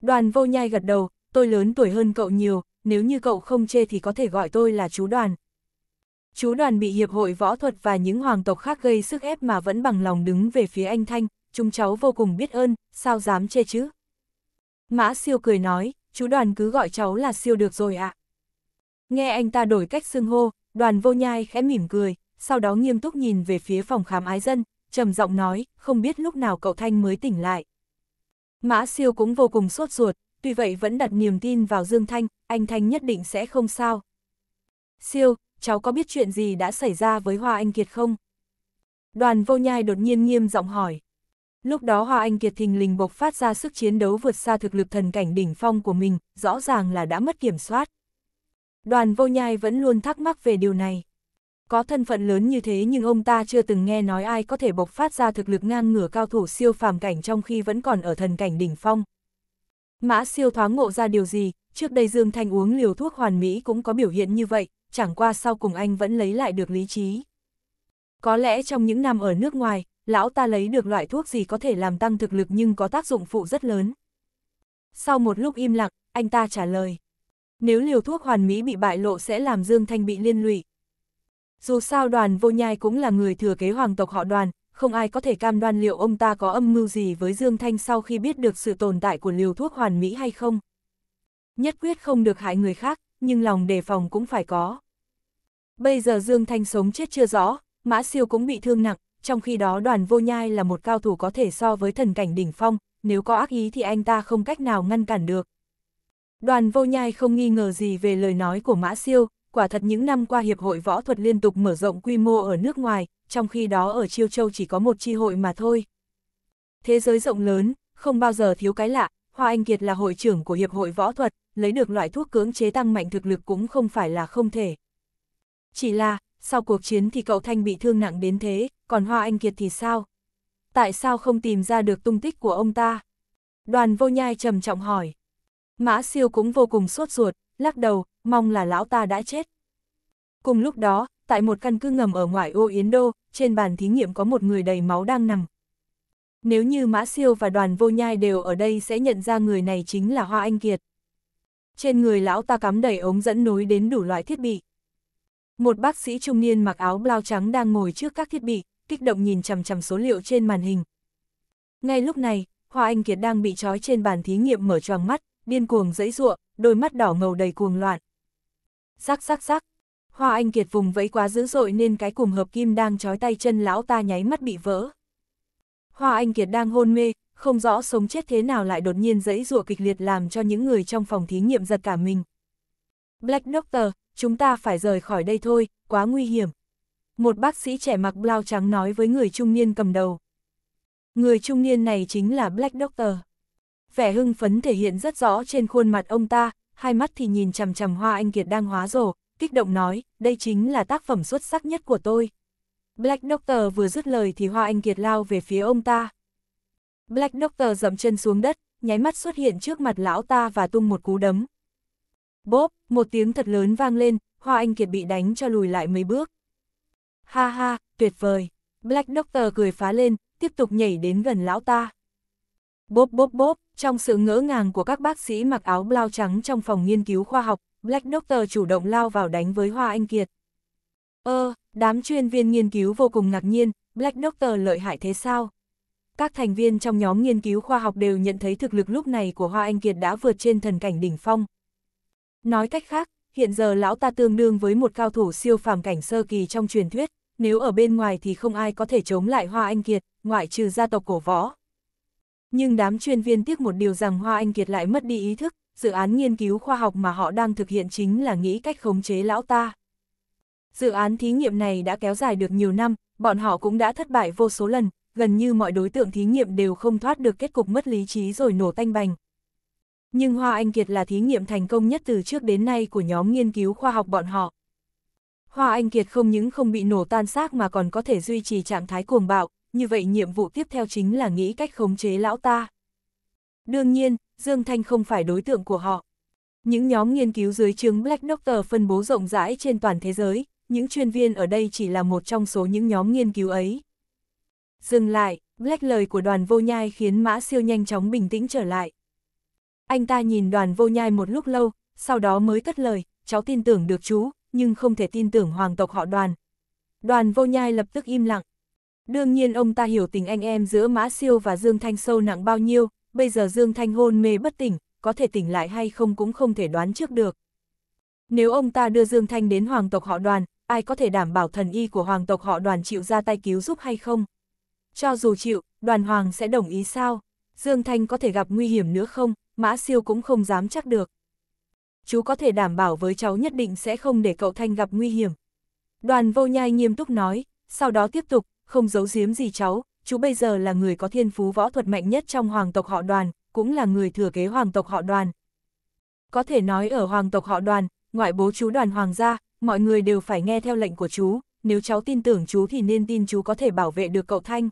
Đoàn vô nhai gật đầu, tôi lớn tuổi hơn cậu nhiều, nếu như cậu không chê thì có thể gọi tôi là chú đoàn. Chú đoàn bị hiệp hội võ thuật và những hoàng tộc khác gây sức ép mà vẫn bằng lòng đứng về phía anh Thanh, chúng cháu vô cùng biết ơn, sao dám chê chứ. Mã siêu cười nói, chú đoàn cứ gọi cháu là siêu được rồi ạ. À. Nghe anh ta đổi cách xưng hô, đoàn vô nhai khẽ mỉm cười, sau đó nghiêm túc nhìn về phía phòng khám ái dân, trầm giọng nói, không biết lúc nào cậu Thanh mới tỉnh lại. Mã siêu cũng vô cùng sốt ruột, tuy vậy vẫn đặt niềm tin vào Dương Thanh, anh Thanh nhất định sẽ không sao. Siêu, cháu có biết chuyện gì đã xảy ra với Hoa Anh Kiệt không? Đoàn vô nhai đột nhiên nghiêm giọng hỏi. Lúc đó Hoa Anh Kiệt thình lình bộc phát ra sức chiến đấu vượt xa thực lực thần cảnh đỉnh phong của mình, rõ ràng là đã mất kiểm soát. Đoàn vô nhai vẫn luôn thắc mắc về điều này. Có thân phận lớn như thế nhưng ông ta chưa từng nghe nói ai có thể bộc phát ra thực lực ngang ngửa cao thủ siêu phàm cảnh trong khi vẫn còn ở thần cảnh đỉnh phong. Mã siêu thoáng ngộ ra điều gì, trước đây Dương Thanh uống liều thuốc hoàn mỹ cũng có biểu hiện như vậy, chẳng qua sau cùng anh vẫn lấy lại được lý trí. Có lẽ trong những năm ở nước ngoài, lão ta lấy được loại thuốc gì có thể làm tăng thực lực nhưng có tác dụng phụ rất lớn. Sau một lúc im lặng, anh ta trả lời. Nếu liều thuốc hoàn mỹ bị bại lộ sẽ làm Dương Thanh bị liên lụy. Dù sao đoàn vô nhai cũng là người thừa kế hoàng tộc họ đoàn, không ai có thể cam đoan liệu ông ta có âm mưu gì với Dương Thanh sau khi biết được sự tồn tại của liều thuốc hoàn mỹ hay không. Nhất quyết không được hại người khác, nhưng lòng đề phòng cũng phải có. Bây giờ Dương Thanh sống chết chưa rõ, Mã Siêu cũng bị thương nặng, trong khi đó đoàn vô nhai là một cao thủ có thể so với thần cảnh đỉnh phong, nếu có ác ý thì anh ta không cách nào ngăn cản được. Đoàn vô nhai không nghi ngờ gì về lời nói của Mã Siêu, quả thật những năm qua Hiệp hội Võ thuật liên tục mở rộng quy mô ở nước ngoài, trong khi đó ở Chiêu Châu chỉ có một chi hội mà thôi. Thế giới rộng lớn, không bao giờ thiếu cái lạ, Hoa Anh Kiệt là hội trưởng của Hiệp hội Võ thuật, lấy được loại thuốc cưỡng chế tăng mạnh thực lực cũng không phải là không thể. Chỉ là, sau cuộc chiến thì cậu Thanh bị thương nặng đến thế, còn Hoa Anh Kiệt thì sao? Tại sao không tìm ra được tung tích của ông ta? Đoàn vô nhai trầm trọng hỏi. Mã siêu cũng vô cùng sốt ruột, lắc đầu, mong là lão ta đã chết. Cùng lúc đó, tại một căn cứ ngầm ở ngoài ô Yến Đô, trên bàn thí nghiệm có một người đầy máu đang nằm. Nếu như Mã Siêu và đoàn vô nhai đều ở đây sẽ nhận ra người này chính là Hoa Anh Kiệt. Trên người lão ta cắm đầy ống dẫn nối đến đủ loại thiết bị. Một bác sĩ trung niên mặc áo blau trắng đang ngồi trước các thiết bị, kích động nhìn chằm chằm số liệu trên màn hình. Ngay lúc này, Hoa Anh Kiệt đang bị trói trên bàn thí nghiệm mở choàng mắt, điên cuồng dẫy giụa, đôi mắt đỏ ngầu đầy cuồng loạn. sắc sắc sắc, Hoa Anh Kiệt vùng vẫy quá dữ dội nên cái cùng hợp kim đang trói tay chân lão ta nháy mắt bị vỡ. Hoa Anh Kiệt đang hôn mê, không rõ sống chết thế nào lại đột nhiên dẫy giụa kịch liệt làm cho những người trong phòng thí nghiệm giật cả mình. Black Doctor, chúng ta phải rời khỏi đây thôi, quá nguy hiểm một bác sĩ trẻ mặc blau trắng nói với người trung niên cầm đầu. Người trung niên này chính là Black Doctor. Vẻ hưng phấn thể hiện rất rõ trên khuôn mặt ông ta, hai mắt thì nhìn chằm chằm Hoa Anh Kiệt đang hóa rổ, kích động nói, đây chính là tác phẩm xuất sắc nhất của tôi. Black Doctor vừa dứt lời thì Hoa Anh Kiệt lao về phía ông ta. Black Doctor dậm chân xuống đất, nháy mắt xuất hiện trước mặt lão ta và tung một cú đấm. Bốp, một tiếng thật lớn vang lên, Hoa Anh Kiệt bị đánh cho lùi lại mấy bước. Ha ha, tuyệt vời. Black Doctor cười phá lên, tiếp tục nhảy đến gần lão ta. Bốp bốp bốp, trong sự ngỡ ngàng của các bác sĩ mặc áo blau trắng trong phòng nghiên cứu khoa học, Black Doctor chủ động lao vào đánh với Hoa Anh Kiệt. Ơ, ờ, đám chuyên viên nghiên cứu vô cùng ngạc nhiên, Black Doctor lợi hại thế sao? Các thành viên trong nhóm nghiên cứu khoa học đều nhận thấy thực lực lúc này của Hoa Anh Kiệt đã vượt trên thần cảnh đỉnh phong. Nói cách khác, hiện giờ lão ta tương đương với một cao thủ siêu phàm cảnh sơ kỳ trong truyền thuyết, nếu ở bên ngoài thì không ai có thể chống lại Hoa Anh Kiệt, ngoại trừ gia tộc cổ võ. Nhưng đám chuyên viên tiếc một điều rằng Hoa Anh Kiệt lại mất đi ý thức, dự án nghiên cứu khoa học mà họ đang thực hiện chính là nghĩ cách khống chế lão ta. Dự án thí nghiệm này đã kéo dài được nhiều năm, bọn họ cũng đã thất bại vô số lần, gần như mọi đối tượng thí nghiệm đều không thoát được kết cục mất lý trí rồi nổ tanh bành. Nhưng Hoa Anh Kiệt là thí nghiệm thành công nhất từ trước đến nay của nhóm nghiên cứu khoa học bọn họ. Hoa Anh Kiệt không những không bị nổ tan xác mà còn có thể duy trì trạng thái cuồng bạo, như vậy nhiệm vụ tiếp theo chính là nghĩ cách khống chế lão ta. Đương nhiên, Dương Thanh không phải đối tượng của họ. Những nhóm nghiên cứu dưới chứng Black Doctor phân bố rộng rãi trên toàn thế giới, những chuyên viên ở đây chỉ là một trong số những nhóm nghiên cứu ấy. Dừng lại, Black lời của đoàn vô nhai khiến mã siêu nhanh chóng bình tĩnh trở lại. Anh ta nhìn đoàn vô nhai một lúc lâu, sau đó mới cất lời, cháu tin tưởng được chú, nhưng không thể tin tưởng hoàng tộc họ đoàn. Đoàn vô nhai lập tức im lặng. Đương nhiên ông ta hiểu tình anh em giữa Mã Siêu và Dương Thanh sâu nặng bao nhiêu, bây giờ Dương Thanh hôn mê bất tỉnh, có thể tỉnh lại hay không cũng không thể đoán trước được. Nếu ông ta đưa Dương Thanh đến hoàng tộc họ đoàn, ai có thể đảm bảo thần y của hoàng tộc họ đoàn chịu ra tay cứu giúp hay không? Cho dù chịu, đoàn hoàng sẽ đồng ý sao? Dương Thanh có thể gặp nguy hiểm nữa không? Mã Siêu cũng không dám chắc được chú có thể đảm bảo với cháu nhất định sẽ không để cậu Thanh gặp nguy hiểm. Đoàn vô nhai nghiêm túc nói, sau đó tiếp tục, không giấu giếm gì cháu, chú bây giờ là người có thiên phú võ thuật mạnh nhất trong hoàng tộc họ đoàn, cũng là người thừa kế hoàng tộc họ đoàn. Có thể nói ở hoàng tộc họ đoàn, ngoại bố chú đoàn hoàng gia, mọi người đều phải nghe theo lệnh của chú, nếu cháu tin tưởng chú thì nên tin chú có thể bảo vệ được cậu Thanh.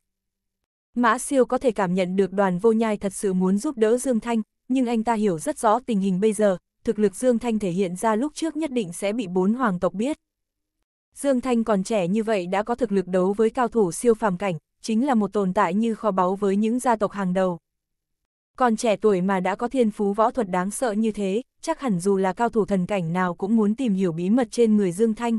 Mã siêu có thể cảm nhận được đoàn vô nhai thật sự muốn giúp đỡ Dương Thanh, nhưng anh ta hiểu rất rõ tình hình bây giờ, thực lực Dương Thanh thể hiện ra lúc trước nhất định sẽ bị bốn hoàng tộc biết. Dương Thanh còn trẻ như vậy đã có thực lực đấu với cao thủ siêu phàm cảnh, chính là một tồn tại như kho báu với những gia tộc hàng đầu. Còn trẻ tuổi mà đã có thiên phú võ thuật đáng sợ như thế, chắc hẳn dù là cao thủ thần cảnh nào cũng muốn tìm hiểu bí mật trên người Dương Thanh.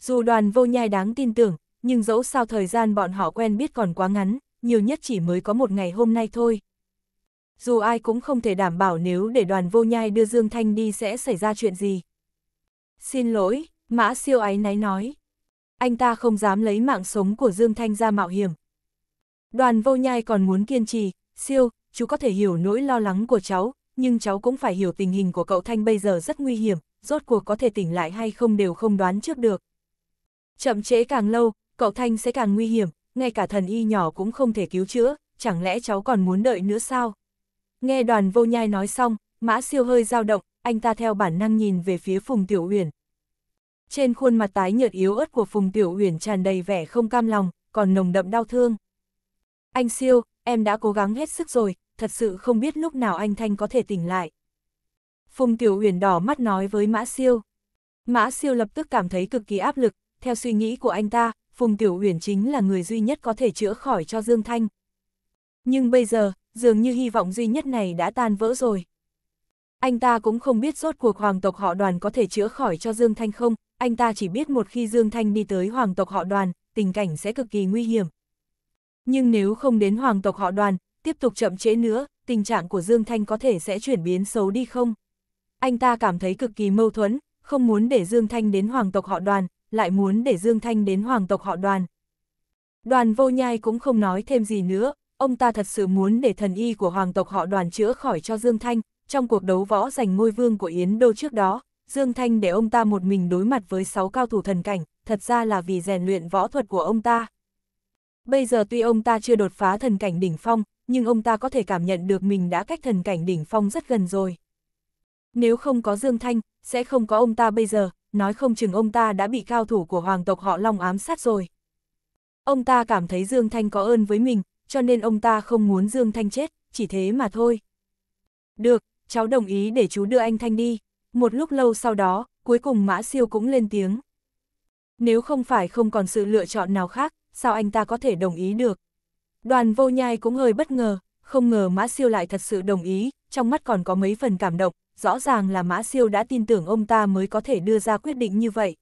Dù đoàn vô nhai đáng tin tưởng, nhưng dẫu sao thời gian bọn họ quen biết còn quá ngắn, nhiều nhất chỉ mới có một ngày hôm nay thôi dù ai cũng không thể đảm bảo nếu để đoàn vô nhai đưa Dương Thanh đi sẽ xảy ra chuyện gì. Xin lỗi, mã siêu ái náy nói. Anh ta không dám lấy mạng sống của Dương Thanh ra mạo hiểm. Đoàn vô nhai còn muốn kiên trì, siêu, chú có thể hiểu nỗi lo lắng của cháu, nhưng cháu cũng phải hiểu tình hình của cậu Thanh bây giờ rất nguy hiểm, rốt cuộc có thể tỉnh lại hay không đều không đoán trước được. Chậm trễ càng lâu, cậu Thanh sẽ càng nguy hiểm, ngay cả thần y nhỏ cũng không thể cứu chữa, chẳng lẽ cháu còn muốn đợi nữa sao? Nghe đoàn vô nhai nói xong, mã siêu hơi dao động, anh ta theo bản năng nhìn về phía Phùng Tiểu Uyển. Trên khuôn mặt tái nhợt yếu ớt của Phùng Tiểu Uyển tràn đầy vẻ không cam lòng, còn nồng đậm đau thương. Anh siêu, em đã cố gắng hết sức rồi, thật sự không biết lúc nào anh Thanh có thể tỉnh lại. Phùng Tiểu Uyển đỏ mắt nói với Mã Siêu. Mã Siêu lập tức cảm thấy cực kỳ áp lực, theo suy nghĩ của anh ta, Phùng Tiểu Uyển chính là người duy nhất có thể chữa khỏi cho Dương Thanh. Nhưng bây giờ, dường như hy vọng duy nhất này đã tan vỡ rồi. Anh ta cũng không biết rốt cuộc hoàng tộc họ đoàn có thể chữa khỏi cho Dương Thanh không, anh ta chỉ biết một khi Dương Thanh đi tới hoàng tộc họ đoàn, tình cảnh sẽ cực kỳ nguy hiểm. Nhưng nếu không đến hoàng tộc họ đoàn, tiếp tục chậm trễ nữa, tình trạng của Dương Thanh có thể sẽ chuyển biến xấu đi không? Anh ta cảm thấy cực kỳ mâu thuẫn, không muốn để Dương Thanh đến hoàng tộc họ đoàn, lại muốn để Dương Thanh đến hoàng tộc họ đoàn. Đoàn vô nhai cũng không nói thêm gì nữa, ông ta thật sự muốn để thần y của hoàng tộc họ đoàn chữa khỏi cho Dương Thanh, trong cuộc đấu võ giành ngôi vương của Yến Đô trước đó, Dương Thanh để ông ta một mình đối mặt với 6 cao thủ thần cảnh, thật ra là vì rèn luyện võ thuật của ông ta. Bây giờ tuy ông ta chưa đột phá thần cảnh đỉnh phong, nhưng ông ta có thể cảm nhận được mình đã cách thần cảnh đỉnh phong rất gần rồi. Nếu không có Dương Thanh, sẽ không có ông ta bây giờ, nói không chừng ông ta đã bị cao thủ của hoàng tộc họ Long ám sát rồi. Ông ta cảm thấy Dương Thanh có ơn với mình, cho nên ông ta không muốn Dương Thanh chết, chỉ thế mà thôi. Được, cháu đồng ý để chú đưa anh Thanh đi. Một lúc lâu sau đó, cuối cùng Mã Siêu cũng lên tiếng. Nếu không phải không còn sự lựa chọn nào khác, sao anh ta có thể đồng ý được? Đoàn vô nhai cũng hơi bất ngờ, không ngờ Mã Siêu lại thật sự đồng ý, trong mắt còn có mấy phần cảm động, rõ ràng là Mã Siêu đã tin tưởng ông ta mới có thể đưa ra quyết định như vậy.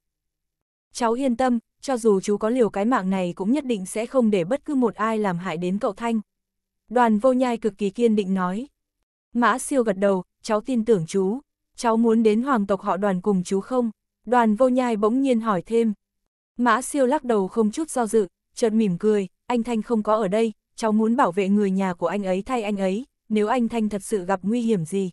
Cháu yên tâm, cho dù chú có liều cái mạng này cũng nhất định sẽ không để bất cứ một ai làm hại đến cậu Thanh. Đoàn vô nhai cực kỳ kiên định nói. Mã siêu gật đầu, cháu tin tưởng chú. Cháu muốn đến hoàng tộc họ đoàn cùng chú không? Đoàn vô nhai bỗng nhiên hỏi thêm. Mã siêu lắc đầu không chút do dự, chợt mỉm cười, anh Thanh không có ở đây, cháu muốn bảo vệ người nhà của anh ấy thay anh ấy, nếu anh Thanh thật sự gặp nguy hiểm gì.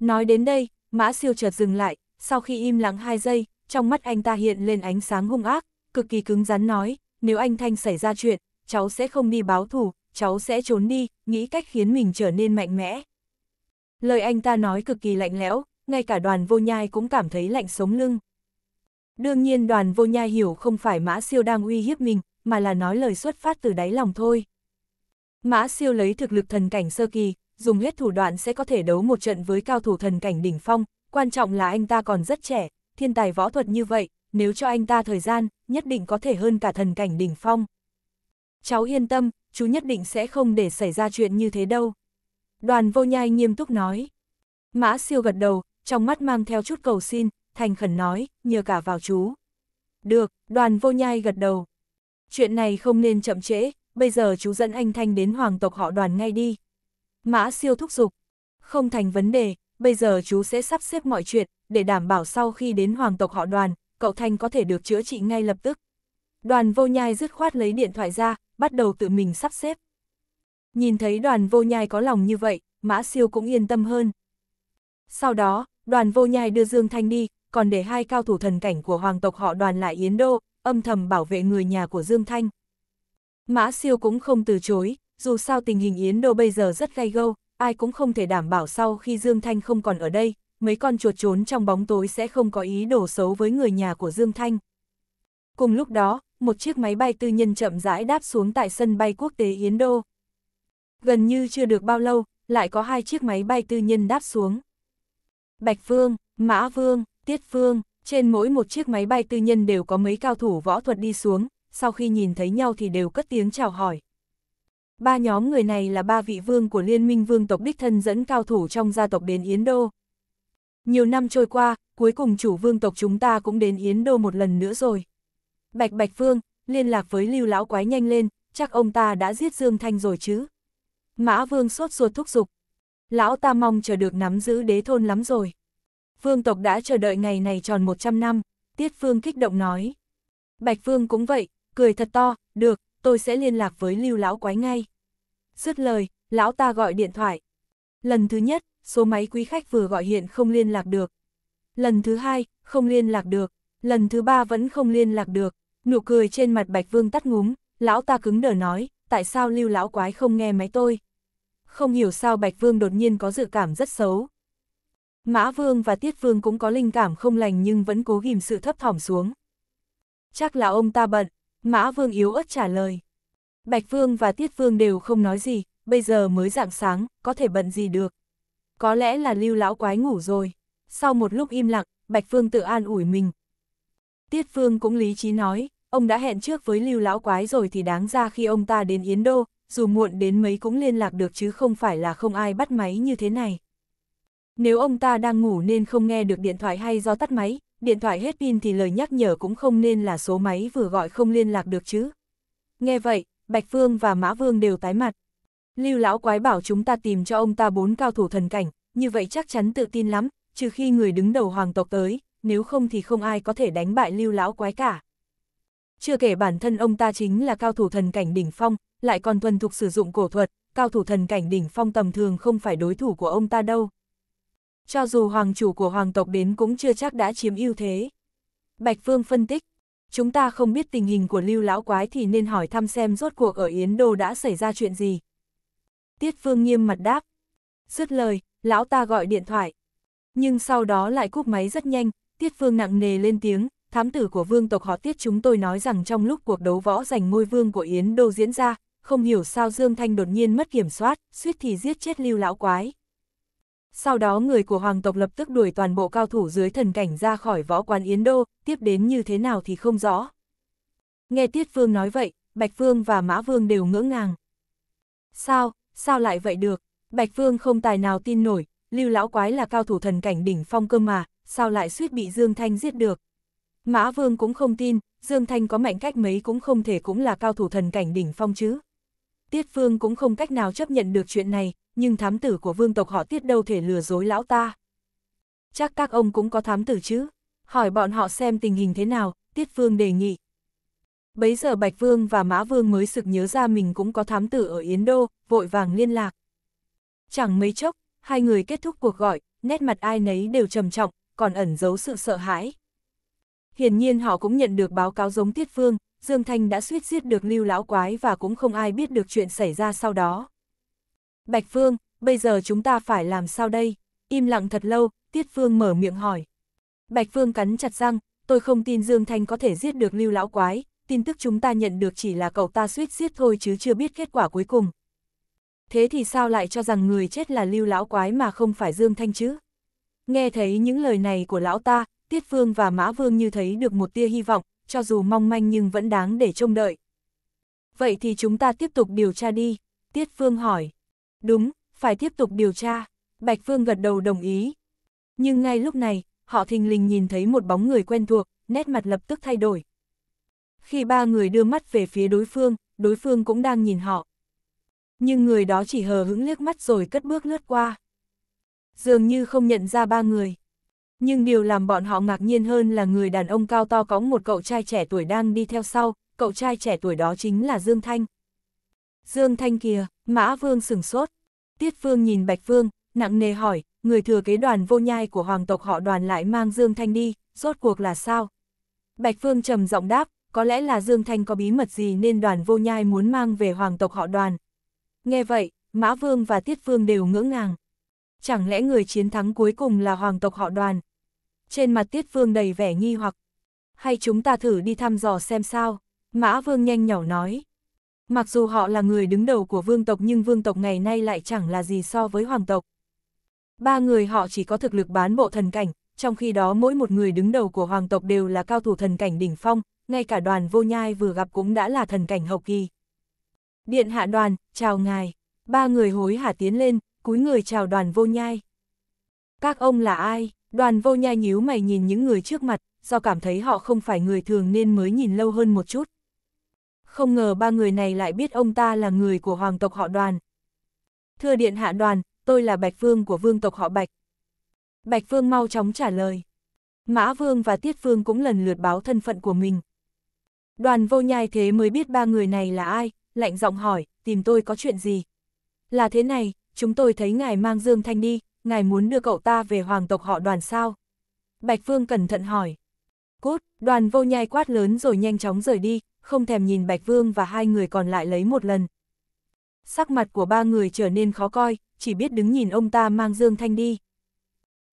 Nói đến đây, mã siêu chợt dừng lại, sau khi im lặng hai giây, trong mắt anh ta hiện lên ánh sáng hung ác, cực kỳ cứng rắn nói, nếu anh Thanh xảy ra chuyện, cháu sẽ không đi báo thù, cháu sẽ trốn đi, nghĩ cách khiến mình trở nên mạnh mẽ. Lời anh ta nói cực kỳ lạnh lẽo, ngay cả đoàn vô nhai cũng cảm thấy lạnh sống lưng. Đương nhiên đoàn vô nhai hiểu không phải Mã Siêu đang uy hiếp mình, mà là nói lời xuất phát từ đáy lòng thôi. Mã Siêu lấy thực lực thần cảnh sơ kỳ, dùng hết thủ đoạn sẽ có thể đấu một trận với cao thủ thần cảnh đỉnh phong, quan trọng là anh ta còn rất trẻ, thiên tài võ thuật như vậy, nếu cho anh ta thời gian, nhất định có thể hơn cả thần cảnh đỉnh phong. Cháu yên tâm, chú nhất định sẽ không để xảy ra chuyện như thế đâu. Đoàn vô nhai nghiêm túc nói. Mã siêu gật đầu, trong mắt mang theo chút cầu xin, thành khẩn nói, nhờ cả vào chú. Được, đoàn vô nhai gật đầu. Chuyện này không nên chậm trễ, bây giờ chú dẫn anh Thanh đến hoàng tộc họ đoàn ngay đi. Mã siêu thúc giục. Không thành vấn đề, bây giờ chú sẽ sắp xếp mọi chuyện, để đảm bảo sau khi đến hoàng tộc họ đoàn, cậu Thanh có thể được chữa trị ngay lập tức. Đoàn vô nhai dứt khoát lấy điện thoại ra, bắt đầu tự mình sắp xếp. Nhìn thấy đoàn vô nhai có lòng như vậy, Mã Siêu cũng yên tâm hơn. Sau đó, đoàn vô nhai đưa Dương Thanh đi, còn để hai cao thủ thần cảnh của hoàng tộc họ đoàn lại Yến Đô, âm thầm bảo vệ người nhà của Dương Thanh. Mã Siêu cũng không từ chối, dù sao tình hình Yến Đô bây giờ rất gay gâu, ai cũng không thể đảm bảo sau khi Dương Thanh không còn ở đây, mấy con chuột trốn trong bóng tối sẽ không có ý đổ xấu với người nhà của Dương Thanh. Cùng lúc đó, một chiếc máy bay tư nhân chậm rãi đáp xuống tại sân bay quốc tế Yến Đô. Gần như chưa được bao lâu, lại có hai chiếc máy bay tư nhân đáp xuống. Bạch Phương, Mã Vương, Tiết Phương, trên mỗi một chiếc máy bay tư nhân đều có mấy cao thủ võ thuật đi xuống, sau khi nhìn thấy nhau thì đều cất tiếng chào hỏi. Ba nhóm người này là ba vị vương của Liên minh vương tộc đích thân dẫn cao thủ trong gia tộc đến Yến Đô. Nhiều năm trôi qua, cuối cùng chủ vương tộc chúng ta cũng đến Yến Đô một lần nữa rồi. Bạch Bạch Vương, liên lạc với lưu lão quái nhanh lên, chắc ông ta đã giết Dương Thanh rồi chứ. Mã Vương sốt ruột thúc giục. Lão ta mong chờ được nắm giữ đế thôn lắm rồi. Vương tộc đã chờ đợi ngày này tròn 100 năm, Tiết Phương kích động nói. Bạch Vương cũng vậy, cười thật to, được, tôi sẽ liên lạc với lưu lão quái ngay. Dứt lời, lão ta gọi điện thoại. Lần thứ nhất, số máy quý khách vừa gọi hiện không liên lạc được. Lần thứ hai, không liên lạc được, lần thứ ba vẫn không liên lạc được, nụ cười trên mặt Bạch Vương tắt ngúm, lão ta cứng đờ nói, tại sao lưu lão quái không nghe máy tôi. Không hiểu sao Bạch Vương đột nhiên có dự cảm rất xấu. Mã Vương và Tiết Vương cũng có linh cảm không lành nhưng vẫn cố ghim sự thấp thỏm xuống. Chắc là ông ta bận, Mã Vương yếu ớt trả lời. Bạch Vương và Tiết Vương đều không nói gì, bây giờ mới dạng sáng, có thể bận gì được có lẽ là lưu lão quái ngủ rồi. Sau một lúc im lặng, Bạch Phương tự an ủi mình. Tiết Phương cũng lý trí nói, ông đã hẹn trước với lưu lão quái rồi thì đáng ra khi ông ta đến Yến Đô, dù muộn đến mấy cũng liên lạc được chứ không phải là không ai bắt máy như thế này. Nếu ông ta đang ngủ nên không nghe được điện thoại hay do tắt máy, điện thoại hết pin thì lời nhắc nhở cũng không nên là số máy vừa gọi không liên lạc được chứ. Nghe vậy, Bạch Phương và Mã Vương đều tái mặt. Lưu lão quái bảo chúng ta tìm cho ông ta bốn cao thủ thần cảnh, như vậy chắc chắn tự tin lắm, trừ khi người đứng đầu hoàng tộc tới, nếu không thì không ai có thể đánh bại lưu lão quái cả. Chưa kể bản thân ông ta chính là cao thủ thần cảnh đỉnh phong, lại còn thuần thục sử dụng cổ thuật, cao thủ thần cảnh đỉnh phong tầm thường không phải đối thủ của ông ta đâu. Cho dù hoàng chủ của hoàng tộc đến cũng chưa chắc đã chiếm ưu thế. Bạch Phương phân tích, chúng ta không biết tình hình của lưu lão quái thì nên hỏi thăm xem rốt cuộc ở Yến Đô đã xảy ra chuyện gì, Tiết Vương nghiêm mặt đáp. Dứt lời, lão ta gọi điện thoại. Nhưng sau đó lại cúp máy rất nhanh, Tiết Vương nặng nề lên tiếng, thám tử của vương tộc họ Tiết chúng tôi nói rằng trong lúc cuộc đấu võ giành ngôi vương của Yến Đô diễn ra, không hiểu sao Dương Thanh đột nhiên mất kiểm soát, suýt thì giết chết lưu lão quái. Sau đó người của hoàng tộc lập tức đuổi toàn bộ cao thủ dưới thần cảnh ra khỏi võ quán Yến Đô, tiếp đến như thế nào thì không rõ. Nghe Tiết Vương nói vậy, Bạch Vương và Mã Vương đều ngỡ ngàng. Sao, sao lại vậy được? Bạch Vương không tài nào tin nổi, lưu lão quái là cao thủ thần cảnh đỉnh phong cơ mà, sao lại suýt bị Dương Thanh giết được? Mã Vương cũng không tin, Dương Thanh có mạnh cách mấy cũng không thể cũng là cao thủ thần cảnh đỉnh phong chứ. Tiết Vương cũng không cách nào chấp nhận được chuyện này, nhưng thám tử của vương tộc họ Tiết đâu thể lừa dối lão ta. Chắc các ông cũng có thám tử chứ? Hỏi bọn họ xem tình hình thế nào, Tiết Vương đề nghị bấy giờ Bạch Vương và Mã Vương mới sực nhớ ra mình cũng có thám tử ở Yến Đô, vội vàng liên lạc. Chẳng mấy chốc, hai người kết thúc cuộc gọi, nét mặt ai nấy đều trầm trọng, còn ẩn giấu sự sợ hãi. Hiển nhiên họ cũng nhận được báo cáo giống Tiết Vương, Dương Thanh đã suýt giết được Lưu Lão Quái và cũng không ai biết được chuyện xảy ra sau đó. Bạch Vương, bây giờ chúng ta phải làm sao đây? Im lặng thật lâu, Tiết Vương mở miệng hỏi. Bạch Vương cắn chặt răng, tôi không tin Dương Thanh có thể giết được Lưu Lão Quái, tin tức chúng ta nhận được chỉ là cậu ta suýt giết thôi chứ chưa biết kết quả cuối cùng. Thế thì sao lại cho rằng người chết là lưu lão quái mà không phải Dương Thanh chứ? Nghe thấy những lời này của lão ta, Tiết vương và Mã Vương như thấy được một tia hy vọng, cho dù mong manh nhưng vẫn đáng để trông đợi. Vậy thì chúng ta tiếp tục điều tra đi, Tiết vương hỏi. Đúng, phải tiếp tục điều tra, Bạch vương gật đầu đồng ý. Nhưng ngay lúc này, họ thình lình nhìn thấy một bóng người quen thuộc, nét mặt lập tức thay đổi. Khi ba người đưa mắt về phía đối phương, đối phương cũng đang nhìn họ. Nhưng người đó chỉ hờ hững liếc mắt rồi cất bước lướt qua. Dường như không nhận ra ba người. Nhưng điều làm bọn họ ngạc nhiên hơn là người đàn ông cao to có một cậu trai trẻ tuổi đang đi theo sau, cậu trai trẻ tuổi đó chính là Dương Thanh. Dương Thanh kìa, Mã Vương sừng sốt. Tiết Vương nhìn Bạch Vương, nặng nề hỏi, người thừa kế đoàn vô nhai của hoàng tộc họ đoàn lại mang Dương Thanh đi, rốt cuộc là sao? Bạch Vương trầm giọng đáp, có lẽ là Dương Thanh có bí mật gì nên đoàn vô nhai muốn mang về hoàng tộc họ đoàn. Nghe vậy, Mã Vương và Tiết Vương đều ngỡ ngàng. Chẳng lẽ người chiến thắng cuối cùng là hoàng tộc họ đoàn? Trên mặt Tiết Vương đầy vẻ nghi hoặc. Hay chúng ta thử đi thăm dò xem sao? Mã Vương nhanh nhỏ nói. Mặc dù họ là người đứng đầu của vương tộc nhưng vương tộc ngày nay lại chẳng là gì so với hoàng tộc. Ba người họ chỉ có thực lực bán bộ thần cảnh, trong khi đó mỗi một người đứng đầu của hoàng tộc đều là cao thủ thần cảnh đỉnh phong, ngay cả đoàn vô nhai vừa gặp cũng đã là thần cảnh hậu kỳ. Điện hạ đoàn, chào ngài. Ba người hối hả tiến lên, cúi người chào đoàn vô nhai. Các ông là ai? Đoàn vô nhai nhíu mày nhìn những người trước mặt, do cảm thấy họ không phải người thường nên mới nhìn lâu hơn một chút. Không ngờ ba người này lại biết ông ta là người của hoàng tộc họ đoàn. Thưa điện hạ đoàn, tôi là Bạch Vương của vương tộc họ Bạch. Bạch Vương mau chóng trả lời. Mã Vương và Tiết Vương cũng lần lượt báo thân phận của mình. Đoàn vô nhai thế mới biết ba người này là ai, lạnh giọng hỏi, tìm tôi có chuyện gì? Là thế này, chúng tôi thấy ngài mang Dương Thanh đi, ngài muốn đưa cậu ta về hoàng tộc họ đoàn sao? Bạch Vương cẩn thận hỏi. Cút, đoàn vô nhai quát lớn rồi nhanh chóng rời đi, không thèm nhìn Bạch Vương và hai người còn lại lấy một lần. Sắc mặt của ba người trở nên khó coi, chỉ biết đứng nhìn ông ta mang Dương Thanh đi.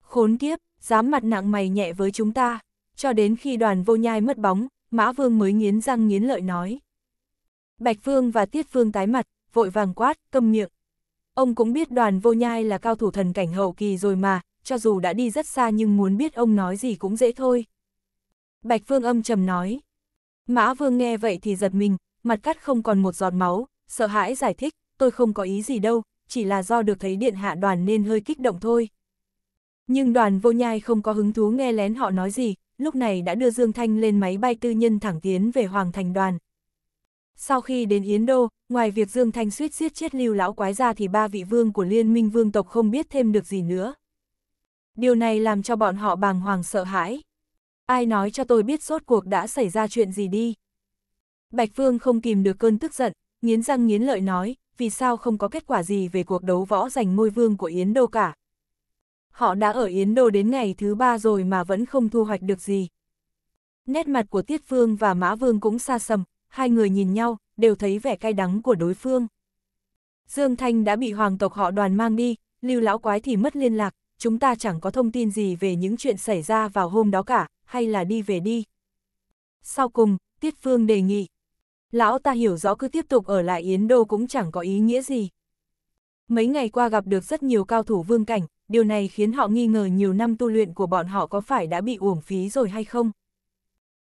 Khốn kiếp, dám mặt nặng mày nhẹ với chúng ta, cho đến khi đoàn vô nhai mất bóng, Mã Vương mới nghiến răng nghiến lợi nói. Bạch Vương và Tiết Vương tái mặt, vội vàng quát, câm miệng. Ông cũng biết đoàn vô nhai là cao thủ thần cảnh hậu kỳ rồi mà, cho dù đã đi rất xa nhưng muốn biết ông nói gì cũng dễ thôi. Bạch Vương âm trầm nói. Mã Vương nghe vậy thì giật mình, mặt cắt không còn một giọt máu, sợ hãi giải thích, tôi không có ý gì đâu, chỉ là do được thấy điện hạ đoàn nên hơi kích động thôi. Nhưng đoàn vô nhai không có hứng thú nghe lén họ nói gì, lúc này đã đưa Dương Thanh lên máy bay tư nhân thẳng tiến về Hoàng Thành đoàn. Sau khi đến Yến Đô, ngoài việc Dương Thanh suýt giết chết lưu lão quái ra thì ba vị vương của liên minh vương tộc không biết thêm được gì nữa. Điều này làm cho bọn họ bàng hoàng sợ hãi. Ai nói cho tôi biết rốt cuộc đã xảy ra chuyện gì đi? Bạch Vương không kìm được cơn tức giận, nghiến răng nghiến lợi nói, vì sao không có kết quả gì về cuộc đấu võ giành ngôi vương của Yến Đô cả, họ đã ở Yến Đô đến ngày thứ ba rồi mà vẫn không thu hoạch được gì. Nét mặt của Tiết Phương và Mã Vương cũng xa sầm, hai người nhìn nhau, đều thấy vẻ cay đắng của đối phương. Dương Thanh đã bị hoàng tộc họ đoàn mang đi, lưu lão quái thì mất liên lạc, chúng ta chẳng có thông tin gì về những chuyện xảy ra vào hôm đó cả, hay là đi về đi. Sau cùng, Tiết Phương đề nghị. Lão ta hiểu rõ cứ tiếp tục ở lại Yến Đô cũng chẳng có ý nghĩa gì. Mấy ngày qua gặp được rất nhiều cao thủ vương cảnh, điều này khiến họ nghi ngờ nhiều năm tu luyện của bọn họ có phải đã bị uổng phí rồi hay không.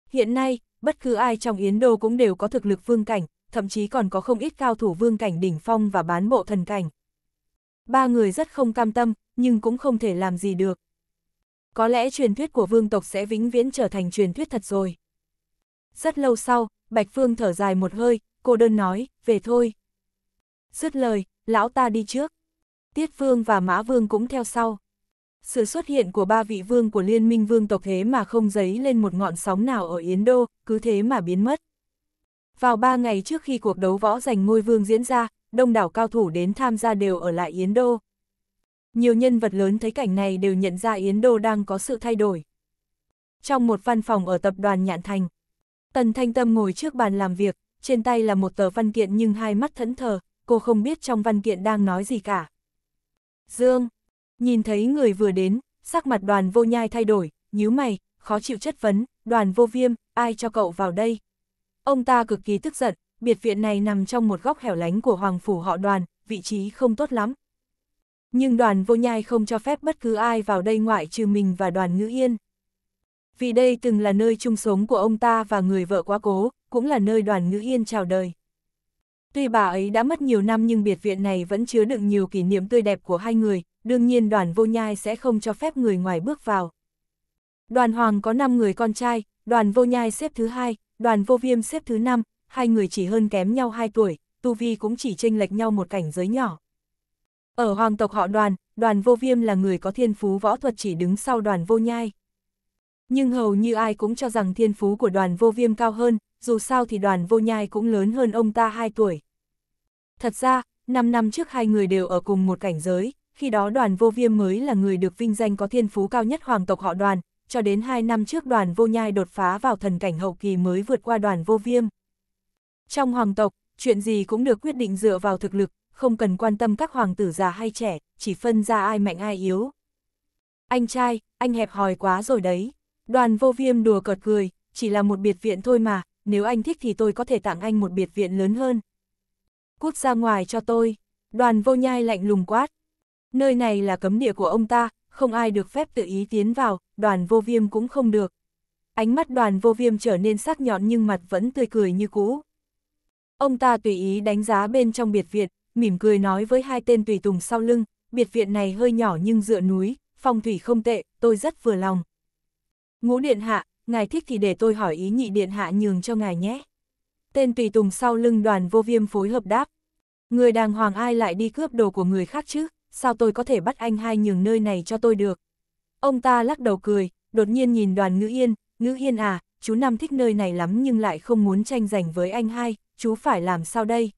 Hiện nay, bất cứ ai trong Yến Đô cũng đều có thực lực vương cảnh, thậm chí còn có không ít cao thủ vương cảnh đỉnh phong và bán bộ thần cảnh. Ba người rất không cam tâm, nhưng cũng không thể làm gì được. Có lẽ truyền thuyết của vương tộc sẽ vĩnh viễn trở thành truyền thuyết thật rồi. Rất lâu sau, Bạch Phương thở dài một hơi, cô đơn nói, về thôi. Dứt lời, lão ta đi trước. Tiết Vương và Mã Vương cũng theo sau. Sự xuất hiện của ba vị vương của liên minh vương tộc thế mà không dấy lên một ngọn sóng nào ở Yến Đô, cứ thế mà biến mất. Vào ba ngày trước khi cuộc đấu võ giành ngôi vương diễn ra, đông đảo cao thủ đến tham gia đều ở lại Yến Đô. Nhiều nhân vật lớn thấy cảnh này đều nhận ra Yến Đô đang có sự thay đổi. Trong một văn phòng ở tập đoàn Nhạn Thành, Tần Thanh Tâm ngồi trước bàn làm việc, trên tay là một tờ văn kiện nhưng hai mắt thẫn thờ, cô không biết trong văn kiện đang nói gì cả. Dương, nhìn thấy người vừa đến, sắc mặt đoàn vô nhai thay đổi, nhíu mày, khó chịu chất vấn, đoàn vô viêm, ai cho cậu vào đây? Ông ta cực kỳ tức giận, biệt viện này nằm trong một góc hẻo lánh của hoàng phủ họ đoàn, vị trí không tốt lắm. Nhưng đoàn vô nhai không cho phép bất cứ ai vào đây ngoại trừ mình và đoàn ngữ yên. Vì đây từng là nơi chung sống của ông ta và người vợ quá cố, cũng là nơi đoàn ngữ yên chào đời. Tuy bà ấy đã mất nhiều năm nhưng biệt viện này vẫn chứa đựng nhiều kỷ niệm tươi đẹp của hai người, đương nhiên đoàn vô nhai sẽ không cho phép người ngoài bước vào. Đoàn Hoàng có 5 người con trai, đoàn vô nhai xếp thứ hai, đoàn vô viêm xếp thứ năm, hai người chỉ hơn kém nhau 2 tuổi, tu vi cũng chỉ chênh lệch nhau một cảnh giới nhỏ. Ở hoàng tộc họ đoàn, đoàn vô viêm là người có thiên phú võ thuật chỉ đứng sau đoàn vô nhai. Nhưng hầu như ai cũng cho rằng thiên phú của đoàn vô viêm cao hơn, dù sao thì đoàn vô nhai cũng lớn hơn ông ta 2 tuổi. Thật ra, 5 năm trước hai người đều ở cùng một cảnh giới, khi đó đoàn vô viêm mới là người được vinh danh có thiên phú cao nhất hoàng tộc họ đoàn, cho đến 2 năm trước đoàn vô nhai đột phá vào thần cảnh hậu kỳ mới vượt qua đoàn vô viêm. Trong hoàng tộc, chuyện gì cũng được quyết định dựa vào thực lực, không cần quan tâm các hoàng tử già hay trẻ, chỉ phân ra ai mạnh ai yếu. Anh trai, anh hẹp hòi quá rồi đấy. Đoàn vô viêm đùa cợt cười, chỉ là một biệt viện thôi mà, nếu anh thích thì tôi có thể tặng anh một biệt viện lớn hơn. Cút ra ngoài cho tôi. Đoàn vô nhai lạnh lùng quát. Nơi này là cấm địa của ông ta, không ai được phép tự ý tiến vào, đoàn vô viêm cũng không được. Ánh mắt đoàn vô viêm trở nên sắc nhọn nhưng mặt vẫn tươi cười như cũ. Ông ta tùy ý đánh giá bên trong biệt viện, mỉm cười nói với hai tên tùy tùng sau lưng, biệt viện này hơi nhỏ nhưng dựa núi, phong thủy không tệ, tôi rất vừa lòng. Ngũ điện hạ, ngài thích thì để tôi hỏi ý nhị điện hạ nhường cho ngài nhé. Tên tùy tùng sau lưng đoàn vô viêm phối hợp đáp. Người đàng hoàng ai lại đi cướp đồ của người khác chứ, sao tôi có thể bắt anh hai nhường nơi này cho tôi được. Ông ta lắc đầu cười, đột nhiên nhìn đoàn ngữ yên, ngữ yên à, chú Nam thích nơi này lắm nhưng lại không muốn tranh giành với anh hai, chú phải làm sao đây?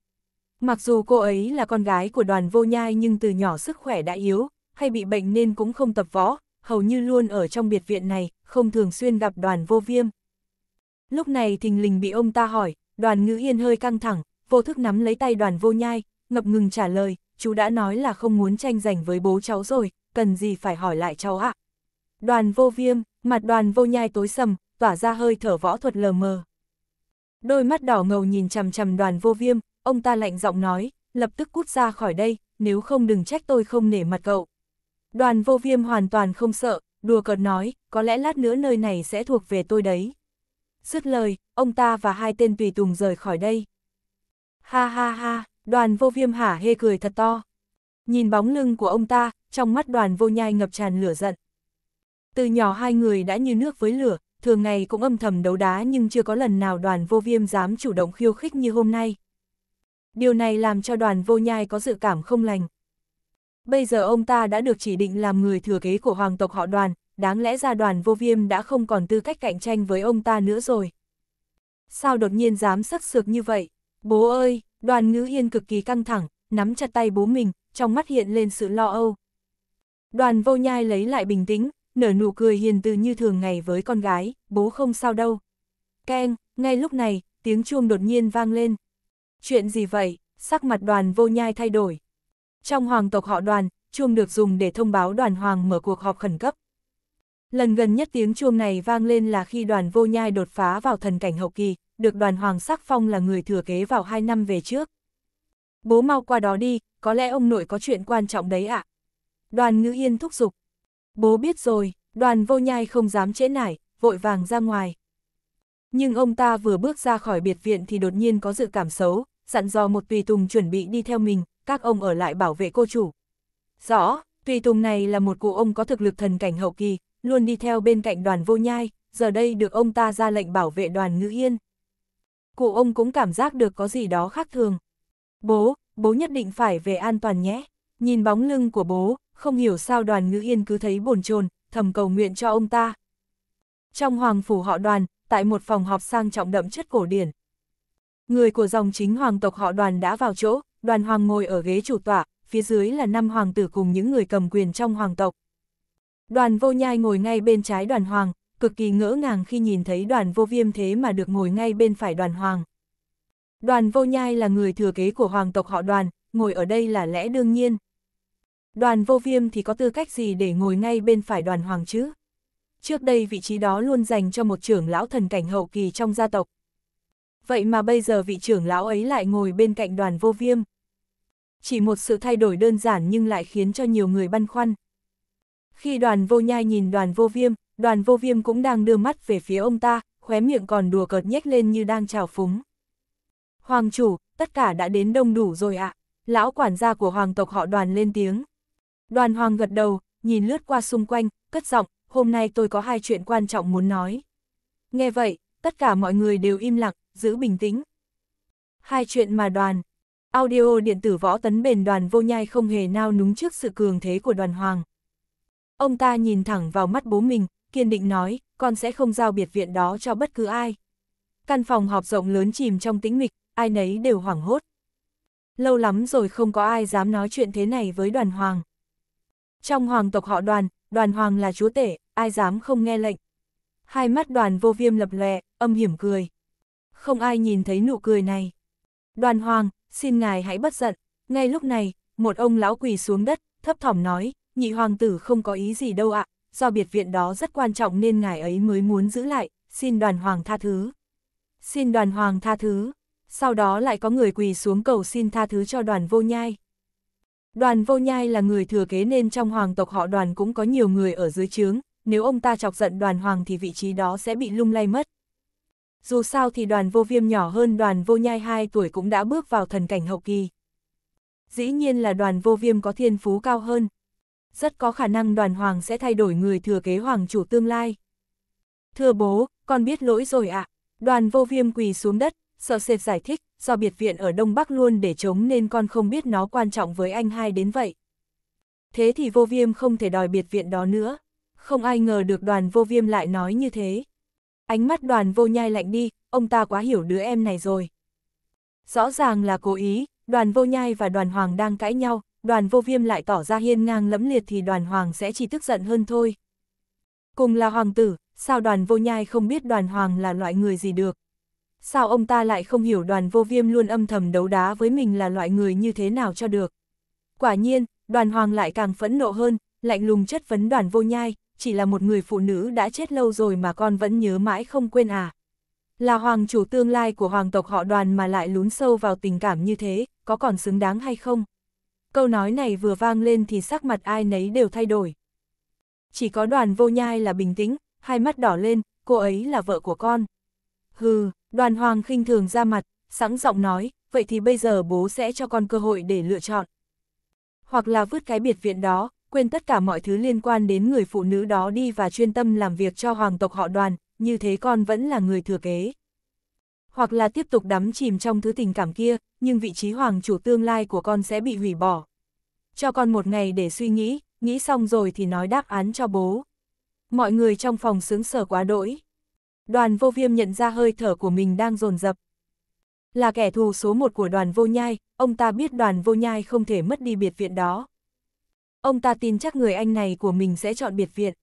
Mặc dù cô ấy là con gái của đoàn vô nhai nhưng từ nhỏ sức khỏe đã yếu, hay bị bệnh nên cũng không tập võ, hầu như luôn ở trong biệt viện này, không thường xuyên gặp đoàn vô viêm. Lúc này thình lình bị ông ta hỏi, đoàn ngữ yên hơi căng thẳng, vô thức nắm lấy tay đoàn vô nhai, ngập ngừng trả lời, chú đã nói là không muốn tranh giành với bố cháu rồi, cần gì phải hỏi lại cháu ạ. Đoàn vô viêm, mặt đoàn vô nhai tối sầm, tỏa ra hơi thở võ thuật lờ mờ. Đôi mắt đỏ ngầu nhìn chằm chằm đoàn vô viêm, ông ta lạnh giọng nói, lập tức cút ra khỏi đây, nếu không đừng trách tôi không nể mặt cậu. Đoàn vô viêm hoàn toàn không sợ, đùa cợt nói, có lẽ lát nữa nơi này sẽ thuộc về tôi đấy dứt lời, ông ta và hai tên tùy tùng rời khỏi đây. Ha ha ha, đoàn vô viêm hả hê cười thật to. Nhìn bóng lưng của ông ta, trong mắt đoàn vô nhai ngập tràn lửa giận. Từ nhỏ hai người đã như nước với lửa, thường ngày cũng âm thầm đấu đá nhưng chưa có lần nào đoàn vô viêm dám chủ động khiêu khích như hôm nay. Điều này làm cho đoàn vô nhai có dự cảm không lành. Bây giờ ông ta đã được chỉ định làm người thừa kế của hoàng tộc họ đoàn, đáng lẽ ra đoàn vô viêm đã không còn tư cách cạnh tranh với ông ta nữa rồi. Sao đột nhiên dám sắc sược như vậy? Bố ơi, đoàn ngữ yên cực kỳ căng thẳng, nắm chặt tay bố mình, trong mắt hiện lên sự lo âu. Đoàn vô nhai lấy lại bình tĩnh, nở nụ cười hiền từ như thường ngày với con gái, bố không sao đâu. Keng, ngay lúc này, tiếng chuông đột nhiên vang lên. Chuyện gì vậy? Sắc mặt đoàn vô nhai thay đổi. Trong hoàng tộc họ đoàn, chuông được dùng để thông báo đoàn hoàng mở cuộc họp khẩn cấp. Lần gần nhất tiếng chuông này vang lên là khi đoàn vô nhai đột phá vào thần cảnh hậu kỳ, được đoàn Hoàng Sắc Phong là người thừa kế vào hai năm về trước. Bố mau qua đó đi, có lẽ ông nội có chuyện quan trọng đấy ạ. Đoàn ngữ yên thúc giục. Bố biết rồi, đoàn vô nhai không dám trễ nải, vội vàng ra ngoài. Nhưng ông ta vừa bước ra khỏi biệt viện thì đột nhiên có dự cảm xấu, dặn dò một tùy tùng chuẩn bị đi theo mình, các ông ở lại bảo vệ cô chủ. Rõ, tùy tùng này là một cụ ông có thực lực thần cảnh hậu kỳ, luôn đi theo bên cạnh đoàn vô nhai, giờ đây được ông ta ra lệnh bảo vệ đoàn ngữ yên. Cụ ông cũng cảm giác được có gì đó khác thường. Bố, bố nhất định phải về an toàn nhé. Nhìn bóng lưng của bố, không hiểu sao đoàn ngữ yên cứ thấy bồn chồn thầm cầu nguyện cho ông ta. Trong hoàng phủ họ đoàn, tại một phòng họp sang trọng đậm chất cổ điển. Người của dòng chính hoàng tộc họ đoàn đã vào chỗ, đoàn hoàng ngồi ở ghế chủ tọa, phía dưới là năm hoàng tử cùng những người cầm quyền trong hoàng tộc, Đoàn vô nhai ngồi ngay bên trái đoàn hoàng, cực kỳ ngỡ ngàng khi nhìn thấy đoàn vô viêm thế mà được ngồi ngay bên phải đoàn hoàng. Đoàn vô nhai là người thừa kế của hoàng tộc họ đoàn, ngồi ở đây là lẽ đương nhiên. Đoàn vô viêm thì có tư cách gì để ngồi ngay bên phải đoàn hoàng chứ? Trước đây vị trí đó luôn dành cho một trưởng lão thần cảnh hậu kỳ trong gia tộc. Vậy mà bây giờ vị trưởng lão ấy lại ngồi bên cạnh đoàn vô viêm. Chỉ một sự thay đổi đơn giản nhưng lại khiến cho nhiều người băn khoăn. Khi đoàn vô nhai nhìn đoàn vô viêm, đoàn vô viêm cũng đang đưa mắt về phía ông ta, khóe miệng còn đùa cợt nhếch lên như đang trào phúng. Hoàng chủ, tất cả đã đến đông đủ rồi ạ. À. Lão quản gia của hoàng tộc họ đoàn lên tiếng. Đoàn hoàng gật đầu, nhìn lướt qua xung quanh, cất giọng, hôm nay tôi có hai chuyện quan trọng muốn nói. Nghe vậy, tất cả mọi người đều im lặng, giữ bình tĩnh. Hai chuyện mà đoàn. Audio điện tử võ tấn bền đoàn vô nhai không hề nao núng trước sự cường thế của đoàn hoàng. Ông ta nhìn thẳng vào mắt bố mình, kiên định nói, con sẽ không giao biệt viện đó cho bất cứ ai. Căn phòng họp rộng lớn chìm trong tĩnh mịch, ai nấy đều hoảng hốt. Lâu lắm rồi không có ai dám nói chuyện thế này với đoàn hoàng. Trong hoàng tộc họ đoàn, đoàn hoàng là chúa tể, ai dám không nghe lệnh. Hai mắt đoàn vô viêm lập lè, âm hiểm cười. Không ai nhìn thấy nụ cười này. Đoàn hoàng, xin ngài hãy bất giận. Ngay lúc này, một ông lão quỳ xuống đất, thấp thỏm nói, nhị hoàng tử không có ý gì đâu ạ, do biệt viện đó rất quan trọng nên ngài ấy mới muốn giữ lại, xin đoàn hoàng tha thứ. Xin đoàn hoàng tha thứ, sau đó lại có người quỳ xuống cầu xin tha thứ cho đoàn vô nhai. Đoàn vô nhai là người thừa kế nên trong hoàng tộc họ đoàn cũng có nhiều người ở dưới trướng, nếu ông ta chọc giận đoàn hoàng thì vị trí đó sẽ bị lung lay mất. Dù sao thì đoàn vô viêm nhỏ hơn đoàn vô nhai 2 tuổi cũng đã bước vào thần cảnh hậu kỳ. Dĩ nhiên là đoàn vô viêm có thiên phú cao hơn, rất có khả năng đoàn hoàng sẽ thay đổi người thừa kế hoàng chủ tương lai. Thưa bố, con biết lỗi rồi ạ. À. Đoàn vô viêm quỳ xuống đất, sợ sệt giải thích, do biệt viện ở Đông Bắc luôn để chống nên con không biết nó quan trọng với anh hai đến vậy. Thế thì vô viêm không thể đòi biệt viện đó nữa. Không ai ngờ được đoàn vô viêm lại nói như thế. Ánh mắt đoàn vô nhai lạnh đi, ông ta quá hiểu đứa em này rồi. Rõ ràng là cố ý, đoàn vô nhai và đoàn hoàng đang cãi nhau, đoàn vô viêm lại tỏ ra hiên ngang lẫm liệt thì đoàn hoàng sẽ chỉ tức giận hơn thôi. Cùng là hoàng tử, sao đoàn vô nhai không biết đoàn hoàng là loại người gì được? Sao ông ta lại không hiểu đoàn vô viêm luôn âm thầm đấu đá với mình là loại người như thế nào cho được? Quả nhiên, đoàn hoàng lại càng phẫn nộ hơn, lạnh lùng chất vấn đoàn vô nhai, chỉ là một người phụ nữ đã chết lâu rồi mà con vẫn nhớ mãi không quên à. Là hoàng chủ tương lai của hoàng tộc họ đoàn mà lại lún sâu vào tình cảm như thế, có còn xứng đáng hay không? Câu nói này vừa vang lên thì sắc mặt ai nấy đều thay đổi. Chỉ có đoàn vô nhai là bình tĩnh, hai mắt đỏ lên, cô ấy là vợ của con. Hừ, đoàn hoàng khinh thường ra mặt, sẵn giọng nói, vậy thì bây giờ bố sẽ cho con cơ hội để lựa chọn. Hoặc là vứt cái biệt viện đó, quên tất cả mọi thứ liên quan đến người phụ nữ đó đi và chuyên tâm làm việc cho hoàng tộc họ đoàn, như thế con vẫn là người thừa kế. Hoặc là tiếp tục đắm chìm trong thứ tình cảm kia, nhưng vị trí hoàng chủ tương lai của con sẽ bị hủy bỏ cho con một ngày để suy nghĩ, nghĩ xong rồi thì nói đáp án cho bố. Mọi người trong phòng sướng sở quá đỗi. Đoàn vô viêm nhận ra hơi thở của mình đang dồn dập Là kẻ thù số một của đoàn vô nhai, ông ta biết đoàn vô nhai không thể mất đi biệt viện đó. Ông ta tin chắc người anh này của mình sẽ chọn biệt viện.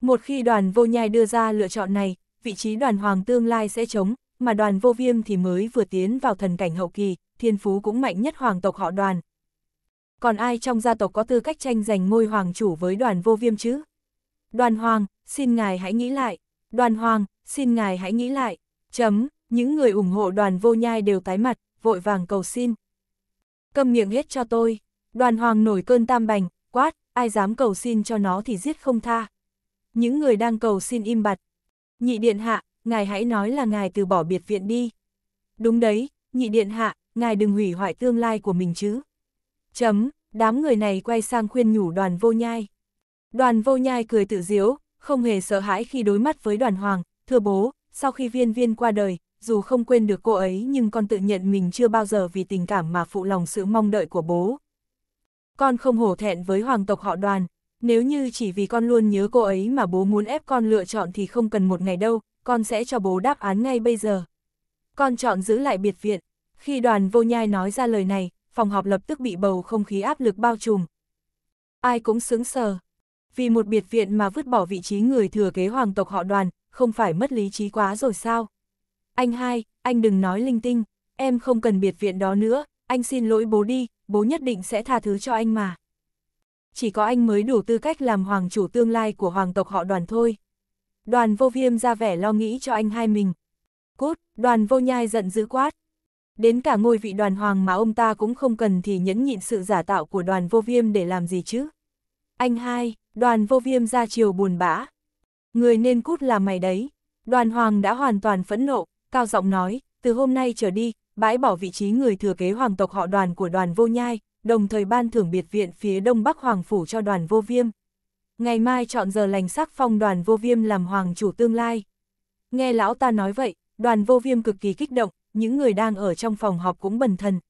Một khi đoàn vô nhai đưa ra lựa chọn này, vị trí đoàn hoàng tương lai sẽ chống, mà đoàn vô viêm thì mới vừa tiến vào thần cảnh hậu kỳ, thiên phú cũng mạnh nhất hoàng tộc họ đoàn, còn ai trong gia tộc có tư cách tranh giành ngôi hoàng chủ với đoàn vô viêm chứ? Đoàn hoàng, xin ngài hãy nghĩ lại, đoàn hoàng, xin ngài hãy nghĩ lại, chấm, những người ủng hộ đoàn vô nhai đều tái mặt, vội vàng cầu xin. Cầm miệng hết cho tôi, đoàn hoàng nổi cơn tam bành, quát, ai dám cầu xin cho nó thì giết không tha. Những người đang cầu xin im bặt. Nhị điện hạ, ngài hãy nói là ngài từ bỏ biệt viện đi. Đúng đấy, nhị điện hạ, ngài đừng hủy hoại tương lai của mình chứ. Chấm, đám người này quay sang khuyên nhủ đoàn vô nhai. Đoàn vô nhai cười tự diếu, không hề sợ hãi khi đối mắt với đoàn hoàng, thưa bố, sau khi viên viên qua đời, dù không quên được cô ấy nhưng con tự nhận mình chưa bao giờ vì tình cảm mà phụ lòng sự mong đợi của bố. Con không hổ thẹn với hoàng tộc họ đoàn, nếu như chỉ vì con luôn nhớ cô ấy mà bố muốn ép con lựa chọn thì không cần một ngày đâu, con sẽ cho bố đáp án ngay bây giờ. Con chọn giữ lại biệt viện. Khi đoàn vô nhai nói ra lời này, phòng họp lập tức bị bầu không khí áp lực bao trùm. Ai cũng sướng sờ. Vì một biệt viện mà vứt bỏ vị trí người thừa kế hoàng tộc họ đoàn, không phải mất lý trí quá rồi sao? Anh hai, anh đừng nói linh tinh, em không cần biệt viện đó nữa, anh xin lỗi bố đi, bố nhất định sẽ tha thứ cho anh mà. Chỉ có anh mới đủ tư cách làm hoàng chủ tương lai của hoàng tộc họ đoàn thôi. Đoàn vô viêm ra vẻ lo nghĩ cho anh hai mình. Cút, đoàn vô nhai giận dữ quát, Đến cả ngôi vị đoàn hoàng mà ông ta cũng không cần thì nhẫn nhịn sự giả tạo của đoàn vô viêm để làm gì chứ. Anh hai, đoàn vô viêm ra chiều buồn bã. Người nên cút là mày đấy. Đoàn hoàng đã hoàn toàn phẫn nộ, cao giọng nói, từ hôm nay trở đi, bãi bỏ vị trí người thừa kế hoàng tộc họ đoàn của đoàn vô nhai, đồng thời ban thưởng biệt viện phía đông bắc hoàng phủ cho đoàn vô viêm. Ngày mai chọn giờ lành sắc phong đoàn vô viêm làm hoàng chủ tương lai. Nghe lão ta nói vậy, đoàn vô viêm cực kỳ kích động, những người đang ở trong phòng họp cũng bần thần,